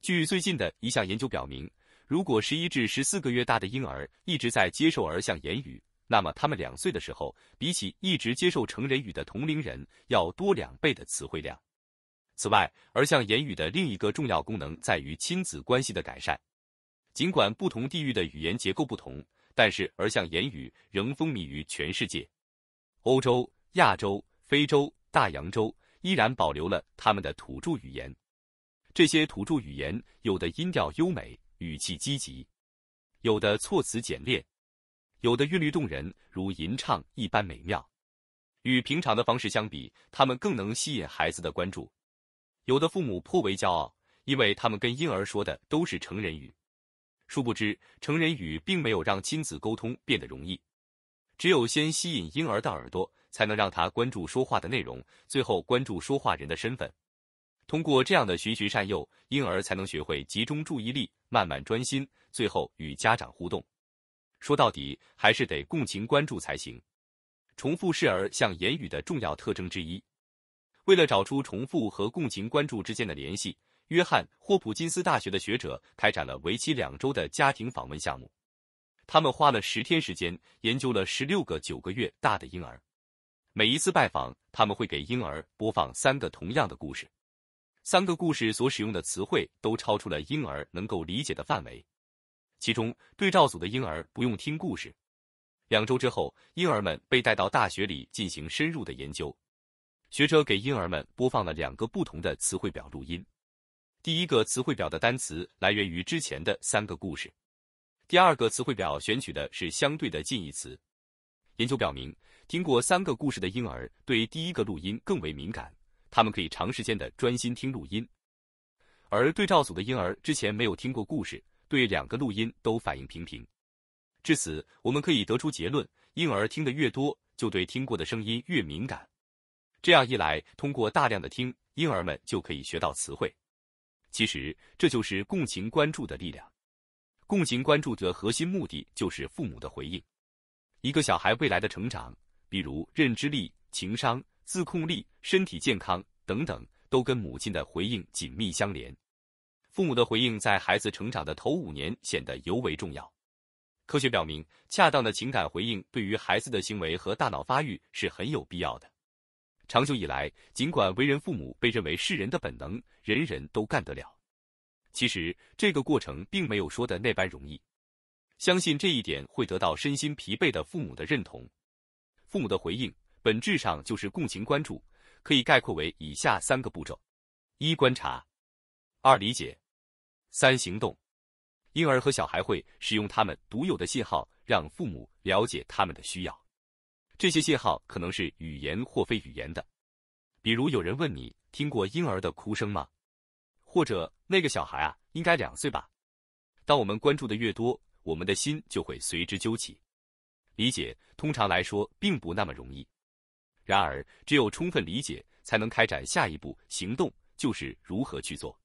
据最近的一项研究表明，如果十一至十四个月大的婴儿一直在接受儿像言语，那么他们两岁的时候，比起一直接受成人语的同龄人，要多两倍的词汇量。此外，而像言语的另一个重要功能在于亲子关系的改善。尽管不同地域的语言结构不同，但是而像言语仍风靡于全世界，欧洲。亚洲、非洲、大洋洲依然保留了他们的土著语言。这些土著语言有的音调优美，语气积极；有的措辞简练；有的韵律动人，如吟唱一般美妙。与平常的方式相比，他们更能吸引孩子的关注。有的父母颇为骄傲，因为他们跟婴儿说的都是成人语。殊不知，成人语并没有让亲子沟通变得容易。只有先吸引婴儿的耳朵。才能让他关注说话的内容，最后关注说话人的身份。通过这样的循循善诱，婴儿才能学会集中注意力，慢慢专心，最后与家长互动。说到底，还是得共情关注才行。重复是儿像言语的重要特征之一。为了找出重复和共情关注之间的联系，约翰霍普金斯大学的学者开展了为期两周的家庭访问项目。他们花了十天时间研究了十六个九个月大的婴儿。每一次拜访，他们会给婴儿播放三个同样的故事，三个故事所使用的词汇都超出了婴儿能够理解的范围。其中对照组的婴儿不用听故事。两周之后，婴儿们被带到大学里进行深入的研究。学者给婴儿们播放了两个不同的词汇表录音，第一个词汇表的单词来源于之前的三个故事，第二个词汇表选取的是相对的近义词。研究表明。听过三个故事的婴儿对第一个录音更为敏感，他们可以长时间的专心听录音，而对照组的婴儿之前没有听过故事，对两个录音都反应平平。至此，我们可以得出结论：婴儿听得越多，就对听过的声音越敏感。这样一来，通过大量的听，婴儿们就可以学到词汇。其实，这就是共情关注的力量。共情关注的核心目的就是父母的回应。一个小孩未来的成长。比如认知力、情商、自控力、身体健康等等，都跟母亲的回应紧密相连。父母的回应在孩子成长的头五年显得尤为重要。科学表明，恰当的情感回应对于孩子的行为和大脑发育是很有必要的。长久以来，尽管为人父母被认为是人的本能，人人都干得了，其实这个过程并没有说的那般容易。相信这一点会得到身心疲惫的父母的认同。父母的回应本质上就是共情关注，可以概括为以下三个步骤：一、观察；二、理解；三、行动。婴儿和小孩会使用他们独有的信号让父母了解他们的需要，这些信号可能是语言或非语言的。比如有人问你听过婴儿的哭声吗？或者那个小孩啊，应该两岁吧。当我们关注的越多，我们的心就会随之揪起。理解通常来说并不那么容易，然而只有充分理解，才能开展下一步行动，就是如何去做。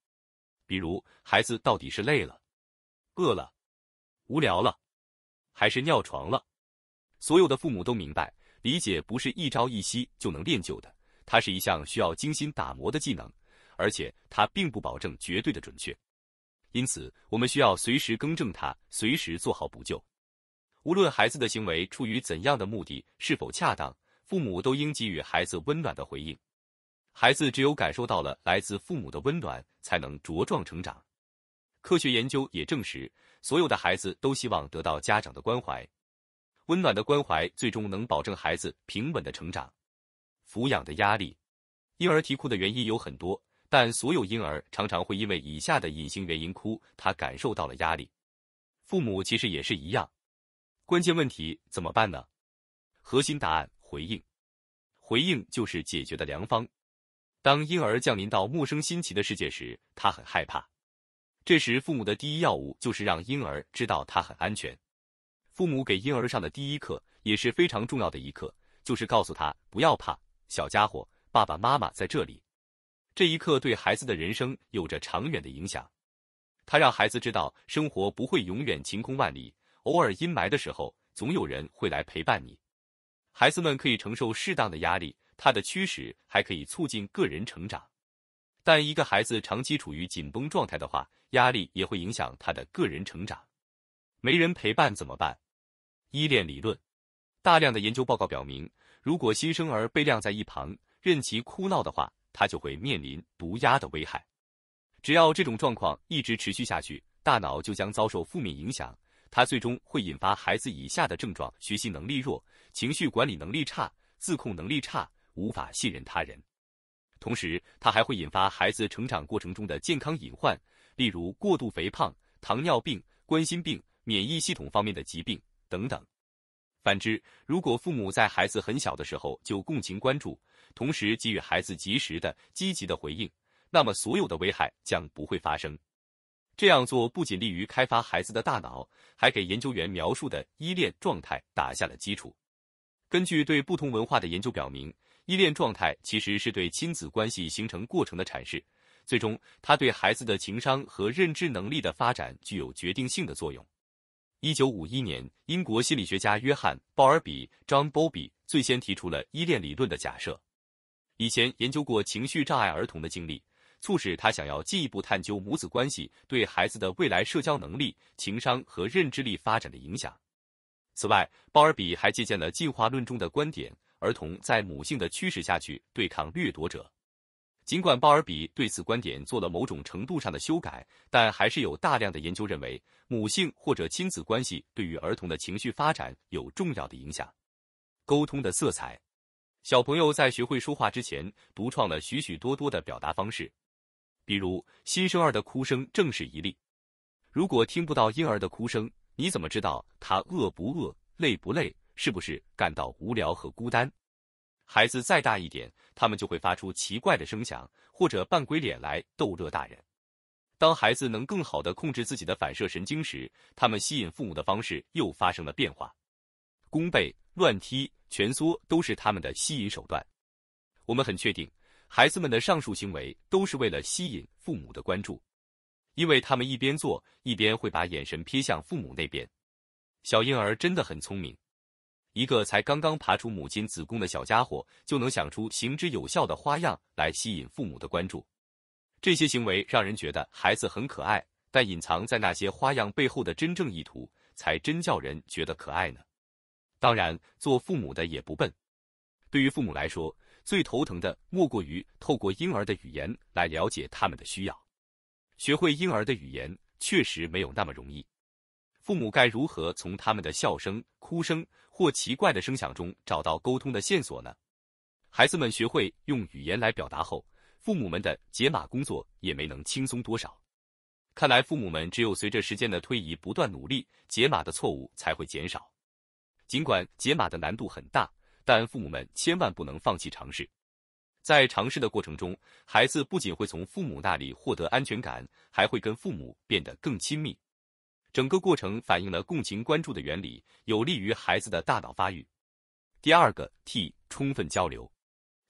比如，孩子到底是累了、饿了、无聊了，还是尿床了？所有的父母都明白，理解不是一朝一夕就能练就的，它是一项需要精心打磨的技能，而且它并不保证绝对的准确。因此，我们需要随时更正它，随时做好补救。无论孩子的行为出于怎样的目的，是否恰当，父母都应给予孩子温暖的回应。孩子只有感受到了来自父母的温暖，才能茁壮成长。科学研究也证实，所有的孩子都希望得到家长的关怀，温暖的关怀最终能保证孩子平稳的成长。抚养的压力，婴儿啼哭的原因有很多，但所有婴儿常常会因为以下的隐形原因哭，他感受到了压力。父母其实也是一样。关键问题怎么办呢？核心答案回应，回应就是解决的良方。当婴儿降临到陌生新奇的世界时，他很害怕。这时，父母的第一要务就是让婴儿知道他很安全。父母给婴儿上的第一课，也是非常重要的一课，就是告诉他不要怕，小家伙，爸爸妈妈在这里。这一刻对孩子的人生有着长远的影响。他让孩子知道，生活不会永远晴空万里。偶尔阴霾的时候，总有人会来陪伴你。孩子们可以承受适当的压力，它的驱使还可以促进个人成长。但一个孩子长期处于紧绷状态的话，压力也会影响他的个人成长。没人陪伴怎么办？依恋理论，大量的研究报告表明，如果新生儿被晾在一旁，任其哭闹的话，他就会面临毒压的危害。只要这种状况一直持续下去，大脑就将遭受负面影响。它最终会引发孩子以下的症状：学习能力弱、情绪管理能力差、自控能力差、无法信任他人。同时，它还会引发孩子成长过程中的健康隐患，例如过度肥胖、糖尿病、冠心病、免疫系统方面的疾病等等。反之，如果父母在孩子很小的时候就共情关注，同时给予孩子及时的、积极的回应，那么所有的危害将不会发生。这样做不仅利于开发孩子的大脑，还给研究员描述的依恋状态打下了基础。根据对不同文化的研究表明，依恋状态其实是对亲子关系形成过程的阐释，最终他对孩子的情商和认知能力的发展具有决定性的作用。一九五一年，英国心理学家约翰鲍尔比 （John b o w b y 最先提出了依恋理论的假设。以前研究过情绪障碍儿童的经历。促使他想要进一步探究母子关系对孩子的未来社交能力、情商和认知力发展的影响。此外，鲍尔比还借鉴了进化论中的观点：儿童在母性的驱使下去对抗掠夺者。尽管鲍尔比对此观点做了某种程度上的修改，但还是有大量的研究认为，母性或者亲子关系对于儿童的情绪发展有重要的影响。沟通的色彩，小朋友在学会说话之前，独创了许许多多的表达方式。比如新生儿的哭声正是一例。如果听不到婴儿的哭声，你怎么知道他饿不饿、累不累、是不是感到无聊和孤单？孩子再大一点，他们就会发出奇怪的声响或者扮鬼脸来逗乐大人。当孩子能更好的控制自己的反射神经时，他们吸引父母的方式又发生了变化。弓背、乱踢、蜷缩都是他们的吸引手段。我们很确定。孩子们的上述行为都是为了吸引父母的关注，因为他们一边做一边会把眼神瞥向父母那边。小婴儿真的很聪明，一个才刚刚爬出母亲子宫的小家伙就能想出行之有效的花样来吸引父母的关注。这些行为让人觉得孩子很可爱，但隐藏在那些花样背后的真正意图才真叫人觉得可爱呢。当然，做父母的也不笨，对于父母来说。最头疼的莫过于透过婴儿的语言来了解他们的需要。学会婴儿的语言确实没有那么容易。父母该如何从他们的笑声、哭声或奇怪的声响中找到沟通的线索呢？孩子们学会用语言来表达后，父母们的解码工作也没能轻松多少。看来父母们只有随着时间的推移不断努力，解码的错误才会减少。尽管解码的难度很大。但父母们千万不能放弃尝试，在尝试的过程中，孩子不仅会从父母那里获得安全感，还会跟父母变得更亲密。整个过程反映了共情关注的原理，有利于孩子的大脑发育。第二个 T，充分交流。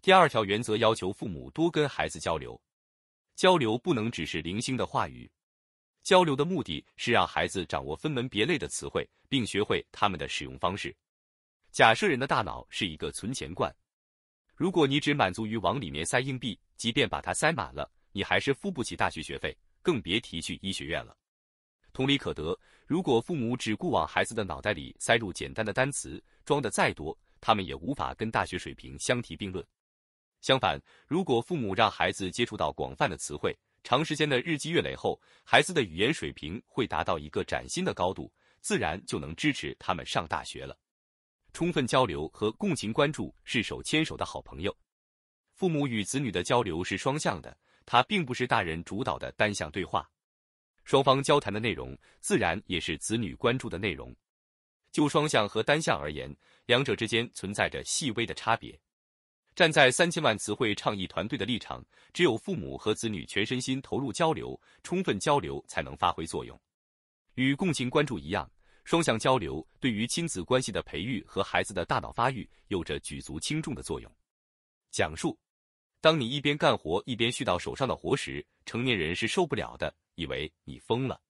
第二条原则要求父母多跟孩子交流，交流不能只是零星的话语，交流的目的是让孩子掌握分门别类的词汇，并学会他们的使用方式。假设人的大脑是一个存钱罐，如果你只满足于往里面塞硬币，即便把它塞满了，你还是付不起大学学费，更别提去医学院了。同理可得，如果父母只顾往孩子的脑袋里塞入简单的单词，装的再多，他们也无法跟大学水平相提并论。相反，如果父母让孩子接触到广泛的词汇，长时间的日积月累后，孩子的语言水平会达到一个崭新的高度，自然就能支持他们上大学了。充分交流和共情关注是手牵手的好朋友。父母与子女的交流是双向的，它并不是大人主导的单向对话。双方交谈的内容，自然也是子女关注的内容。就双向和单向而言，两者之间存在着细微的差别。站在三千万词汇倡议团队的立场，只有父母和子女全身心投入交流，充分交流才能发挥作用。与共情关注一样。双向交流对于亲子关系的培育和孩子的大脑发育有着举足轻重的作用。讲述，当你一边干活一边絮叨手上的活时，成年人是受不了的，以为你疯了。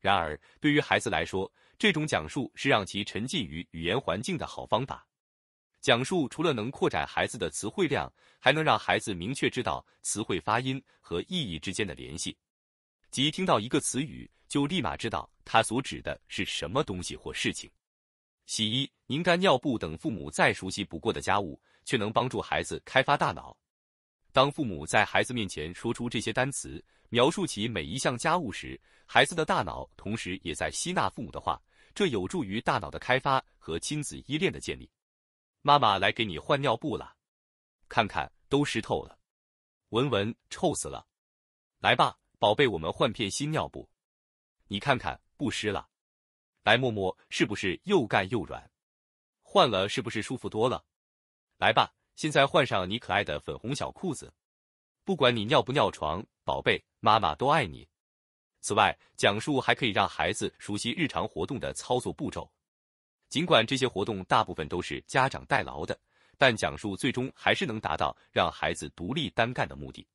然而，对于孩子来说，这种讲述是让其沉浸于语言环境的好方法。讲述除了能扩展孩子的词汇量，还能让孩子明确知道词汇发音和意义之间的联系，即听到一个词语就立马知道。他所指的是什么东西或事情？洗衣、拧干尿布等父母再熟悉不过的家务，却能帮助孩子开发大脑。当父母在孩子面前说出这些单词，描述起每一项家务时，孩子的大脑同时也在吸纳父母的话，这有助于大脑的开发和亲子依恋的建立。妈妈来给你换尿布了，看看都湿透了，闻闻臭死了。来吧，宝贝，我们换片新尿布。你看看。不湿了，来摸摸，是不是又干又软？换了是不是舒服多了？来吧，现在换上你可爱的粉红小裤子。不管你尿不尿床，宝贝，妈妈都爱你。此外，讲述还可以让孩子熟悉日常活动的操作步骤。尽管这些活动大部分都是家长代劳的，但讲述最终还是能达到让孩子独立单干的目的。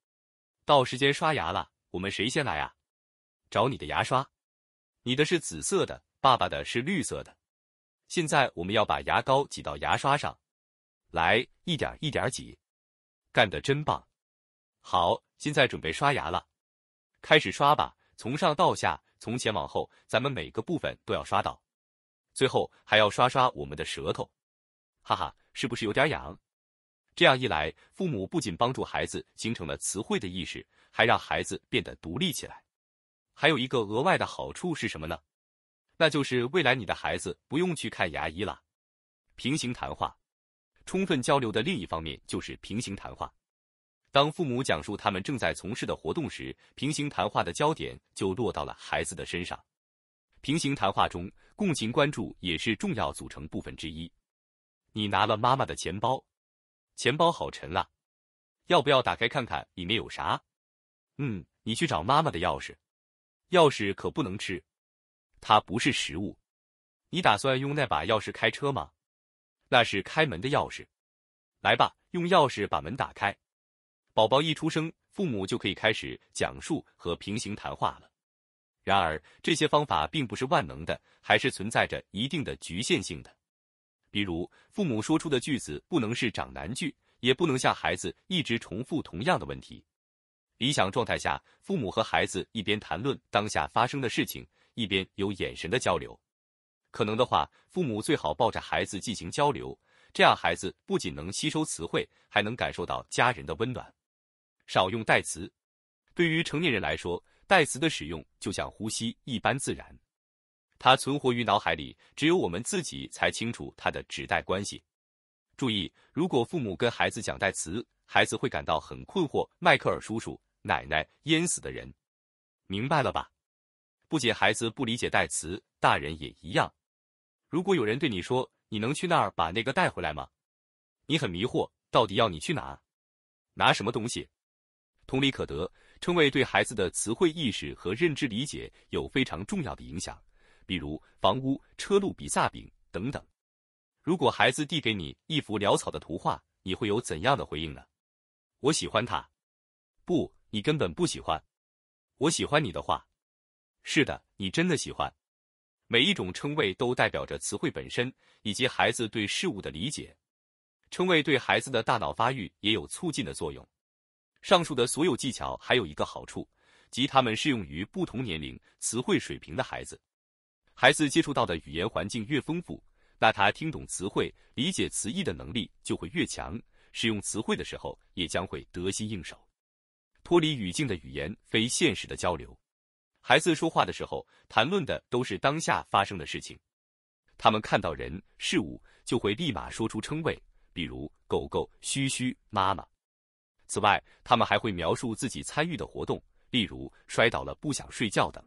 到时间刷牙了，我们谁先来啊？找你的牙刷。你的是紫色的，爸爸的是绿色的。现在我们要把牙膏挤到牙刷上，来，一点一点挤，干得真棒！好，现在准备刷牙了，开始刷吧，从上到下，从前往后，咱们每个部分都要刷到，最后还要刷刷我们的舌头。哈哈，是不是有点痒？这样一来，父母不仅帮助孩子形成了词汇的意识，还让孩子变得独立起来。还有一个额外的好处是什么呢？那就是未来你的孩子不用去看牙医了。平行谈话，充分交流的另一方面就是平行谈话。当父母讲述他们正在从事的活动时，平行谈话的焦点就落到了孩子的身上。平行谈话中，共情关注也是重要组成部分之一。你拿了妈妈的钱包，钱包好沉啊，要不要打开看看里面有啥？嗯，你去找妈妈的钥匙。钥匙可不能吃，它不是食物。你打算用那把钥匙开车吗？那是开门的钥匙。来吧，用钥匙把门打开。宝宝一出生，父母就可以开始讲述和平行谈话了。然而，这些方法并不是万能的，还是存在着一定的局限性的。比如，父母说出的句子不能是长难句，也不能向孩子一直重复同样的问题。理想状态下，父母和孩子一边谈论当下发生的事情，一边有眼神的交流。可能的话，父母最好抱着孩子进行交流，这样孩子不仅能吸收词汇，还能感受到家人的温暖。少用代词。对于成年人来说，代词的使用就像呼吸一般自然，它存活于脑海里，只有我们自己才清楚它的指代关系。注意，如果父母跟孩子讲代词，孩子会感到很困惑。迈克尔叔叔。奶奶淹死的人，明白了吧？不仅孩子不理解代词，大人也一样。如果有人对你说：“你能去那儿把那个带回来吗？”你很迷惑，到底要你去哪？拿什么东西？同理可得，称谓对孩子的词汇意识和认知理解有非常重要的影响，比如房屋、车、路、比萨饼等等。如果孩子递给你一幅潦草的图画，你会有怎样的回应呢？我喜欢它。不。你根本不喜欢。我喜欢你的话，是的，你真的喜欢。每一种称谓都代表着词汇本身，以及孩子对事物的理解。称谓对孩子的大脑发育也有促进的作用。上述的所有技巧还有一个好处，即它们适用于不同年龄、词汇水平的孩子。孩子接触到的语言环境越丰富，那他听懂词汇、理解词义的能力就会越强，使用词汇的时候也将会得心应手。脱离语境的语言，非现实的交流。孩子说话的时候，谈论的都是当下发生的事情。他们看到人、事物，就会立马说出称谓，比如狗狗、嘘嘘、妈妈。此外，他们还会描述自己参与的活动，例如摔倒了、不想睡觉等。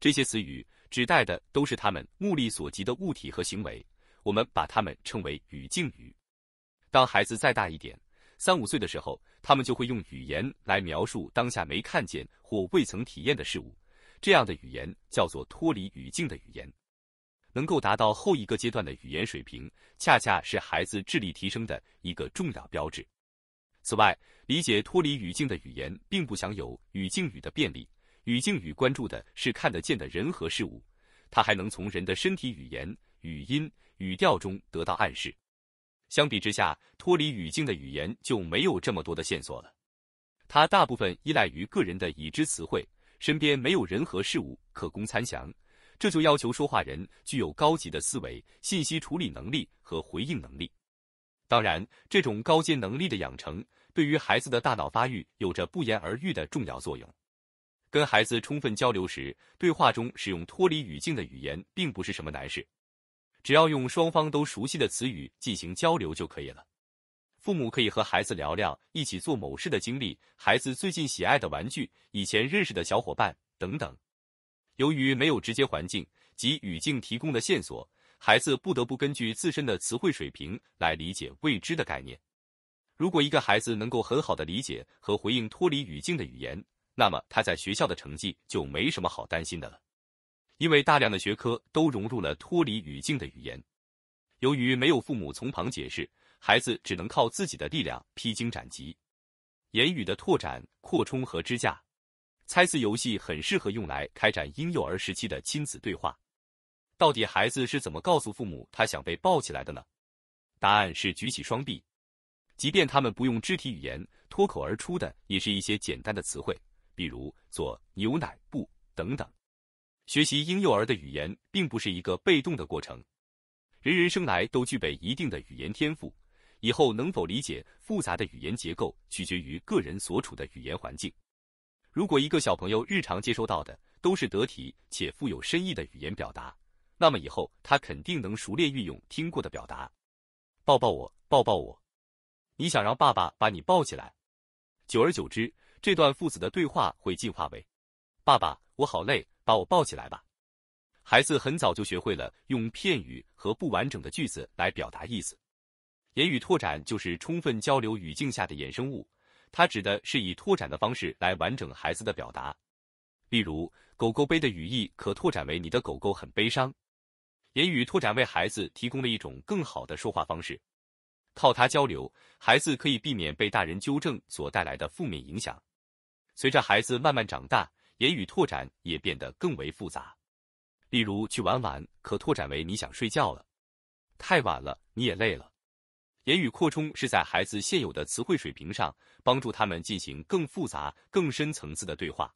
这些词语指代的都是他们目力所及的物体和行为。我们把他们称为语境语。当孩子再大一点，三五岁的时候，他们就会用语言来描述当下没看见或未曾体验的事物，这样的语言叫做脱离语境的语言。能够达到后一个阶段的语言水平，恰恰是孩子智力提升的一个重要标志。此外，理解脱离语境的语言，并不享有语境语的便利。语境语关注的是看得见的人和事物，它还能从人的身体语言、语音、语调中得到暗示。相比之下，脱离语境的语言就没有这么多的线索了。它大部分依赖于个人的已知词汇，身边没有人和事物可供参详，这就要求说话人具有高级的思维、信息处理能力和回应能力。当然，这种高阶能力的养成，对于孩子的大脑发育有着不言而喻的重要作用。跟孩子充分交流时，对话中使用脱离语境的语言，并不是什么难事。只要用双方都熟悉的词语进行交流就可以了。父母可以和孩子聊聊一起做某事的经历，孩子最近喜爱的玩具，以前认识的小伙伴等等。由于没有直接环境及语境提供的线索，孩子不得不根据自身的词汇水平来理解未知的概念。如果一个孩子能够很好的理解和回应脱离语境的语言，那么他在学校的成绩就没什么好担心的了。因为大量的学科都融入了脱离语境的语言，由于没有父母从旁解释，孩子只能靠自己的力量披荆斩棘。言语的拓展、扩充和支架，猜字游戏很适合用来开展婴幼儿时期的亲子对话。到底孩子是怎么告诉父母他想被抱起来的呢？答案是举起双臂。即便他们不用肢体语言，脱口而出的也是一些简单的词汇，比如“左”“牛奶”“不”等等。学习婴幼儿的语言并不是一个被动的过程，人人生来都具备一定的语言天赋，以后能否理解复杂的语言结构，取决于个人所处的语言环境。如果一个小朋友日常接收到的都是得体且富有深意的语言表达，那么以后他肯定能熟练运用听过的表达。抱抱我，抱抱我，你想让爸爸把你抱起来。久而久之，这段父子的对话会进化为：爸爸，我好累。把我抱起来吧。孩子很早就学会了用片语和不完整的句子来表达意思。言语拓展就是充分交流语境下的衍生物，它指的是以拓展的方式来完整孩子的表达。例如，狗狗悲的语义可拓展为你的狗狗很悲伤。言语拓展为孩子提供了一种更好的说话方式，靠它交流，孩子可以避免被大人纠正所带来的负面影响。随着孩子慢慢长大。言语拓展也变得更为复杂，例如“去玩玩”可拓展为“你想睡觉了，太晚了，你也累了”。言语扩充是在孩子现有的词汇水平上，帮助他们进行更复杂、更深层次的对话。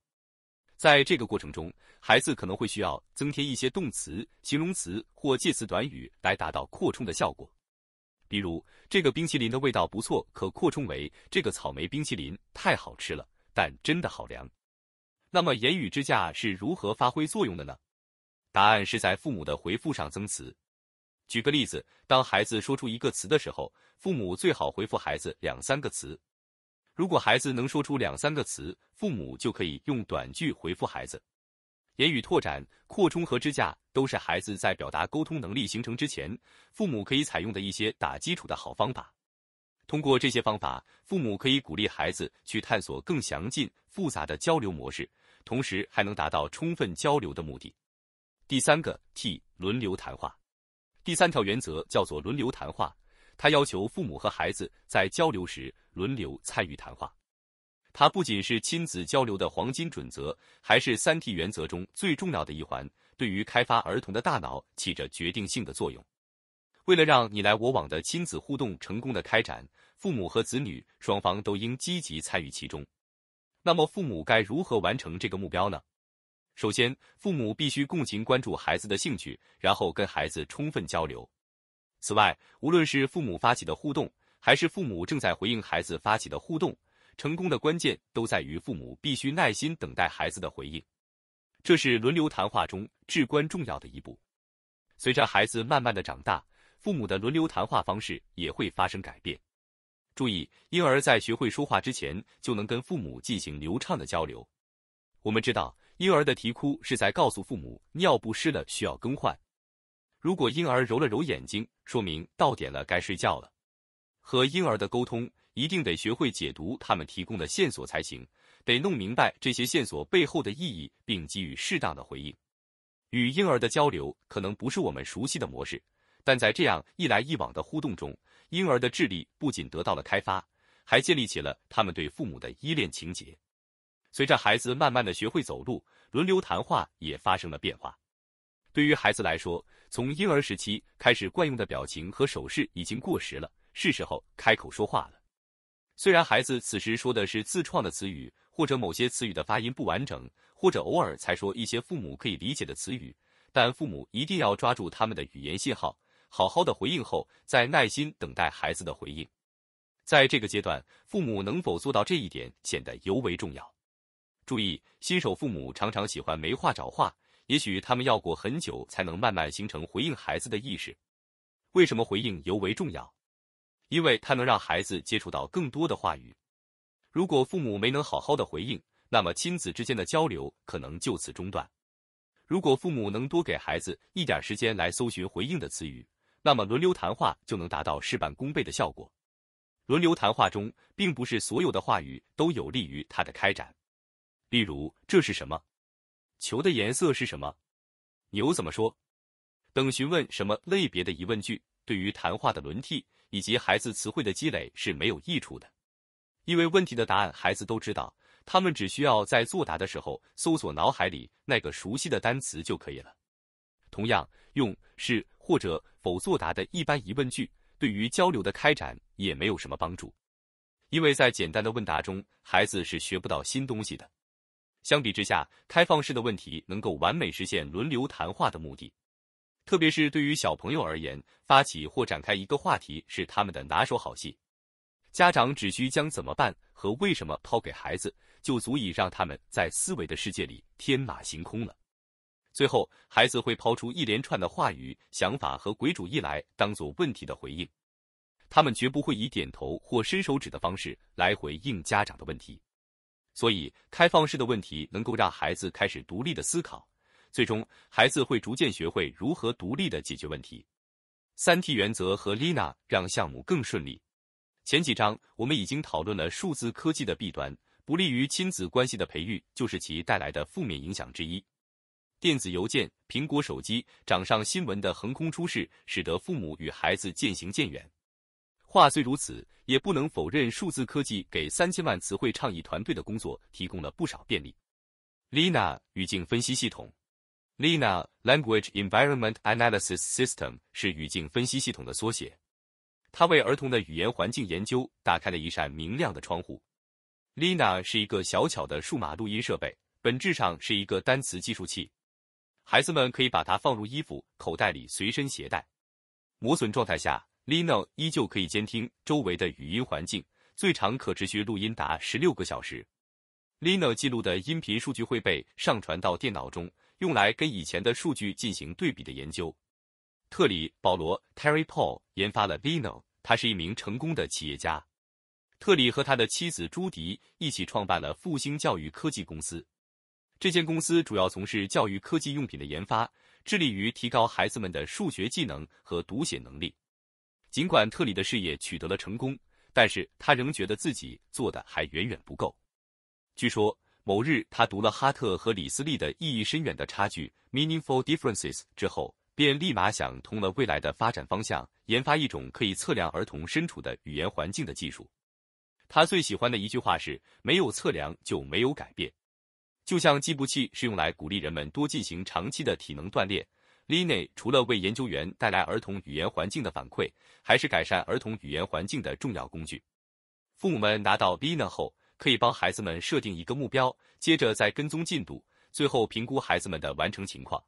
在这个过程中，孩子可能会需要增添一些动词、形容词或介词短语来达到扩充的效果。比如，“这个冰淇淋的味道不错”，可扩充为“这个草莓冰淇淋太好吃了，但真的好凉”。那么，言语支架是如何发挥作用的呢？答案是在父母的回复上增词。举个例子，当孩子说出一个词的时候，父母最好回复孩子两三个词。如果孩子能说出两三个词，父母就可以用短句回复孩子。言语拓展、扩充和支架都是孩子在表达沟通能力形成之前，父母可以采用的一些打基础的好方法。通过这些方法，父母可以鼓励孩子去探索更详尽、复杂的交流模式。同时还能达到充分交流的目的。第三个 T 轮流谈话，第三条原则叫做轮流谈话。它要求父母和孩子在交流时轮流参与谈话。它不仅是亲子交流的黄金准则，还是三 T 原则中最重要的一环，对于开发儿童的大脑起着决定性的作用。为了让你来我往的亲子互动成功的开展，父母和子女双方都应积极参与其中。那么父母该如何完成这个目标呢？首先，父母必须共情关注孩子的兴趣，然后跟孩子充分交流。此外，无论是父母发起的互动，还是父母正在回应孩子发起的互动，成功的关键都在于父母必须耐心等待孩子的回应，这是轮流谈话中至关重要的一步。随着孩子慢慢的长大，父母的轮流谈话方式也会发生改变。注意，婴儿在学会说话之前就能跟父母进行流畅的交流。我们知道，婴儿的啼哭是在告诉父母尿布湿了需要更换。如果婴儿揉了揉眼睛，说明到点了该睡觉了。和婴儿的沟通一定得学会解读他们提供的线索才行，得弄明白这些线索背后的意义，并给予适当的回应。与婴儿的交流可能不是我们熟悉的模式。但在这样一来一往的互动中，婴儿的智力不仅得到了开发，还建立起了他们对父母的依恋情结。随着孩子慢慢的学会走路，轮流谈话也发生了变化。对于孩子来说，从婴儿时期开始惯用的表情和手势已经过时了，是时候开口说话了。虽然孩子此时说的是自创的词语，或者某些词语的发音不完整，或者偶尔才说一些父母可以理解的词语，但父母一定要抓住他们的语言信号。好好的回应后，再耐心等待孩子的回应。在这个阶段，父母能否做到这一点显得尤为重要。注意，新手父母常常喜欢没话找话，也许他们要过很久才能慢慢形成回应孩子的意识。为什么回应尤为重要？因为它能让孩子接触到更多的话语。如果父母没能好好的回应，那么亲子之间的交流可能就此中断。如果父母能多给孩子一点时间来搜寻回应的词语。那么轮流谈话就能达到事半功倍的效果。轮流谈话中，并不是所有的话语都有利于它的开展。例如，这是什么？球的颜色是什么？牛怎么说？等询问什么类别的疑问句，对于谈话的轮替以及孩子词汇的积累是没有益处的。因为问题的答案，孩子都知道，他们只需要在作答的时候搜索脑海里那个熟悉的单词就可以了。同样。用是或者否作答的一般疑问句，对于交流的开展也没有什么帮助，因为在简单的问答中，孩子是学不到新东西的。相比之下，开放式的问题能够完美实现轮流谈话的目的，特别是对于小朋友而言，发起或展开一个话题是他们的拿手好戏。家长只需将怎么办和为什么抛给孩子，就足以让他们在思维的世界里天马行空了。最后，孩子会抛出一连串的话语、想法和鬼主意来当做问题的回应，他们绝不会以点头或伸手指的方式来回应家长的问题。所以，开放式的问题能够让孩子开始独立的思考，最终孩子会逐渐学会如何独立的解决问题。三 T 原则和 Lina 让项目更顺利。前几章我们已经讨论了数字科技的弊端，不利于亲子关系的培育就是其带来的负面影响之一。电子邮件、苹果手机、掌上新闻的横空出世，使得父母与孩子渐行渐远。话虽如此，也不能否认数字科技给三千万词汇倡议团队的工作提供了不少便利。Lina 语境分析系统 （Lina Language Environment Analysis System） 是语境分析系统的缩写，它为儿童的语言环境研究打开了一扇明亮的窗户。Lina 是一个小巧的数码录音设备，本质上是一个单词计数器。孩子们可以把它放入衣服口袋里随身携带。磨损状态下，Lino 依旧可以监听周围的语音环境，最长可持续录音达十六个小时。Lino 记录的音频数据会被上传到电脑中，用来跟以前的数据进行对比的研究。特里·保罗 （Terry Paul） 研发了 Lino，他是一名成功的企业家。特里和他的妻子朱迪一起创办了复兴教育科技公司。这间公司主要从事教育科技用品的研发，致力于提高孩子们的数学技能和读写能力。尽管特里的事业取得了成功，但是他仍觉得自己做的还远远不够。据说某日他读了哈特和李斯利的意义深远的差距 （meaningful differences） 之后，便立马想通了未来的发展方向，研发一种可以测量儿童身处的语言环境的技术。他最喜欢的一句话是：“没有测量就没有改变。”就像计步器是用来鼓励人们多进行长期的体能锻炼，Lina 除了为研究员带来儿童语言环境的反馈，还是改善儿童语言环境的重要工具。父母们拿到 Lina 后，可以帮孩子们设定一个目标，接着再跟踪进度，最后评估孩子们的完成情况。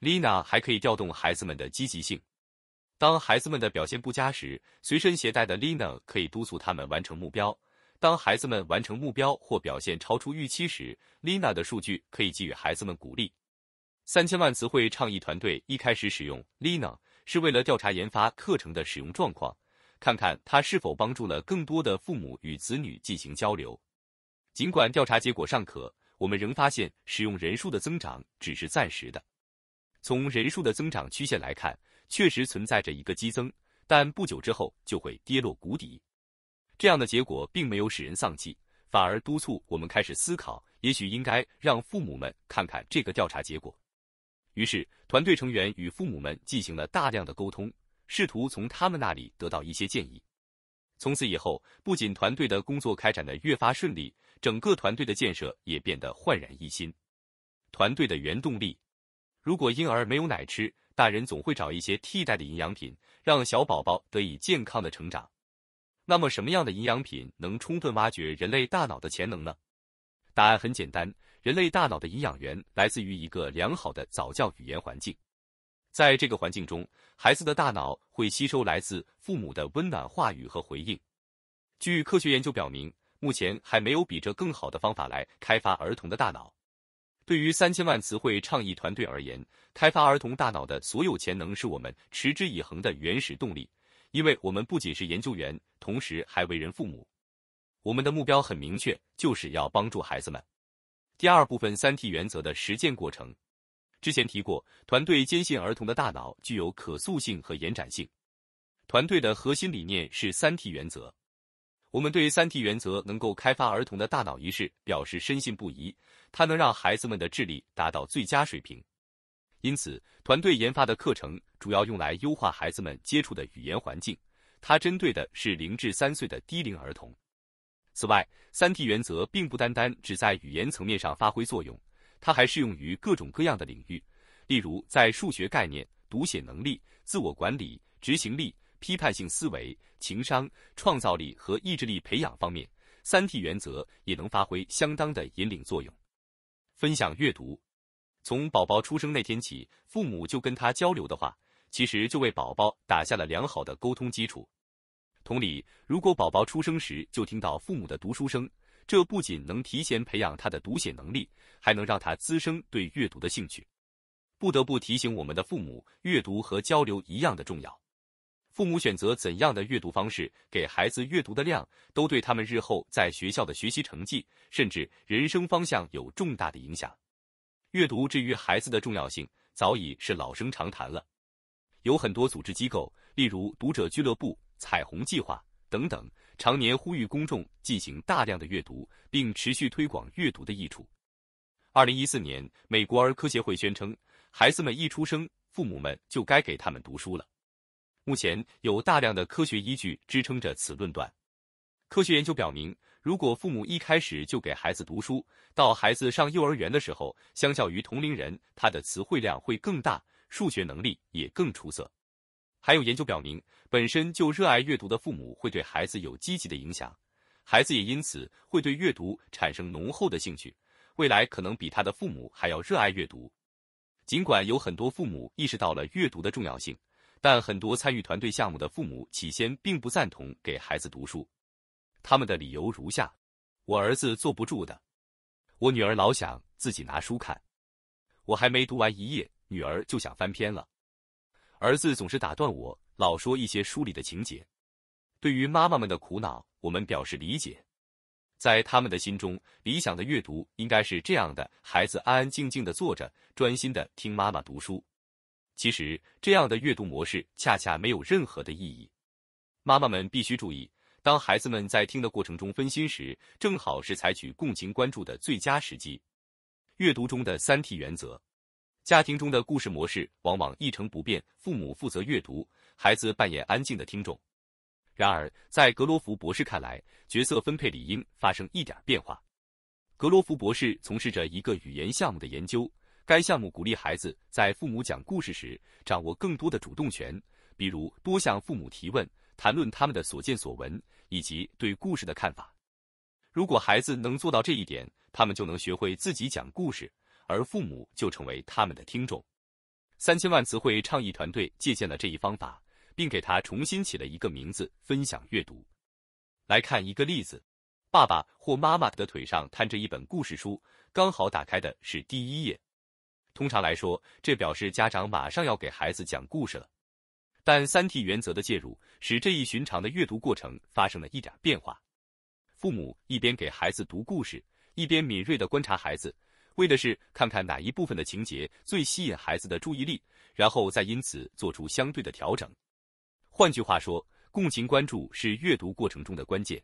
Lina 还可以调动孩子们的积极性。当孩子们的表现不佳时，随身携带的 Lina 可以督促他们完成目标。当孩子们完成目标或表现超出预期时，Lina 的数据可以给予孩子们鼓励。三千万词汇倡议团队一开始使用 Lina 是为了调查研发课程的使用状况，看看它是否帮助了更多的父母与子女进行交流。尽管调查结果尚可，我们仍发现使用人数的增长只是暂时的。从人数的增长曲线来看，确实存在着一个激增，但不久之后就会跌落谷底。这样的结果并没有使人丧气，反而督促我们开始思考，也许应该让父母们看看这个调查结果。于是，团队成员与父母们进行了大量的沟通，试图从他们那里得到一些建议。从此以后，不仅团队的工作开展的越发顺利，整个团队的建设也变得焕然一新。团队的原动力，如果婴儿没有奶吃，大人总会找一些替代的营养品，让小宝宝得以健康的成长。那么，什么样的营养品能充分挖掘人类大脑的潜能呢？答案很简单，人类大脑的营养源来自于一个良好的早教语言环境。在这个环境中，孩子的大脑会吸收来自父母的温暖话语和回应。据科学研究表明，目前还没有比这更好的方法来开发儿童的大脑。对于三千万词汇倡议团队而言，开发儿童大脑的所有潜能，是我们持之以恒的原始动力。因为我们不仅是研究员，同时还为人父母。我们的目标很明确，就是要帮助孩子们。第二部分，三 T 原则的实践过程。之前提过，团队坚信儿童的大脑具有可塑性和延展性。团队的核心理念是三 T 原则。我们对三 T 原则能够开发儿童的大脑一事表示深信不疑，它能让孩子们的智力达到最佳水平。因此，团队研发的课程主要用来优化孩子们接触的语言环境。它针对的是零至三岁的低龄儿童。此外，三 T 原则并不单单只在语言层面上发挥作用，它还适用于各种各样的领域。例如，在数学概念、读写能力、自我管理、执行力、批判性思维、情商、创造力和意志力培养方面，三 T 原则也能发挥相当的引领作用。分享阅读。从宝宝出生那天起，父母就跟他交流的话，其实就为宝宝打下了良好的沟通基础。同理，如果宝宝出生时就听到父母的读书声，这不仅能提前培养他的读写能力，还能让他滋生对阅读的兴趣。不得不提醒我们的父母，阅读和交流一样的重要。父母选择怎样的阅读方式，给孩子阅读的量，都对他们日后在学校的学习成绩，甚至人生方向有重大的影响。阅读之于孩子的重要性早已是老生常谈了，有很多组织机构，例如读者俱乐部、彩虹计划等等，常年呼吁公众进行大量的阅读，并持续推广阅读的益处。二零一四年，美国儿科协会宣称，孩子们一出生，父母们就该给他们读书了。目前有大量的科学依据支撑着此论断。科学研究表明。如果父母一开始就给孩子读书，到孩子上幼儿园的时候，相较于同龄人，他的词汇量会更大，数学能力也更出色。还有研究表明，本身就热爱阅读的父母会对孩子有积极的影响，孩子也因此会对阅读产生浓厚的兴趣，未来可能比他的父母还要热爱阅读。尽管有很多父母意识到了阅读的重要性，但很多参与团队项目的父母起先并不赞同给孩子读书。他们的理由如下：我儿子坐不住的，我女儿老想自己拿书看，我还没读完一页，女儿就想翻篇了。儿子总是打断我，老说一些书里的情节。对于妈妈们的苦恼，我们表示理解。在他们的心中，理想的阅读应该是这样的：孩子安安静静的坐着，专心的听妈妈读书。其实，这样的阅读模式恰恰没有任何的意义。妈妈们必须注意。当孩子们在听的过程中分心时，正好是采取共情关注的最佳时机。阅读中的三 T 原则，家庭中的故事模式往往一成不变，父母负责阅读，孩子扮演安静的听众。然而，在格罗弗博士看来，角色分配理应发生一点变化。格罗弗博士从事着一个语言项目的研究，该项目鼓励孩子在父母讲故事时掌握更多的主动权，比如多向父母提问，谈论他们的所见所闻。以及对故事的看法。如果孩子能做到这一点，他们就能学会自己讲故事，而父母就成为他们的听众。三千万词汇倡议团队借鉴了这一方法，并给他重新起了一个名字——分享阅读。来看一个例子：爸爸或妈妈的腿上摊着一本故事书，刚好打开的是第一页。通常来说，这表示家长马上要给孩子讲故事了。但三 T 原则的介入，使这一寻常的阅读过程发生了一点变化。父母一边给孩子读故事，一边敏锐地观察孩子，为的是看看哪一部分的情节最吸引孩子的注意力，然后再因此做出相对的调整。换句话说，共情关注是阅读过程中的关键，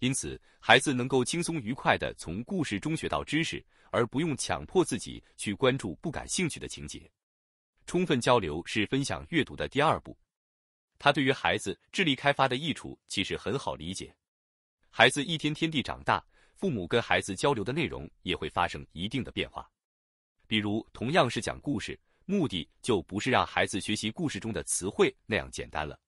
因此孩子能够轻松愉快地从故事中学到知识，而不用强迫自己去关注不感兴趣的情节。充分交流是分享阅读的第二步，它对于孩子智力开发的益处其实很好理解。孩子一天天地长大，父母跟孩子交流的内容也会发生一定的变化。比如，同样是讲故事，目的就不是让孩子学习故事中的词汇那样简单了。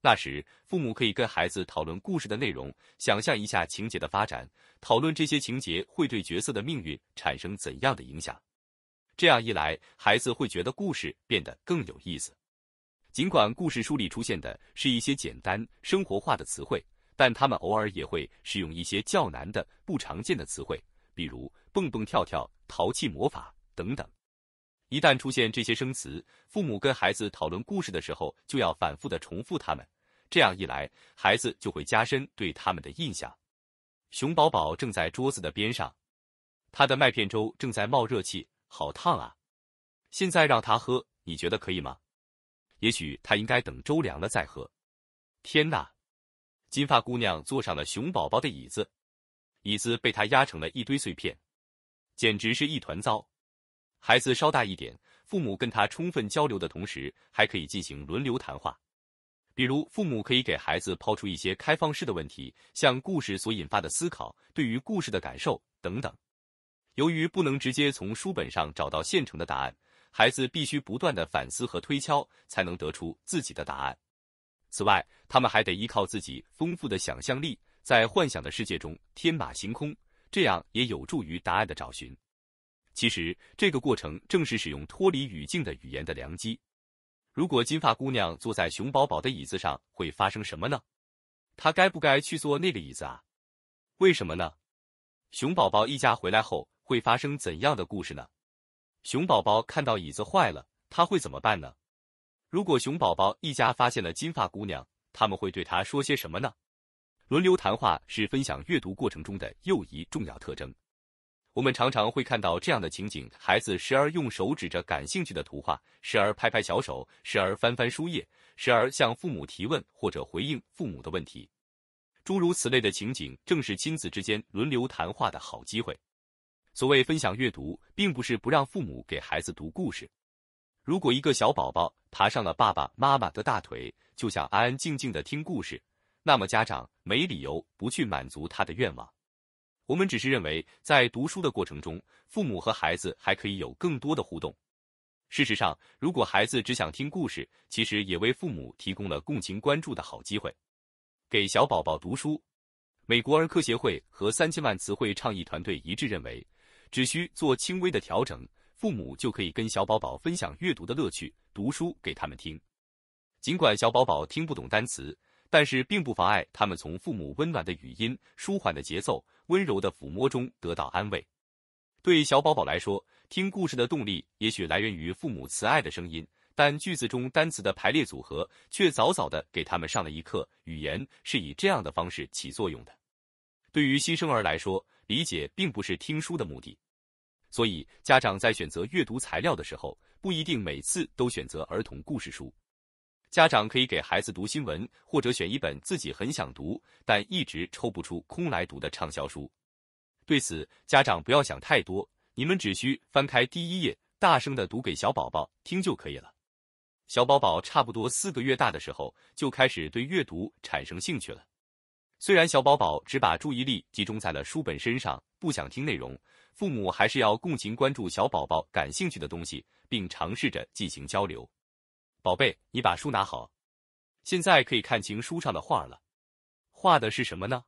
那时，父母可以跟孩子讨论故事的内容，想象一下情节的发展，讨论这些情节会对角色的命运产生怎样的影响。这样一来，孩子会觉得故事变得更有意思。尽管故事书里出现的是一些简单、生活化的词汇，但他们偶尔也会使用一些较难的、不常见的词汇，比如“蹦蹦跳跳”“淘气魔法”等等。一旦出现这些生词，父母跟孩子讨论故事的时候就要反复的重复他们。这样一来，孩子就会加深对他们的印象。熊宝宝正在桌子的边上，他的麦片粥正在冒热气。好烫啊！现在让他喝，你觉得可以吗？也许他应该等粥凉了再喝。天哪！金发姑娘坐上了熊宝宝的椅子，椅子被他压成了一堆碎片，简直是一团糟。孩子稍大一点，父母跟他充分交流的同时，还可以进行轮流谈话。比如，父母可以给孩子抛出一些开放式的问题，像故事所引发的思考、对于故事的感受等等。由于不能直接从书本上找到现成的答案，孩子必须不断的反思和推敲，才能得出自己的答案。此外，他们还得依靠自己丰富的想象力，在幻想的世界中天马行空，这样也有助于答案的找寻。其实，这个过程正是使用脱离语境的语言的良机。如果金发姑娘坐在熊宝宝的椅子上，会发生什么呢？她该不该去坐那个椅子啊？为什么呢？熊宝宝一家回来后。会发生怎样的故事呢？熊宝宝看到椅子坏了，他会怎么办呢？如果熊宝宝一家发现了金发姑娘，他们会对他说些什么呢？轮流谈话是分享阅读过程中的又一重要特征。我们常常会看到这样的情景：孩子时而用手指着感兴趣的图画，时而拍拍小手，时而翻翻书页，时而向父母提问或者回应父母的问题。诸如此类的情景，正是亲子之间轮流谈话的好机会。所谓分享阅读，并不是不让父母给孩子读故事。如果一个小宝宝爬上了爸爸妈妈的大腿，就想安安静静的听故事，那么家长没理由不去满足他的愿望。我们只是认为，在读书的过程中，父母和孩子还可以有更多的互动。事实上，如果孩子只想听故事，其实也为父母提供了共情关注的好机会。给小宝宝读书，美国儿科协会和三千万词汇倡议团队一致认为。只需做轻微的调整，父母就可以跟小宝宝分享阅读的乐趣，读书给他们听。尽管小宝宝听不懂单词，但是并不妨碍他们从父母温暖的语音、舒缓的节奏、温柔的抚摸中得到安慰。对小宝宝来说，听故事的动力也许来源于父母慈爱的声音，但句子中单词的排列组合却早早的给他们上了一课：语言是以这样的方式起作用的。对于新生儿来说，理解并不是听书的目的。所以，家长在选择阅读材料的时候，不一定每次都选择儿童故事书。家长可以给孩子读新闻，或者选一本自己很想读但一直抽不出空来读的畅销书。对此，家长不要想太多，你们只需翻开第一页，大声的读给小宝宝听就可以了。小宝宝差不多四个月大的时候，就开始对阅读产生兴趣了。虽然小宝宝只把注意力集中在了书本身上。不想听内容，父母还是要共情，关注小宝宝感兴趣的东西，并尝试着进行交流。宝贝，你把书拿好，现在可以看清书上的画了。画的是什么呢？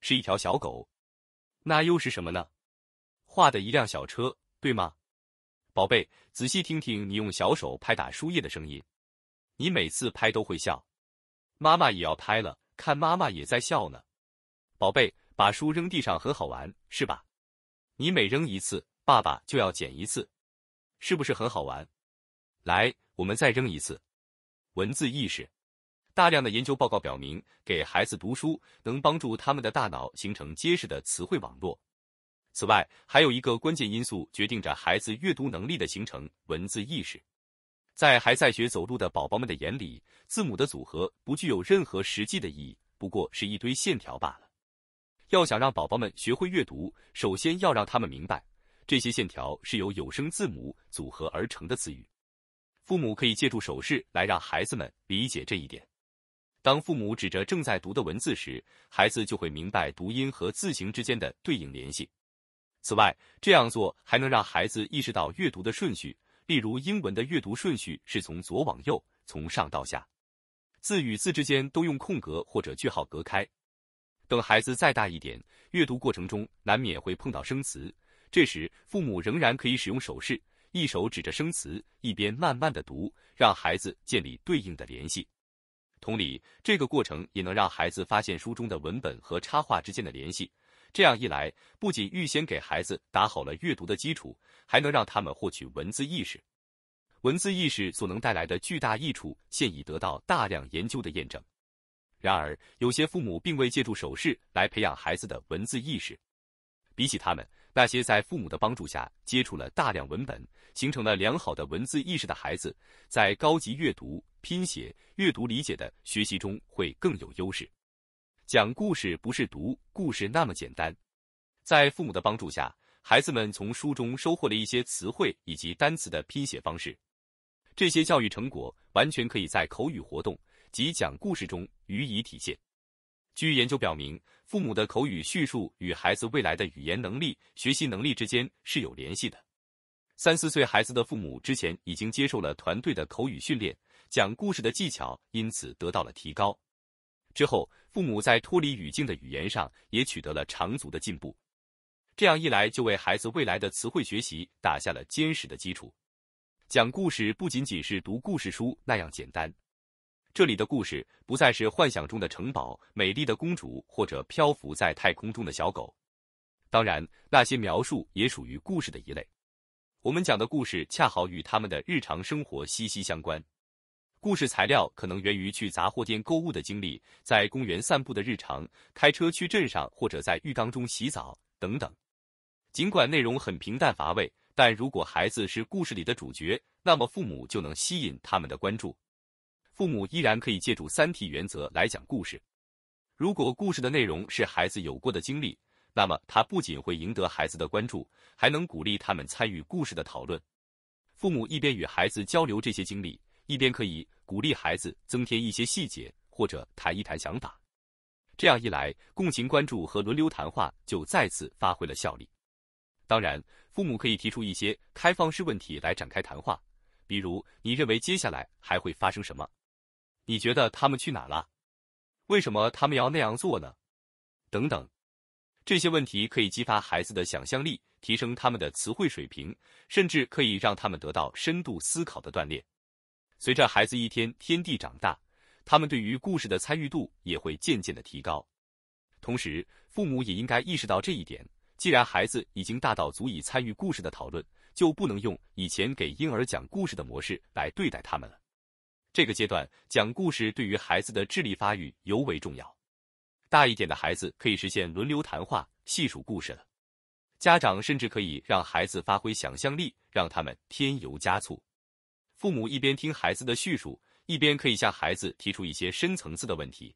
是一条小狗。那又是什么呢？画的一辆小车，对吗？宝贝，仔细听听你用小手拍打书页的声音，你每次拍都会笑。妈妈也要拍了，看妈妈也在笑呢。宝贝。把书扔地上很好玩，是吧？你每扔一次，爸爸就要捡一次，是不是很好玩？来，我们再扔一次。文字意识，大量的研究报告表明，给孩子读书能帮助他们的大脑形成结实的词汇网络。此外，还有一个关键因素决定着孩子阅读能力的形成——文字意识。在还在学走路的宝宝们的眼里，字母的组合不具有任何实际的意义，不过是一堆线条罢了。要想让宝宝们学会阅读，首先要让他们明白这些线条是由有声字母组合而成的词语。父母可以借助手势来让孩子们理解这一点。当父母指着正在读的文字时，孩子就会明白读音和字形之间的对应联系。此外，这样做还能让孩子意识到阅读的顺序，例如英文的阅读顺序是从左往右，从上到下，字与字之间都用空格或者句号隔开。等孩子再大一点，阅读过程中难免会碰到生词，这时父母仍然可以使用手势，一手指着生词，一边慢慢的读，让孩子建立对应的联系。同理，这个过程也能让孩子发现书中的文本和插画之间的联系。这样一来，不仅预先给孩子打好了阅读的基础，还能让他们获取文字意识。文字意识所能带来的巨大益处，现已得到大量研究的验证。然而，有些父母并未借助手势来培养孩子的文字意识。比起他们，那些在父母的帮助下接触了大量文本、形成了良好的文字意识的孩子，在高级阅读、拼写、阅读理解的学习中会更有优势。讲故事不是读故事那么简单。在父母的帮助下，孩子们从书中收获了一些词汇以及单词的拼写方式。这些教育成果完全可以在口语活动。及讲故事中予以体现。据研究表明，父母的口语叙述与孩子未来的语言能力、学习能力之间是有联系的。三四岁孩子的父母之前已经接受了团队的口语训练，讲故事的技巧因此得到了提高。之后，父母在脱离语境的语言上也取得了长足的进步。这样一来，就为孩子未来的词汇学习打下了坚实的基础。讲故事不仅仅是读故事书那样简单。这里的故事不再是幻想中的城堡、美丽的公主或者漂浮在太空中的小狗。当然，那些描述也属于故事的一类。我们讲的故事恰好与他们的日常生活息息相关。故事材料可能源于去杂货店购物的经历、在公园散步的日常、开车去镇上或者在浴缸中洗澡等等。尽管内容很平淡乏味，但如果孩子是故事里的主角，那么父母就能吸引他们的关注。父母依然可以借助三 T 原则来讲故事。如果故事的内容是孩子有过的经历，那么他不仅会赢得孩子的关注，还能鼓励他们参与故事的讨论。父母一边与孩子交流这些经历，一边可以鼓励孩子增添一些细节或者谈一谈想法。这样一来，共情关注和轮流谈话就再次发挥了效力。当然，父母可以提出一些开放式问题来展开谈话，比如“你认为接下来还会发生什么？”你觉得他们去哪了？为什么他们要那样做呢？等等，这些问题可以激发孩子的想象力，提升他们的词汇水平，甚至可以让他们得到深度思考的锻炼。随着孩子一天天地长大，他们对于故事的参与度也会渐渐的提高。同时，父母也应该意识到这一点，既然孩子已经大到足以参与故事的讨论，就不能用以前给婴儿讲故事的模式来对待他们了。这个阶段讲故事对于孩子的智力发育尤为重要。大一点的孩子可以实现轮流谈话、细数故事了。家长甚至可以让孩子发挥想象力，让他们添油加醋。父母一边听孩子的叙述，一边可以向孩子提出一些深层次的问题，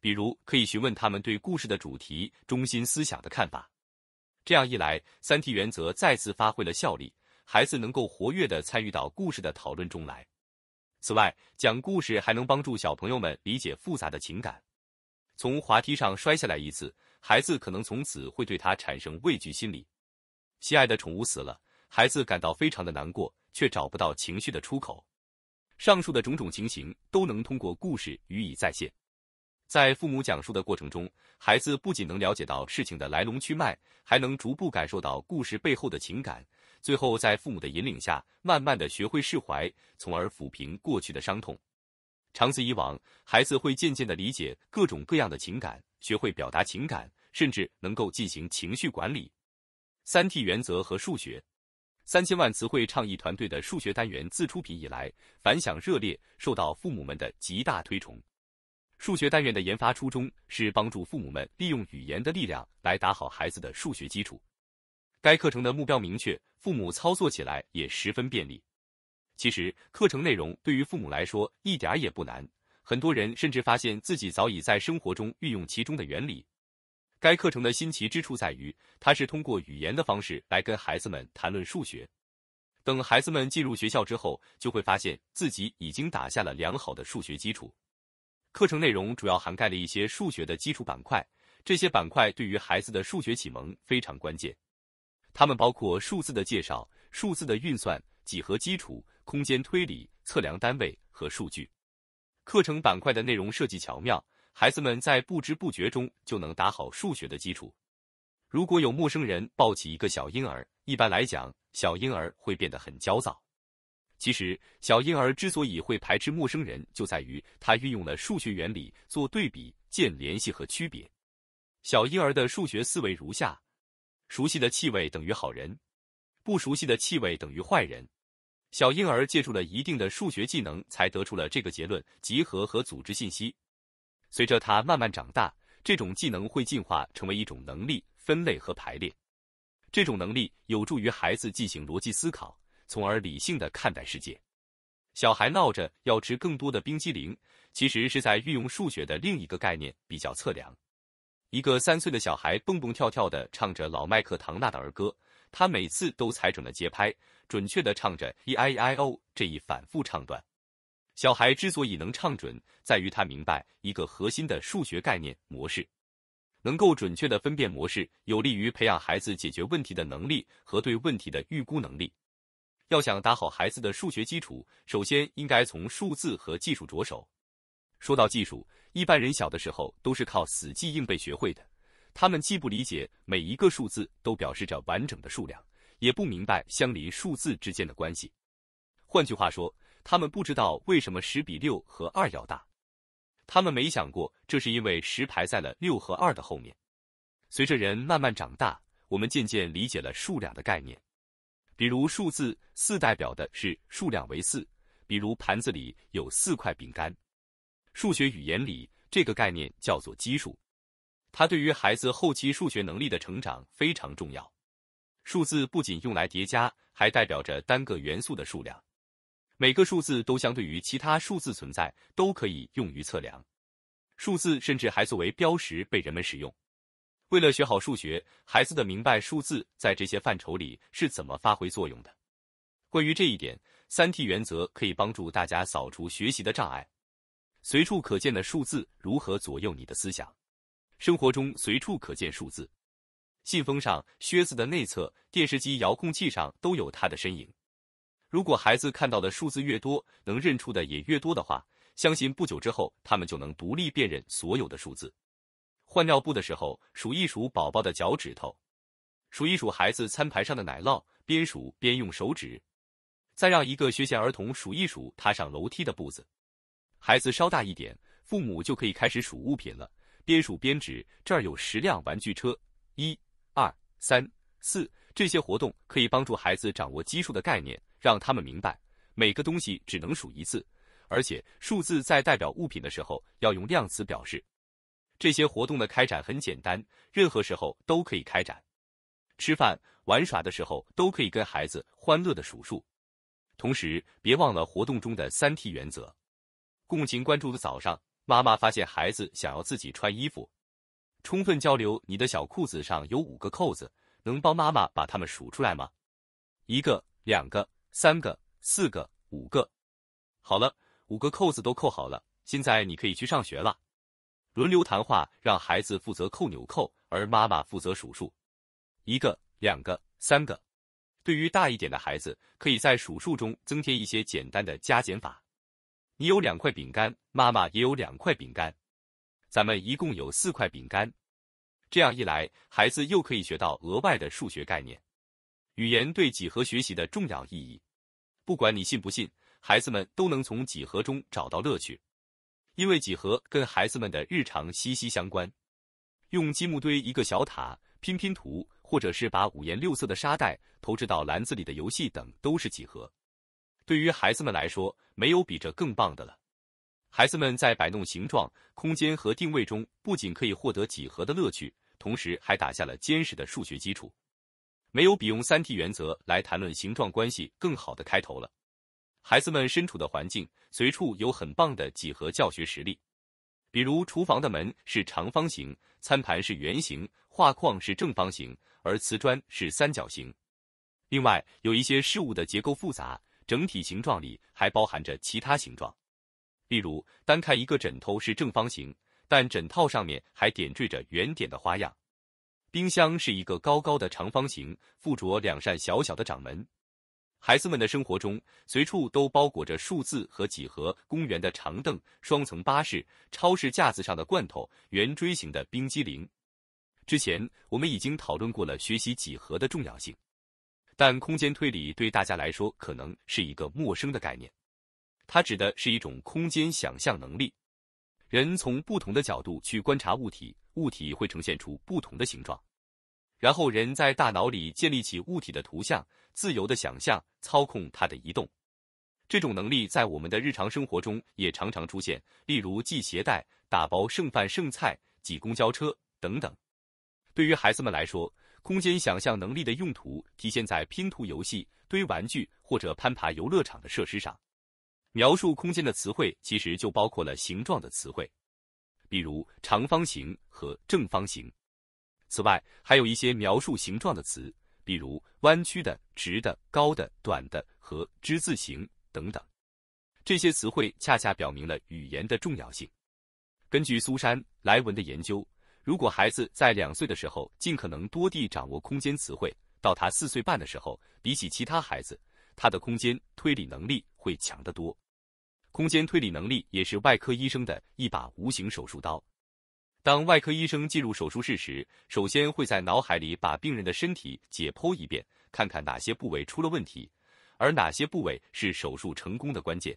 比如可以询问他们对故事的主题、中心思想的看法。这样一来，三 T 原则再次发挥了效力，孩子能够活跃的参与到故事的讨论中来。此外，讲故事还能帮助小朋友们理解复杂的情感。从滑梯上摔下来一次，孩子可能从此会对他产生畏惧心理。心爱的宠物死了，孩子感到非常的难过，却找不到情绪的出口。上述的种种情形都能通过故事予以再现。在父母讲述的过程中，孩子不仅能了解到事情的来龙去脉，还能逐步感受到故事背后的情感。最后，在父母的引领下，慢慢的学会释怀，从而抚平过去的伤痛。长此以往，孩子会渐渐的理解各种各样的情感，学会表达情感，甚至能够进行情绪管理。三 T 原则和数学，三千万词汇倡议团队的数学单元自出品以来，反响热烈，受到父母们的极大推崇。数学单元的研发初衷是帮助父母们利用语言的力量来打好孩子的数学基础。该课程的目标明确，父母操作起来也十分便利。其实课程内容对于父母来说一点也不难，很多人甚至发现自己早已在生活中运用其中的原理。该课程的新奇之处在于，它是通过语言的方式来跟孩子们谈论数学。等孩子们进入学校之后，就会发现自己已经打下了良好的数学基础。课程内容主要涵盖了一些数学的基础板块，这些板块对于孩子的数学启蒙非常关键。它们包括数字的介绍、数字的运算、几何基础、空间推理、测量单位和数据。课程板块的内容设计巧妙，孩子们在不知不觉中就能打好数学的基础。如果有陌生人抱起一个小婴儿，一般来讲，小婴儿会变得很焦躁。其实，小婴儿之所以会排斥陌生人，就在于他运用了数学原理做对比、建联系和区别。小婴儿的数学思维如下。熟悉的气味等于好人，不熟悉的气味等于坏人。小婴儿借助了一定的数学技能，才得出了这个结论。集合和组织信息，随着他慢慢长大，这种技能会进化成为一种能力——分类和排列。这种能力有助于孩子进行逻辑思考，从而理性的看待世界。小孩闹着要吃更多的冰激凌，其实是在运用数学的另一个概念——比较测量。一个三岁的小孩蹦蹦跳跳的唱着老麦克唐纳的儿歌，他每次都踩准了节拍，准确的唱着 e i e i o 这一反复唱段。小孩之所以能唱准，在于他明白一个核心的数学概念模式，能够准确的分辨模式，有利于培养孩子解决问题的能力和对问题的预估能力。要想打好孩子的数学基础，首先应该从数字和技术着手。说到技术，一般人小的时候都是靠死记硬背学会的。他们既不理解每一个数字都表示着完整的数量，也不明白相邻数字之间的关系。换句话说，他们不知道为什么十比六和二要大。他们没想过这是因为十排在了六和二的后面。随着人慢慢长大，我们渐渐理解了数量的概念。比如数字四代表的是数量为四，比如盘子里有四块饼干。数学语言里，这个概念叫做基数，它对于孩子后期数学能力的成长非常重要。数字不仅用来叠加，还代表着单个元素的数量。每个数字都相对于其他数字存在，都可以用于测量。数字甚至还作为标识被人们使用。为了学好数学，孩子的明白数字在这些范畴里是怎么发挥作用的。关于这一点，三 T 原则可以帮助大家扫除学习的障碍。随处可见的数字如何左右你的思想？生活中随处可见数字，信封上、靴子的内侧、电视机遥控器上都有它的身影。如果孩子看到的数字越多，能认出的也越多的话，相信不久之后他们就能独立辨认所有的数字。换尿布的时候，数一数宝宝的脚趾头；数一数孩子餐盘上的奶酪，边数边用手指；再让一个学前儿童数一数踏上楼梯的步子。孩子稍大一点，父母就可以开始数物品了，边数边指，这儿有十辆玩具车，一、二、三、四。这些活动可以帮助孩子掌握基数的概念，让他们明白每个东西只能数一次，而且数字在代表物品的时候要用量词表示。这些活动的开展很简单，任何时候都可以开展，吃饭、玩耍的时候都可以跟孩子欢乐的数数。同时，别忘了活动中的三 T 原则。共情关注的早上，妈妈发现孩子想要自己穿衣服。充分交流，你的小裤子上有五个扣子，能帮妈妈把它们数出来吗？一个，两个，三个，四个，五个。好了，五个扣子都扣好了，现在你可以去上学了。轮流谈话，让孩子负责扣纽扣，而妈妈负责数数。一个，两个，三个。对于大一点的孩子，可以在数数中增添一些简单的加减法。你有两块饼干，妈妈也有两块饼干，咱们一共有四块饼干。这样一来，孩子又可以学到额外的数学概念。语言对几何学习的重要意义，不管你信不信，孩子们都能从几何中找到乐趣，因为几何跟孩子们的日常息息相关。用积木堆一个小塔、拼拼图，或者是把五颜六色的沙袋投掷到篮子里的游戏等，都是几何。对于孩子们来说，没有比这更棒的了。孩子们在摆弄形状、空间和定位中，不仅可以获得几何的乐趣，同时还打下了坚实的数学基础。没有比用三 T 原则来谈论形状关系更好的开头了。孩子们身处的环境，随处有很棒的几何教学实例，比如厨房的门是长方形，餐盘是圆形，画框是正方形，而瓷砖是三角形。另外，有一些事物的结构复杂。整体形状里还包含着其他形状，例如单看一个枕头是正方形，但枕套上面还点缀着圆点的花样。冰箱是一个高高的长方形，附着两扇小小的掌门。孩子们的生活中随处都包裹着数字和几何：公园的长凳、双层巴士、超市架子上的罐头、圆锥形的冰激凌。之前我们已经讨论过了学习几何的重要性。但空间推理对大家来说可能是一个陌生的概念，它指的是一种空间想象能力。人从不同的角度去观察物体，物体会呈现出不同的形状，然后人在大脑里建立起物体的图像，自由的想象操控它的移动。这种能力在我们的日常生活中也常常出现，例如系鞋带、打包剩饭剩菜、挤公交车等等。对于孩子们来说，空间想象能力的用途体现在拼图游戏、堆玩具或者攀爬游乐场的设施上。描述空间的词汇其实就包括了形状的词汇，比如长方形和正方形。此外，还有一些描述形状的词，比如弯曲的、直的、高的、短的和之字形等等。这些词汇恰恰表明了语言的重要性。根据苏珊·莱文的研究。如果孩子在两岁的时候尽可能多地掌握空间词汇，到他四岁半的时候，比起其他孩子，他的空间推理能力会强得多。空间推理能力也是外科医生的一把无形手术刀。当外科医生进入手术室时，首先会在脑海里把病人的身体解剖一遍，看看哪些部位出了问题，而哪些部位是手术成功的关键。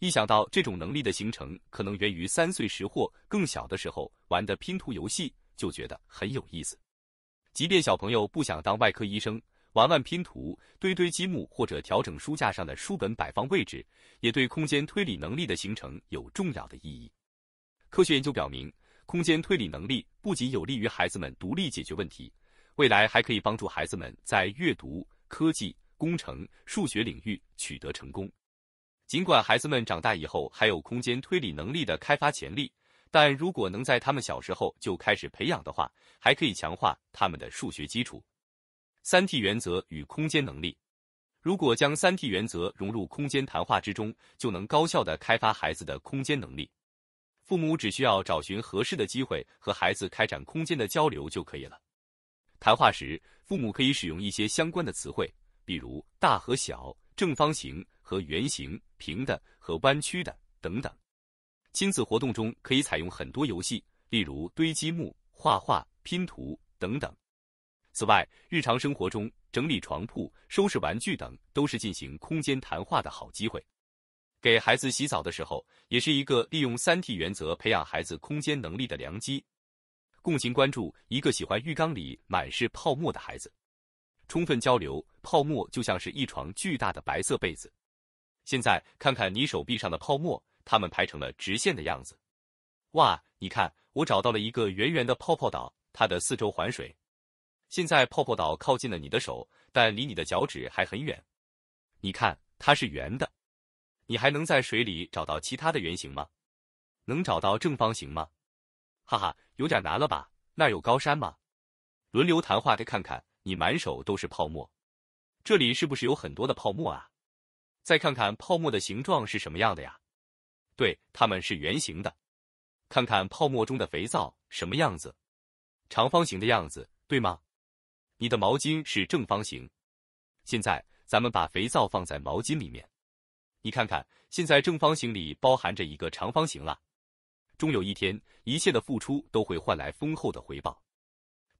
一想到这种能力的形成可能源于三岁时或更小的时候玩的拼图游戏，就觉得很有意思。即便小朋友不想当外科医生，玩玩拼图、堆堆积木或者调整书架上的书本摆放位置，也对空间推理能力的形成有重要的意义。科学研究表明，空间推理能力不仅有利于孩子们独立解决问题，未来还可以帮助孩子们在阅读、科技、工程、数学领域取得成功。尽管孩子们长大以后还有空间推理能力的开发潜力，但如果能在他们小时候就开始培养的话，还可以强化他们的数学基础。三 T 原则与空间能力，如果将三 T 原则融入空间谈话之中，就能高效的开发孩子的空间能力。父母只需要找寻合适的机会和孩子开展空间的交流就可以了。谈话时，父母可以使用一些相关的词汇，比如大和小、正方形和圆形。平的和弯曲的等等，亲子活动中可以采用很多游戏，例如堆积木、画画、拼图等等。此外，日常生活中整理床铺、收拾玩具等都是进行空间谈话的好机会。给孩子洗澡的时候，也是一个利用三 T 原则培养孩子空间能力的良机。共情关注一个喜欢浴缸里满是泡沫的孩子，充分交流，泡沫就像是一床巨大的白色被子。现在看看你手臂上的泡沫，它们排成了直线的样子。哇，你看，我找到了一个圆圆的泡泡岛，它的四周环水。现在泡泡岛靠近了你的手，但离你的脚趾还很远。你看，它是圆的。你还能在水里找到其他的圆形吗？能找到正方形吗？哈哈，有点难了吧？那有高山吗？轮流谈话的，看看你满手都是泡沫，这里是不是有很多的泡沫啊？再看看泡沫的形状是什么样的呀？对，它们是圆形的。看看泡沫中的肥皂什么样子，长方形的样子，对吗？你的毛巾是正方形。现在咱们把肥皂放在毛巾里面，你看看，现在正方形里包含着一个长方形了。终有一天，一切的付出都会换来丰厚的回报。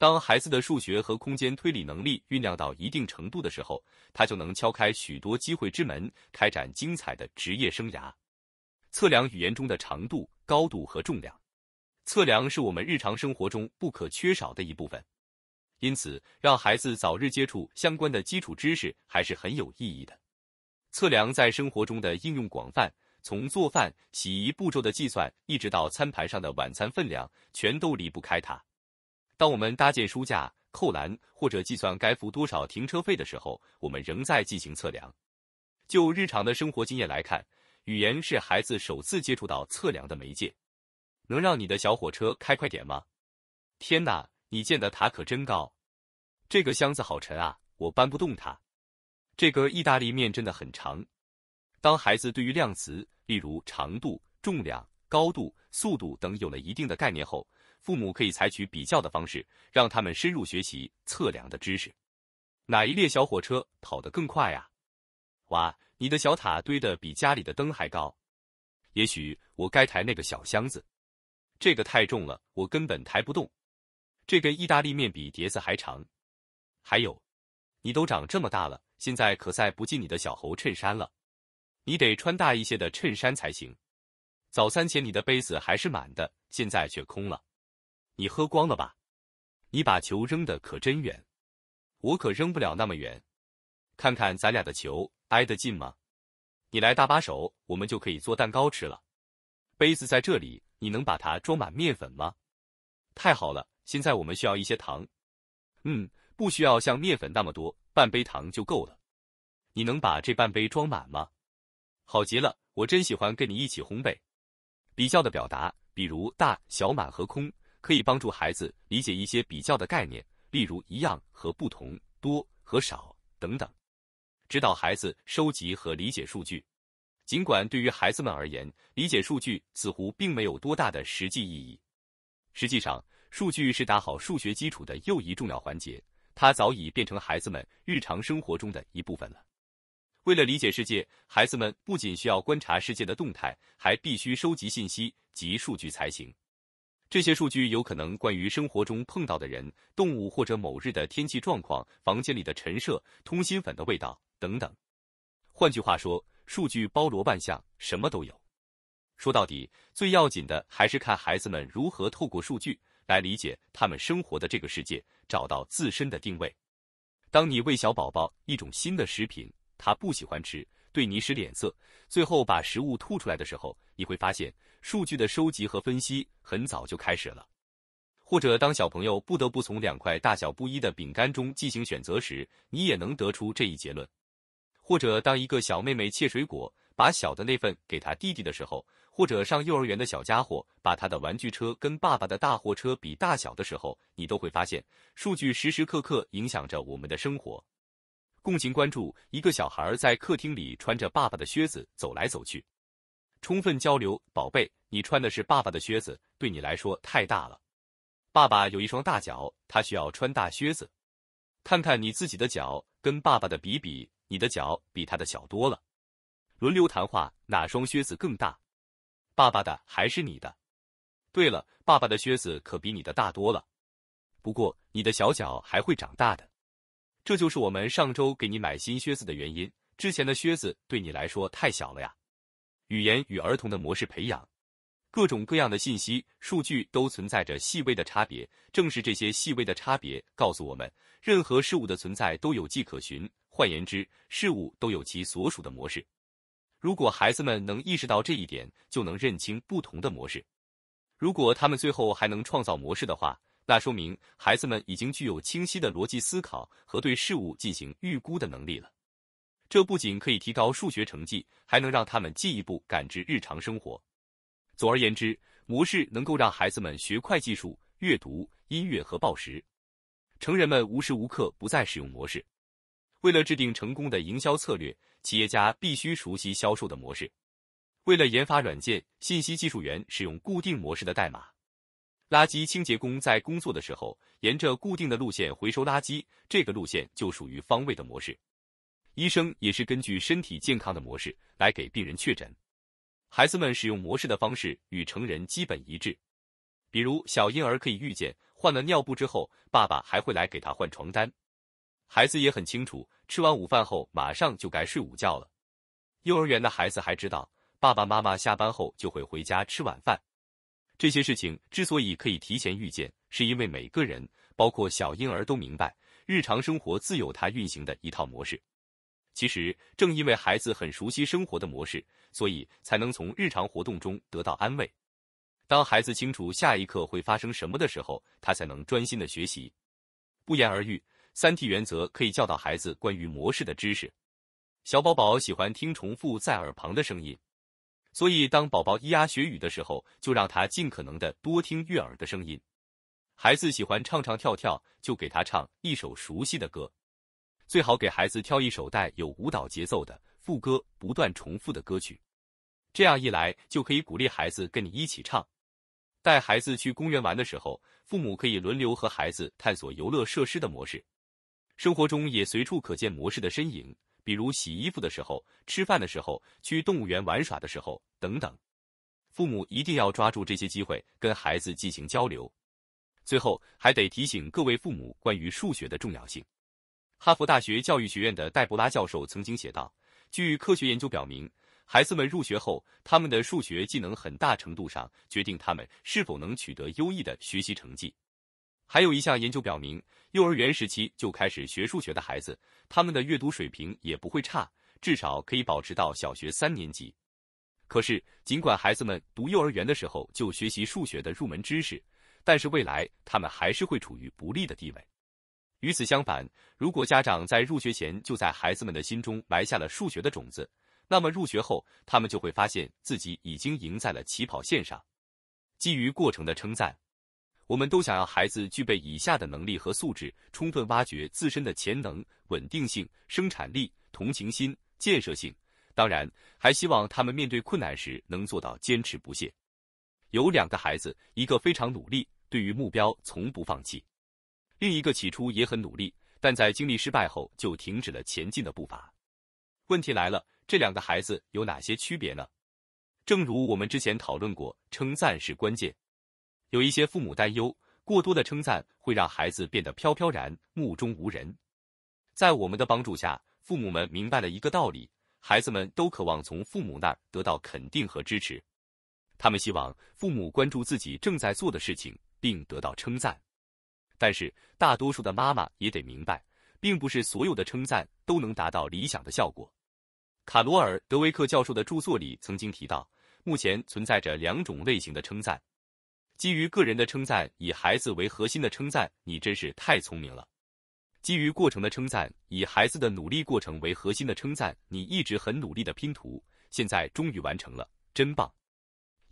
当孩子的数学和空间推理能力酝酿到一定程度的时候，他就能敲开许多机会之门，开展精彩的职业生涯。测量语言中的长度、高度和重量，测量是我们日常生活中不可缺少的一部分。因此，让孩子早日接触相关的基础知识还是很有意义的。测量在生活中的应用广泛，从做饭、洗衣步骤的计算，一直到餐盘上的晚餐分量，全都离不开它。当我们搭建书架、扣篮或者计算该付多少停车费的时候，我们仍在进行测量。就日常的生活经验来看，语言是孩子首次接触到测量的媒介。能让你的小火车开快点吗？天哪，你建的塔可真高！这个箱子好沉啊，我搬不动它。这个意大利面真的很长。当孩子对于量词，例如长度、重量、高度、速度等有了一定的概念后，父母可以采取比较的方式，让他们深入学习测量的知识。哪一列小火车跑得更快啊？哇，你的小塔堆得比家里的灯还高。也许我该抬那个小箱子，这个太重了，我根本抬不动。这根意大利面比碟子还长。还有，你都长这么大了，现在可塞不进你的小猴衬衫了，你得穿大一些的衬衫才行。早餐前你的杯子还是满的，现在却空了。你喝光了吧？你把球扔的可真远，我可扔不了那么远。看看咱俩的球挨得近吗？你来搭把手，我们就可以做蛋糕吃了。杯子在这里，你能把它装满面粉吗？太好了，现在我们需要一些糖。嗯，不需要像面粉那么多，半杯糖就够了。你能把这半杯装满吗？好极了，我真喜欢跟你一起烘焙。比较的表达，比如大小满和空。可以帮助孩子理解一些比较的概念，例如一样和不同、多和少等等，指导孩子收集和理解数据。尽管对于孩子们而言，理解数据似乎并没有多大的实际意义，实际上，数据是打好数学基础的又一重要环节，它早已变成孩子们日常生活中的一部分了。为了理解世界，孩子们不仅需要观察世界的动态，还必须收集信息及数据才行。这些数据有可能关于生活中碰到的人、动物或者某日的天气状况、房间里的陈设、通心粉的味道等等。换句话说，数据包罗万象，什么都有。说到底，最要紧的还是看孩子们如何透过数据来理解他们生活的这个世界，找到自身的定位。当你喂小宝宝一种新的食品，他不喜欢吃。对你使脸色，最后把食物吐出来的时候，你会发现数据的收集和分析很早就开始了。或者当小朋友不得不从两块大小不一的饼干中进行选择时，你也能得出这一结论。或者当一个小妹妹切水果，把小的那份给她弟弟的时候，或者上幼儿园的小家伙把他的玩具车跟爸爸的大货车比大小的时候，你都会发现数据时时刻刻影响着我们的生活。共情关注一个小孩在客厅里穿着爸爸的靴子走来走去，充分交流。宝贝，你穿的是爸爸的靴子，对你来说太大了。爸爸有一双大脚，他需要穿大靴子。看看你自己的脚，跟爸爸的比比，你的脚比他的小多了。轮流谈话，哪双靴子更大？爸爸的还是你的？对了，爸爸的靴子可比你的大多了。不过，你的小脚还会长大的。这就是我们上周给你买新靴子的原因。之前的靴子对你来说太小了呀。语言与儿童的模式培养，各种各样的信息数据都存在着细微的差别，正是这些细微的差别告诉我们，任何事物的存在都有迹可循。换言之，事物都有其所属的模式。如果孩子们能意识到这一点，就能认清不同的模式。如果他们最后还能创造模式的话。那说明孩子们已经具有清晰的逻辑思考和对事物进行预估的能力了。这不仅可以提高数学成绩，还能让他们进一步感知日常生活。总而言之，模式能够让孩子们学会技术、阅读、音乐和报时。成人们无时无刻不在使用模式。为了制定成功的营销策略，企业家必须熟悉销售的模式。为了研发软件，信息技术员使用固定模式的代码。垃圾清洁工在工作的时候，沿着固定的路线回收垃圾，这个路线就属于方位的模式。医生也是根据身体健康的模式来给病人确诊。孩子们使用模式的方式与成人基本一致，比如小婴儿可以预见换了尿布之后，爸爸还会来给他换床单。孩子也很清楚，吃完午饭后马上就该睡午觉了。幼儿园的孩子还知道，爸爸妈妈下班后就会回家吃晚饭。这些事情之所以可以提前预见，是因为每个人，包括小婴儿，都明白日常生活自有它运行的一套模式。其实，正因为孩子很熟悉生活的模式，所以才能从日常活动中得到安慰。当孩子清楚下一刻会发生什么的时候，他才能专心的学习。不言而喻，三 T 原则可以教导孩子关于模式的知识。小宝宝喜欢听重复在耳旁的声音。所以，当宝宝咿呀学语的时候，就让他尽可能的多听悦耳的声音。孩子喜欢唱唱跳跳，就给他唱一首熟悉的歌，最好给孩子挑一首带有舞蹈节奏的副歌不断重复的歌曲。这样一来，就可以鼓励孩子跟你一起唱。带孩子去公园玩的时候，父母可以轮流和孩子探索游乐设施的模式。生活中也随处可见模式的身影。比如洗衣服的时候、吃饭的时候、去动物园玩耍的时候等等，父母一定要抓住这些机会跟孩子进行交流。最后还得提醒各位父母关于数学的重要性。哈佛大学教育学院的戴博拉教授曾经写道，据科学研究表明，孩子们入学后，他们的数学技能很大程度上决定他们是否能取得优异的学习成绩。还有一项研究表明，幼儿园时期就开始学数学的孩子，他们的阅读水平也不会差，至少可以保持到小学三年级。可是，尽管孩子们读幼儿园的时候就学习数学的入门知识，但是未来他们还是会处于不利的地位。与此相反，如果家长在入学前就在孩子们的心中埋下了数学的种子，那么入学后，他们就会发现自己已经赢在了起跑线上。基于过程的称赞。我们都想要孩子具备以下的能力和素质：充分挖掘自身的潜能、稳定性、生产力、同情心、建设性。当然，还希望他们面对困难时能做到坚持不懈。有两个孩子，一个非常努力，对于目标从不放弃；另一个起初也很努力，但在经历失败后就停止了前进的步伐。问题来了，这两个孩子有哪些区别呢？正如我们之前讨论过，称赞是关键。有一些父母担忧，过多的称赞会让孩子变得飘飘然、目中无人。在我们的帮助下，父母们明白了一个道理：孩子们都渴望从父母那儿得到肯定和支持，他们希望父母关注自己正在做的事情，并得到称赞。但是，大多数的妈妈也得明白，并不是所有的称赞都能达到理想的效果。卡罗尔·德维克教授的著作里曾经提到，目前存在着两种类型的称赞。基于个人的称赞，以孩子为核心的称赞，你真是太聪明了。基于过程的称赞，以孩子的努力过程为核心的称赞，你一直很努力的拼图，现在终于完成了，真棒。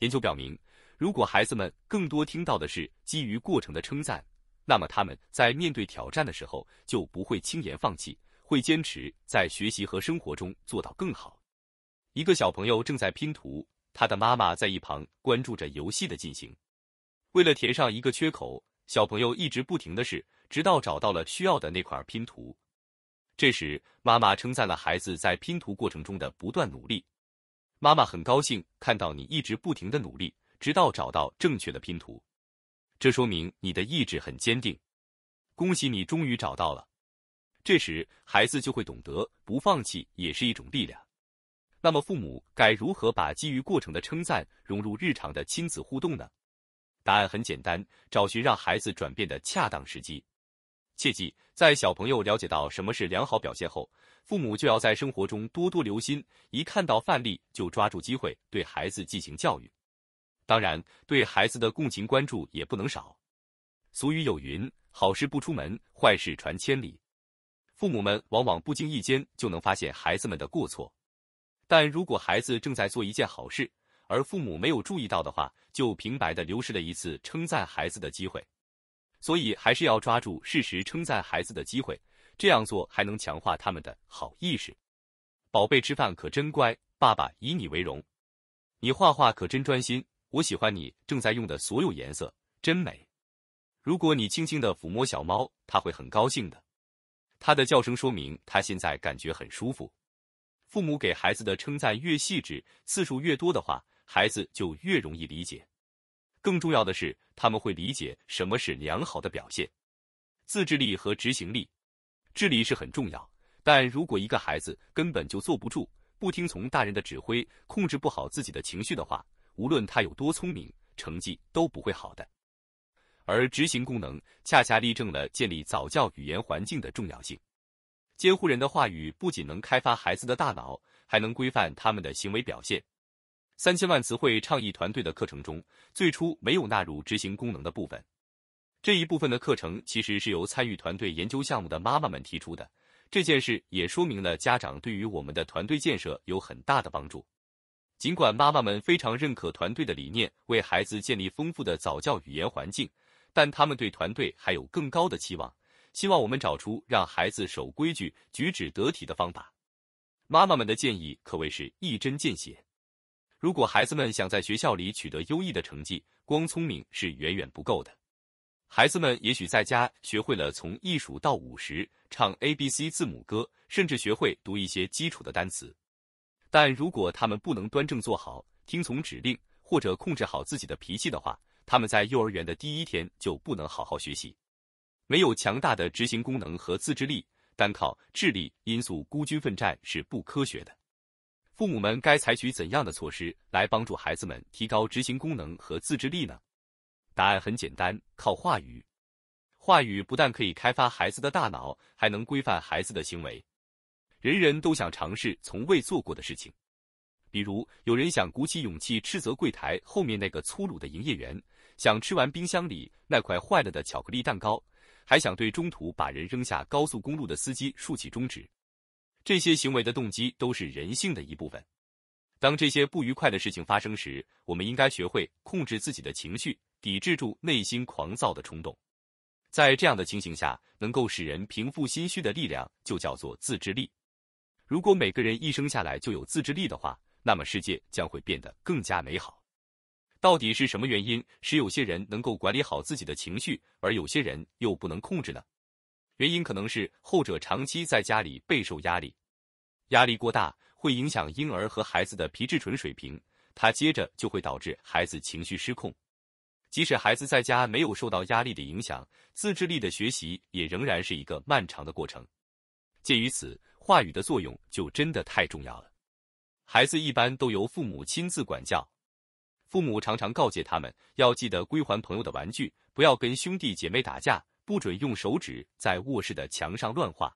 研究表明，如果孩子们更多听到的是基于过程的称赞，那么他们在面对挑战的时候就不会轻言放弃，会坚持在学习和生活中做到更好。一个小朋友正在拼图，他的妈妈在一旁关注着游戏的进行。为了填上一个缺口，小朋友一直不停的试，直到找到了需要的那块拼图。这时，妈妈称赞了孩子在拼图过程中的不断努力。妈妈很高兴看到你一直不停的努力，直到找到正确的拼图。这说明你的意志很坚定。恭喜你终于找到了。这时，孩子就会懂得不放弃也是一种力量。那么，父母该如何把基于过程的称赞融入日常的亲子互动呢？答案很简单，找寻让孩子转变的恰当时机。切记，在小朋友了解到什么是良好表现后，父母就要在生活中多多留心，一看到范例就抓住机会对孩子进行教育。当然，对孩子的共情关注也不能少。俗语有云：“好事不出门，坏事传千里。”父母们往往不经意间就能发现孩子们的过错，但如果孩子正在做一件好事，而父母没有注意到的话，就平白的流失了一次称赞孩子的机会。所以还是要抓住适时称赞孩子的机会，这样做还能强化他们的好意识。宝贝吃饭可真乖，爸爸以你为荣。你画画可真专心，我喜欢你正在用的所有颜色，真美。如果你轻轻的抚摸小猫，它会很高兴的。它的叫声说明它现在感觉很舒服。父母给孩子的称赞越细致，次数越多的话，孩子就越容易理解。更重要的是，他们会理解什么是良好的表现、自制力和执行力。智力是很重要，但如果一个孩子根本就坐不住、不听从大人的指挥、控制不好自己的情绪的话，无论他有多聪明，成绩都不会好的。而执行功能恰恰例证了建立早教语言环境的重要性。监护人的话语不仅能开发孩子的大脑，还能规范他们的行为表现。三千万词汇倡议团队的课程中，最初没有纳入执行功能的部分。这一部分的课程其实是由参与团队研究项目的妈妈们提出的。这件事也说明了家长对于我们的团队建设有很大的帮助。尽管妈妈们非常认可团队的理念，为孩子建立丰富的早教语言环境，但他们对团队还有更高的期望，希望我们找出让孩子守规矩、举止得体的方法。妈妈们的建议可谓是一针见血。如果孩子们想在学校里取得优异的成绩，光聪明是远远不够的。孩子们也许在家学会了从一数到五十，唱 A B C 字母歌，甚至学会读一些基础的单词。但如果他们不能端正坐好，听从指令，或者控制好自己的脾气的话，他们在幼儿园的第一天就不能好好学习。没有强大的执行功能和自制力，单靠智力因素孤军奋战是不科学的。父母们该采取怎样的措施来帮助孩子们提高执行功能和自制力呢？答案很简单，靠话语。话语不但可以开发孩子的大脑，还能规范孩子的行为。人人都想尝试从未做过的事情，比如有人想鼓起勇气斥责柜台后面那个粗鲁的营业员，想吃完冰箱里那块坏了的巧克力蛋糕，还想对中途把人扔下高速公路的司机竖起中指。这些行为的动机都是人性的一部分。当这些不愉快的事情发生时，我们应该学会控制自己的情绪，抵制住内心狂躁的冲动。在这样的情形下，能够使人平复心绪的力量就叫做自制力。如果每个人一生下来就有自制力的话，那么世界将会变得更加美好。到底是什么原因使有些人能够管理好自己的情绪，而有些人又不能控制呢？原因可能是后者长期在家里备受压力，压力过大会影响婴儿和孩子的皮质醇水平。他接着就会导致孩子情绪失控。即使孩子在家没有受到压力的影响，自制力的学习也仍然是一个漫长的过程。鉴于此，话语的作用就真的太重要了。孩子一般都由父母亲自管教，父母常常告诫他们要记得归还朋友的玩具，不要跟兄弟姐妹打架。不准用手指在卧室的墙上乱画，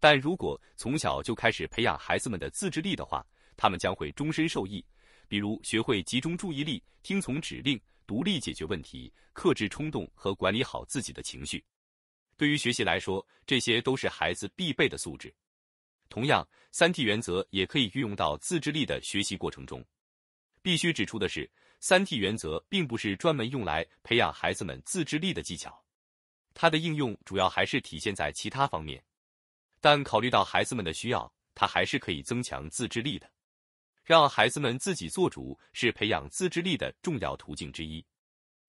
但如果从小就开始培养孩子们的自制力的话，他们将会终身受益。比如学会集中注意力、听从指令、独立解决问题、克制冲动和管理好自己的情绪。对于学习来说，这些都是孩子必备的素质。同样，三 T 原则也可以运用到自制力的学习过程中。必须指出的是，三 T 原则并不是专门用来培养孩子们自制力的技巧。它的应用主要还是体现在其他方面，但考虑到孩子们的需要，它还是可以增强自制力的。让孩子们自己做主是培养自制力的重要途径之一。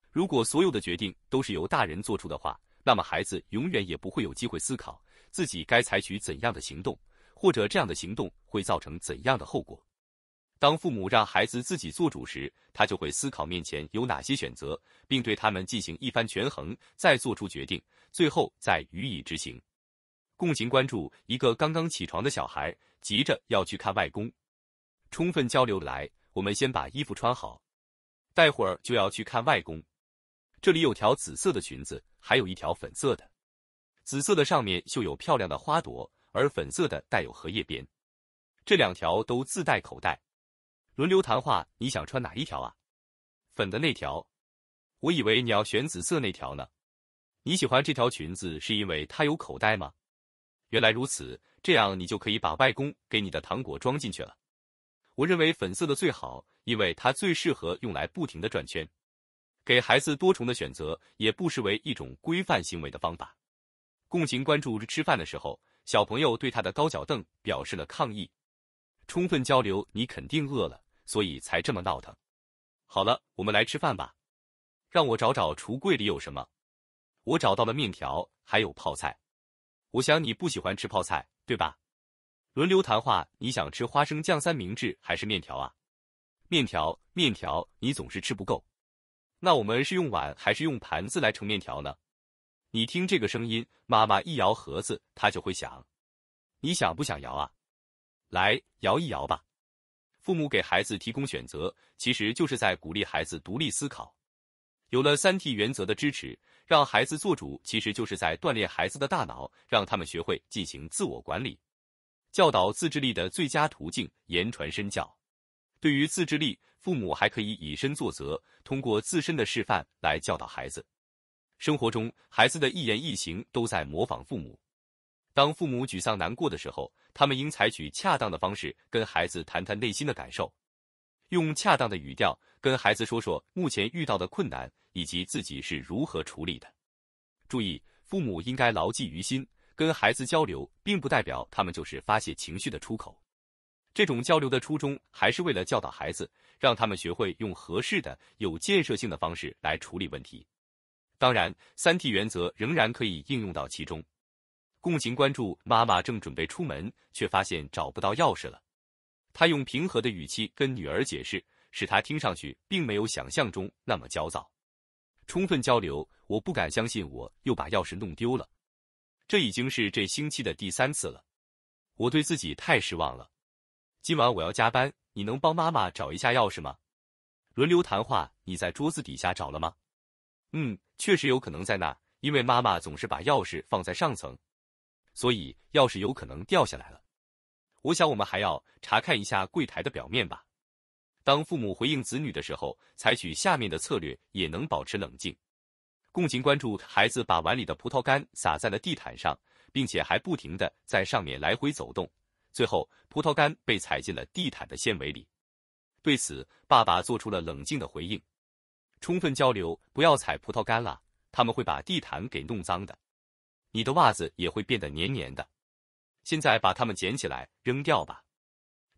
如果所有的决定都是由大人做出的话，那么孩子永远也不会有机会思考自己该采取怎样的行动，或者这样的行动会造成怎样的后果。当父母让孩子自己做主时，他就会思考面前有哪些选择，并对他们进行一番权衡，再做出决定，最后再予以执行。共情关注一个刚刚起床的小孩，急着要去看外公。充分交流来，我们先把衣服穿好，待会儿就要去看外公。这里有条紫色的裙子，还有一条粉色的。紫色的上面绣有漂亮的花朵，而粉色的带有荷叶边。这两条都自带口袋。轮流谈话，你想穿哪一条啊？粉的那条。我以为你要选紫色那条呢。你喜欢这条裙子是因为它有口袋吗？原来如此，这样你就可以把外公给你的糖果装进去了。我认为粉色的最好，因为它最适合用来不停的转圈。给孩子多重的选择，也不失为一种规范行为的方法。共情关注吃饭的时候，小朋友对他的高脚凳表示了抗议。充分交流，你肯定饿了，所以才这么闹腾。好了，我们来吃饭吧。让我找找橱柜里有什么。我找到了面条，还有泡菜。我想你不喜欢吃泡菜，对吧？轮流谈话，你想吃花生酱三明治还是面条啊？面条，面条，你总是吃不够。那我们是用碗还是用盘子来盛面条呢？你听这个声音，妈妈一摇盒子，它就会响。你想不想摇啊？来摇一摇吧，父母给孩子提供选择，其实就是在鼓励孩子独立思考。有了三 T 原则的支持，让孩子做主，其实就是在锻炼孩子的大脑，让他们学会进行自我管理。教导自制力的最佳途径，言传身教。对于自制力，父母还可以以身作则，通过自身的示范来教导孩子。生活中，孩子的一言一行都在模仿父母。当父母沮丧难过的时候，他们应采取恰当的方式跟孩子谈谈内心的感受，用恰当的语调跟孩子说说目前遇到的困难以及自己是如何处理的。注意，父母应该牢记于心，跟孩子交流并不代表他们就是发泄情绪的出口。这种交流的初衷还是为了教导孩子，让他们学会用合适的、有建设性的方式来处理问题。当然，三 T 原则仍然可以应用到其中。共情关注，妈妈正准备出门，却发现找不到钥匙了。他用平和的语气跟女儿解释，使她听上去并没有想象中那么焦躁。充分交流，我不敢相信我又把钥匙弄丢了，这已经是这星期的第三次了。我对自己太失望了。今晚我要加班，你能帮妈妈找一下钥匙吗？轮流谈话，你在桌子底下找了吗？嗯，确实有可能在那，因为妈妈总是把钥匙放在上层。所以，要是有可能掉下来了，我想我们还要查看一下柜台的表面吧。当父母回应子女的时候，采取下面的策略也能保持冷静。共情关注孩子把碗里的葡萄干撒在了地毯上，并且还不停地在上面来回走动，最后葡萄干被踩进了地毯的纤维里。对此，爸爸做出了冷静的回应：充分交流，不要踩葡萄干了，他们会把地毯给弄脏的。你的袜子也会变得黏黏的，现在把它们捡起来扔掉吧。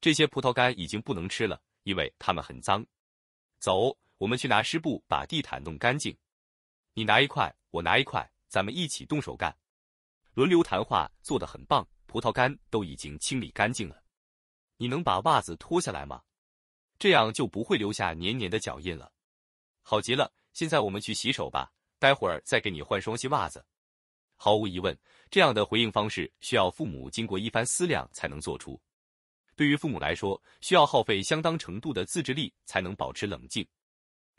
这些葡萄干已经不能吃了，因为它们很脏。走，我们去拿湿布把地毯弄干净。你拿一块，我拿一块，咱们一起动手干。轮流谈话做的很棒，葡萄干都已经清理干净了。你能把袜子脱下来吗？这样就不会留下黏黏的脚印了。好极了，现在我们去洗手吧，待会儿再给你换双新袜子。毫无疑问，这样的回应方式需要父母经过一番思量才能做出。对于父母来说，需要耗费相当程度的自制力才能保持冷静。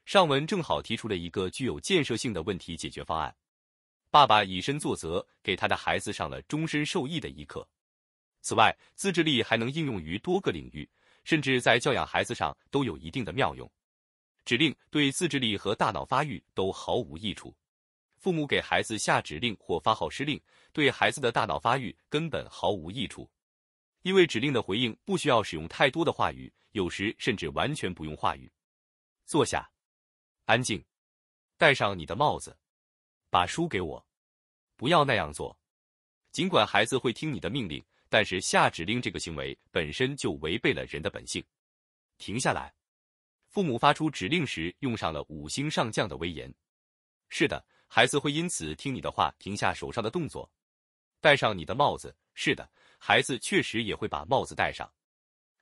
上文正好提出了一个具有建设性的问题解决方案。爸爸以身作则，给他的孩子上了终身受益的一课。此外，自制力还能应用于多个领域，甚至在教养孩子上都有一定的妙用。指令对自制力和大脑发育都毫无益处。父母给孩子下指令或发号施令，对孩子的大脑发育根本毫无益处，因为指令的回应不需要使用太多的话语，有时甚至完全不用话语。坐下，安静，戴上你的帽子，把书给我，不要那样做。尽管孩子会听你的命令，但是下指令这个行为本身就违背了人的本性。停下来。父母发出指令时用上了五星上将的威严。是的。孩子会因此听你的话，停下手上的动作，戴上你的帽子。是的，孩子确实也会把帽子戴上，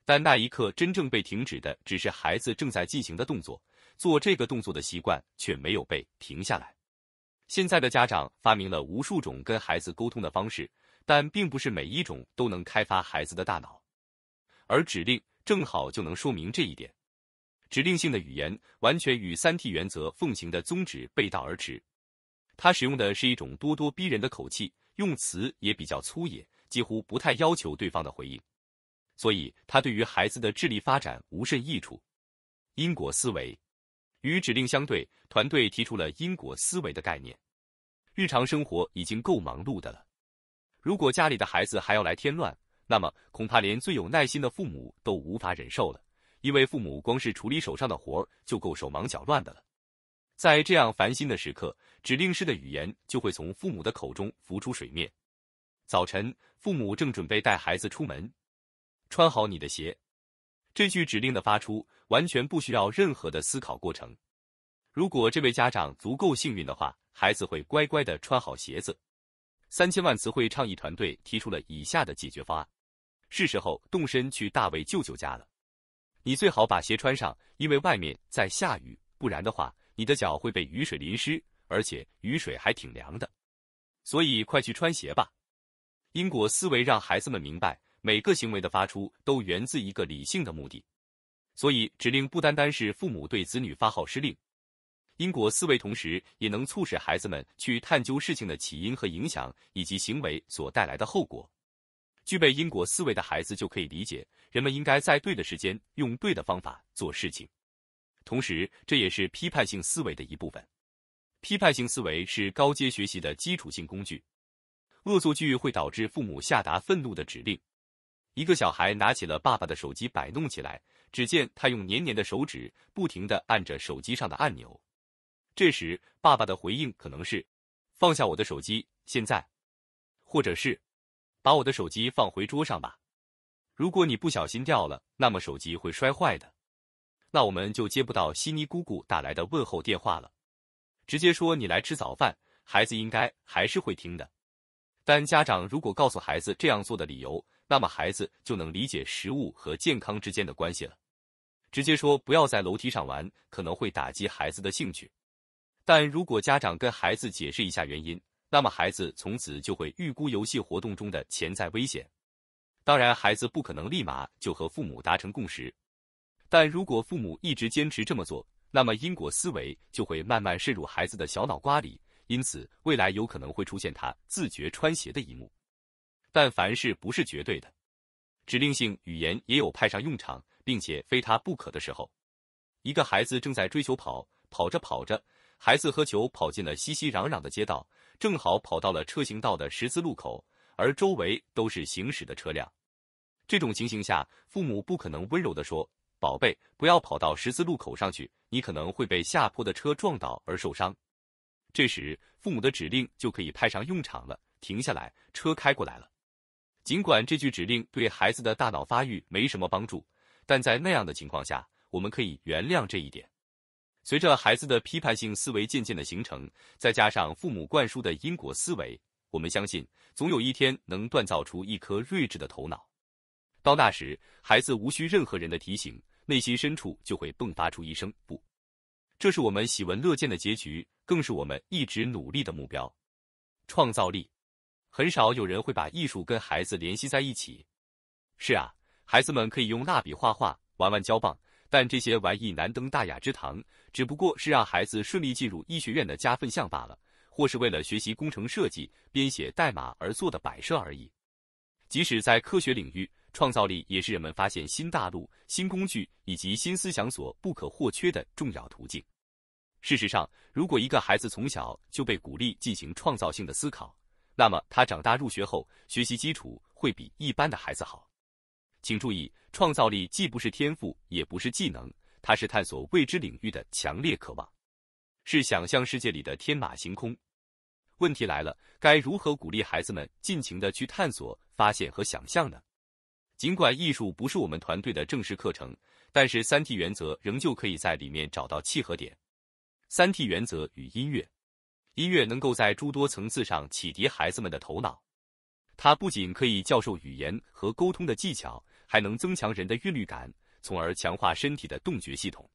但那一刻真正被停止的只是孩子正在进行的动作，做这个动作的习惯却没有被停下来。现在的家长发明了无数种跟孩子沟通的方式，但并不是每一种都能开发孩子的大脑，而指令正好就能说明这一点。指令性的语言完全与三 T 原则奉行的宗旨背道而驰。他使用的是一种咄咄逼人的口气，用词也比较粗野，几乎不太要求对方的回应，所以他对于孩子的智力发展无甚益处。因果思维与指令相对，团队提出了因果思维的概念。日常生活已经够忙碌的了，如果家里的孩子还要来添乱，那么恐怕连最有耐心的父母都无法忍受了，因为父母光是处理手上的活就够手忙脚乱的了。在这样烦心的时刻，指令式的语言就会从父母的口中浮出水面。早晨，父母正准备带孩子出门，穿好你的鞋。这句指令的发出完全不需要任何的思考过程。如果这位家长足够幸运的话，孩子会乖乖的穿好鞋子。三千万词汇倡议团队提出了以下的解决方案：是时候动身去大卫舅舅家了。你最好把鞋穿上，因为外面在下雨，不然的话。你的脚会被雨水淋湿，而且雨水还挺凉的，所以快去穿鞋吧。因果思维让孩子们明白，每个行为的发出都源自一个理性的目的，所以指令不单单是父母对子女发号施令。因果思维同时也能促使孩子们去探究事情的起因和影响，以及行为所带来的后果。具备因果思维的孩子就可以理解，人们应该在对的时间用对的方法做事情。同时，这也是批判性思维的一部分。批判性思维是高阶学习的基础性工具。恶作剧会导致父母下达愤怒的指令。一个小孩拿起了爸爸的手机摆弄起来，只见他用黏黏的手指不停的按着手机上的按钮。这时，爸爸的回应可能是：“放下我的手机，现在。”或者是：“把我的手机放回桌上吧。如果你不小心掉了，那么手机会摔坏的。”那我们就接不到悉尼姑姑打来的问候电话了。直接说你来吃早饭，孩子应该还是会听的。但家长如果告诉孩子这样做的理由，那么孩子就能理解食物和健康之间的关系了。直接说不要在楼梯上玩，可能会打击孩子的兴趣。但如果家长跟孩子解释一下原因，那么孩子从此就会预估游戏活动中的潜在危险。当然，孩子不可能立马就和父母达成共识。但如果父母一直坚持这么做，那么因果思维就会慢慢渗入孩子的小脑瓜里，因此未来有可能会出现他自觉穿鞋的一幕。但凡事不是绝对的，指令性语言也有派上用场，并且非他不可的时候。一个孩子正在追求跑，跑着跑着，孩子和球跑进了熙熙攘攘的街道，正好跑到了车行道的十字路口，而周围都是行驶的车辆。这种情形下，父母不可能温柔地说。宝贝，不要跑到十字路口上去，你可能会被下坡的车撞倒而受伤。这时，父母的指令就可以派上用场了。停下来，车开过来了。尽管这句指令对孩子的大脑发育没什么帮助，但在那样的情况下，我们可以原谅这一点。随着孩子的批判性思维渐渐的形成，再加上父母灌输的因果思维，我们相信总有一天能锻造出一颗睿智的头脑。到那时，孩子无需任何人的提醒。内心深处就会迸发出一声不，这是我们喜闻乐见的结局，更是我们一直努力的目标。创造力，很少有人会把艺术跟孩子联系在一起。是啊，孩子们可以用蜡笔画画，玩玩胶棒，但这些玩意难登大雅之堂，只不过是让孩子顺利进入医学院的加分项罢了，或是为了学习工程设计、编写代码而做的摆设而已。即使在科学领域。创造力也是人们发现新大陆、新工具以及新思想所不可或缺的重要途径。事实上，如果一个孩子从小就被鼓励进行创造性的思考，那么他长大入学后学习基础会比一般的孩子好。请注意，创造力既不是天赋，也不是技能，它是探索未知领域的强烈渴望，是想象世界里的天马行空。问题来了，该如何鼓励孩子们尽情的去探索、发现和想象呢？尽管艺术不是我们团队的正式课程，但是三 T 原则仍旧可以在里面找到契合点。三 T 原则与音乐，音乐能够在诸多层次上启迪孩子们的头脑。它不仅可以教授语言和沟通的技巧，还能增强人的韵律感，从而强化身体的动觉系统。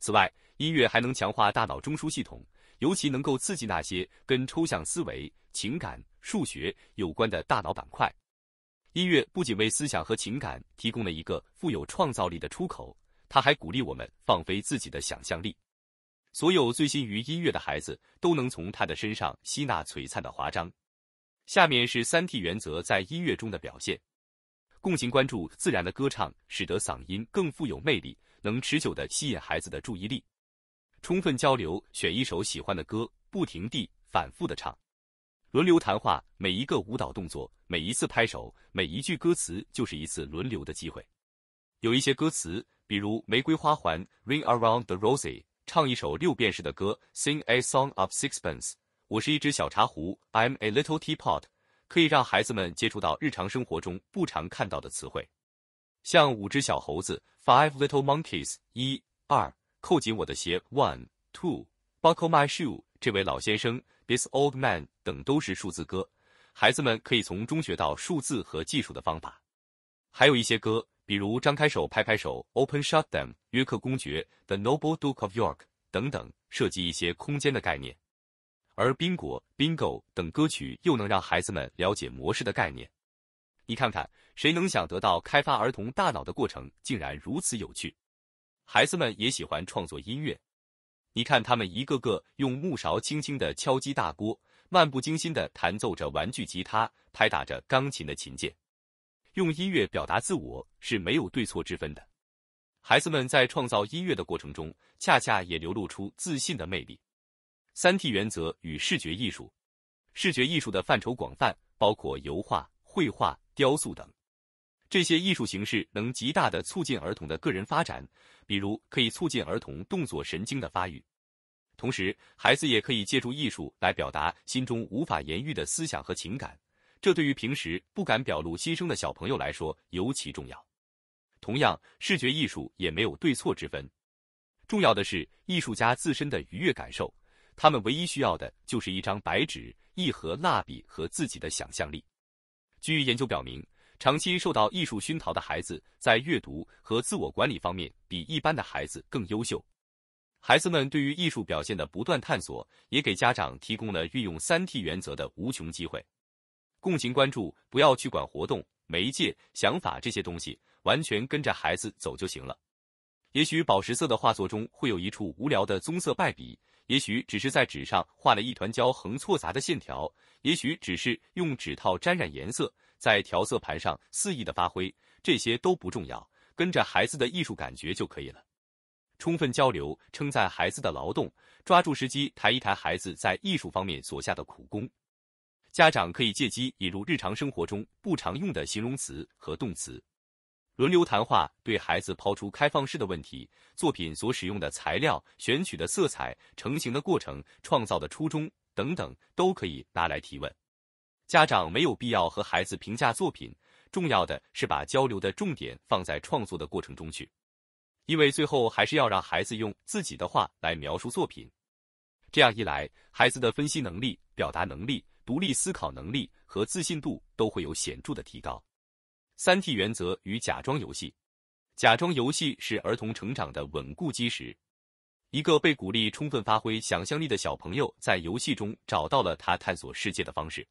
此外，音乐还能强化大脑中枢系统，尤其能够刺激那些跟抽象思维、情感、数学有关的大脑板块。音乐不仅为思想和情感提供了一个富有创造力的出口，它还鼓励我们放飞自己的想象力。所有醉心于音乐的孩子都能从他的身上吸纳璀璨的华章。下面是三 T 原则在音乐中的表现：共情关注自然的歌唱，使得嗓音更富有魅力，能持久的吸引孩子的注意力；充分交流，选一首喜欢的歌，不停地、反复的唱。轮流谈话，每一个舞蹈动作，每一次拍手，每一句歌词，就是一次轮流的机会。有一些歌词，比如《玫瑰花环》（Ring Around the Rosie），唱一首六遍式的歌 （Sing a Song of Sixpence）。我是一只小茶壶 （I'm a Little Teapot），可以让孩子们接触到日常生活中不常看到的词汇，像五只小猴子 （Five Little Monkeys），一二，扣紧我的鞋 （One Two Buckle My Shoe）。这位老先生，this old man 等都是数字歌，孩子们可以从中学到数字和技术的方法。还有一些歌，比如张开手拍拍手，open shut them，约克公爵，the noble duke of york 等等，涉及一些空间的概念。而宾果 bingo 等歌曲又能让孩子们了解模式的概念。你看看，谁能想得到开发儿童大脑的过程竟然如此有趣？孩子们也喜欢创作音乐。你看，他们一个个用木勺轻轻的敲击大锅，漫不经心的弹奏着玩具吉他，拍打着钢琴的琴键，用音乐表达自我是没有对错之分的。孩子们在创造音乐的过程中，恰恰也流露出自信的魅力。三 T 原则与视觉艺术，视觉艺术的范畴广泛，包括油画、绘画、雕塑等。这些艺术形式能极大的促进儿童的个人发展，比如可以促进儿童动作神经的发育。同时，孩子也可以借助艺术来表达心中无法言喻的思想和情感，这对于平时不敢表露心声的小朋友来说尤其重要。同样，视觉艺术也没有对错之分，重要的是艺术家自身的愉悦感受。他们唯一需要的就是一张白纸、一盒蜡笔和自己的想象力。据研究表明，长期受到艺术熏陶的孩子，在阅读和自我管理方面比一般的孩子更优秀。孩子们对于艺术表现的不断探索，也给家长提供了运用三 T 原则的无穷机会。共情关注，不要去管活动、媒介、想法这些东西，完全跟着孩子走就行了。也许宝石色的画作中会有一处无聊的棕色败笔，也许只是在纸上画了一团焦横错杂的线条，也许只是用纸套沾染颜色。在调色盘上肆意的发挥，这些都不重要，跟着孩子的艺术感觉就可以了。充分交流，称赞孩子的劳动，抓住时机谈一谈孩子在艺术方面所下的苦功。家长可以借机引入日常生活中不常用的形容词和动词，轮流谈话，对孩子抛出开放式的问题：作品所使用的材料、选取的色彩、成型的过程、创造的初衷等等，都可以拿来提问。家长没有必要和孩子评价作品，重要的是把交流的重点放在创作的过程中去，因为最后还是要让孩子用自己的话来描述作品。这样一来，孩子的分析能力、表达能力、独立思考能力和自信度都会有显著的提高。三 T 原则与假装游戏，假装游戏是儿童成长的稳固基石。一个被鼓励充分发挥想象力的小朋友，在游戏中找到了他探索世界的方式。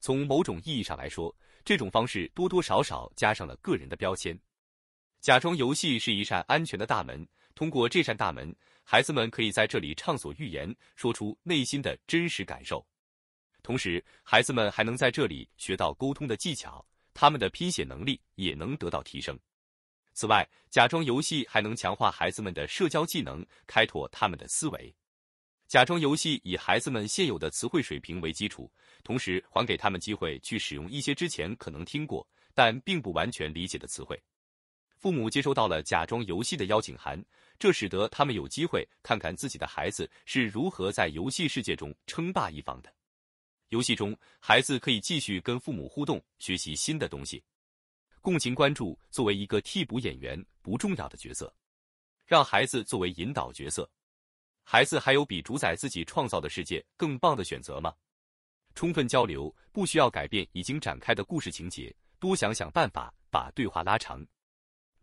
从某种意义上来说，这种方式多多少少加上了个人的标签。假装游戏是一扇安全的大门，通过这扇大门，孩子们可以在这里畅所欲言，说出内心的真实感受。同时，孩子们还能在这里学到沟通的技巧，他们的拼写能力也能得到提升。此外，假装游戏还能强化孩子们的社交技能，开拓他们的思维。假装游戏以孩子们现有的词汇水平为基础，同时还给他们机会去使用一些之前可能听过但并不完全理解的词汇。父母接收到了假装游戏的邀请函，这使得他们有机会看看自己的孩子是如何在游戏世界中称霸一方的。游戏中，孩子可以继续跟父母互动，学习新的东西。共情关注作为一个替补演员不重要的角色，让孩子作为引导角色。孩子还有比主宰自己创造的世界更棒的选择吗？充分交流不需要改变已经展开的故事情节，多想想办法把对话拉长，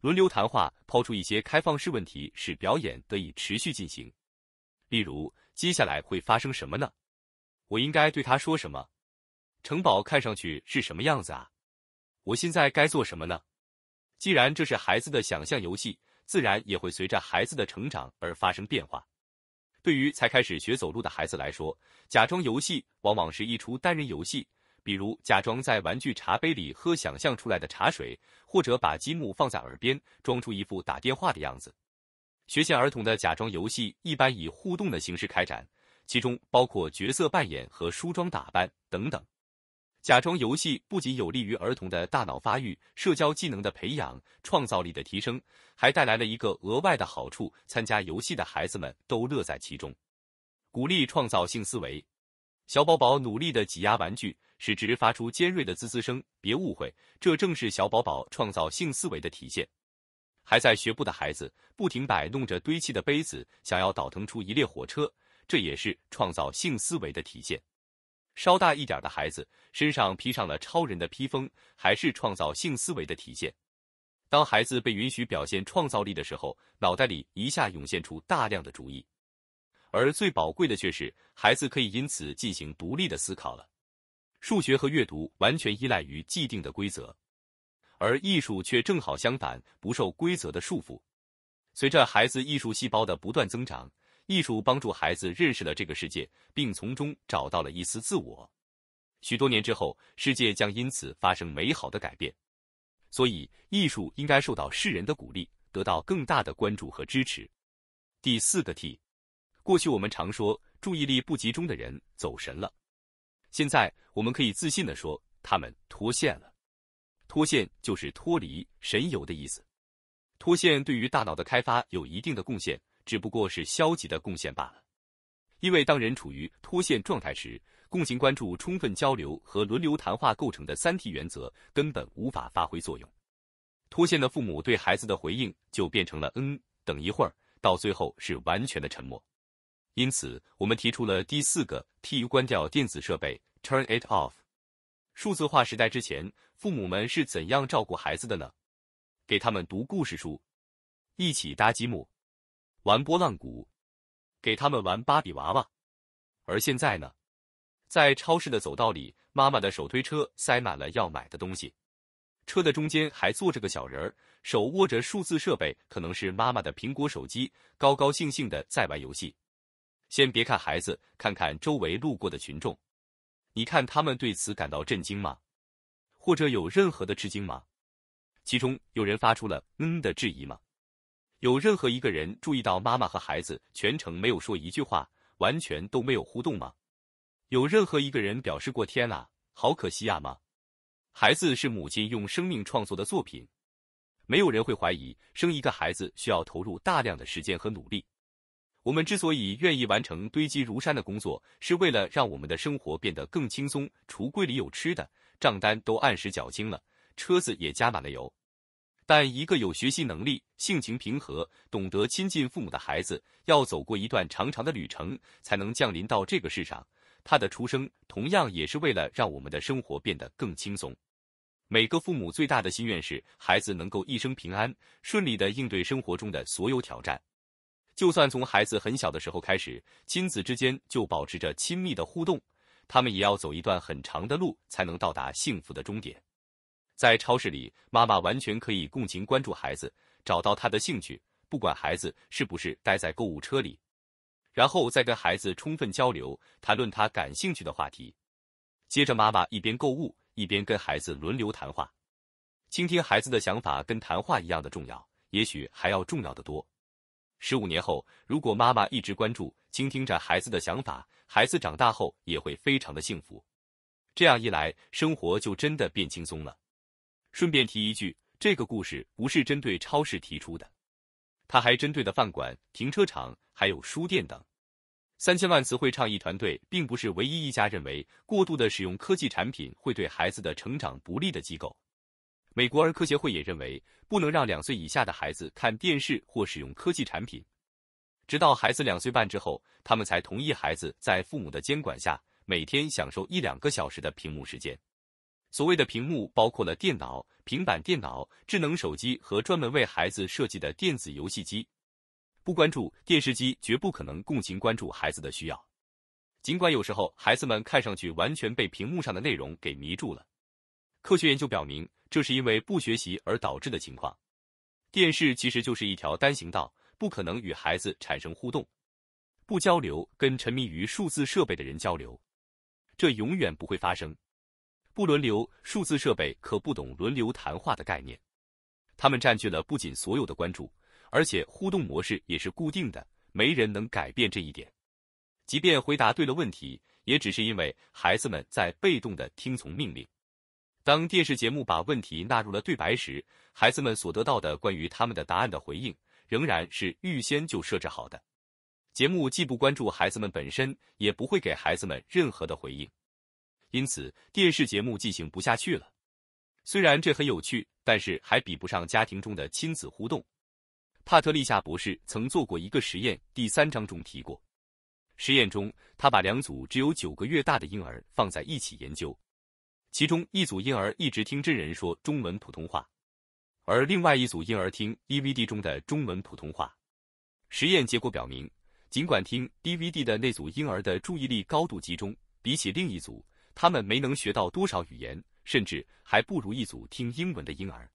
轮流谈话，抛出一些开放式问题，使表演得以持续进行。例如，接下来会发生什么呢？我应该对他说什么？城堡看上去是什么样子啊？我现在该做什么呢？既然这是孩子的想象游戏，自然也会随着孩子的成长而发生变化。对于才开始学走路的孩子来说，假装游戏往往是一出单人游戏，比如假装在玩具茶杯里喝想象出来的茶水，或者把积木放在耳边，装出一副打电话的样子。学前儿童的假装游戏一般以互动的形式开展，其中包括角色扮演和梳妆打扮等等。假装游戏不仅有利于儿童的大脑发育、社交技能的培养、创造力的提升，还带来了一个额外的好处：参加游戏的孩子们都乐在其中。鼓励创造性思维，小宝宝努力的挤压玩具，使之发出尖锐的滋滋声。别误会，这正是小宝宝创造性思维的体现。还在学步的孩子不停摆弄着堆砌的杯子，想要倒腾出一列火车，这也是创造性思维的体现。稍大一点的孩子身上披上了超人的披风，还是创造性思维的体现。当孩子被允许表现创造力的时候，脑袋里一下涌现出大量的主意，而最宝贵的却是孩子可以因此进行独立的思考了。数学和阅读完全依赖于既定的规则，而艺术却正好相反，不受规则的束缚。随着孩子艺术细胞的不断增长。艺术帮助孩子认识了这个世界，并从中找到了一丝自我。许多年之后，世界将因此发生美好的改变。所以，艺术应该受到世人的鼓励，得到更大的关注和支持。第四个 T，过去我们常说注意力不集中的人走神了，现在我们可以自信的说，他们脱线了。脱线就是脱离神游的意思。脱线对于大脑的开发有一定的贡献。只不过是消极的贡献罢了，因为当人处于脱线状态时，共情、关注、充分交流和轮流谈话构成的三 T 原则根本无法发挥作用。脱线的父母对孩子的回应就变成了“嗯”，等一会儿，到最后是完全的沉默。因此，我们提出了第四个 T：关掉电子设备，Turn it off。数字化时代之前，父母们是怎样照顾孩子的呢？给他们读故事书，一起搭积木。玩波浪鼓，给他们玩芭比娃娃。而现在呢，在超市的走道里，妈妈的手推车塞满了要买的东西，车的中间还坐着个小人儿，手握着数字设备，可能是妈妈的苹果手机，高高兴兴的在玩游戏。先别看孩子，看看周围路过的群众，你看他们对此感到震惊吗？或者有任何的吃惊吗？其中有人发出了“嗯”的质疑吗？有任何一个人注意到妈妈和孩子全程没有说一句话，完全都没有互动吗？有任何一个人表示过天啊，好可惜啊吗？孩子是母亲用生命创作的作品，没有人会怀疑生一个孩子需要投入大量的时间和努力。我们之所以愿意完成堆积如山的工作，是为了让我们的生活变得更轻松。橱柜里有吃的，账单都按时缴清了，车子也加满了油。但一个有学习能力、性情平和、懂得亲近父母的孩子，要走过一段长长的旅程，才能降临到这个世上。他的出生同样也是为了让我们的生活变得更轻松。每个父母最大的心愿是孩子能够一生平安，顺利的应对生活中的所有挑战。就算从孩子很小的时候开始，亲子之间就保持着亲密的互动，他们也要走一段很长的路，才能到达幸福的终点。在超市里，妈妈完全可以共情关注孩子，找到他的兴趣，不管孩子是不是待在购物车里，然后再跟孩子充分交流，谈论他感兴趣的话题。接着，妈妈一边购物，一边跟孩子轮流谈话，倾听孩子的想法，跟谈话一样的重要，也许还要重要的多。十五年后，如果妈妈一直关注、倾听着孩子的想法，孩子长大后也会非常的幸福。这样一来，生活就真的变轻松了。顺便提一句，这个故事不是针对超市提出的，它还针对的饭馆、停车场、还有书店等。三千万词汇倡议团队并不是唯一一家认为过度的使用科技产品会对孩子的成长不利的机构。美国儿科学会也认为，不能让两岁以下的孩子看电视或使用科技产品，直到孩子两岁半之后，他们才同意孩子在父母的监管下每天享受一两个小时的屏幕时间。所谓的屏幕包括了电脑、平板电脑、智能手机和专门为孩子设计的电子游戏机。不关注电视机，绝不可能共情关注孩子的需要。尽管有时候孩子们看上去完全被屏幕上的内容给迷住了，科学研究表明，这是因为不学习而导致的情况。电视其实就是一条单行道，不可能与孩子产生互动，不交流。跟沉迷于数字设备的人交流，这永远不会发生。不轮流，数字设备可不懂轮流谈话的概念。他们占据了不仅所有的关注，而且互动模式也是固定的，没人能改变这一点。即便回答对了问题，也只是因为孩子们在被动的听从命令。当电视节目把问题纳入了对白时，孩子们所得到的关于他们的答案的回应，仍然是预先就设置好的。节目既不关注孩子们本身，也不会给孩子们任何的回应。因此，电视节目进行不下去了。虽然这很有趣，但是还比不上家庭中的亲子互动。帕特利夏博士曾做过一个实验，第三章中提过。实验中，他把两组只有九个月大的婴儿放在一起研究。其中一组婴儿一直听真人说中文普通话，而另外一组婴儿听 DVD 中的中文普通话。实验结果表明，尽管听 DVD 的那组婴儿的注意力高度集中，比起另一组。他们没能学到多少语言，甚至还不如一组听英文的婴儿。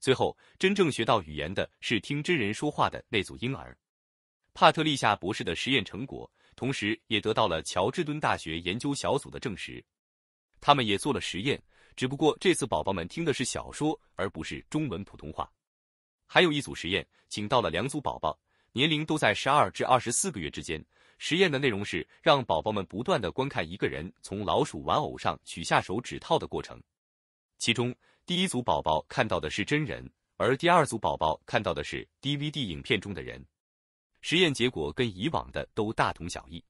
最后，真正学到语言的是听真人说话的那组婴儿。帕特利夏博士的实验成果，同时也得到了乔治敦大学研究小组的证实。他们也做了实验，只不过这次宝宝们听的是小说，而不是中文普通话。还有一组实验，请到了两组宝宝，年龄都在十二至二十四个月之间。实验的内容是让宝宝们不断的观看一个人从老鼠玩偶上取下手指套的过程，其中第一组宝宝看到的是真人，而第二组宝宝看到的是 DVD 影片中的人。实验结果跟以往的都大同小异，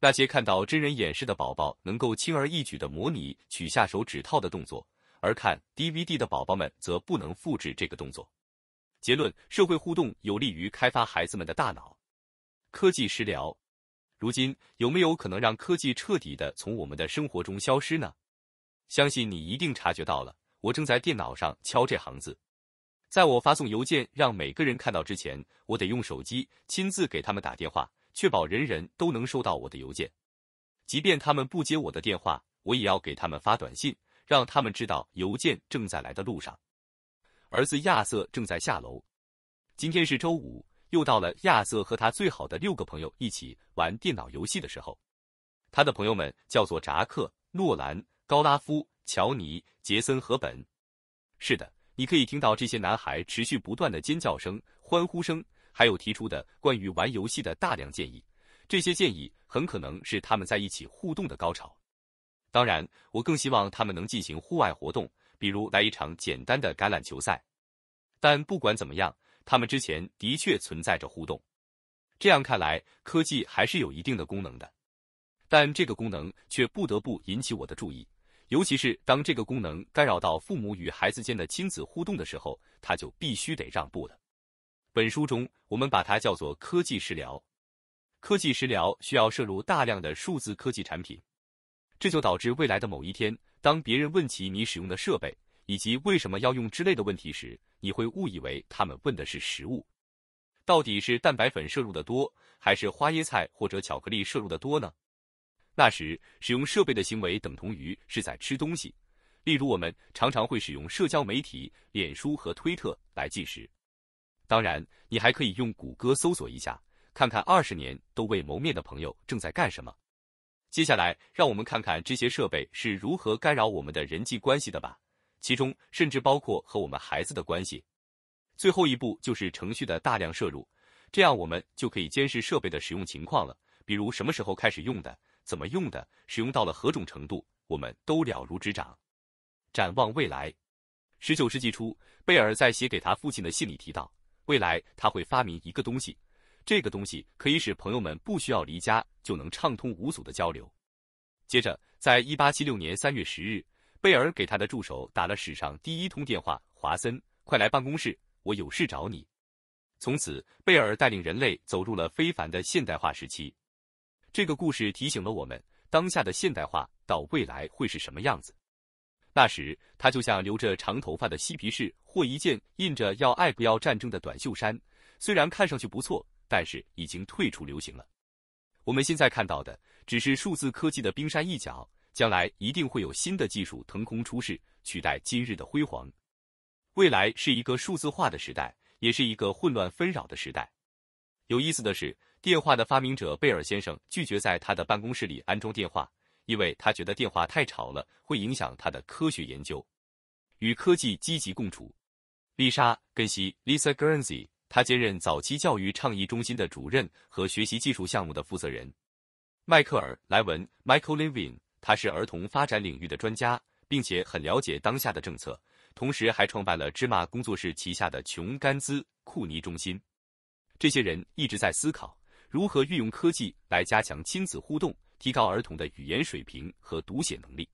那些看到真人演示的宝宝能够轻而易举的模拟取下手指套的动作，而看 DVD 的宝宝们则不能复制这个动作。结论：社会互动有利于开发孩子们的大脑。科技食疗。如今有没有可能让科技彻底的从我们的生活中消失呢？相信你一定察觉到了，我正在电脑上敲这行字。在我发送邮件让每个人看到之前，我得用手机亲自给他们打电话，确保人人都能收到我的邮件。即便他们不接我的电话，我也要给他们发短信，让他们知道邮件正在来的路上。儿子亚瑟正在下楼。今天是周五。又到了亚瑟和他最好的六个朋友一起玩电脑游戏的时候，他的朋友们叫做扎克、诺兰、高拉夫、乔尼、杰森和本。是的，你可以听到这些男孩持续不断的尖叫声、欢呼声，还有提出的关于玩游戏的大量建议。这些建议很可能是他们在一起互动的高潮。当然，我更希望他们能进行户外活动，比如来一场简单的橄榄球赛。但不管怎么样。他们之前的确存在着互动，这样看来，科技还是有一定的功能的，但这个功能却不得不引起我的注意，尤其是当这个功能干扰到父母与孩子间的亲子互动的时候，他就必须得让步了。本书中，我们把它叫做“科技食疗”。科技食疗需要摄入大量的数字科技产品，这就导致未来的某一天，当别人问起你使用的设备。以及为什么要用之类的问题时，你会误以为他们问的是食物。到底是蛋白粉摄入的多，还是花椰菜或者巧克力摄入的多呢？那时使用设备的行为等同于是在吃东西。例如，我们常常会使用社交媒体脸书和推特来计时。当然，你还可以用谷歌搜索一下，看看二十年都未谋面的朋友正在干什么。接下来，让我们看看这些设备是如何干扰我们的人际关系的吧。其中甚至包括和我们孩子的关系。最后一步就是程序的大量摄入，这样我们就可以监视设备的使用情况了。比如什么时候开始用的，怎么用的，使用到了何种程度，我们都了如指掌。展望未来，十九世纪初，贝尔在写给他父亲的信里提到，未来他会发明一个东西，这个东西可以使朋友们不需要离家就能畅通无阻的交流。接着，在一八七六年三月十日。贝尔给他的助手打了史上第一通电话：“华森，快来办公室，我有事找你。”从此，贝尔带领人类走入了非凡的现代化时期。这个故事提醒了我们，当下的现代化到未来会是什么样子。那时，他就像留着长头发的嬉皮士，或一件印着“要爱不要战争”的短袖衫，虽然看上去不错，但是已经退出流行了。我们现在看到的，只是数字科技的冰山一角。将来一定会有新的技术腾空出世，取代今日的辉煌。未来是一个数字化的时代，也是一个混乱纷扰的时代。有意思的是，电话的发明者贝尔先生拒绝在他的办公室里安装电话，因为他觉得电话太吵了，会影响他的科学研究。与科技积极共处。丽莎根西 （Lisa Gernsey），她兼任早期教育倡议中心的主任和学习技术项目的负责人。迈克尔莱文 （Michael Levin）。他是儿童发展领域的专家，并且很了解当下的政策，同时还创办了芝麻工作室旗下的琼甘兹库尼中心。这些人一直在思考如何运用科技来加强亲子互动，提高儿童的语言水平和读写能力。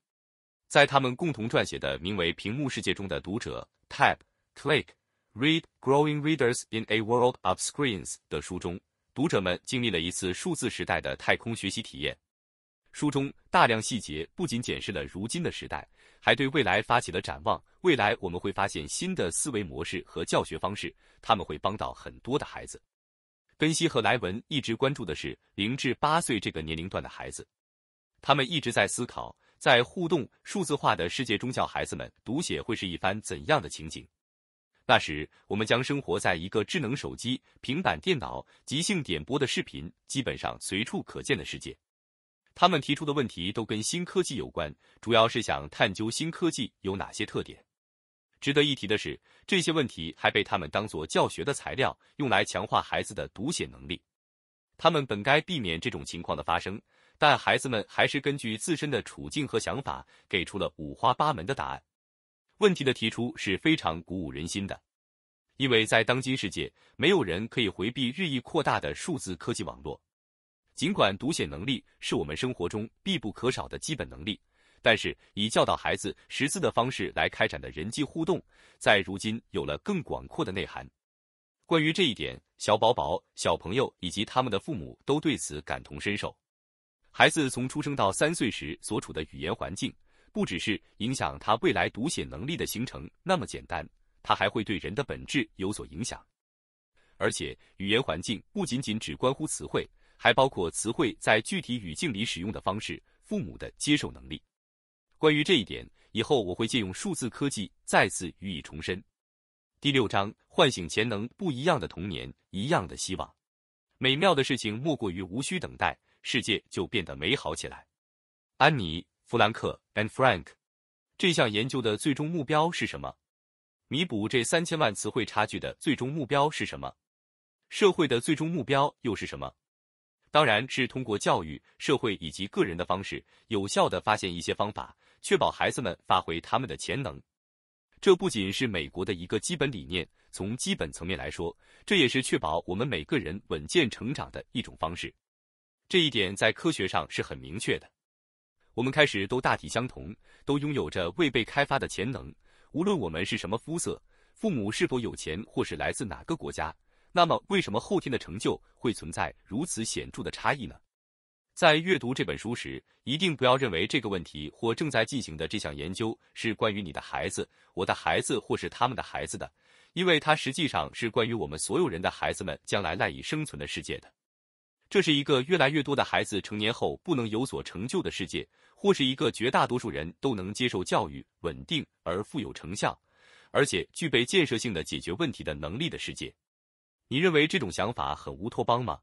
在他们共同撰写的名为《屏幕世界中的读者：Tap, Click, Read, Growing Readers in a World of Screens》的书中，读者们经历了一次数字时代的太空学习体验。书中大量细节不仅检视了如今的时代，还对未来发起了展望。未来我们会发现新的思维模式和教学方式，他们会帮到很多的孩子。根西和莱文一直关注的是零至八岁这个年龄段的孩子，他们一直在思考，在互动数字化的世界中教孩子们读写会是一番怎样的情景？那时，我们将生活在一个智能手机、平板电脑、即兴点播的视频基本上随处可见的世界。他们提出的问题都跟新科技有关，主要是想探究新科技有哪些特点。值得一提的是，这些问题还被他们当做教学的材料，用来强化孩子的读写能力。他们本该避免这种情况的发生，但孩子们还是根据自身的处境和想法，给出了五花八门的答案。问题的提出是非常鼓舞人心的，因为在当今世界，没有人可以回避日益扩大的数字科技网络。尽管读写能力是我们生活中必不可少的基本能力，但是以教导孩子识字的方式来开展的人机互动，在如今有了更广阔的内涵。关于这一点，小宝宝、小朋友以及他们的父母都对此感同身受。孩子从出生到三岁时所处的语言环境，不只是影响他未来读写能力的形成那么简单，他还会对人的本质有所影响。而且，语言环境不仅仅只关乎词汇。还包括词汇在具体语境里使用的方式，父母的接受能力。关于这一点，以后我会借用数字科技再次予以重申。第六章：唤醒潜能，不一样的童年，一样的希望。美妙的事情莫过于无需等待，世界就变得美好起来。安妮·弗兰克 （Anne Frank）。这项研究的最终目标是什么？弥补这三千万词汇差距的最终目标是什么？社会的最终目标又是什么？当然是通过教育、社会以及个人的方式，有效的发现一些方法，确保孩子们发挥他们的潜能。这不仅是美国的一个基本理念，从基本层面来说，这也是确保我们每个人稳健成长的一种方式。这一点在科学上是很明确的。我们开始都大体相同，都拥有着未被开发的潜能，无论我们是什么肤色，父母是否有钱，或是来自哪个国家。那么，为什么后天的成就会存在如此显著的差异呢？在阅读这本书时，一定不要认为这个问题或正在进行的这项研究是关于你的孩子、我的孩子或是他们的孩子的，因为它实际上是关于我们所有人的孩子们将来赖以生存的世界的。这是一个越来越多的孩子成年后不能有所成就的世界，或是一个绝大多数人都能接受教育、稳定而富有成效，而且具备建设性的解决问题的能力的世界。你认为这种想法很乌托邦吗？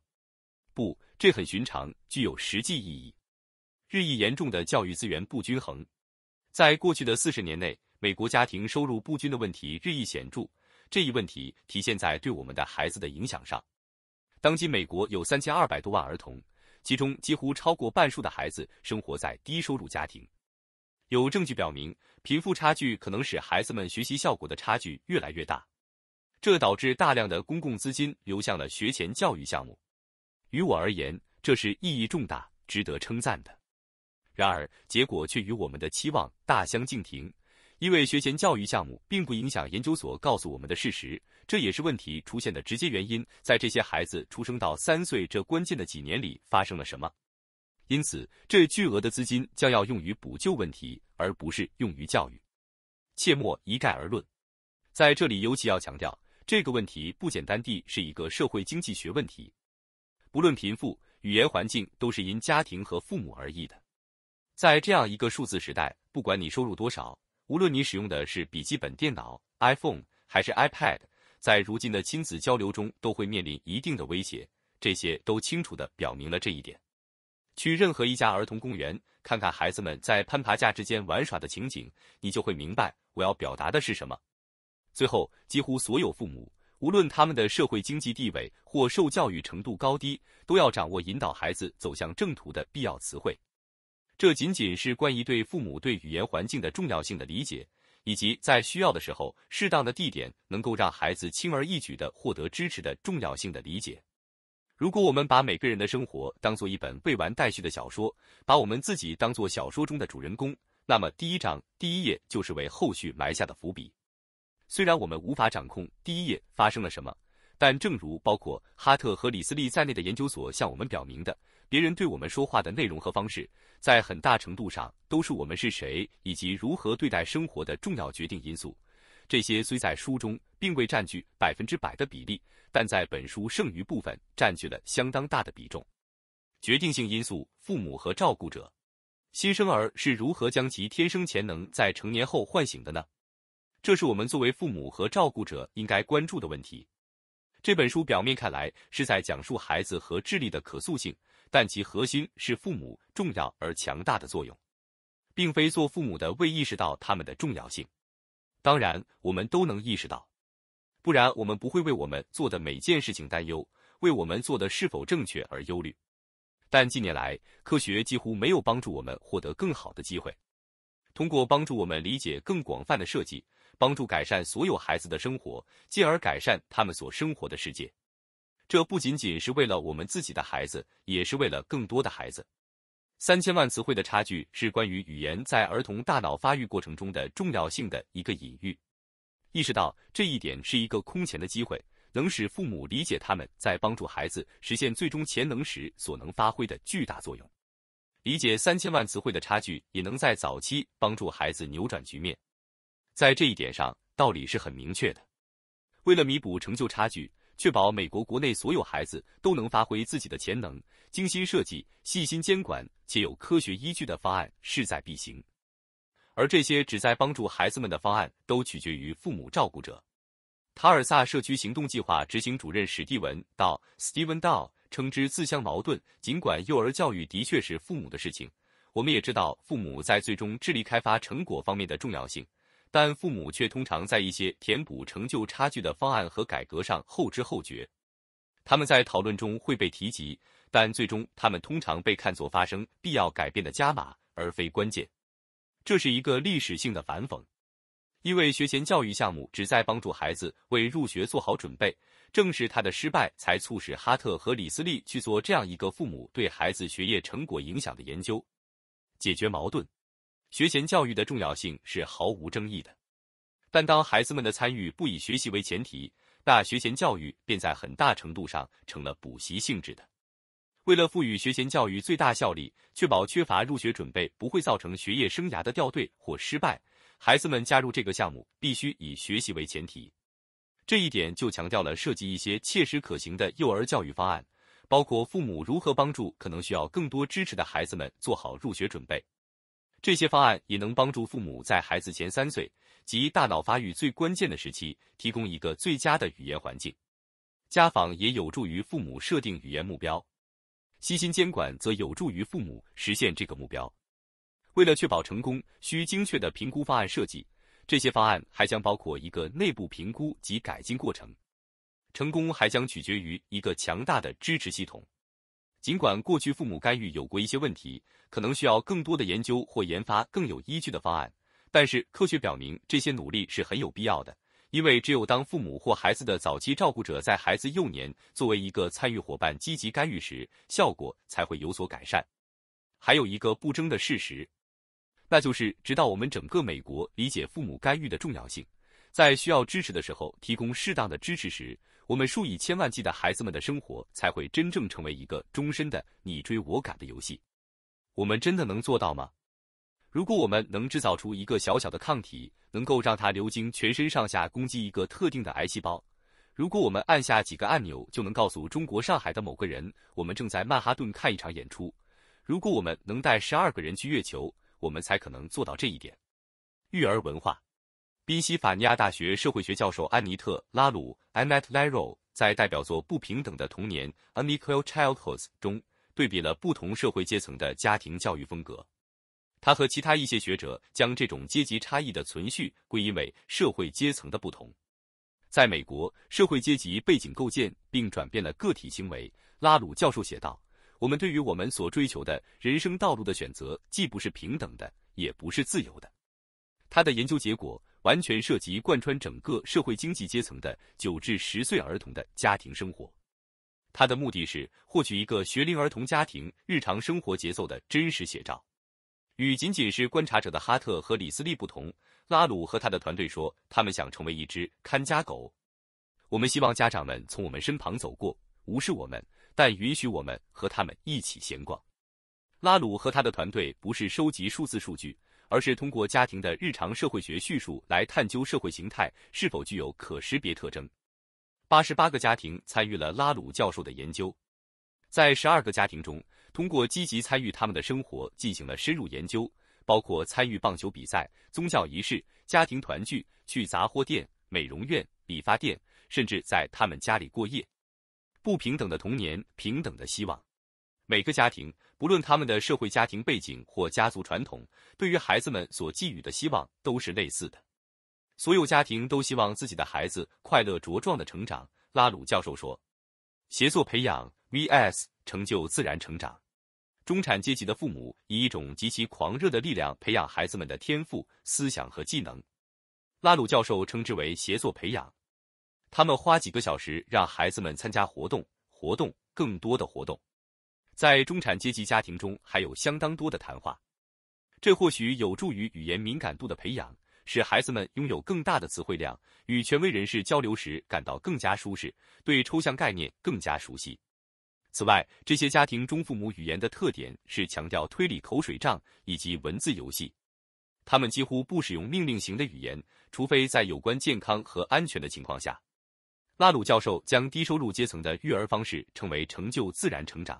不，这很寻常，具有实际意义。日益严重的教育资源不均衡，在过去的四十年内，美国家庭收入不均的问题日益显著。这一问题体现在对我们的孩子的影响上。当今美国有三千二百多万儿童，其中几乎超过半数的孩子生活在低收入家庭。有证据表明，贫富差距可能使孩子们学习效果的差距越来越大。这导致大量的公共资金流向了学前教育项目。于我而言，这是意义重大、值得称赞的。然而，结果却与我们的期望大相径庭，因为学前教育项目并不影响研究所告诉我们的事实，这也是问题出现的直接原因。在这些孩子出生到三岁这关键的几年里发生了什么？因此，这巨额的资金将要用于补救问题，而不是用于教育。切莫一概而论，在这里尤其要强调。这个问题不简单地是一个社会经济学问题，不论贫富，语言环境都是因家庭和父母而异的。在这样一个数字时代，不管你收入多少，无论你使用的是笔记本电脑、iPhone 还是 iPad，在如今的亲子交流中都会面临一定的威胁。这些都清楚地表明了这一点。去任何一家儿童公园看看孩子们在攀爬架之间玩耍的情景，你就会明白我要表达的是什么。最后，几乎所有父母，无论他们的社会经济地位或受教育程度高低，都要掌握引导孩子走向正途的必要词汇。这仅仅是关于对父母对语言环境的重要性的理解，以及在需要的时候，适当的地点能够让孩子轻而易举的获得支持的重要性的理解。如果我们把每个人的生活当做一本未完待续的小说，把我们自己当做小说中的主人公，那么第一章第一页就是为后续埋下的伏笔。虽然我们无法掌控第一页发生了什么，但正如包括哈特和李斯利在内的研究所向我们表明的，别人对我们说话的内容和方式，在很大程度上都是我们是谁以及如何对待生活的重要决定因素。这些虽在书中并未占据百分之百的比例，但在本书剩余部分占据了相当大的比重。决定性因素：父母和照顾者。新生儿是如何将其天生潜能在成年后唤醒的呢？这是我们作为父母和照顾者应该关注的问题。这本书表面看来是在讲述孩子和智力的可塑性，但其核心是父母重要而强大的作用，并非做父母的未意识到他们的重要性。当然，我们都能意识到，不然我们不会为我们做的每件事情担忧，为我们做的是否正确而忧虑。但近年来，科学几乎没有帮助我们获得更好的机会，通过帮助我们理解更广泛的设计。帮助改善所有孩子的生活，进而改善他们所生活的世界。这不仅仅是为了我们自己的孩子，也是为了更多的孩子。三千万词汇的差距是关于语言在儿童大脑发育过程中的重要性的一个隐喻。意识到这一点是一个空前的机会，能使父母理解他们在帮助孩子实现最终潜能时所能发挥的巨大作用。理解三千万词汇的差距，也能在早期帮助孩子扭转局面。在这一点上，道理是很明确的。为了弥补成就差距，确保美国国内所有孩子都能发挥自己的潜能，精心设计、细心监管且有科学依据的方案势在必行。而这些旨在帮助孩子们的方案，都取决于父母照顾者。塔尔萨社区行动计划执行主任史蒂文到 n 蒂文道称之自相矛盾。尽管幼儿教育的确是父母的事情，我们也知道父母在最终智力开发成果方面的重要性。但父母却通常在一些填补成就差距的方案和改革上后知后觉。他们在讨论中会被提及，但最终他们通常被看作发生必要改变的加码，而非关键。这是一个历史性的反讽，因为学前教育项目旨在帮助孩子为入学做好准备，正是他的失败才促使哈特和李斯利去做这样一个父母对孩子学业成果影响的研究，解决矛盾。学前教育的重要性是毫无争议的，但当孩子们的参与不以学习为前提，那学前教育便在很大程度上成了补习性质的。为了赋予学前教育最大效力，确保缺乏入学准备不会造成学业生涯的掉队或失败，孩子们加入这个项目必须以学习为前提。这一点就强调了设计一些切实可行的幼儿教育方案，包括父母如何帮助可能需要更多支持的孩子们做好入学准备。这些方案也能帮助父母在孩子前三岁及大脑发育最关键的时期，提供一个最佳的语言环境。家访也有助于父母设定语言目标，悉心监管则有助于父母实现这个目标。为了确保成功，需精确的评估方案设计。这些方案还将包括一个内部评估及改进过程。成功还将取决于一个强大的支持系统。尽管过去父母干预有过一些问题，可能需要更多的研究或研发更有依据的方案，但是科学表明这些努力是很有必要的，因为只有当父母或孩子的早期照顾者在孩子幼年作为一个参与伙伴积极干预时，效果才会有所改善。还有一个不争的事实，那就是直到我们整个美国理解父母干预的重要性，在需要支持的时候提供适当的支持时。我们数以千万计的孩子们的生活才会真正成为一个终身的你追我赶的游戏。我们真的能做到吗？如果我们能制造出一个小小的抗体，能够让它流经全身上下攻击一个特定的癌细胞；如果我们按下几个按钮就能告诉中国上海的某个人，我们正在曼哈顿看一场演出；如果我们能带十二个人去月球，我们才可能做到这一点。育儿文化。宾夕法尼亚大学社会学教授安妮特·拉鲁 （Annette l a r o 在代表作《不平等的童年：Unequal Childhoods》中对比了不同社会阶层的家庭教育风格。他和其他一些学者将这种阶级差异的存续归因为社会阶层的不同。在美国，社会阶级背景构建并转变了个体行为。拉鲁教授写道：“我们对于我们所追求的人生道路的选择，既不是平等的，也不是自由的。”他的研究结果。完全涉及贯穿整个社会经济阶层的九至十岁儿童的家庭生活。他的目的是获取一个学龄儿童家庭日常生活节奏的真实写照。与仅仅是观察者的哈特和李斯利不同，拉鲁和他的团队说，他们想成为一只看家狗。我们希望家长们从我们身旁走过，无视我们，但允许我们和他们一起闲逛。拉鲁和他的团队不是收集数字数据。而是通过家庭的日常社会学叙述来探究社会形态是否具有可识别特征。八十八个家庭参与了拉鲁教授的研究，在十二个家庭中，通过积极参与他们的生活进行了深入研究，包括参与棒球比赛、宗教仪式、家庭团聚、去杂货店、美容院、理发店，甚至在他们家里过夜。不平等的童年，平等的希望。每个家庭。不论他们的社会家庭背景或家族传统，对于孩子们所寄予的希望都是类似的。所有家庭都希望自己的孩子快乐茁壮的成长。拉鲁教授说：“协作培养 vs 成就自然成长。”中产阶级的父母以一种极其狂热的力量培养孩子们的天赋、思想和技能。拉鲁教授称之为“协作培养”。他们花几个小时让孩子们参加活动，活动更多的活动。在中产阶级家庭中，还有相当多的谈话，这或许有助于语言敏感度的培养，使孩子们拥有更大的词汇量，与权威人士交流时感到更加舒适，对抽象概念更加熟悉。此外，这些家庭中父母语言的特点是强调推理、口水仗以及文字游戏，他们几乎不使用命令型的语言，除非在有关健康和安全的情况下。拉鲁教授将低收入阶层的育儿方式称为“成就自然成长”。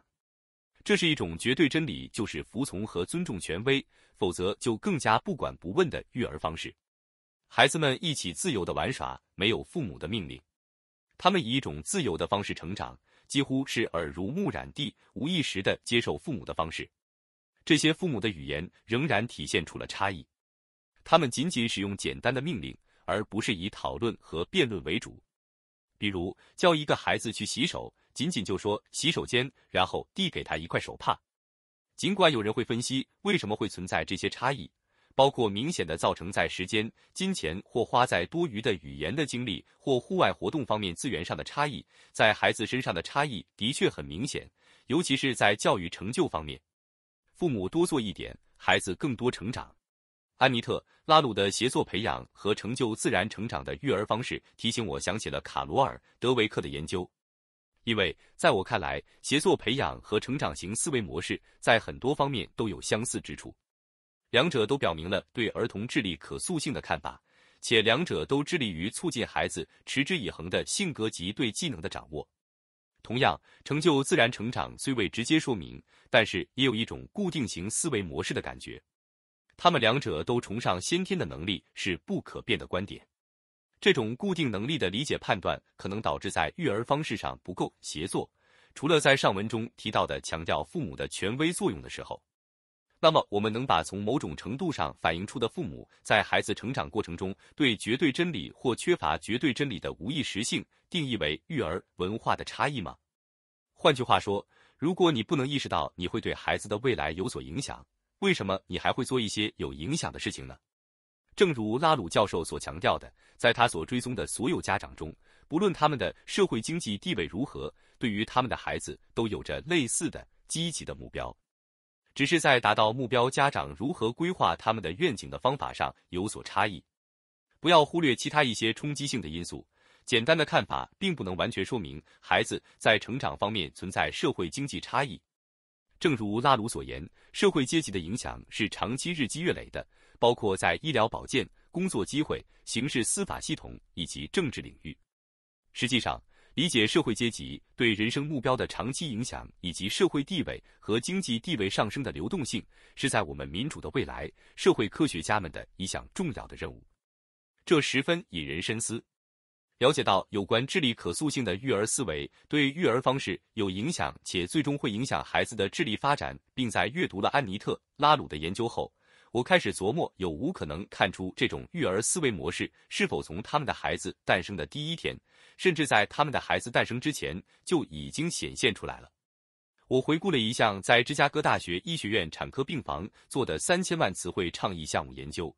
这是一种绝对真理，就是服从和尊重权威，否则就更加不管不问的育儿方式。孩子们一起自由的玩耍，没有父母的命令，他们以一种自由的方式成长，几乎是耳濡目染地、无意识的接受父母的方式。这些父母的语言仍然体现出了差异，他们仅仅使用简单的命令，而不是以讨论和辩论为主。比如教一个孩子去洗手。仅仅就说洗手间，然后递给他一块手帕。尽管有人会分析为什么会存在这些差异，包括明显的造成在时间、金钱或花在多余的语言的精力或户外活动方面资源上的差异，在孩子身上的差异的确很明显，尤其是在教育成就方面，父母多做一点，孩子更多成长。安妮特·拉鲁的协作培养和成就自然成长的育儿方式，提醒我想起了卡罗尔·德维克的研究。因为在我看来，协作培养和成长型思维模式在很多方面都有相似之处，两者都表明了对儿童智力可塑性的看法，且两者都致力于促进孩子持之以恒的性格及对技能的掌握。同样，成就自然成长虽未直接说明，但是也有一种固定型思维模式的感觉。他们两者都崇尚先天的能力是不可变的观点。这种固定能力的理解判断可能导致在育儿方式上不够协作。除了在上文中提到的强调父母的权威作用的时候，那么我们能把从某种程度上反映出的父母在孩子成长过程中对绝对真理或缺乏绝对真理的无意识性，定义为育儿文化的差异吗？换句话说，如果你不能意识到你会对孩子的未来有所影响，为什么你还会做一些有影响的事情呢？正如拉鲁教授所强调的，在他所追踪的所有家长中，不论他们的社会经济地位如何，对于他们的孩子都有着类似的积极的目标，只是在达到目标，家长如何规划他们的愿景的方法上有所差异。不要忽略其他一些冲击性的因素，简单的看法并不能完全说明孩子在成长方面存在社会经济差异。正如拉鲁所言，社会阶级的影响是长期日积月累的。包括在医疗保健、工作机会、刑事司法系统以及政治领域。实际上，理解社会阶级对人生目标的长期影响，以及社会地位和经济地位上升的流动性，是在我们民主的未来社会科学家们的一项重要的任务。这十分引人深思。了解到有关智力可塑性的育儿思维对育儿方式有影响，且最终会影响孩子的智力发展，并在阅读了安妮特·拉鲁的研究后。我开始琢磨，有无可能看出这种育儿思维模式是否从他们的孩子诞生的第一天，甚至在他们的孩子诞生之前就已经显现出来了。我回顾了一项在芝加哥大学医学院产科病房做的三千万词汇倡议项目研究，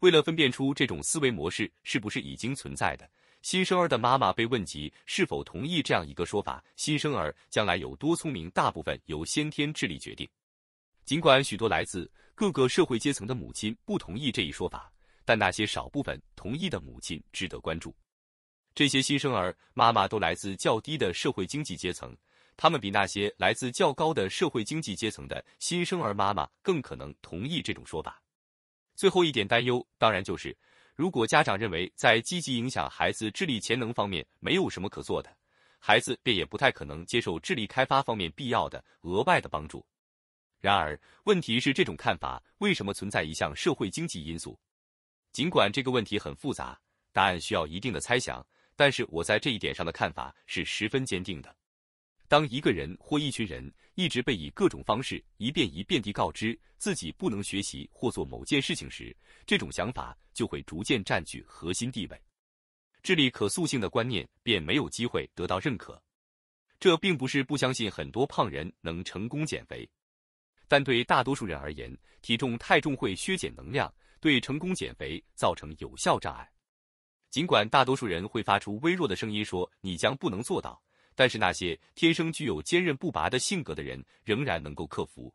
为了分辨出这种思维模式是不是已经存在的新生儿的妈妈被问及是否同意这样一个说法：新生儿将来有多聪明，大部分由先天智力决定。尽管许多来自各个社会阶层的母亲不同意这一说法，但那些少部分同意的母亲值得关注。这些新生儿妈妈都来自较低的社会经济阶层，他们比那些来自较高的社会经济阶层的新生儿妈妈更可能同意这种说法。最后一点担忧当然就是，如果家长认为在积极影响孩子智力潜能方面没有什么可做的，孩子便也不太可能接受智力开发方面必要的额外的帮助。然而，问题是这种看法为什么存在一项社会经济因素？尽管这个问题很复杂，答案需要一定的猜想，但是我在这一点上的看法是十分坚定的。当一个人或一群人一直被以各种方式一遍一遍地告知自己不能学习或做某件事情时，这种想法就会逐渐占据核心地位，智力可塑性的观念便没有机会得到认可。这并不是不相信很多胖人能成功减肥。但对大多数人而言，体重太重会削减能量，对成功减肥造成有效障碍。尽管大多数人会发出微弱的声音说“你将不能做到”，但是那些天生具有坚韧不拔的性格的人仍然能够克服。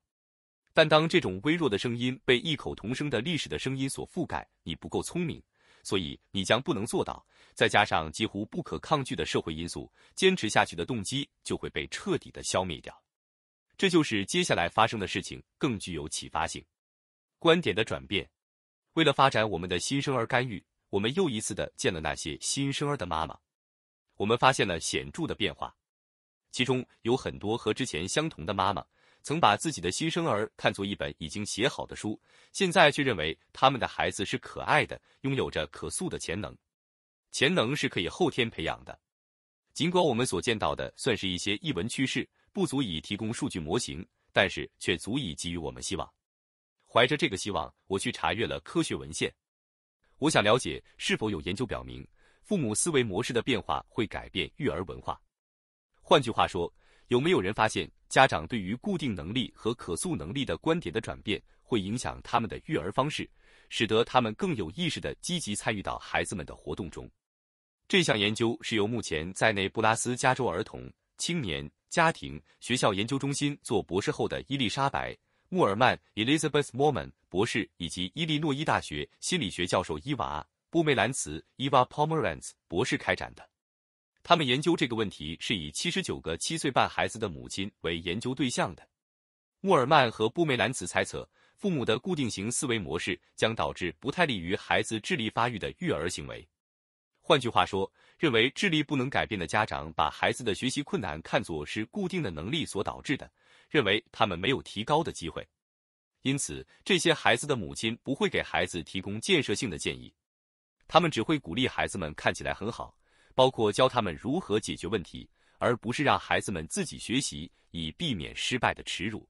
但当这种微弱的声音被异口同声的历史的声音所覆盖，“你不够聪明，所以你将不能做到”，再加上几乎不可抗拒的社会因素，坚持下去的动机就会被彻底的消灭掉。这就是接下来发生的事情，更具有启发性。观点的转变。为了发展我们的新生儿干预，我们又一次的见了那些新生儿的妈妈。我们发现了显著的变化，其中有很多和之前相同的妈妈，曾把自己的新生儿看作一本已经写好的书，现在却认为他们的孩子是可爱的，拥有着可塑的潜能。潜能是可以后天培养的。尽管我们所见到的算是一些异闻趋势。不足以提供数据模型，但是却足以给予我们希望。怀着这个希望，我去查阅了科学文献。我想了解是否有研究表明，父母思维模式的变化会改变育儿文化。换句话说，有没有人发现家长对于固定能力和可塑能力的观点的转变，会影响他们的育儿方式，使得他们更有意识地积极参与到孩子们的活动中？这项研究是由目前在内布拉斯加州儿童。青年家庭学校研究中心做博士后的伊丽莎白·穆尔曼 （Elizabeth m o r m a n 博士）以及伊利诺伊大学心理学教授伊娃·布梅兰茨伊 v a Pomerantz 博士）开展的。他们研究这个问题是以七十九个七岁半孩子的母亲为研究对象的。穆尔曼和布梅兰茨猜测，父母的固定型思维模式将导致不太利于孩子智力发育的育儿行为。换句话说，认为智力不能改变的家长，把孩子的学习困难看作是固定的能力所导致的，认为他们没有提高的机会。因此，这些孩子的母亲不会给孩子提供建设性的建议，他们只会鼓励孩子们看起来很好，包括教他们如何解决问题，而不是让孩子们自己学习，以避免失败的耻辱。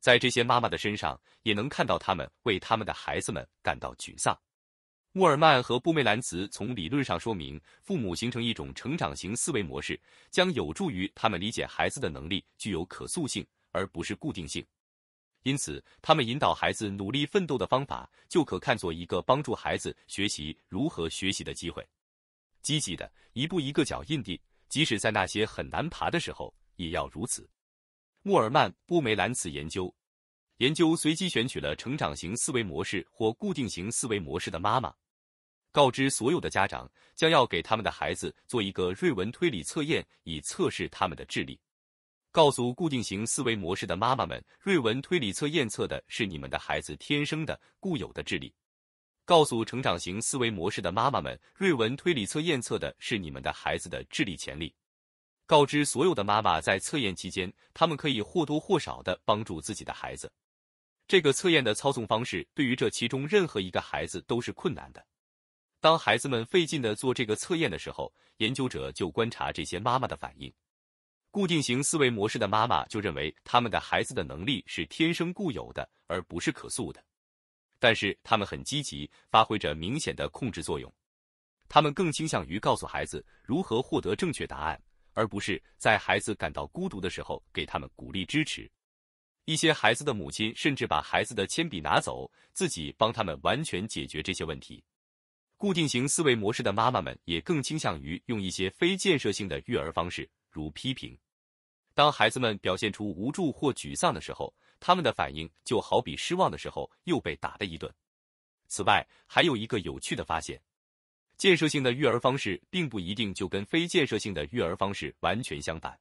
在这些妈妈的身上，也能看到他们为他们的孩子们感到沮丧。沃尔曼和布梅兰茨从理论上说明，父母形成一种成长型思维模式，将有助于他们理解孩子的能力具有可塑性，而不是固定性。因此，他们引导孩子努力奋斗的方法，就可看作一个帮助孩子学习如何学习的机会。积极的，一步一个脚印地，即使在那些很难爬的时候，也要如此。穆尔曼布梅兰茨研究。研究随机选取了成长型思维模式或固定型思维模式的妈妈，告知所有的家长将要给他们的孩子做一个瑞文推理测验以测试他们的智力。告诉固定型思维模式的妈妈们，瑞文推理测验测的是你们的孩子天生的固有的智力。告诉成长型思维模式的妈妈们，瑞文推理测验测的是你们的孩子的智力潜力。告知所有的妈妈在测验期间，他们可以或多或少的帮助自己的孩子。这个测验的操纵方式对于这其中任何一个孩子都是困难的。当孩子们费劲的做这个测验的时候，研究者就观察这些妈妈的反应。固定型思维模式的妈妈就认为他们的孩子的能力是天生固有的，而不是可塑的。但是他们很积极，发挥着明显的控制作用。他们更倾向于告诉孩子如何获得正确答案，而不是在孩子感到孤独的时候给他们鼓励支持。一些孩子的母亲甚至把孩子的铅笔拿走，自己帮他们完全解决这些问题。固定型思维模式的妈妈们也更倾向于用一些非建设性的育儿方式，如批评。当孩子们表现出无助或沮丧的时候，他们的反应就好比失望的时候又被打了一顿。此外，还有一个有趣的发现：建设性的育儿方式并不一定就跟非建设性的育儿方式完全相反，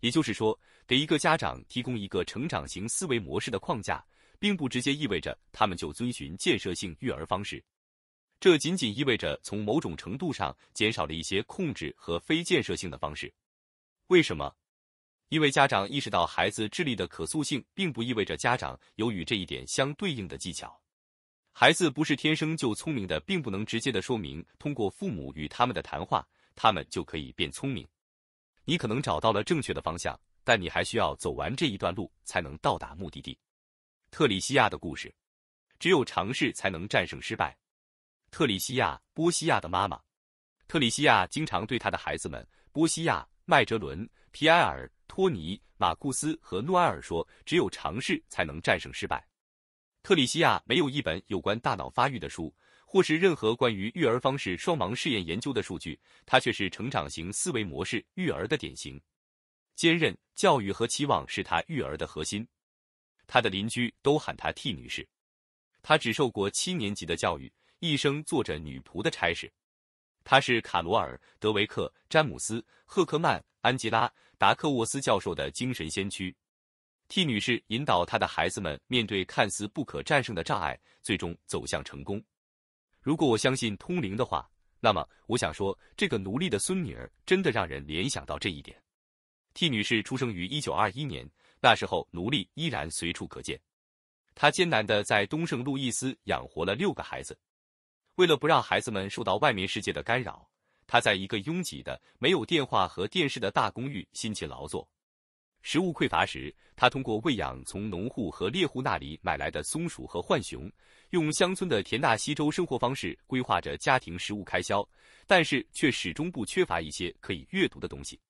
也就是说。给一个家长提供一个成长型思维模式的框架，并不直接意味着他们就遵循建设性育儿方式。这仅仅意味着从某种程度上减少了一些控制和非建设性的方式。为什么？因为家长意识到孩子智力的可塑性，并不意味着家长有与这一点相对应的技巧。孩子不是天生就聪明的，并不能直接的说明通过父母与他们的谈话，他们就可以变聪明。你可能找到了正确的方向。但你还需要走完这一段路，才能到达目的地。特里西亚的故事，只有尝试才能战胜失败。特里西亚波西亚的妈妈，特里西亚经常对她的孩子们波西亚、麦哲伦、皮埃尔、托尼、马库斯和诺埃尔说：“只有尝试才能战胜失败。”特里西亚没有一本有关大脑发育的书，或是任何关于育儿方式、双盲试验研究的数据，她却是成长型思维模式育儿的典型。坚韧、教育和期望是他育儿的核心。他的邻居都喊他 T 女士。他只受过七年级的教育，一生做着女仆的差事。他是卡罗尔·德维克、詹姆斯·赫克曼、安吉拉·达克沃斯教授的精神先驱。T 女士引导她的孩子们面对看似不可战胜的障碍，最终走向成功。如果我相信通灵的话，那么我想说，这个奴隶的孙女儿真的让人联想到这一点。T 女士出生于一九二一年，那时候奴隶依然随处可见。她艰难的在东圣路易斯养活了六个孩子。为了不让孩子们受到外面世界的干扰，她在一个拥挤的、没有电话和电视的大公寓辛勤劳作。食物匮乏时，她通过喂养从农户和猎户那里买来的松鼠和浣熊，用乡村的田纳西州生活方式规划着家庭食物开销。但是却始终不缺乏一些可以阅读的东西。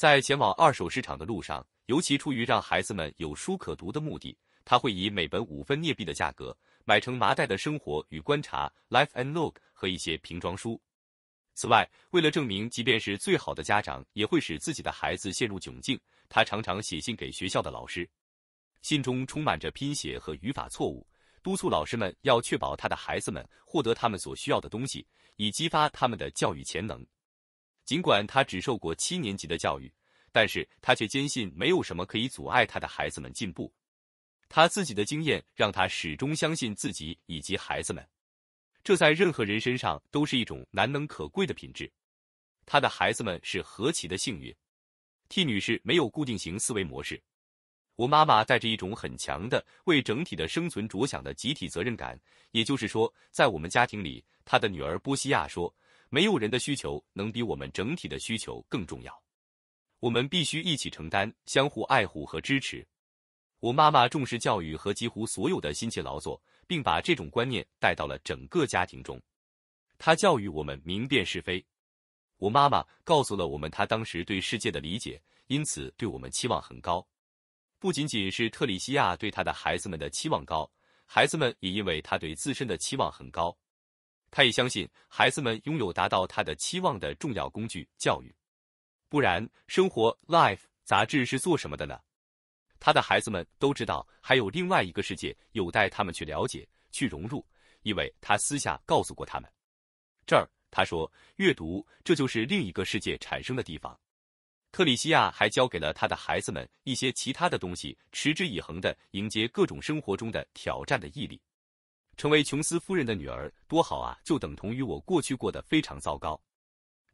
在前往二手市场的路上，尤其出于让孩子们有书可读的目的，他会以每本五分镍币的价格买成麻袋的《生活与观察》（Life and Look） 和一些瓶装书。此外，为了证明即便是最好的家长也会使自己的孩子陷入窘境，他常常写信给学校的老师，信中充满着拼写和语法错误，督促老师们要确保他的孩子们获得他们所需要的东西，以激发他们的教育潜能。尽管他只受过七年级的教育，但是他却坚信没有什么可以阻碍他的孩子们进步。他自己的经验让他始终相信自己以及孩子们，这在任何人身上都是一种难能可贵的品质。他的孩子们是何其的幸运！T 女士没有固定型思维模式，我妈妈带着一种很强的为整体的生存着想的集体责任感，也就是说，在我们家庭里，她的女儿波西亚说。没有人的需求能比我们整体的需求更重要。我们必须一起承担，相互爱护和支持。我妈妈重视教育和几乎所有的辛勤劳作，并把这种观念带到了整个家庭中。她教育我们明辨是非。我妈妈告诉了我们她当时对世界的理解，因此对我们期望很高。不仅仅是特里西亚对她的孩子们的期望高，孩子们也因为她对自身的期望很高。他也相信孩子们拥有达到他的期望的重要工具——教育。不然，生活《Life》杂志是做什么的呢？他的孩子们都知道，还有另外一个世界有待他们去了解、去融入，因为他私下告诉过他们。这儿，他说，阅读，这就是另一个世界产生的地方。特里西亚还教给了他的孩子们一些其他的东西：持之以恒的迎接各种生活中的挑战的毅力。成为琼斯夫人的女儿多好啊！就等同于我过去过得非常糟糕。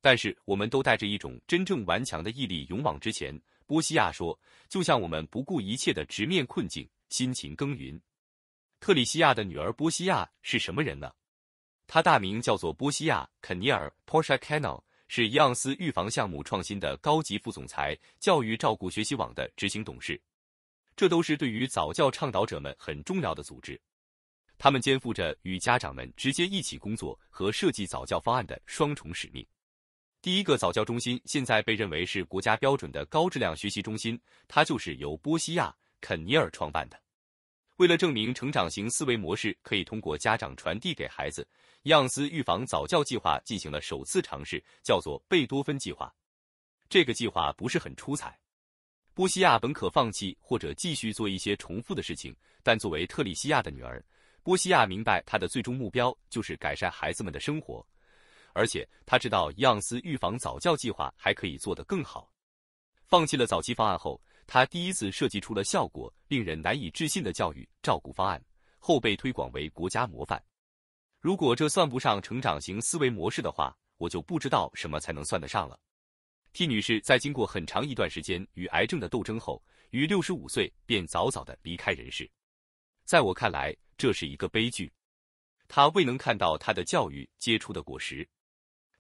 但是，我们都带着一种真正顽强的毅力，勇往直前。波西亚说：“就像我们不顾一切的直面困境，辛勤耕耘。”特里西亚的女儿波西亚是什么人呢？她大名叫做波西亚·肯尼尔 p o r s c h e c n n e l 是伊昂斯预防项目创新的高级副总裁，教育照顾学习网的执行董事。这都是对于早教倡导者们很重要的组织。他们肩负着与家长们直接一起工作和设计早教方案的双重使命。第一个早教中心现在被认为是国家标准的高质量学习中心，它就是由波西亚·肯尼尔创办的。为了证明成长型思维模式可以通过家长传递给孩子，伊昂斯预防早教计划进行了首次尝试，叫做贝多芬计划。这个计划不是很出彩。波西亚本可放弃或者继续做一些重复的事情，但作为特里西亚的女儿。波西亚明白，他的最终目标就是改善孩子们的生活，而且他知道伊昂斯预防早教计划还可以做得更好。放弃了早期方案后，他第一次设计出了效果令人难以置信的教育照顾方案，后被推广为国家模范。如果这算不上成长型思维模式的话，我就不知道什么才能算得上了。T 女士在经过很长一段时间与癌症的斗争后，于六十五岁便早早的离开人世。在我看来。这是一个悲剧，他未能看到他的教育结出的果实。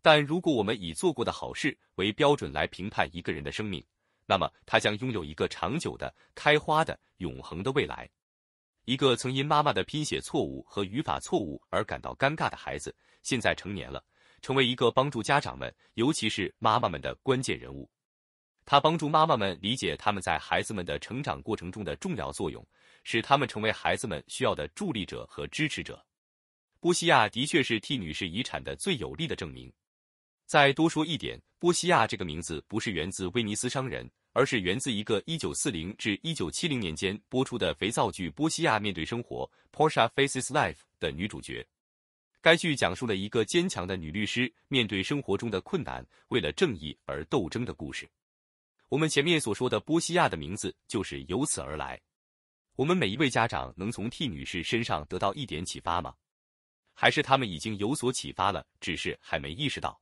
但如果我们以做过的好事为标准来评判一个人的生命，那么他将拥有一个长久的、开花的、永恒的未来。一个曾因妈妈的拼写错误和语法错误而感到尴尬的孩子，现在成年了，成为一个帮助家长们，尤其是妈妈们的关键人物。他帮助妈妈们理解他们在孩子们的成长过程中的重要作用。使他们成为孩子们需要的助力者和支持者。波西亚的确是替女士遗产的最有力的证明。再多说一点，波西亚这个名字不是源自威尼斯商人，而是源自一个1940至1970年间播出的肥皂剧《波西亚面对生活 p o r s c h e Faces Life） 的女主角。该剧讲述了一个坚强的女律师面对生活中的困难，为了正义而斗争的故事。我们前面所说的波西亚的名字就是由此而来。我们每一位家长能从 T 女士身上得到一点启发吗？还是他们已经有所启发了，只是还没意识到？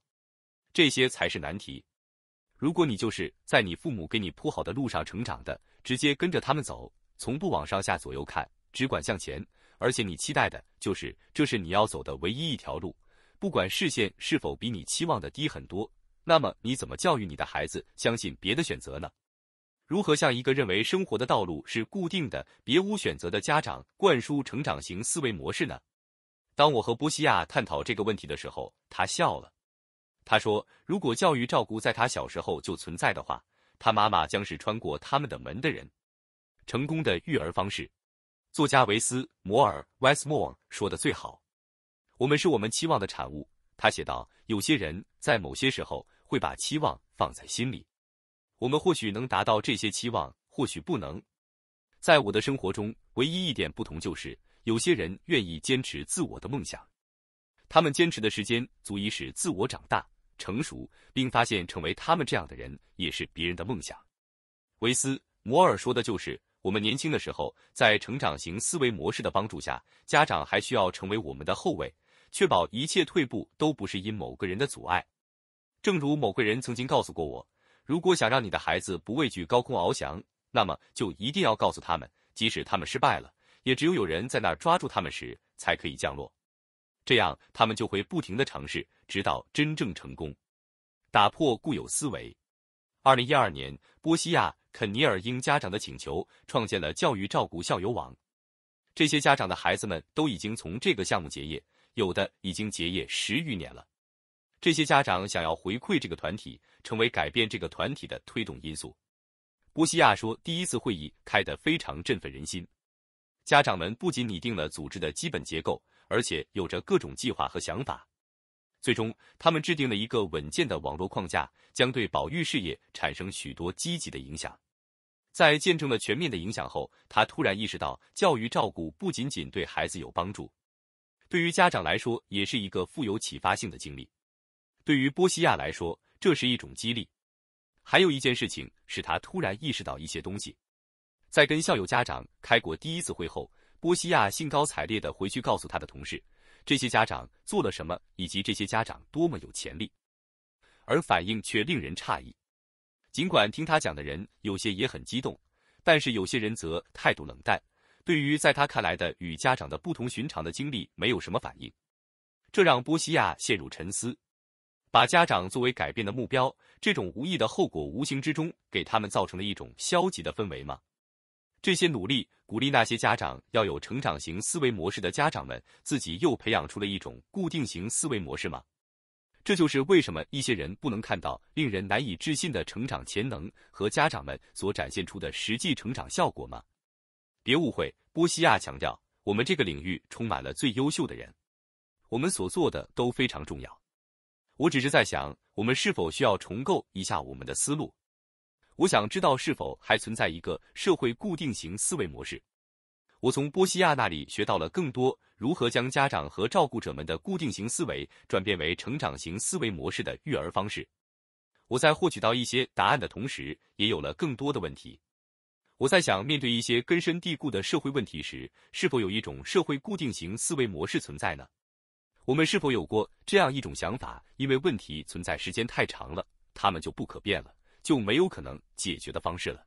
这些才是难题。如果你就是在你父母给你铺好的路上成长的，直接跟着他们走，从不往上下左右看，只管向前，而且你期待的就是这是你要走的唯一一条路，不管视线是否比你期望的低很多，那么你怎么教育你的孩子相信别的选择呢？如何向一个认为生活的道路是固定的、别无选择的家长灌输成长型思维模式呢？当我和波西亚探讨这个问题的时候，他笑了。他说：“如果教育照顾在他小时候就存在的话，他妈妈将是穿过他们的门的人。”成功的育儿方式，作家维斯摩尔 （Westmore） 说的最好：“我们是我们期望的产物。”他写道：“有些人在某些时候会把期望放在心里。”我们或许能达到这些期望，或许不能。在我的生活中，唯一一点不同就是，有些人愿意坚持自我的梦想，他们坚持的时间足以使自我长大、成熟，并发现成为他们这样的人也是别人的梦想。维斯·摩尔说的就是，我们年轻的时候，在成长型思维模式的帮助下，家长还需要成为我们的后卫，确保一切退步都不是因某个人的阻碍。正如某个人曾经告诉过我。如果想让你的孩子不畏惧高空翱翔，那么就一定要告诉他们，即使他们失败了，也只有有人在那儿抓住他们时才可以降落。这样，他们就会不停地尝试，直到真正成功，打破固有思维。二零一二年，波西亚·肯尼尔应家长的请求，创建了教育照顾校友网。这些家长的孩子们都已经从这个项目结业，有的已经结业十余年了。这些家长想要回馈这个团体，成为改变这个团体的推动因素。波西亚说，第一次会议开得非常振奋人心。家长们不仅拟定了组织的基本结构，而且有着各种计划和想法。最终，他们制定了一个稳健的网络框架，将对保育事业产生许多积极的影响。在见证了全面的影响后，他突然意识到，教育照顾不仅仅对孩子有帮助，对于家长来说也是一个富有启发性的经历。对于波西亚来说，这是一种激励。还有一件事情使他突然意识到一些东西。在跟校友家长开过第一次会后，波西亚兴高采烈地回去告诉他的同事，这些家长做了什么，以及这些家长多么有潜力。而反应却令人诧异。尽管听他讲的人有些也很激动，但是有些人则态度冷淡，对于在他看来的与家长的不同寻常的经历没有什么反应。这让波西亚陷入沉思。把家长作为改变的目标，这种无意的后果，无形之中给他们造成了一种消极的氛围吗？这些努力鼓励那些家长要有成长型思维模式的家长们，自己又培养出了一种固定型思维模式吗？这就是为什么一些人不能看到令人难以置信的成长潜能和家长们所展现出的实际成长效果吗？别误会，波西亚强调，我们这个领域充满了最优秀的人，我们所做的都非常重要。我只是在想，我们是否需要重构一下我们的思路？我想知道是否还存在一个社会固定型思维模式。我从波西亚那里学到了更多如何将家长和照顾者们的固定型思维转变为成长型思维模式的育儿方式。我在获取到一些答案的同时，也有了更多的问题。我在想，面对一些根深蒂固的社会问题时，是否有一种社会固定型思维模式存在呢？我们是否有过这样一种想法？因为问题存在时间太长了，他们就不可变了，就没有可能解决的方式了。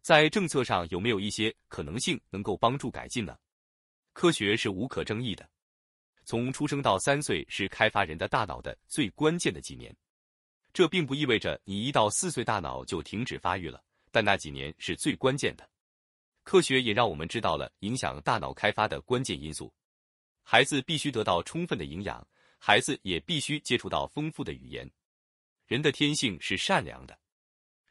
在政策上有没有一些可能性能够帮助改进呢？科学是无可争议的。从出生到三岁是开发人的大脑的最关键的几年。这并不意味着你一到四岁大脑就停止发育了，但那几年是最关键的。科学也让我们知道了影响大脑开发的关键因素。孩子必须得到充分的营养，孩子也必须接触到丰富的语言。人的天性是善良的，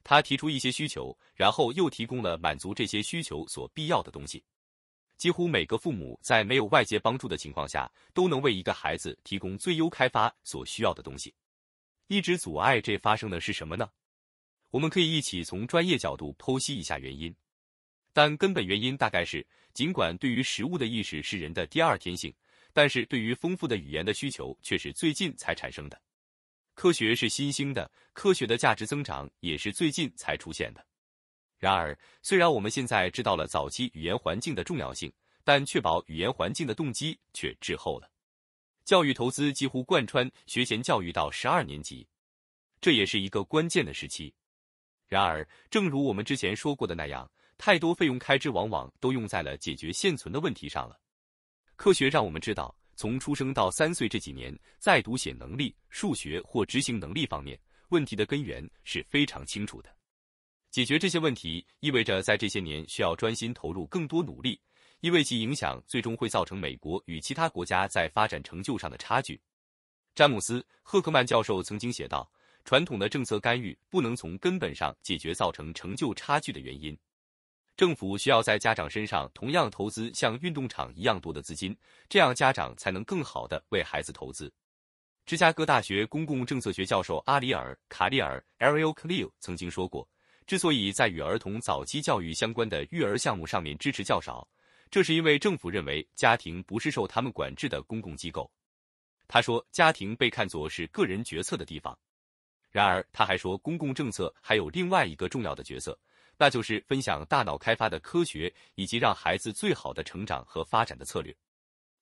他提出一些需求，然后又提供了满足这些需求所必要的东西。几乎每个父母在没有外界帮助的情况下，都能为一个孩子提供最优开发所需要的东西。一直阻碍这发生的是什么呢？我们可以一起从专业角度剖析一下原因，但根本原因大概是，尽管对于食物的意识是人的第二天性。但是对于丰富的语言的需求却是最近才产生的。科学是新兴的，科学的价值增长也是最近才出现的。然而，虽然我们现在知道了早期语言环境的重要性，但确保语言环境的动机却滞后了。教育投资几乎贯穿学前教育到十二年级，这也是一个关键的时期。然而，正如我们之前说过的那样，太多费用开支往往都用在了解决现存的问题上了。科学让我们知道，从出生到三岁这几年，在读写能力、数学或执行能力方面问题的根源是非常清楚的。解决这些问题意味着在这些年需要专心投入更多努力，因为其影响最终会造成美国与其他国家在发展成就上的差距。詹姆斯·赫克曼教授曾经写道：“传统的政策干预不能从根本上解决造成成就差距的原因。”政府需要在家长身上同样投资像运动场一样多的资金，这样家长才能更好的为孩子投资。芝加哥大学公共政策学教授阿里尔·卡利尔 （Ariel c l e o 曾经说过，之所以在与儿童早期教育相关的育儿项目上面支持较少，这是因为政府认为家庭不是受他们管制的公共机构。他说，家庭被看作是个人决策的地方。然而，他还说，公共政策还有另外一个重要的角色。那就是分享大脑开发的科学，以及让孩子最好的成长和发展的策略。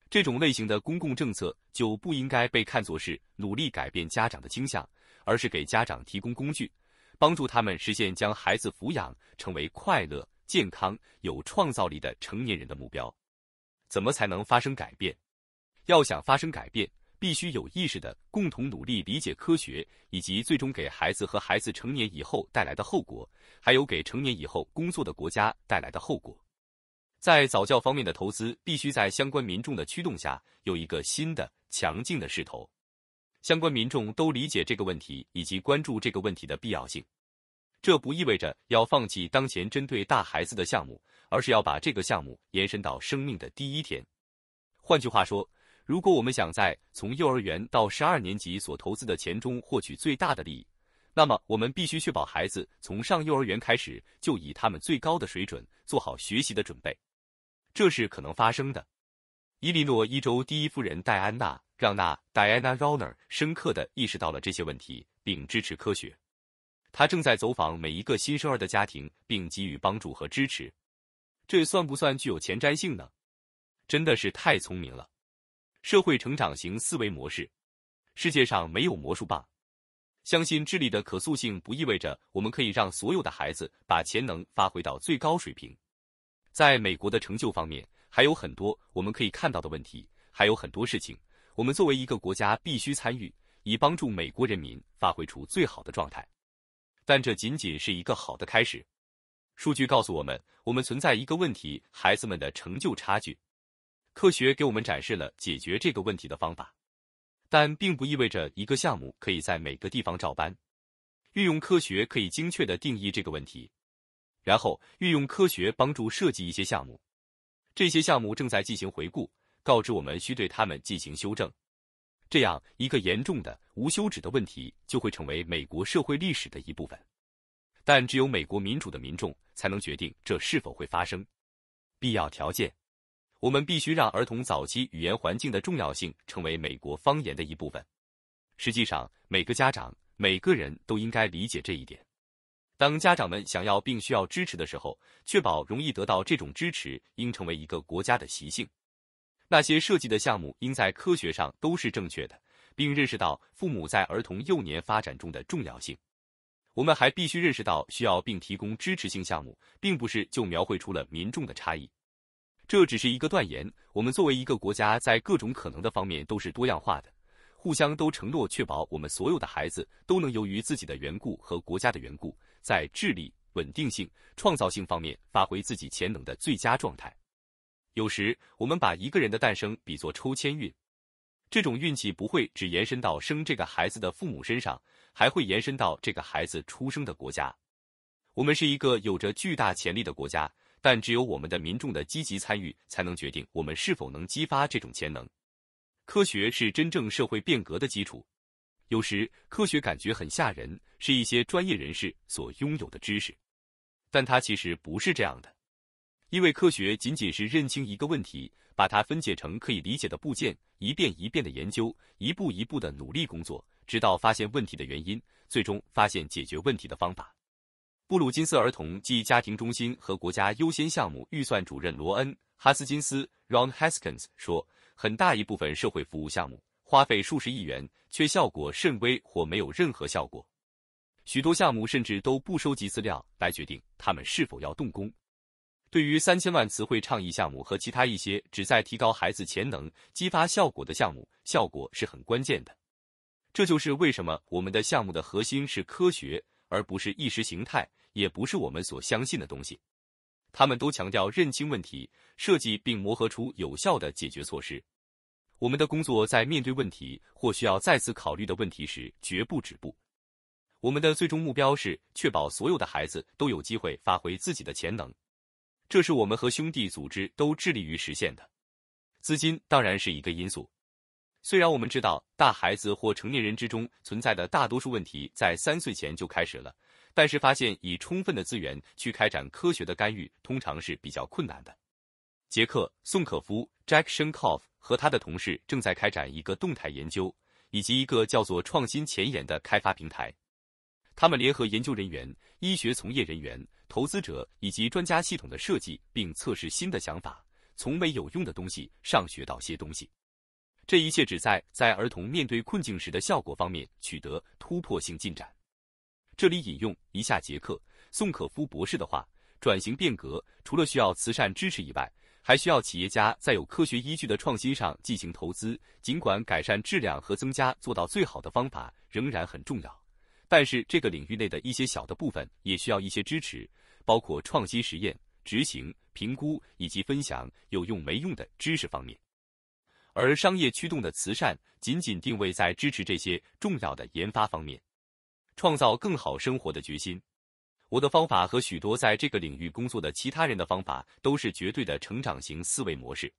这种类型的公共政策就不应该被看作是努力改变家长的倾向，而是给家长提供工具，帮助他们实现将孩子抚养成为快乐、健康、有创造力的成年人的目标。怎么才能发生改变？要想发生改变。必须有意识的共同努力，理解科学，以及最终给孩子和孩子成年以后带来的后果，还有给成年以后工作的国家带来的后果。在早教方面的投资必须在相关民众的驱动下有一个新的强劲的势头，相关民众都理解这个问题以及关注这个问题的必要性。这不意味着要放弃当前针对大孩子的项目，而是要把这个项目延伸到生命的第一天。换句话说。如果我们想在从幼儿园到十二年级所投资的钱中获取最大的利益，那么我们必须确保孩子从上幼儿园开始就以他们最高的水准做好学习的准备。这是可能发生的。伊利诺伊州第一夫人戴安娜让娜 （Diana Roner） 深刻地意识到了这些问题，并支持科学。她正在走访每一个新生儿的家庭，并给予帮助和支持。这算不算具有前瞻性呢？真的是太聪明了！社会成长型思维模式，世界上没有魔术棒。相信智力的可塑性不意味着我们可以让所有的孩子把潜能发挥到最高水平。在美国的成就方面，还有很多我们可以看到的问题，还有很多事情我们作为一个国家必须参与，以帮助美国人民发挥出最好的状态。但这仅仅是一个好的开始。数据告诉我们，我们存在一个问题：孩子们的成就差距。科学给我们展示了解决这个问题的方法，但并不意味着一个项目可以在每个地方照搬。运用科学可以精确地定义这个问题，然后运用科学帮助设计一些项目。这些项目正在进行回顾，告知我们需对它们进行修正。这样一个严重的、无休止的问题就会成为美国社会历史的一部分。但只有美国民主的民众才能决定这是否会发生。必要条件。我们必须让儿童早期语言环境的重要性成为美国方言的一部分。实际上，每个家长、每个人都应该理解这一点。当家长们想要并需要支持的时候，确保容易得到这种支持应成为一个国家的习性。那些设计的项目应在科学上都是正确的，并认识到父母在儿童幼年发展中的重要性。我们还必须认识到，需要并提供支持性项目，并不是就描绘出了民众的差异。这只是一个断言。我们作为一个国家，在各种可能的方面都是多样化的，互相都承诺确保我们所有的孩子都能由于自己的缘故和国家的缘故，在智力、稳定性、创造性方面发挥自己潜能的最佳状态。有时，我们把一个人的诞生比作抽签运，这种运气不会只延伸到生这个孩子的父母身上，还会延伸到这个孩子出生的国家。我们是一个有着巨大潜力的国家。但只有我们的民众的积极参与，才能决定我们是否能激发这种潜能。科学是真正社会变革的基础。有时科学感觉很吓人，是一些专业人士所拥有的知识，但它其实不是这样的。因为科学仅仅是认清一个问题，把它分解成可以理解的部件，一遍一遍的研究，一步一步的努力工作，直到发现问题的原因，最终发现解决问题的方法。布鲁金斯儿童及家庭中心和国家优先项目预算主任罗恩·哈斯金斯 （Ron Haskins） 说：“很大一部分社会服务项目花费数十亿元，却效果甚微或没有任何效果。许多项目甚至都不收集资料来决定他们是否要动工。对于三千万词汇倡议项目和其他一些旨在提高孩子潜能、激发效果的项目，效果是很关键的。这就是为什么我们的项目的核心是科学，而不是意识形态。”也不是我们所相信的东西。他们都强调认清问题，设计并磨合出有效的解决措施。我们的工作在面对问题或需要再次考虑的问题时绝不止步。我们的最终目标是确保所有的孩子都有机会发挥自己的潜能。这是我们和兄弟组织都致力于实现的。资金当然是一个因素。虽然我们知道大孩子或成年人之中存在的大多数问题在三岁前就开始了。但是发现以充分的资源去开展科学的干预，通常是比较困难的。杰克·宋可夫 （Jack s h i n k o f 和他的同事正在开展一个动态研究，以及一个叫做“创新前沿”的开发平台。他们联合研究人员、医学从业人员、投资者以及专家，系统的设计并测试新的想法，从没有用的东西上学到些东西。这一切旨在在儿童面对困境时的效果方面取得突破性进展。这里引用一下杰克·宋可夫博士的话：转型变革除了需要慈善支持以外，还需要企业家在有科学依据的创新上进行投资。尽管改善质量和增加做到最好的方法仍然很重要，但是这个领域内的一些小的部分也需要一些支持，包括创新实验、执行、评估以及分享有用没用的知识方面。而商业驱动的慈善仅仅定位在支持这些重要的研发方面。创造更好生活的决心。我的方法和许多在这个领域工作的其他人的方法都是绝对的成长型思维模式。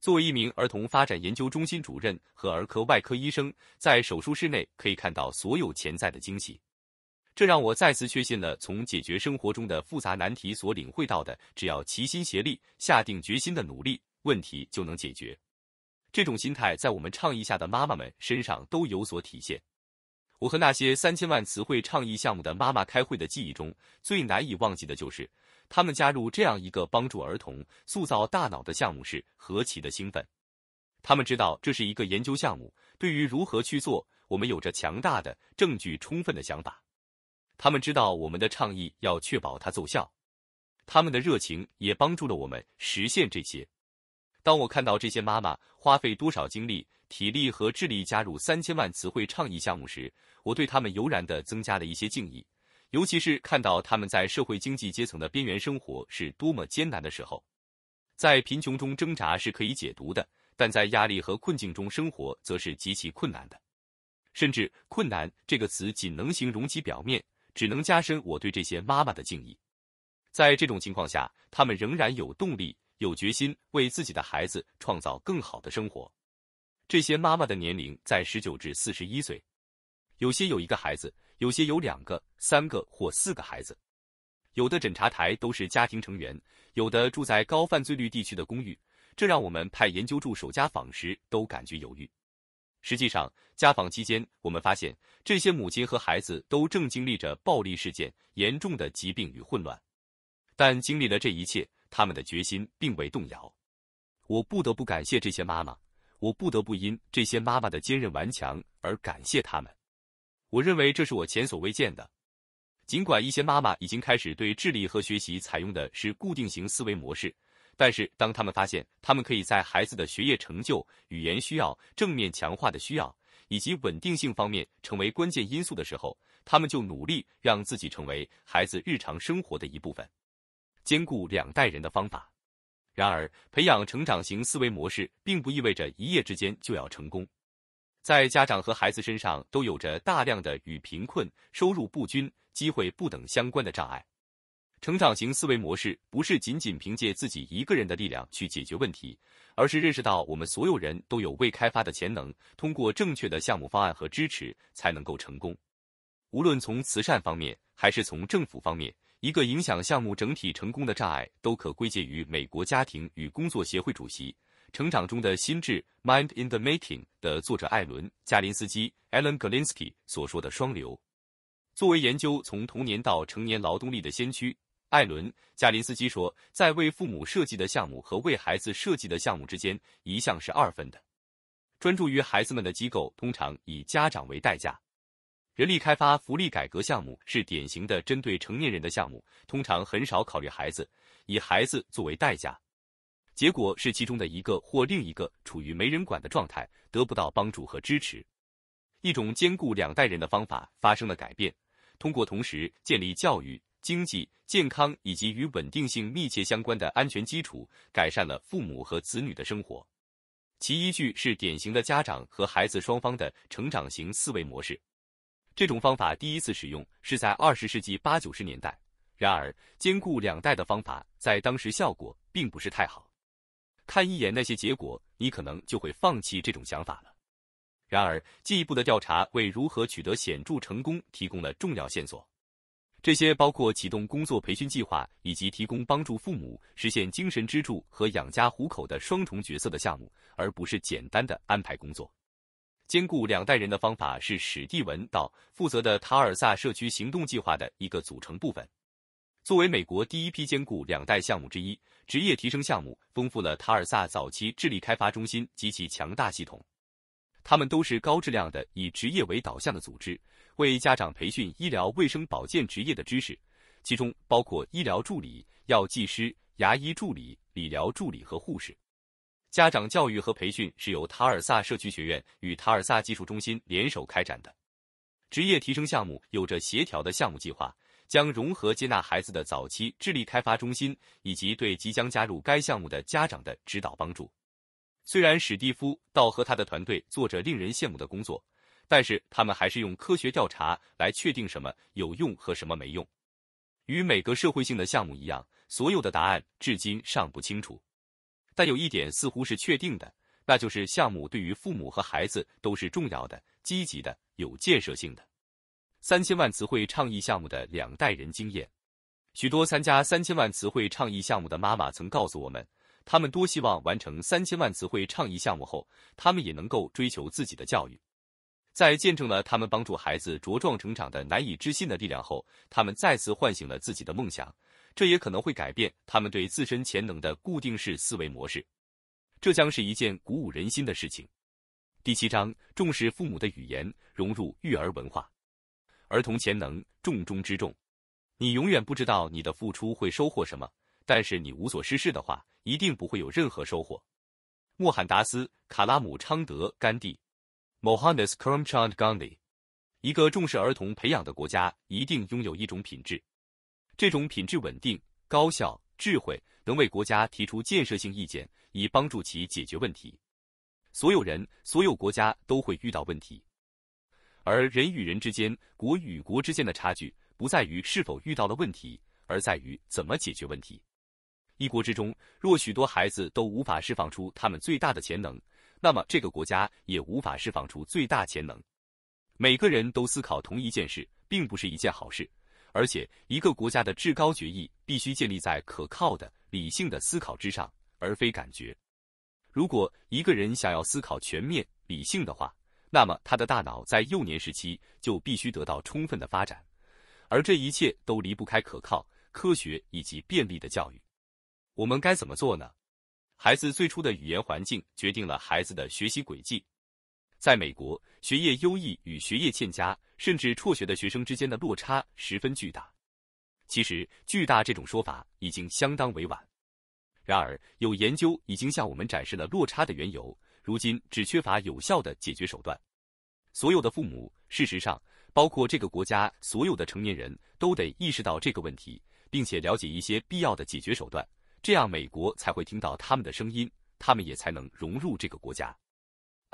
作为一名儿童发展研究中心主任和儿科外科医生，在手术室内可以看到所有潜在的惊喜，这让我再次确信了从解决生活中的复杂难题所领会到的：只要齐心协力、下定决心的努力，问题就能解决。这种心态在我们倡议下的妈妈们身上都有所体现。我和那些三千万词汇倡议项目的妈妈开会的记忆中，最难以忘记的就是他们加入这样一个帮助儿童塑造大脑的项目是何其的兴奋。他们知道这是一个研究项目，对于如何去做，我们有着强大的证据充分的想法。他们知道我们的倡议要确保它奏效，他们的热情也帮助了我们实现这些。当我看到这些妈妈花费多少精力、体力和智力加入三千万词汇倡议项目时，我对他们油然地增加了一些敬意。尤其是看到他们在社会经济阶层的边缘生活是多么艰难的时候，在贫穷中挣扎是可以解读的，但在压力和困境中生活则是极其困难的。甚至“困难”这个词仅能形容其表面，只能加深我对这些妈妈的敬意。在这种情况下，他们仍然有动力。有决心为自己的孩子创造更好的生活。这些妈妈的年龄在十九至四十一岁，有些有一个孩子，有些有两个、三个或四个孩子。有的诊查台都是家庭成员，有的住在高犯罪率地区的公寓。这让我们派研究助手家访时都感觉犹豫。实际上，家访期间我们发现，这些母亲和孩子都正经历着暴力事件、严重的疾病与混乱。但经历了这一切。他们的决心并未动摇，我不得不感谢这些妈妈，我不得不因这些妈妈的坚韧顽强而感谢他们。我认为这是我前所未见的。尽管一些妈妈已经开始对智力和学习采用的是固定型思维模式，但是当他们发现他们可以在孩子的学业成就、语言需要、正面强化的需要以及稳定性方面成为关键因素的时候，他们就努力让自己成为孩子日常生活的一部分。兼顾两代人的方法。然而，培养成长型思维模式并不意味着一夜之间就要成功。在家长和孩子身上都有着大量的与贫困、收入不均、机会不等相关的障碍。成长型思维模式不是仅仅凭借自己一个人的力量去解决问题，而是认识到我们所有人都有未开发的潜能，通过正确的项目方案和支持才能够成功。无论从慈善方面还是从政府方面。一个影响项目整体成功的障碍，都可归结于美国家庭与工作协会主席、成长中的心智 （Mind in the Making） 的作者艾伦·加林斯基 （Alan Galinsky） 所说的“双流”。作为研究从童年到成年劳动力的先驱，艾伦·加林斯基说，在为父母设计的项目和为孩子设计的项目之间，一向是二分的。专注于孩子们的机构通常以家长为代价。人力开发福利改革项目是典型的针对成年人的项目，通常很少考虑孩子，以孩子作为代价。结果是其中的一个或另一个处于没人管的状态，得不到帮助和支持。一种兼顾两代人的方法发生了改变，通过同时建立教育、经济、健康以及与稳定性密切相关的安全基础，改善了父母和子女的生活。其依据是典型的家长和孩子双方的成长型思维模式。这种方法第一次使用是在二十世纪八九十年代。然而，兼顾两代的方法在当时效果并不是太好。看一眼那些结果，你可能就会放弃这种想法了。然而，进一步的调查为如何取得显著成功提供了重要线索。这些包括启动工作培训计划，以及提供帮助父母实现精神支柱和养家糊口的双重角色的项目，而不是简单的安排工作。兼顾两代人的方法是史蒂文道负责的塔尔萨社区行动计划的一个组成部分。作为美国第一批兼顾两代项目之一，职业提升项目丰富了塔尔萨早期智力开发中心及其强大系统。他们都是高质量的以职业为导向的组织，为家长培训医疗卫生保健职业的知识，其中包括医疗助理、药剂师、牙医助理、理疗助理和护士。家长教育和培训是由塔尔萨社区学院与塔尔萨技术中心联手开展的职业提升项目，有着协调的项目计划，将融合接纳孩子的早期智力开发中心以及对即将加入该项目的家长的指导帮助。虽然史蒂夫到和他的团队做着令人羡慕的工作，但是他们还是用科学调查来确定什么有用和什么没用。与每个社会性的项目一样，所有的答案至今尚不清楚。但有一点似乎是确定的，那就是项目对于父母和孩子都是重要的、积极的、有建设性的。三千万词汇倡议项目的两代人经验，许多参加三千万词汇倡议项目的妈妈曾告诉我们，他们多希望完成三千万词汇倡议项目后，他们也能够追求自己的教育。在见证了他们帮助孩子茁壮成长的难以置信的力量后，他们再次唤醒了自己的梦想。这也可能会改变他们对自身潜能的固定式思维模式，这将是一件鼓舞人心的事情。第七章，重视父母的语言，融入育儿文化，儿童潜能重中之重。你永远不知道你的付出会收获什么，但是你无所事事的话，一定不会有任何收获。莫罕达斯·卡拉姆昌德·甘地，Mohandas Karamchand Gandhi，一个重视儿童培养的国家，一定拥有一种品质。这种品质稳定、高效、智慧，能为国家提出建设性意见，以帮助其解决问题。所有人、所有国家都会遇到问题，而人与人之间、国与国之间的差距，不在于是否遇到了问题，而在于怎么解决问题。一国之中，若许多孩子都无法释放出他们最大的潜能，那么这个国家也无法释放出最大潜能。每个人都思考同一件事，并不是一件好事。而且，一个国家的至高决议必须建立在可靠的、理性的思考之上，而非感觉。如果一个人想要思考全面、理性的话，那么他的大脑在幼年时期就必须得到充分的发展，而这一切都离不开可靠、科学以及便利的教育。我们该怎么做呢？孩子最初的语言环境决定了孩子的学习轨迹。在美国，学业优异与学业欠佳，甚至辍学的学生之间的落差十分巨大。其实，巨大这种说法已经相当委婉。然而，有研究已经向我们展示了落差的缘由，如今只缺乏有效的解决手段。所有的父母，事实上，包括这个国家所有的成年人，都得意识到这个问题，并且了解一些必要的解决手段，这样美国才会听到他们的声音，他们也才能融入这个国家。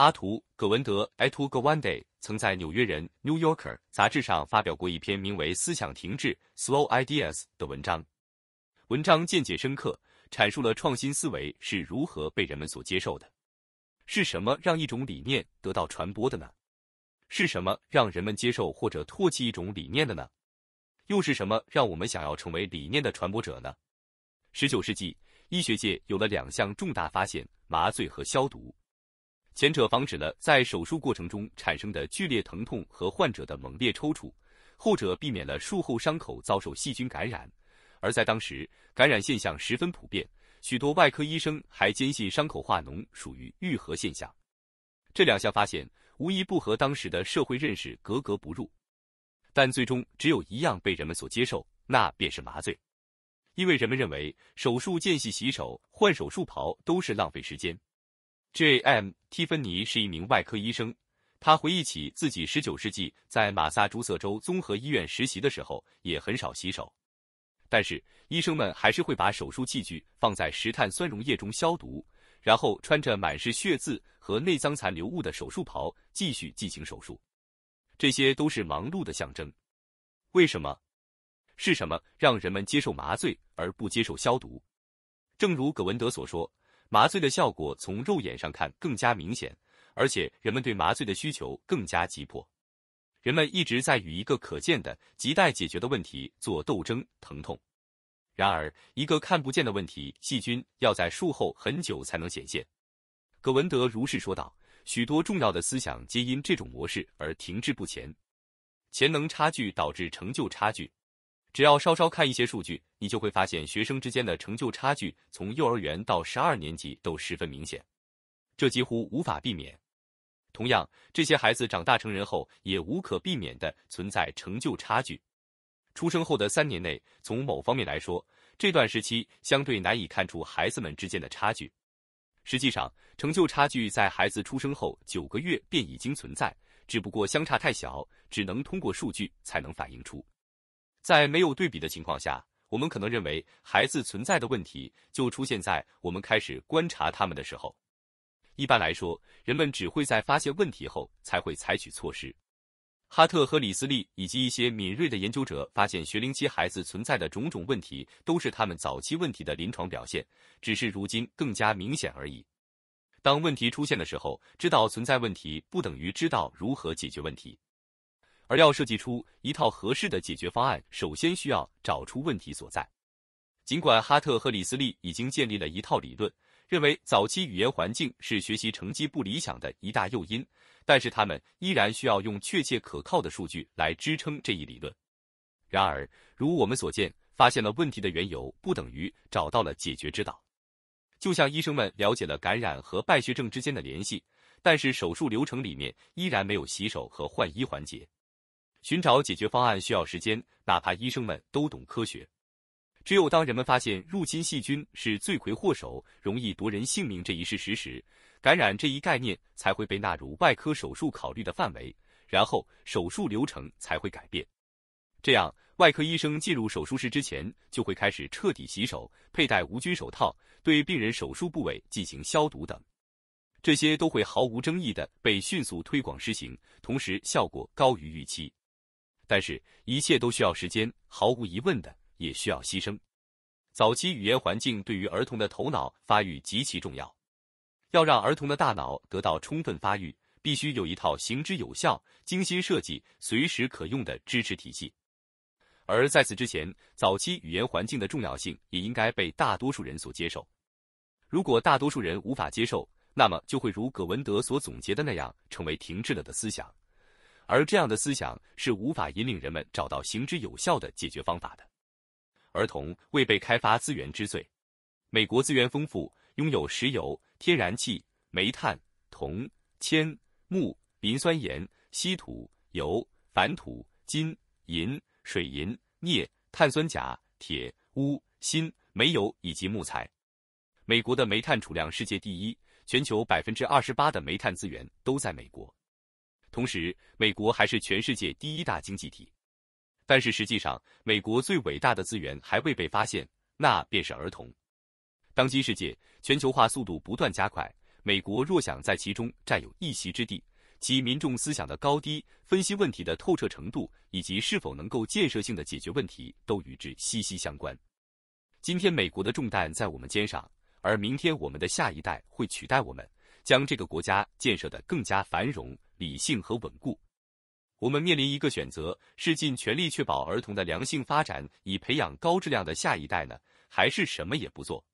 阿图·葛文德 （Atul Gawande） 曾在《纽约人》（New Yorker） 杂志上发表过一篇名为《思想停滞》（Slow Ideas） 的文章。文章见解深刻，阐述了创新思维是如何被人们所接受的。是什么让一种理念得到传播的呢？是什么让人们接受或者唾弃一种理念的呢？又是什么让我们想要成为理念的传播者呢？十九世纪，医学界有了两项重大发现：麻醉和消毒。前者防止了在手术过程中产生的剧烈疼痛和患者的猛烈抽搐，后者避免了术后伤口遭受细菌感染。而在当时，感染现象十分普遍，许多外科医生还坚信伤口化脓属于愈合现象。这两项发现无一不和当时的社会认识格格不入，但最终只有一样被人们所接受，那便是麻醉，因为人们认为手术间隙洗手、换手术袍都是浪费时间。J.M. 提芬尼是一名外科医生，他回忆起自己十九世纪在马萨诸塞州综合医院实习的时候，也很少洗手。但是医生们还是会把手术器具放在石碳酸溶液中消毒，然后穿着满是血渍和内脏残留物的手术袍继续进行手术。这些都是忙碌的象征。为什么？是什么让人们接受麻醉而不接受消毒？正如葛文德所说。麻醉的效果从肉眼上看更加明显，而且人们对麻醉的需求更加急迫。人们一直在与一个可见的、亟待解决的问题做斗争——疼痛。然而，一个看不见的问题，细菌要在术后很久才能显现。葛文德如是说道：“许多重要的思想皆因这种模式而停滞不前，潜能差距导致成就差距。”只要稍稍看一些数据，你就会发现学生之间的成就差距从幼儿园到十二年级都十分明显，这几乎无法避免。同样，这些孩子长大成人后也无可避免的存在成就差距。出生后的三年内，从某方面来说，这段时期相对难以看出孩子们之间的差距。实际上，成就差距在孩子出生后九个月便已经存在，只不过相差太小，只能通过数据才能反映出。在没有对比的情况下，我们可能认为孩子存在的问题就出现在我们开始观察他们的时候。一般来说，人们只会在发现问题后才会采取措施。哈特和李斯利以及一些敏锐的研究者发现，学龄期孩子存在的种种问题都是他们早期问题的临床表现，只是如今更加明显而已。当问题出现的时候，知道存在问题不等于知道如何解决问题。而要设计出一套合适的解决方案，首先需要找出问题所在。尽管哈特和李斯利已经建立了一套理论，认为早期语言环境是学习成绩不理想的一大诱因，但是他们依然需要用确切可靠的数据来支撑这一理论。然而，如我们所见，发现了问题的缘由不等于找到了解决之道。就像医生们了解了感染和败血症之间的联系，但是手术流程里面依然没有洗手和换衣环节。寻找解决方案需要时间，哪怕医生们都懂科学。只有当人们发现入侵细菌是罪魁祸首，容易夺人性命这一事实时，感染这一概念才会被纳入外科手术考虑的范围，然后手术流程才会改变。这样，外科医生进入手术室之前就会开始彻底洗手、佩戴无菌手套、对病人手术部位进行消毒等，这些都会毫无争议的被迅速推广施行，同时效果高于预期。但是，一切都需要时间，毫无疑问的，也需要牺牲。早期语言环境对于儿童的头脑发育极其重要。要让儿童的大脑得到充分发育，必须有一套行之有效、精心设计、随时可用的支持体系。而在此之前，早期语言环境的重要性也应该被大多数人所接受。如果大多数人无法接受，那么就会如葛文德所总结的那样，成为停滞了的思想。而这样的思想是无法引领人们找到行之有效的解决方法的。儿童未被开发资源之最，美国资源丰富，拥有石油、天然气、煤炭、铜、铅、钼、磷酸盐、稀土、铀、矾土、金、银、水银、镍、碳酸钾、铁、钨、锌、煤油以及木材。美国的煤炭储量世界第一，全球百分之二十八的煤炭资源都在美国。同时，美国还是全世界第一大经济体，但是实际上，美国最伟大的资源还未被发现，那便是儿童。当今世界全球化速度不断加快，美国若想在其中占有一席之地，其民众思想的高低、分析问题的透彻程度，以及是否能够建设性的解决问题，都与之息息相关。今天，美国的重担在我们肩上，而明天，我们的下一代会取代我们，将这个国家建设得更加繁荣。理性和稳固。我们面临一个选择：是尽全力确保儿童的良性发展，以培养高质量的下一代呢，还是什么也不做？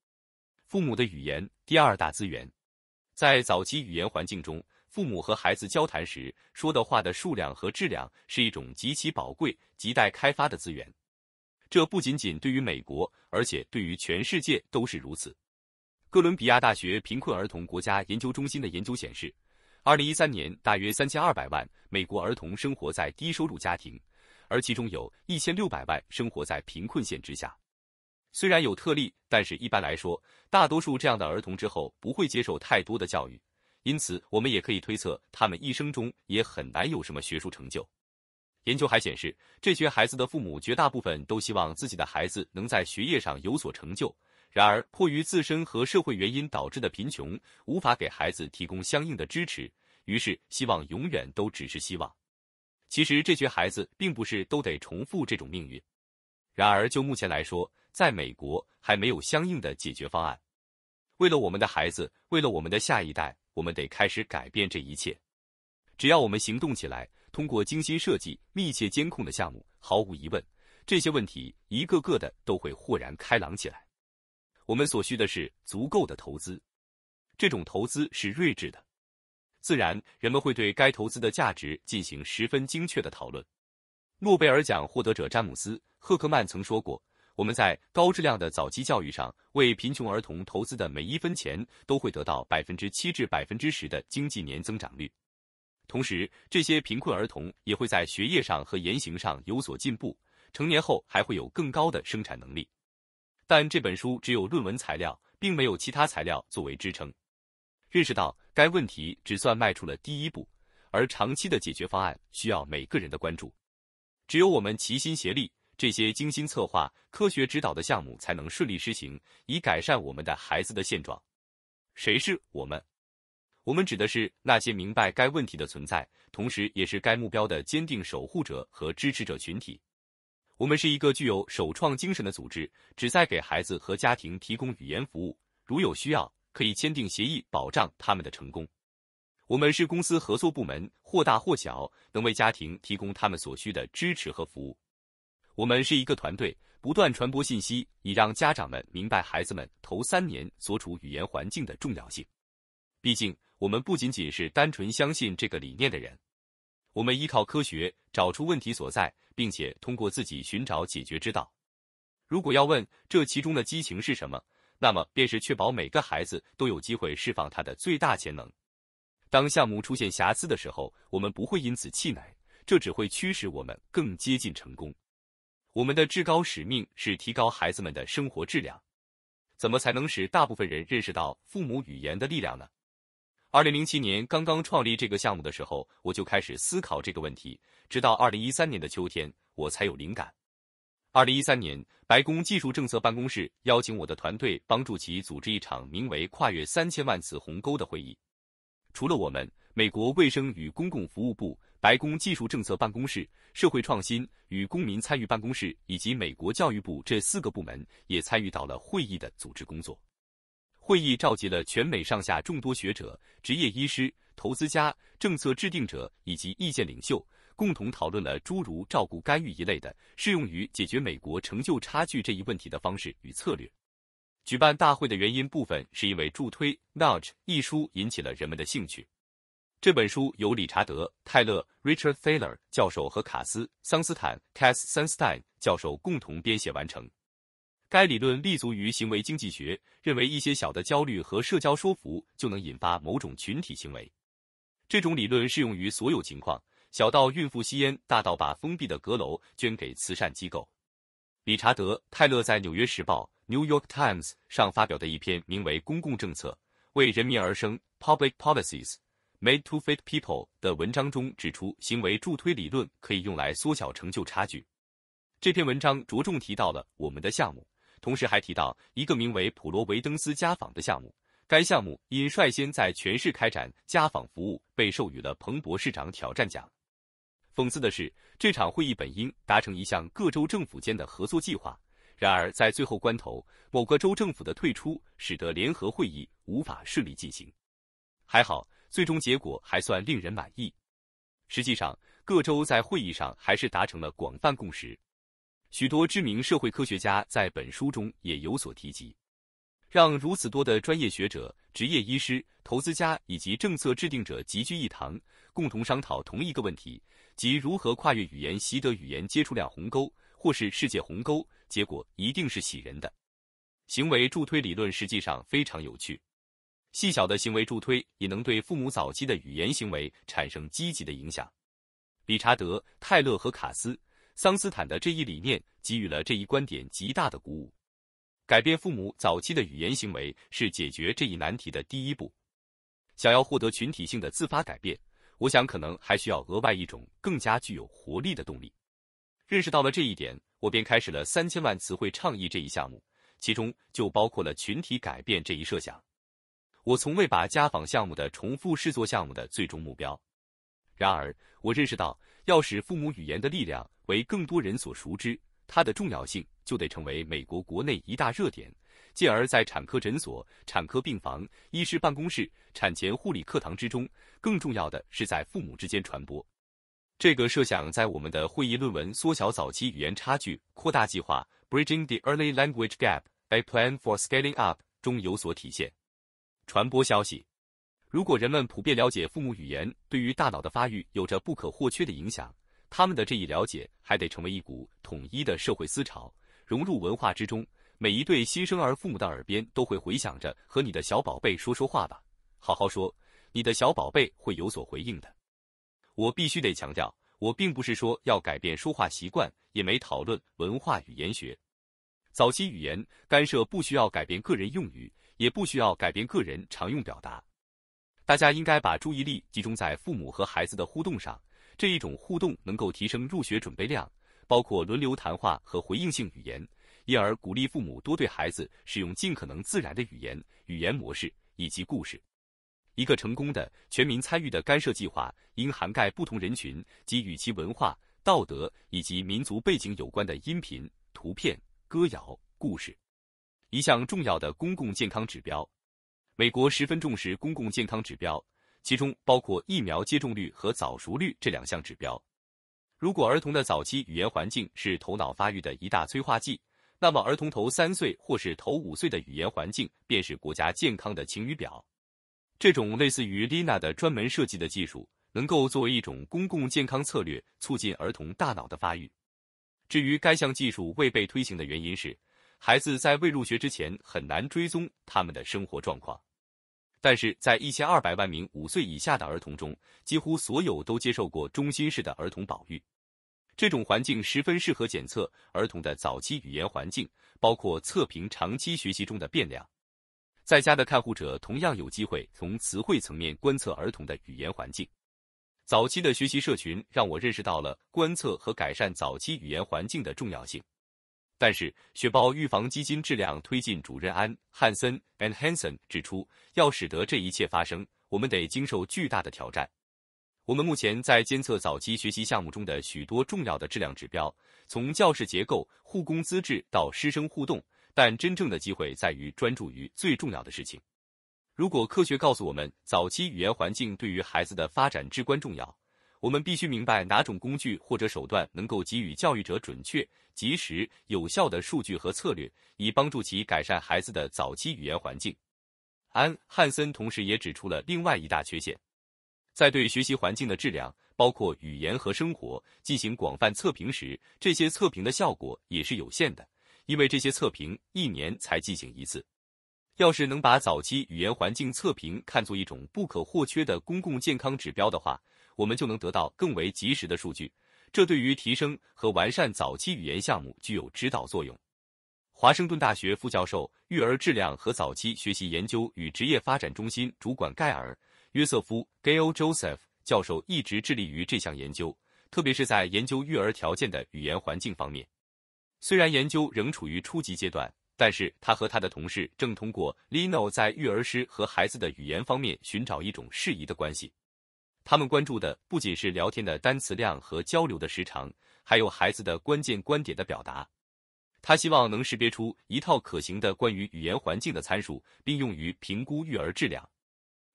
父母的语言第二大资源，在早期语言环境中，父母和孩子交谈时说的话的数量和质量是一种极其宝贵、亟待开发的资源。这不仅仅对于美国，而且对于全世界都是如此。哥伦比亚大学贫困儿童国家研究中心的研究显示。二零一三年，大约三千二百万美国儿童生活在低收入家庭，而其中有一千六百万生活在贫困线之下。虽然有特例，但是一般来说，大多数这样的儿童之后不会接受太多的教育，因此我们也可以推测，他们一生中也很难有什么学术成就。研究还显示，这群孩子的父母绝大部分都希望自己的孩子能在学业上有所成就。然而，迫于自身和社会原因导致的贫穷，无法给孩子提供相应的支持，于是希望永远都只是希望。其实，这群孩子并不是都得重复这种命运。然而，就目前来说，在美国还没有相应的解决方案。为了我们的孩子，为了我们的下一代，我们得开始改变这一切。只要我们行动起来，通过精心设计、密切监控的项目，毫无疑问，这些问题一个个的都会豁然开朗起来。我们所需的是足够的投资，这种投资是睿智的。自然，人们会对该投资的价值进行十分精确的讨论。诺贝尔奖获得者詹姆斯·赫克曼曾说过：“我们在高质量的早期教育上为贫穷儿童投资的每一分钱，都会得到百分之七至百分之十的经济年增长率。同时，这些贫困儿童也会在学业上和言行上有所进步，成年后还会有更高的生产能力。”但这本书只有论文材料，并没有其他材料作为支撑。认识到该问题只算迈出了第一步，而长期的解决方案需要每个人的关注。只有我们齐心协力，这些精心策划、科学指导的项目才能顺利实行，以改善我们的孩子的现状。谁是我们？我们指的是那些明白该问题的存在，同时也是该目标的坚定守护者和支持者群体。我们是一个具有首创精神的组织，旨在给孩子和家庭提供语言服务。如有需要，可以签订协议保障他们的成功。我们是公司合作部门，或大或小，能为家庭提供他们所需的支持和服务。我们是一个团队，不断传播信息，以让家长们明白孩子们头三年所处语言环境的重要性。毕竟，我们不仅仅是单纯相信这个理念的人，我们依靠科学找出问题所在。并且通过自己寻找解决之道。如果要问这其中的激情是什么，那么便是确保每个孩子都有机会释放他的最大潜能。当项目出现瑕疵的时候，我们不会因此气馁，这只会驱使我们更接近成功。我们的至高使命是提高孩子们的生活质量。怎么才能使大部分人认识到父母语言的力量呢？二零零七年刚刚创立这个项目的时候，我就开始思考这个问题。直到二零一三年的秋天，我才有灵感。二零一三年，白宫技术政策办公室邀请我的团队帮助其组织一场名为“跨越三千万次鸿沟”的会议。除了我们，美国卫生与公共服务部、白宫技术政策办公室、社会创新与公民参与办公室以及美国教育部这四个部门也参与到了会议的组织工作。会议召集了全美上下众多学者、职业医师、投资家、政策制定者以及意见领袖，共同讨论了诸如照顾干预一类的适用于解决美国成就差距这一问题的方式与策略。举办大会的原因部分是因为助推《Nudge》一书引起了人们的兴趣。这本书由理查德·泰勒 （Richard Thaler） 教授和卡斯·桑斯坦 （Cass Sunstein） 教授共同编写完成。该理论立足于行为经济学，认为一些小的焦虑和社交说服就能引发某种群体行为。这种理论适用于所有情况，小到孕妇吸烟，大到把封闭的阁楼捐给慈善机构。理查德·泰勒在《纽约时报》（New York Times） 上发表的一篇名为《公共政策为人民而生：Public Policies Made to Fit People》的文章中指出，行为助推理论可以用来缩小成就差距。这篇文章着重提到了我们的项目。同时还提到一个名为普罗维登斯家纺的项目，该项目因率先在全市开展家纺服务，被授予了彭博市长挑战奖。讽刺的是，这场会议本应达成一项各州政府间的合作计划，然而在最后关头，某个州政府的退出使得联合会议无法顺利进行。还好，最终结果还算令人满意。实际上，各州在会议上还是达成了广泛共识。许多知名社会科学家在本书中也有所提及，让如此多的专业学者、职业医师、投资家以及政策制定者集聚一堂，共同商讨同一个问题，即如何跨越语言习得、语言接触量鸿沟，或是世界鸿沟。结果一定是喜人的。行为助推理论实际上非常有趣，细小的行为助推也能对父母早期的语言行为产生积极的影响。理查德·泰勒和卡斯。桑斯坦的这一理念给予了这一观点极大的鼓舞。改变父母早期的语言行为是解决这一难题的第一步。想要获得群体性的自发改变，我想可能还需要额外一种更加具有活力的动力。认识到了这一点，我便开始了三千万词汇倡议这一项目，其中就包括了群体改变这一设想。我从未把家访项目的重复视作项目的最终目标。然而，我认识到。要使父母语言的力量为更多人所熟知，它的重要性就得成为美国国内一大热点，进而在产科诊所、产科病房、医师办公室、产前护理课堂之中，更重要的是在父母之间传播。这个设想在我们的会议论文《缩小早期语言差距扩大计划：Bridging the Early Language Gap: A Plan for Scaling Up》中有所体现。传播消息。如果人们普遍了解父母语言对于大脑的发育有着不可或缺的影响，他们的这一了解还得成为一股统一的社会思潮，融入文化之中。每一对新生儿父母的耳边都会回响着：“和你的小宝贝说说话吧，好好说，你的小宝贝会有所回应的。”我必须得强调，我并不是说要改变说话习惯，也没讨论文化语言学。早期语言干涉不需要改变个人用语，也不需要改变个人常用表达。大家应该把注意力集中在父母和孩子的互动上，这一种互动能够提升入学准备量，包括轮流谈话和回应性语言，因而鼓励父母多对孩子使用尽可能自然的语言、语言模式以及故事。一个成功的全民参与的干涉计划应涵盖不同人群及与其文化、道德以及民族背景有关的音频、图片、歌谣、故事。一项重要的公共健康指标。美国十分重视公共健康指标，其中包括疫苗接种率和早熟率这两项指标。如果儿童的早期语言环境是头脑发育的一大催化剂，那么儿童头三岁或是头五岁的语言环境便是国家健康的晴雨表。这种类似于 Lina 的专门设计的技术，能够作为一种公共健康策略，促进儿童大脑的发育。至于该项技术未被推行的原因是，孩子在未入学之前很难追踪他们的生活状况。但是在一千二百万名五岁以下的儿童中，几乎所有都接受过中心式的儿童保育。这种环境十分适合检测儿童的早期语言环境，包括测评长期学习中的变量。在家的看护者同样有机会从词汇层面观测儿童的语言环境。早期的学习社群让我认识到了观测和改善早期语言环境的重要性。但是，雪豹预防基金质量推进主任安汉森 （An d Hansen） 指出，要使得这一切发生，我们得经受巨大的挑战。我们目前在监测早期学习项目中的许多重要的质量指标，从教室结构、护工资质到师生互动。但真正的机会在于专注于最重要的事情。如果科学告诉我们，早期语言环境对于孩子的发展至关重要。我们必须明白哪种工具或者手段能够给予教育者准确、及时、有效的数据和策略，以帮助其改善孩子的早期语言环境。安·汉森同时也指出了另外一大缺陷：在对学习环境的质量，包括语言和生活，进行广泛测评时，这些测评的效果也是有限的，因为这些测评一年才进行一次。要是能把早期语言环境测评看作一种不可或缺的公共健康指标的话。我们就能得到更为及时的数据，这对于提升和完善早期语言项目具有指导作用。华盛顿大学副教授育儿质量和早期学习研究与职业发展中心主管盖尔·约瑟夫 （Gail Joseph） 教授一直致力于这项研究，特别是在研究育儿条件的语言环境方面。虽然研究仍处于初级阶段，但是他和他的同事正通过 Lino 在育儿师和孩子的语言方面寻找一种适宜的关系。他们关注的不仅是聊天的单词量和交流的时长，还有孩子的关键观点的表达。他希望能识别出一套可行的关于语言环境的参数，并用于评估育儿质量。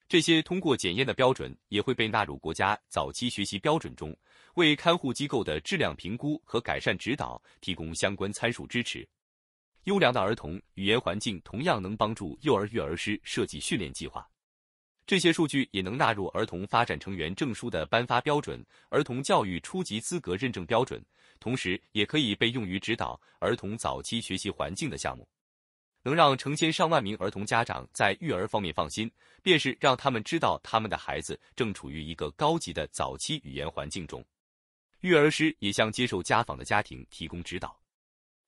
这些通过检验的标准也会被纳入国家早期学习标准中，为看护机构的质量评估和改善指导提供相关参数支持。优良的儿童语言环境同样能帮助幼儿育儿师设计训练计划。这些数据也能纳入儿童发展成员证书的颁发标准、儿童教育初级资格认证标准，同时也可以被用于指导儿童早期学习环境的项目。能让成千上万名儿童家长在育儿方面放心，便是让他们知道他们的孩子正处于一个高级的早期语言环境中。育儿师也向接受家访的家庭提供指导，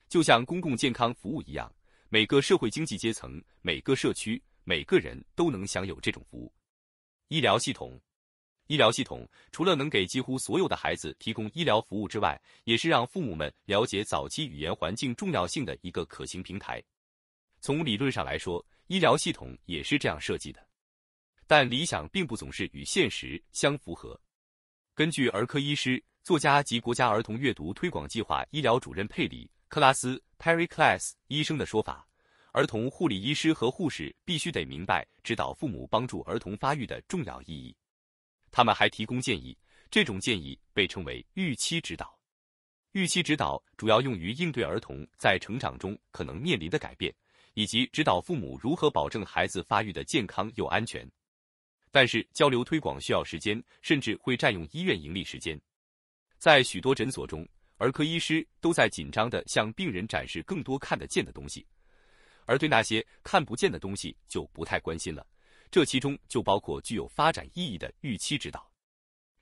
就像公共健康服务一样，每个社会经济阶层、每个社区。每个人都能享有这种服务。医疗系统，医疗系统除了能给几乎所有的孩子提供医疗服务之外，也是让父母们了解早期语言环境重要性的一个可行平台。从理论上来说，医疗系统也是这样设计的，但理想并不总是与现实相符合。根据儿科医师、作家及国家儿童阅读推广计划医疗主任佩里·克拉斯 （Perry Class） 医生的说法。儿童护理医师和护士必须得明白指导父母帮助儿童发育的重要意义。他们还提供建议，这种建议被称为预期指导。预期指导主要用于应对儿童在成长中可能面临的改变，以及指导父母如何保证孩子发育的健康又安全。但是，交流推广需要时间，甚至会占用医院盈利时间。在许多诊所中，儿科医师都在紧张的向病人展示更多看得见的东西。而对那些看不见的东西就不太关心了，这其中就包括具有发展意义的预期指导。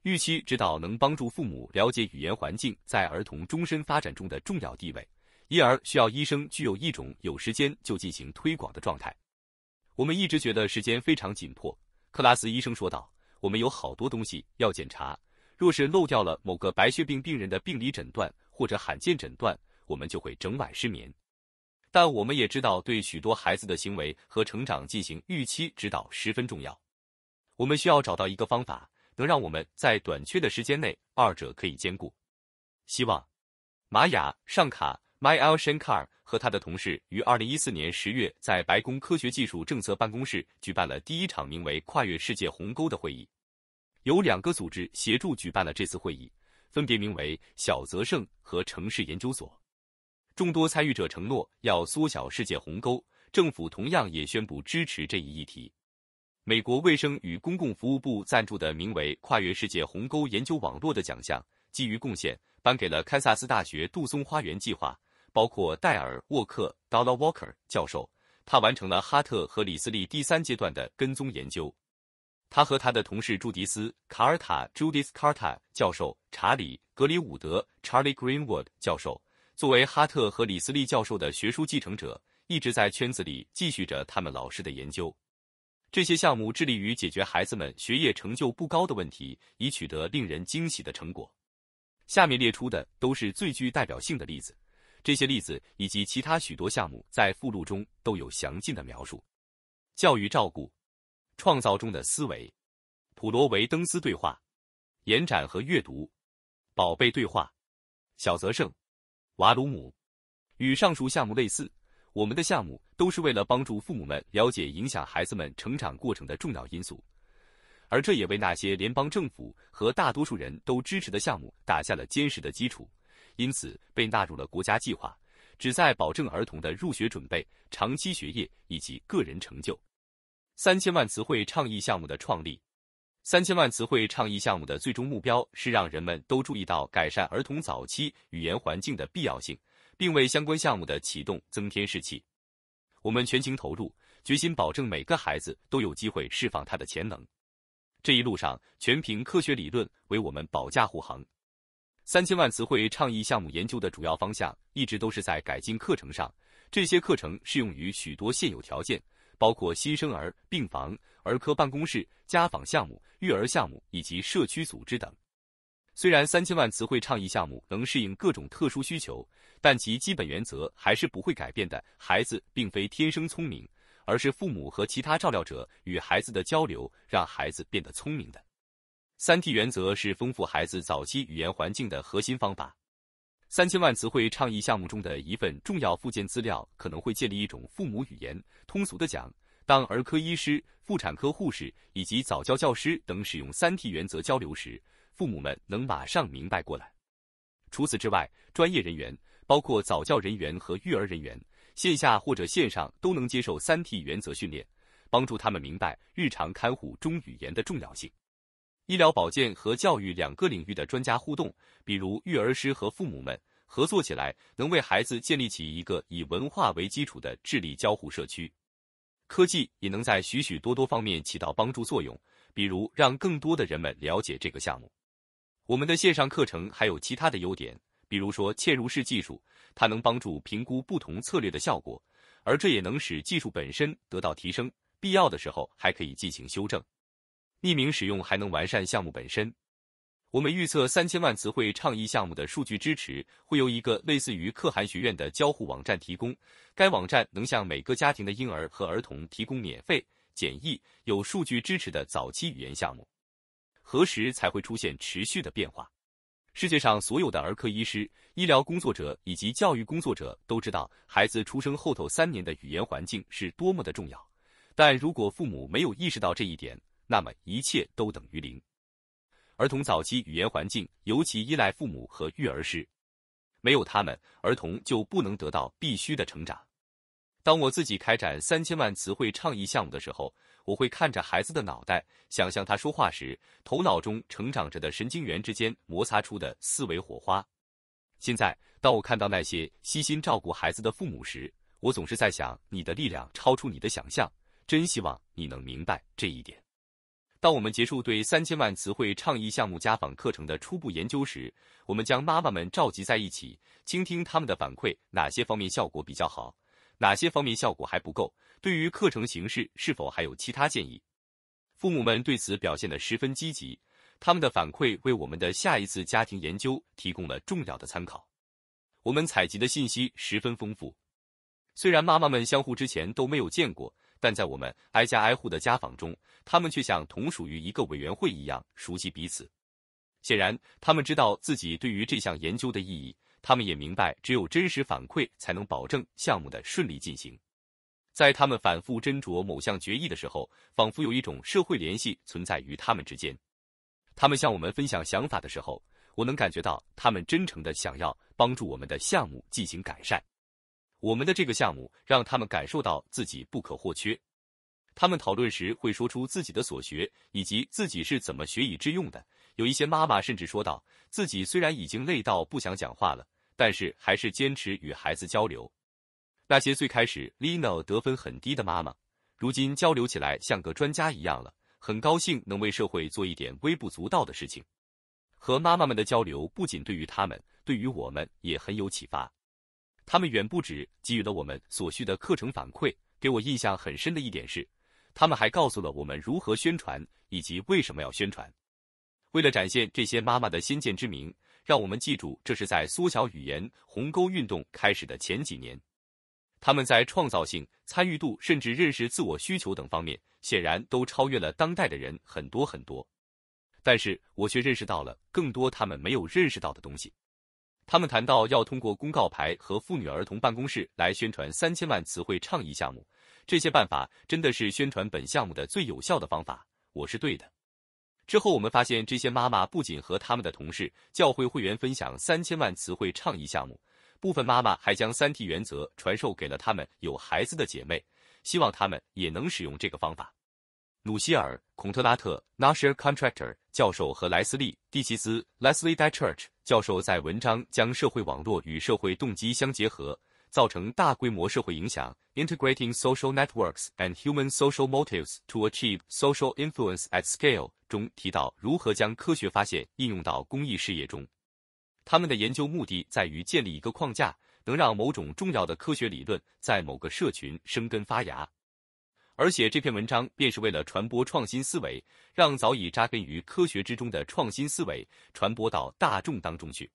预期指导能帮助父母了解语言环境在儿童终身发展中的重要地位，因而需要医生具有一种有时间就进行推广的状态。我们一直觉得时间非常紧迫，克拉斯医生说道：“我们有好多东西要检查，若是漏掉了某个白血病病人的病理诊断或者罕见诊断，我们就会整晚失眠。”但我们也知道，对许多孩子的行为和成长进行预期指导十分重要。我们需要找到一个方法，能让我们在短缺的时间内，二者可以兼顾。希望，玛雅·尚卡、Myal Shankar 和他的同事于二零一四年十月在白宫科学技术政策办公室举办了第一场名为“跨越世界鸿沟”的会议。有两个组织协助举办了这次会议，分别名为小泽胜和城市研究所。众多参与者承诺要缩小世界鸿沟，政府同样也宣布支持这一议题。美国卫生与公共服务部赞助的名为“跨越世界鸿沟研究网络”的奖项，基于贡献颁给了堪萨斯大学杜松花园计划，包括戴尔·沃克 （Dollar Walker） 教授，他完成了哈特和李斯利第三阶段的跟踪研究。他和他的同事朱迪斯·卡尔塔 （Judith c a r t r 教授、查理·格里伍德 （Charlie Greenwood） 教授。作为哈特和李斯利教授的学术继承者，一直在圈子里继续着他们老师的研究。这些项目致力于解决孩子们学业成就不高的问题，已取得令人惊喜的成果。下面列出的都是最具代表性的例子，这些例子以及其他许多项目在附录中都有详尽的描述。教育照顾、创造中的思维、普罗维登斯对话、延展和阅读、宝贝对话、小泽胜。瓦鲁姆，与上述项目类似，我们的项目都是为了帮助父母们了解影响孩子们成长过程的重要因素，而这也为那些联邦政府和大多数人都支持的项目打下了坚实的基础，因此被纳入了国家计划，旨在保证儿童的入学准备、长期学业以及个人成就。三千万词汇倡议项目的创立。三千万词汇倡议项目的最终目标是让人们都注意到改善儿童早期语言环境的必要性，并为相关项目的启动增添士气。我们全情投入，决心保证每个孩子都有机会释放他的潜能。这一路上，全凭科学理论为我们保驾护航。三千万词汇倡议项目研究的主要方向一直都是在改进课程上，这些课程适用于许多现有条件，包括新生儿病房。儿科办公室、家访项目、育儿项目以及社区组织等。虽然三千万词汇倡议项目能适应各种特殊需求，但其基本原则还是不会改变的。孩子并非天生聪明，而是父母和其他照料者与孩子的交流让孩子变得聪明的。三 T 原则是丰富孩子早期语言环境的核心方法。三千万词汇倡议项目中的一份重要附件资料可能会建立一种父母语言。通俗的讲。当儿科医师、妇产科护士以及早教教师等使用三 T 原则交流时，父母们能马上明白过来。除此之外，专业人员包括早教人员和育儿人员，线下或者线上都能接受三 T 原则训练，帮助他们明白日常看护中语言的重要性。医疗保健和教育两个领域的专家互动，比如育儿师和父母们合作起来，能为孩子建立起一个以文化为基础的智力交互社区。科技也能在许许多多方面起到帮助作用，比如让更多的人们了解这个项目。我们的线上课程还有其他的优点，比如说嵌入式技术，它能帮助评估不同策略的效果，而这也能使技术本身得到提升。必要的时候还可以进行修正。匿名使用还能完善项目本身。我们预测，三千万词汇倡议项目的数据支持会由一个类似于可汗学院的交互网站提供。该网站能向每个家庭的婴儿和儿童提供免费、简易、有数据支持的早期语言项目。何时才会出现持续的变化？世界上所有的儿科医师、医疗工作者以及教育工作者都知道，孩子出生后头三年的语言环境是多么的重要。但如果父母没有意识到这一点，那么一切都等于零。儿童早期语言环境尤其依赖父母和育儿师，没有他们，儿童就不能得到必须的成长。当我自己开展三千万词汇倡议项目的时候，我会看着孩子的脑袋，想象他说话时头脑中成长着的神经元之间摩擦出的思维火花。现在，当我看到那些悉心照顾孩子的父母时，我总是在想：你的力量超出你的想象，真希望你能明白这一点。当我们结束对三千万词汇倡议项目家访课程的初步研究时，我们将妈妈们召集在一起，倾听他们的反馈：哪些方面效果比较好，哪些方面效果还不够？对于课程形式是否还有其他建议？父母们对此表现的十分积极，他们的反馈为我们的下一次家庭研究提供了重要的参考。我们采集的信息十分丰富，虽然妈妈们相互之前都没有见过。但在我们挨家挨户的家访中，他们却像同属于一个委员会一样熟悉彼此。显然，他们知道自己对于这项研究的意义，他们也明白只有真实反馈才能保证项目的顺利进行。在他们反复斟酌某项决议的时候，仿佛有一种社会联系存在于他们之间。他们向我们分享想法的时候，我能感觉到他们真诚的想要帮助我们的项目进行改善。我们的这个项目让他们感受到自己不可或缺。他们讨论时会说出自己的所学，以及自己是怎么学以致用的。有一些妈妈甚至说到，自己虽然已经累到不想讲话了，但是还是坚持与孩子交流。那些最开始 Lino 得分很低的妈妈，如今交流起来像个专家一样了。很高兴能为社会做一点微不足道的事情。和妈妈们的交流不仅对于他们，对于我们也很有启发。他们远不止给予了我们所需的课程反馈，给我印象很深的一点是，他们还告诉了我们如何宣传以及为什么要宣传。为了展现这些妈妈的先见之明，让我们记住这是在缩小语言鸿沟运动开始的前几年，他们在创造性、参与度、甚至认识自我需求等方面，显然都超越了当代的人很多很多。但是我却认识到了更多他们没有认识到的东西。他们谈到要通过公告牌和妇女儿童办公室来宣传三千万词汇倡议项目，这些办法真的是宣传本项目的最有效的方法。我是对的。之后我们发现，这些妈妈不仅和他们的同事、教会会员分享三千万词汇倡议项目，部分妈妈还将三 T 原则传授给了他们有孩子的姐妹，希望她们也能使用这个方法。鲁希尔·孔特拉特 n a s h i r Contractor） 教授和莱斯利·蒂奇斯 l e s l i e d c h u r c h 教授在文章《将社会网络与社会动机相结合，造成大规模社会影响：Integrating social networks and human social motives to achieve social influence at scale》中提到，如何将科学发现应用到公益事业中。他们的研究目的在于建立一个框架，能让某种重要的科学理论在某个社群生根发芽。而且这篇文章便是为了传播创新思维，让早已扎根于科学之中的创新思维传播到大众当中去。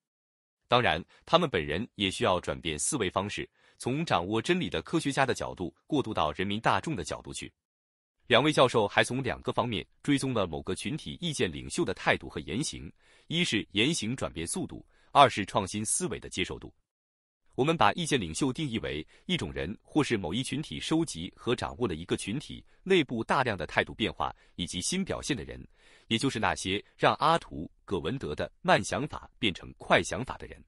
当然，他们本人也需要转变思维方式，从掌握真理的科学家的角度过渡到人民大众的角度去。两位教授还从两个方面追踪了某个群体意见领袖的态度和言行：一是言行转变速度，二是创新思维的接受度。我们把意见领袖定义为一种人，或是某一群体收集和掌握了一个群体内部大量的态度变化以及新表现的人，也就是那些让阿图·葛文德的慢想法变成快想法的人。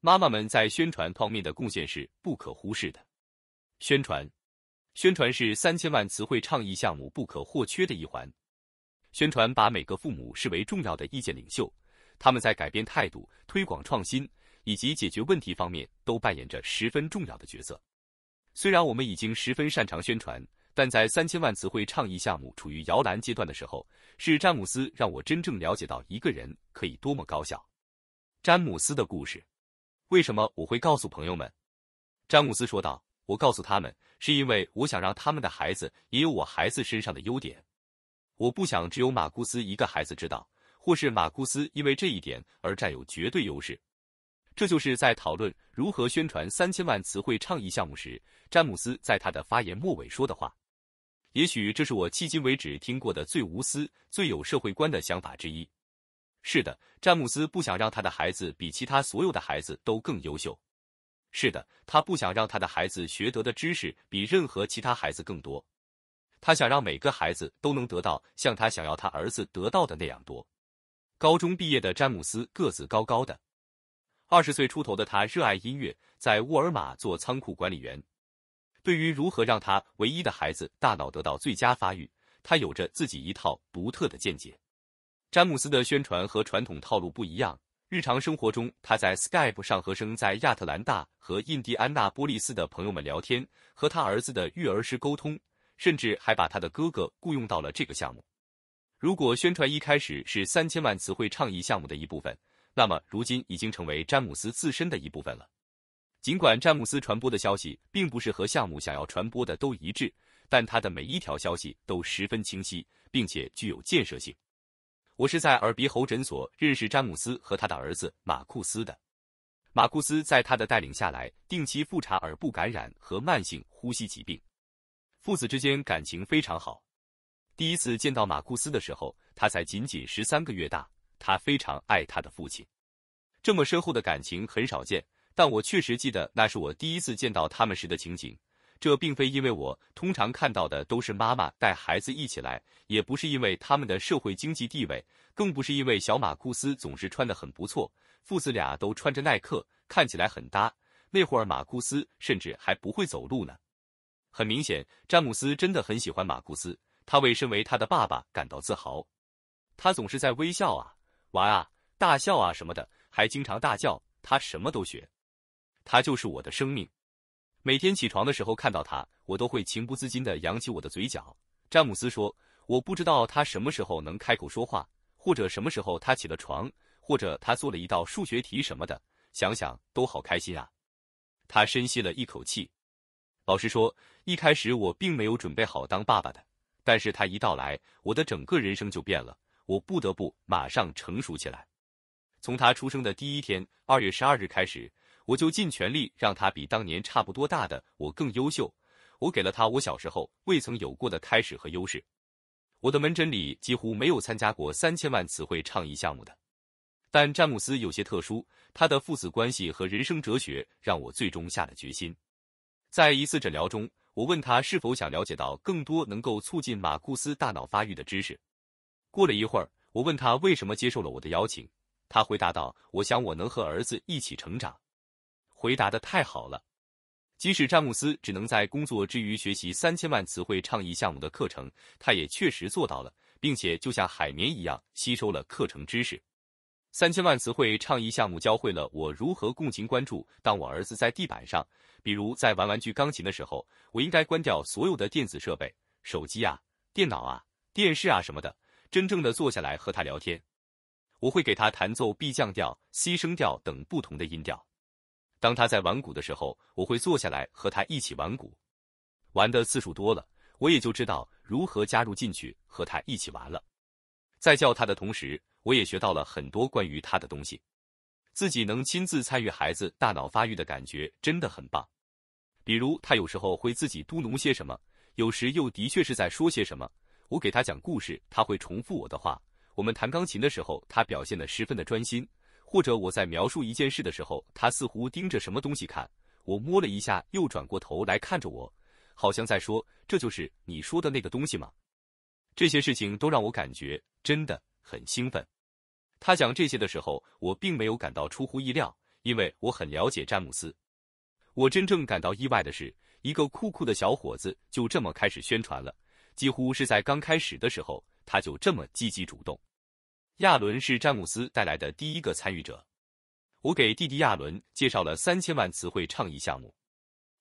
妈妈们在宣传方面的贡献是不可忽视的。宣传，宣传是三千万词汇倡议项目不可或缺的一环。宣传把每个父母视为重要的意见领袖，他们在改变态度、推广创新。以及解决问题方面都扮演着十分重要的角色。虽然我们已经十分擅长宣传，但在三千万词汇倡议项目处于摇篮阶段的时候，是詹姆斯让我真正了解到一个人可以多么高效。詹姆斯的故事，为什么我会告诉朋友们？詹姆斯说道：“我告诉他们，是因为我想让他们的孩子也有我孩子身上的优点。我不想只有马库斯一个孩子知道，或是马库斯因为这一点而占有绝对优势。”这就是在讨论如何宣传三千万词汇倡议项目时，詹姆斯在他的发言末尾说的话。也许这是我迄今为止听过的最无私、最有社会观的想法之一。是的，詹姆斯不想让他的孩子比其他所有的孩子都更优秀。是的，他不想让他的孩子学得的知识比任何其他孩子更多。他想让每个孩子都能得到像他想要他儿子得到的那样多。高中毕业的詹姆斯个子高高的。二十岁出头的他热爱音乐，在沃尔玛做仓库管理员。对于如何让他唯一的孩子大脑得到最佳发育，他有着自己一套独特的见解。詹姆斯的宣传和传统套路不一样。日常生活中，他在 Skype 上和生在亚特兰大和印第安纳波利斯的朋友们聊天，和他儿子的育儿师沟通，甚至还把他的哥哥雇佣到了这个项目。如果宣传一开始是三千万词汇倡议项目的一部分。那么，如今已经成为詹姆斯自身的一部分了。尽管詹姆斯传播的消息并不是和项目想要传播的都一致，但他的每一条消息都十分清晰，并且具有建设性。我是在耳鼻喉诊所认识詹姆斯和他的儿子马库斯的。马库斯在他的带领下来定期复查耳部感染和慢性呼吸疾病，父子之间感情非常好。第一次见到马库斯的时候，他才仅仅十三个月大。他非常爱他的父亲，这么深厚的感情很少见。但我确实记得那是我第一次见到他们时的情景。这并非因为我通常看到的都是妈妈带孩子一起来，也不是因为他们的社会经济地位，更不是因为小马库斯总是穿的很不错，父子俩都穿着耐克，看起来很搭。那会儿马库斯甚至还不会走路呢。很明显，詹姆斯真的很喜欢马库斯，他为身为他的爸爸感到自豪。他总是在微笑啊。玩啊，大笑啊什么的，还经常大叫。他什么都学，他就是我的生命。每天起床的时候看到他，我都会情不自禁的扬起我的嘴角。詹姆斯说，我不知道他什么时候能开口说话，或者什么时候他起了床，或者他做了一道数学题什么的，想想都好开心啊。他深吸了一口气，老实说，一开始我并没有准备好当爸爸的，但是他一到来，我的整个人生就变了。我不得不马上成熟起来。从他出生的第一天，二月十二日开始，我就尽全力让他比当年差不多大的我更优秀。我给了他我小时候未曾有过的开始和优势。我的门诊里几乎没有参加过三千万词汇倡议项目的，但詹姆斯有些特殊。他的父子关系和人生哲学让我最终下了决心。在一次诊疗中，我问他是否想了解到更多能够促进马库斯大脑发育的知识。过了一会儿，我问他为什么接受了我的邀请，他回答道：“我想我能和儿子一起成长。”回答的太好了。即使詹姆斯只能在工作之余学习三千万词汇倡议项目的课程，他也确实做到了，并且就像海绵一样吸收了课程知识。三千万词汇倡议项目教会了我如何共情关注。当我儿子在地板上，比如在玩玩具钢琴的时候，我应该关掉所有的电子设备，手机啊、电脑啊、电视啊什么的。真正的坐下来和他聊天，我会给他弹奏 B 降调、C 声调等不同的音调。当他在玩鼓的时候，我会坐下来和他一起玩鼓。玩的次数多了，我也就知道如何加入进去和他一起玩了。在教他的同时，我也学到了很多关于他的东西。自己能亲自参与孩子大脑发育的感觉真的很棒。比如他有时候会自己嘟哝些什么，有时又的确是在说些什么。我给他讲故事，他会重复我的话。我们弹钢琴的时候，他表现得十分的专心。或者我在描述一件事的时候，他似乎盯着什么东西看。我摸了一下，又转过头来看着我，好像在说：“这就是你说的那个东西吗？”这些事情都让我感觉真的很兴奋。他讲这些的时候，我并没有感到出乎意料，因为我很了解詹姆斯。我真正感到意外的是，一个酷酷的小伙子就这么开始宣传了。几乎是在刚开始的时候，他就这么积极主动。亚伦是詹姆斯带来的第一个参与者。我给弟弟亚伦介绍了三千万词汇倡议项目。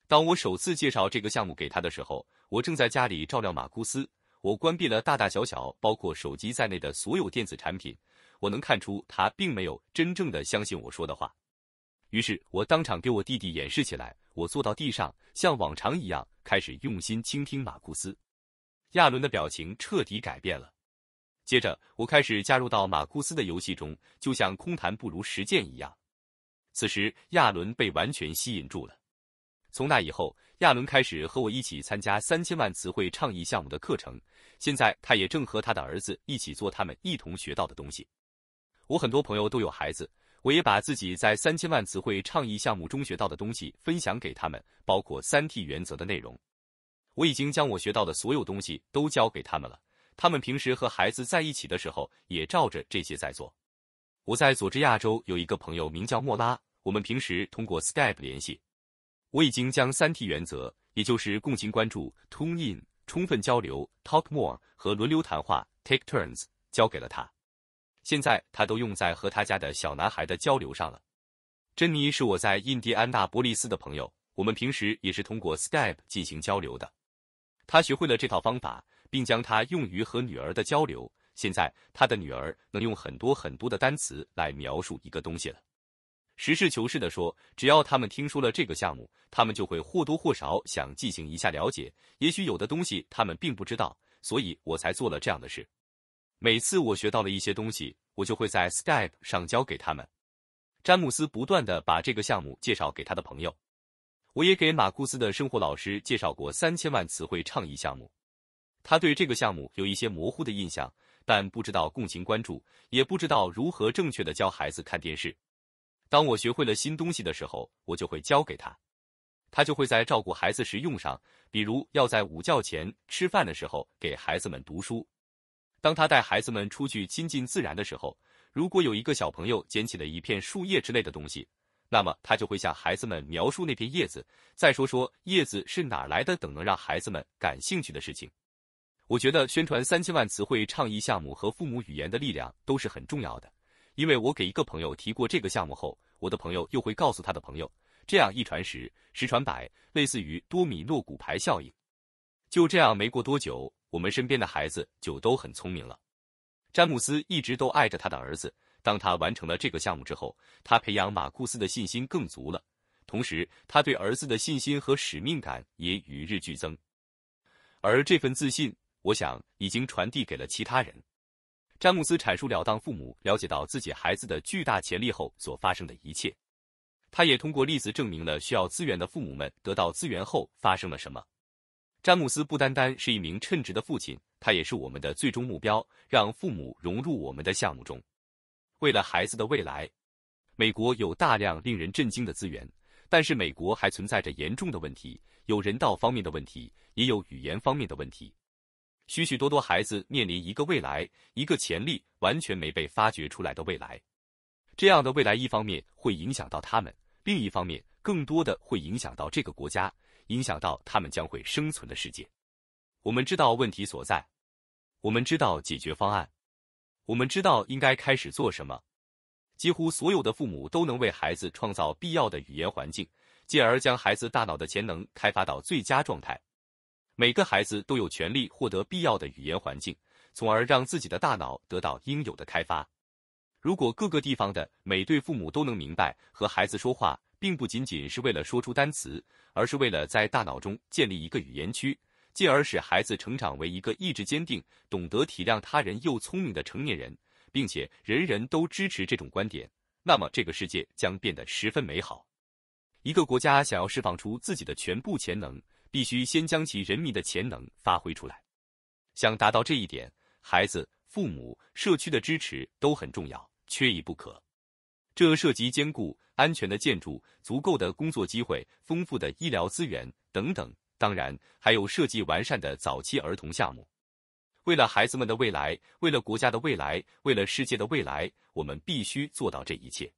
当我首次介绍这个项目给他的时候，我正在家里照料马库斯。我关闭了大大小小，包括手机在内的所有电子产品。我能看出他并没有真正的相信我说的话。于是我当场给我弟弟演示起来。我坐到地上，像往常一样开始用心倾听马库斯。亚伦的表情彻底改变了。接着，我开始加入到马库斯的游戏中，就像空谈不如实践一样。此时，亚伦被完全吸引住了。从那以后，亚伦开始和我一起参加三千万词汇倡议项目的课程。现在，他也正和他的儿子一起做他们一同学到的东西。我很多朋友都有孩子，我也把自己在三千万词汇倡议项目中学到的东西分享给他们，包括三 T 原则的内容。我已经将我学到的所有东西都教给他们了。他们平时和孩子在一起的时候也照着这些在做。我在佐治亚州有一个朋友名叫莫拉，我们平时通过 Skype 联系。我已经将三 T 原则，也就是共情关注 （Tune In）、充分交流 （Talk More） 和轮流谈话 （Take Turns） 交给了他，现在他都用在和他家的小男孩的交流上了。珍妮是我在印第安纳波利斯的朋友，我们平时也是通过 Skype 进行交流的。他学会了这套方法，并将它用于和女儿的交流。现在，他的女儿能用很多很多的单词来描述一个东西了。实事求是的说，只要他们听说了这个项目，他们就会或多或少想进行一下了解。也许有的东西他们并不知道，所以我才做了这样的事。每次我学到了一些东西，我就会在 Skype 上交给他们。詹姆斯不断的把这个项目介绍给他的朋友。我也给马库斯的生活老师介绍过三千万词汇倡议项目，他对这个项目有一些模糊的印象，但不知道共情关注，也不知道如何正确的教孩子看电视。当我学会了新东西的时候，我就会教给他，他就会在照顾孩子时用上，比如要在午觉前吃饭的时候给孩子们读书。当他带孩子们出去亲近自然的时候，如果有一个小朋友捡起了一片树叶之类的东西。那么他就会向孩子们描述那片叶子，再说说叶子是哪来的等能让孩子们感兴趣的事情。我觉得宣传三千万词汇倡议项目和父母语言的力量都是很重要的，因为我给一个朋友提过这个项目后，我的朋友又会告诉他的朋友，这样一传十，十传百，类似于多米诺骨牌效应。就这样，没过多久，我们身边的孩子就都很聪明了。詹姆斯一直都爱着他的儿子。当他完成了这个项目之后，他培养马库斯的信心更足了，同时他对儿子的信心和使命感也与日俱增。而这份自信，我想已经传递给了其他人。詹姆斯阐述了当父母了解到自己孩子的巨大潜力后所发生的一切，他也通过例子证明了需要资源的父母们得到资源后发生了什么。詹姆斯不单单是一名称职的父亲，他也是我们的最终目标，让父母融入我们的项目中。为了孩子的未来，美国有大量令人震惊的资源，但是美国还存在着严重的问题，有人道方面的问题，也有语言方面的问题。许许多多孩子面临一个未来，一个潜力完全没被发掘出来的未来。这样的未来，一方面会影响到他们，另一方面更多的会影响到这个国家，影响到他们将会生存的世界。我们知道问题所在，我们知道解决方案。我们知道应该开始做什么。几乎所有的父母都能为孩子创造必要的语言环境，进而将孩子大脑的潜能开发到最佳状态。每个孩子都有权利获得必要的语言环境，从而让自己的大脑得到应有的开发。如果各个地方的每对父母都能明白，和孩子说话并不仅仅是为了说出单词，而是为了在大脑中建立一个语言区。进而使孩子成长为一个意志坚定、懂得体谅他人又聪明的成年人，并且人人都支持这种观点，那么这个世界将变得十分美好。一个国家想要释放出自己的全部潜能，必须先将其人民的潜能发挥出来。想达到这一点，孩子、父母、社区的支持都很重要，缺一不可。这涉及坚固、安全的建筑、足够的工作机会、丰富的医疗资源等等。当然，还有设计完善的早期儿童项目。为了孩子们的未来，为了国家的未来，为了世界的未来，我们必须做到这一切。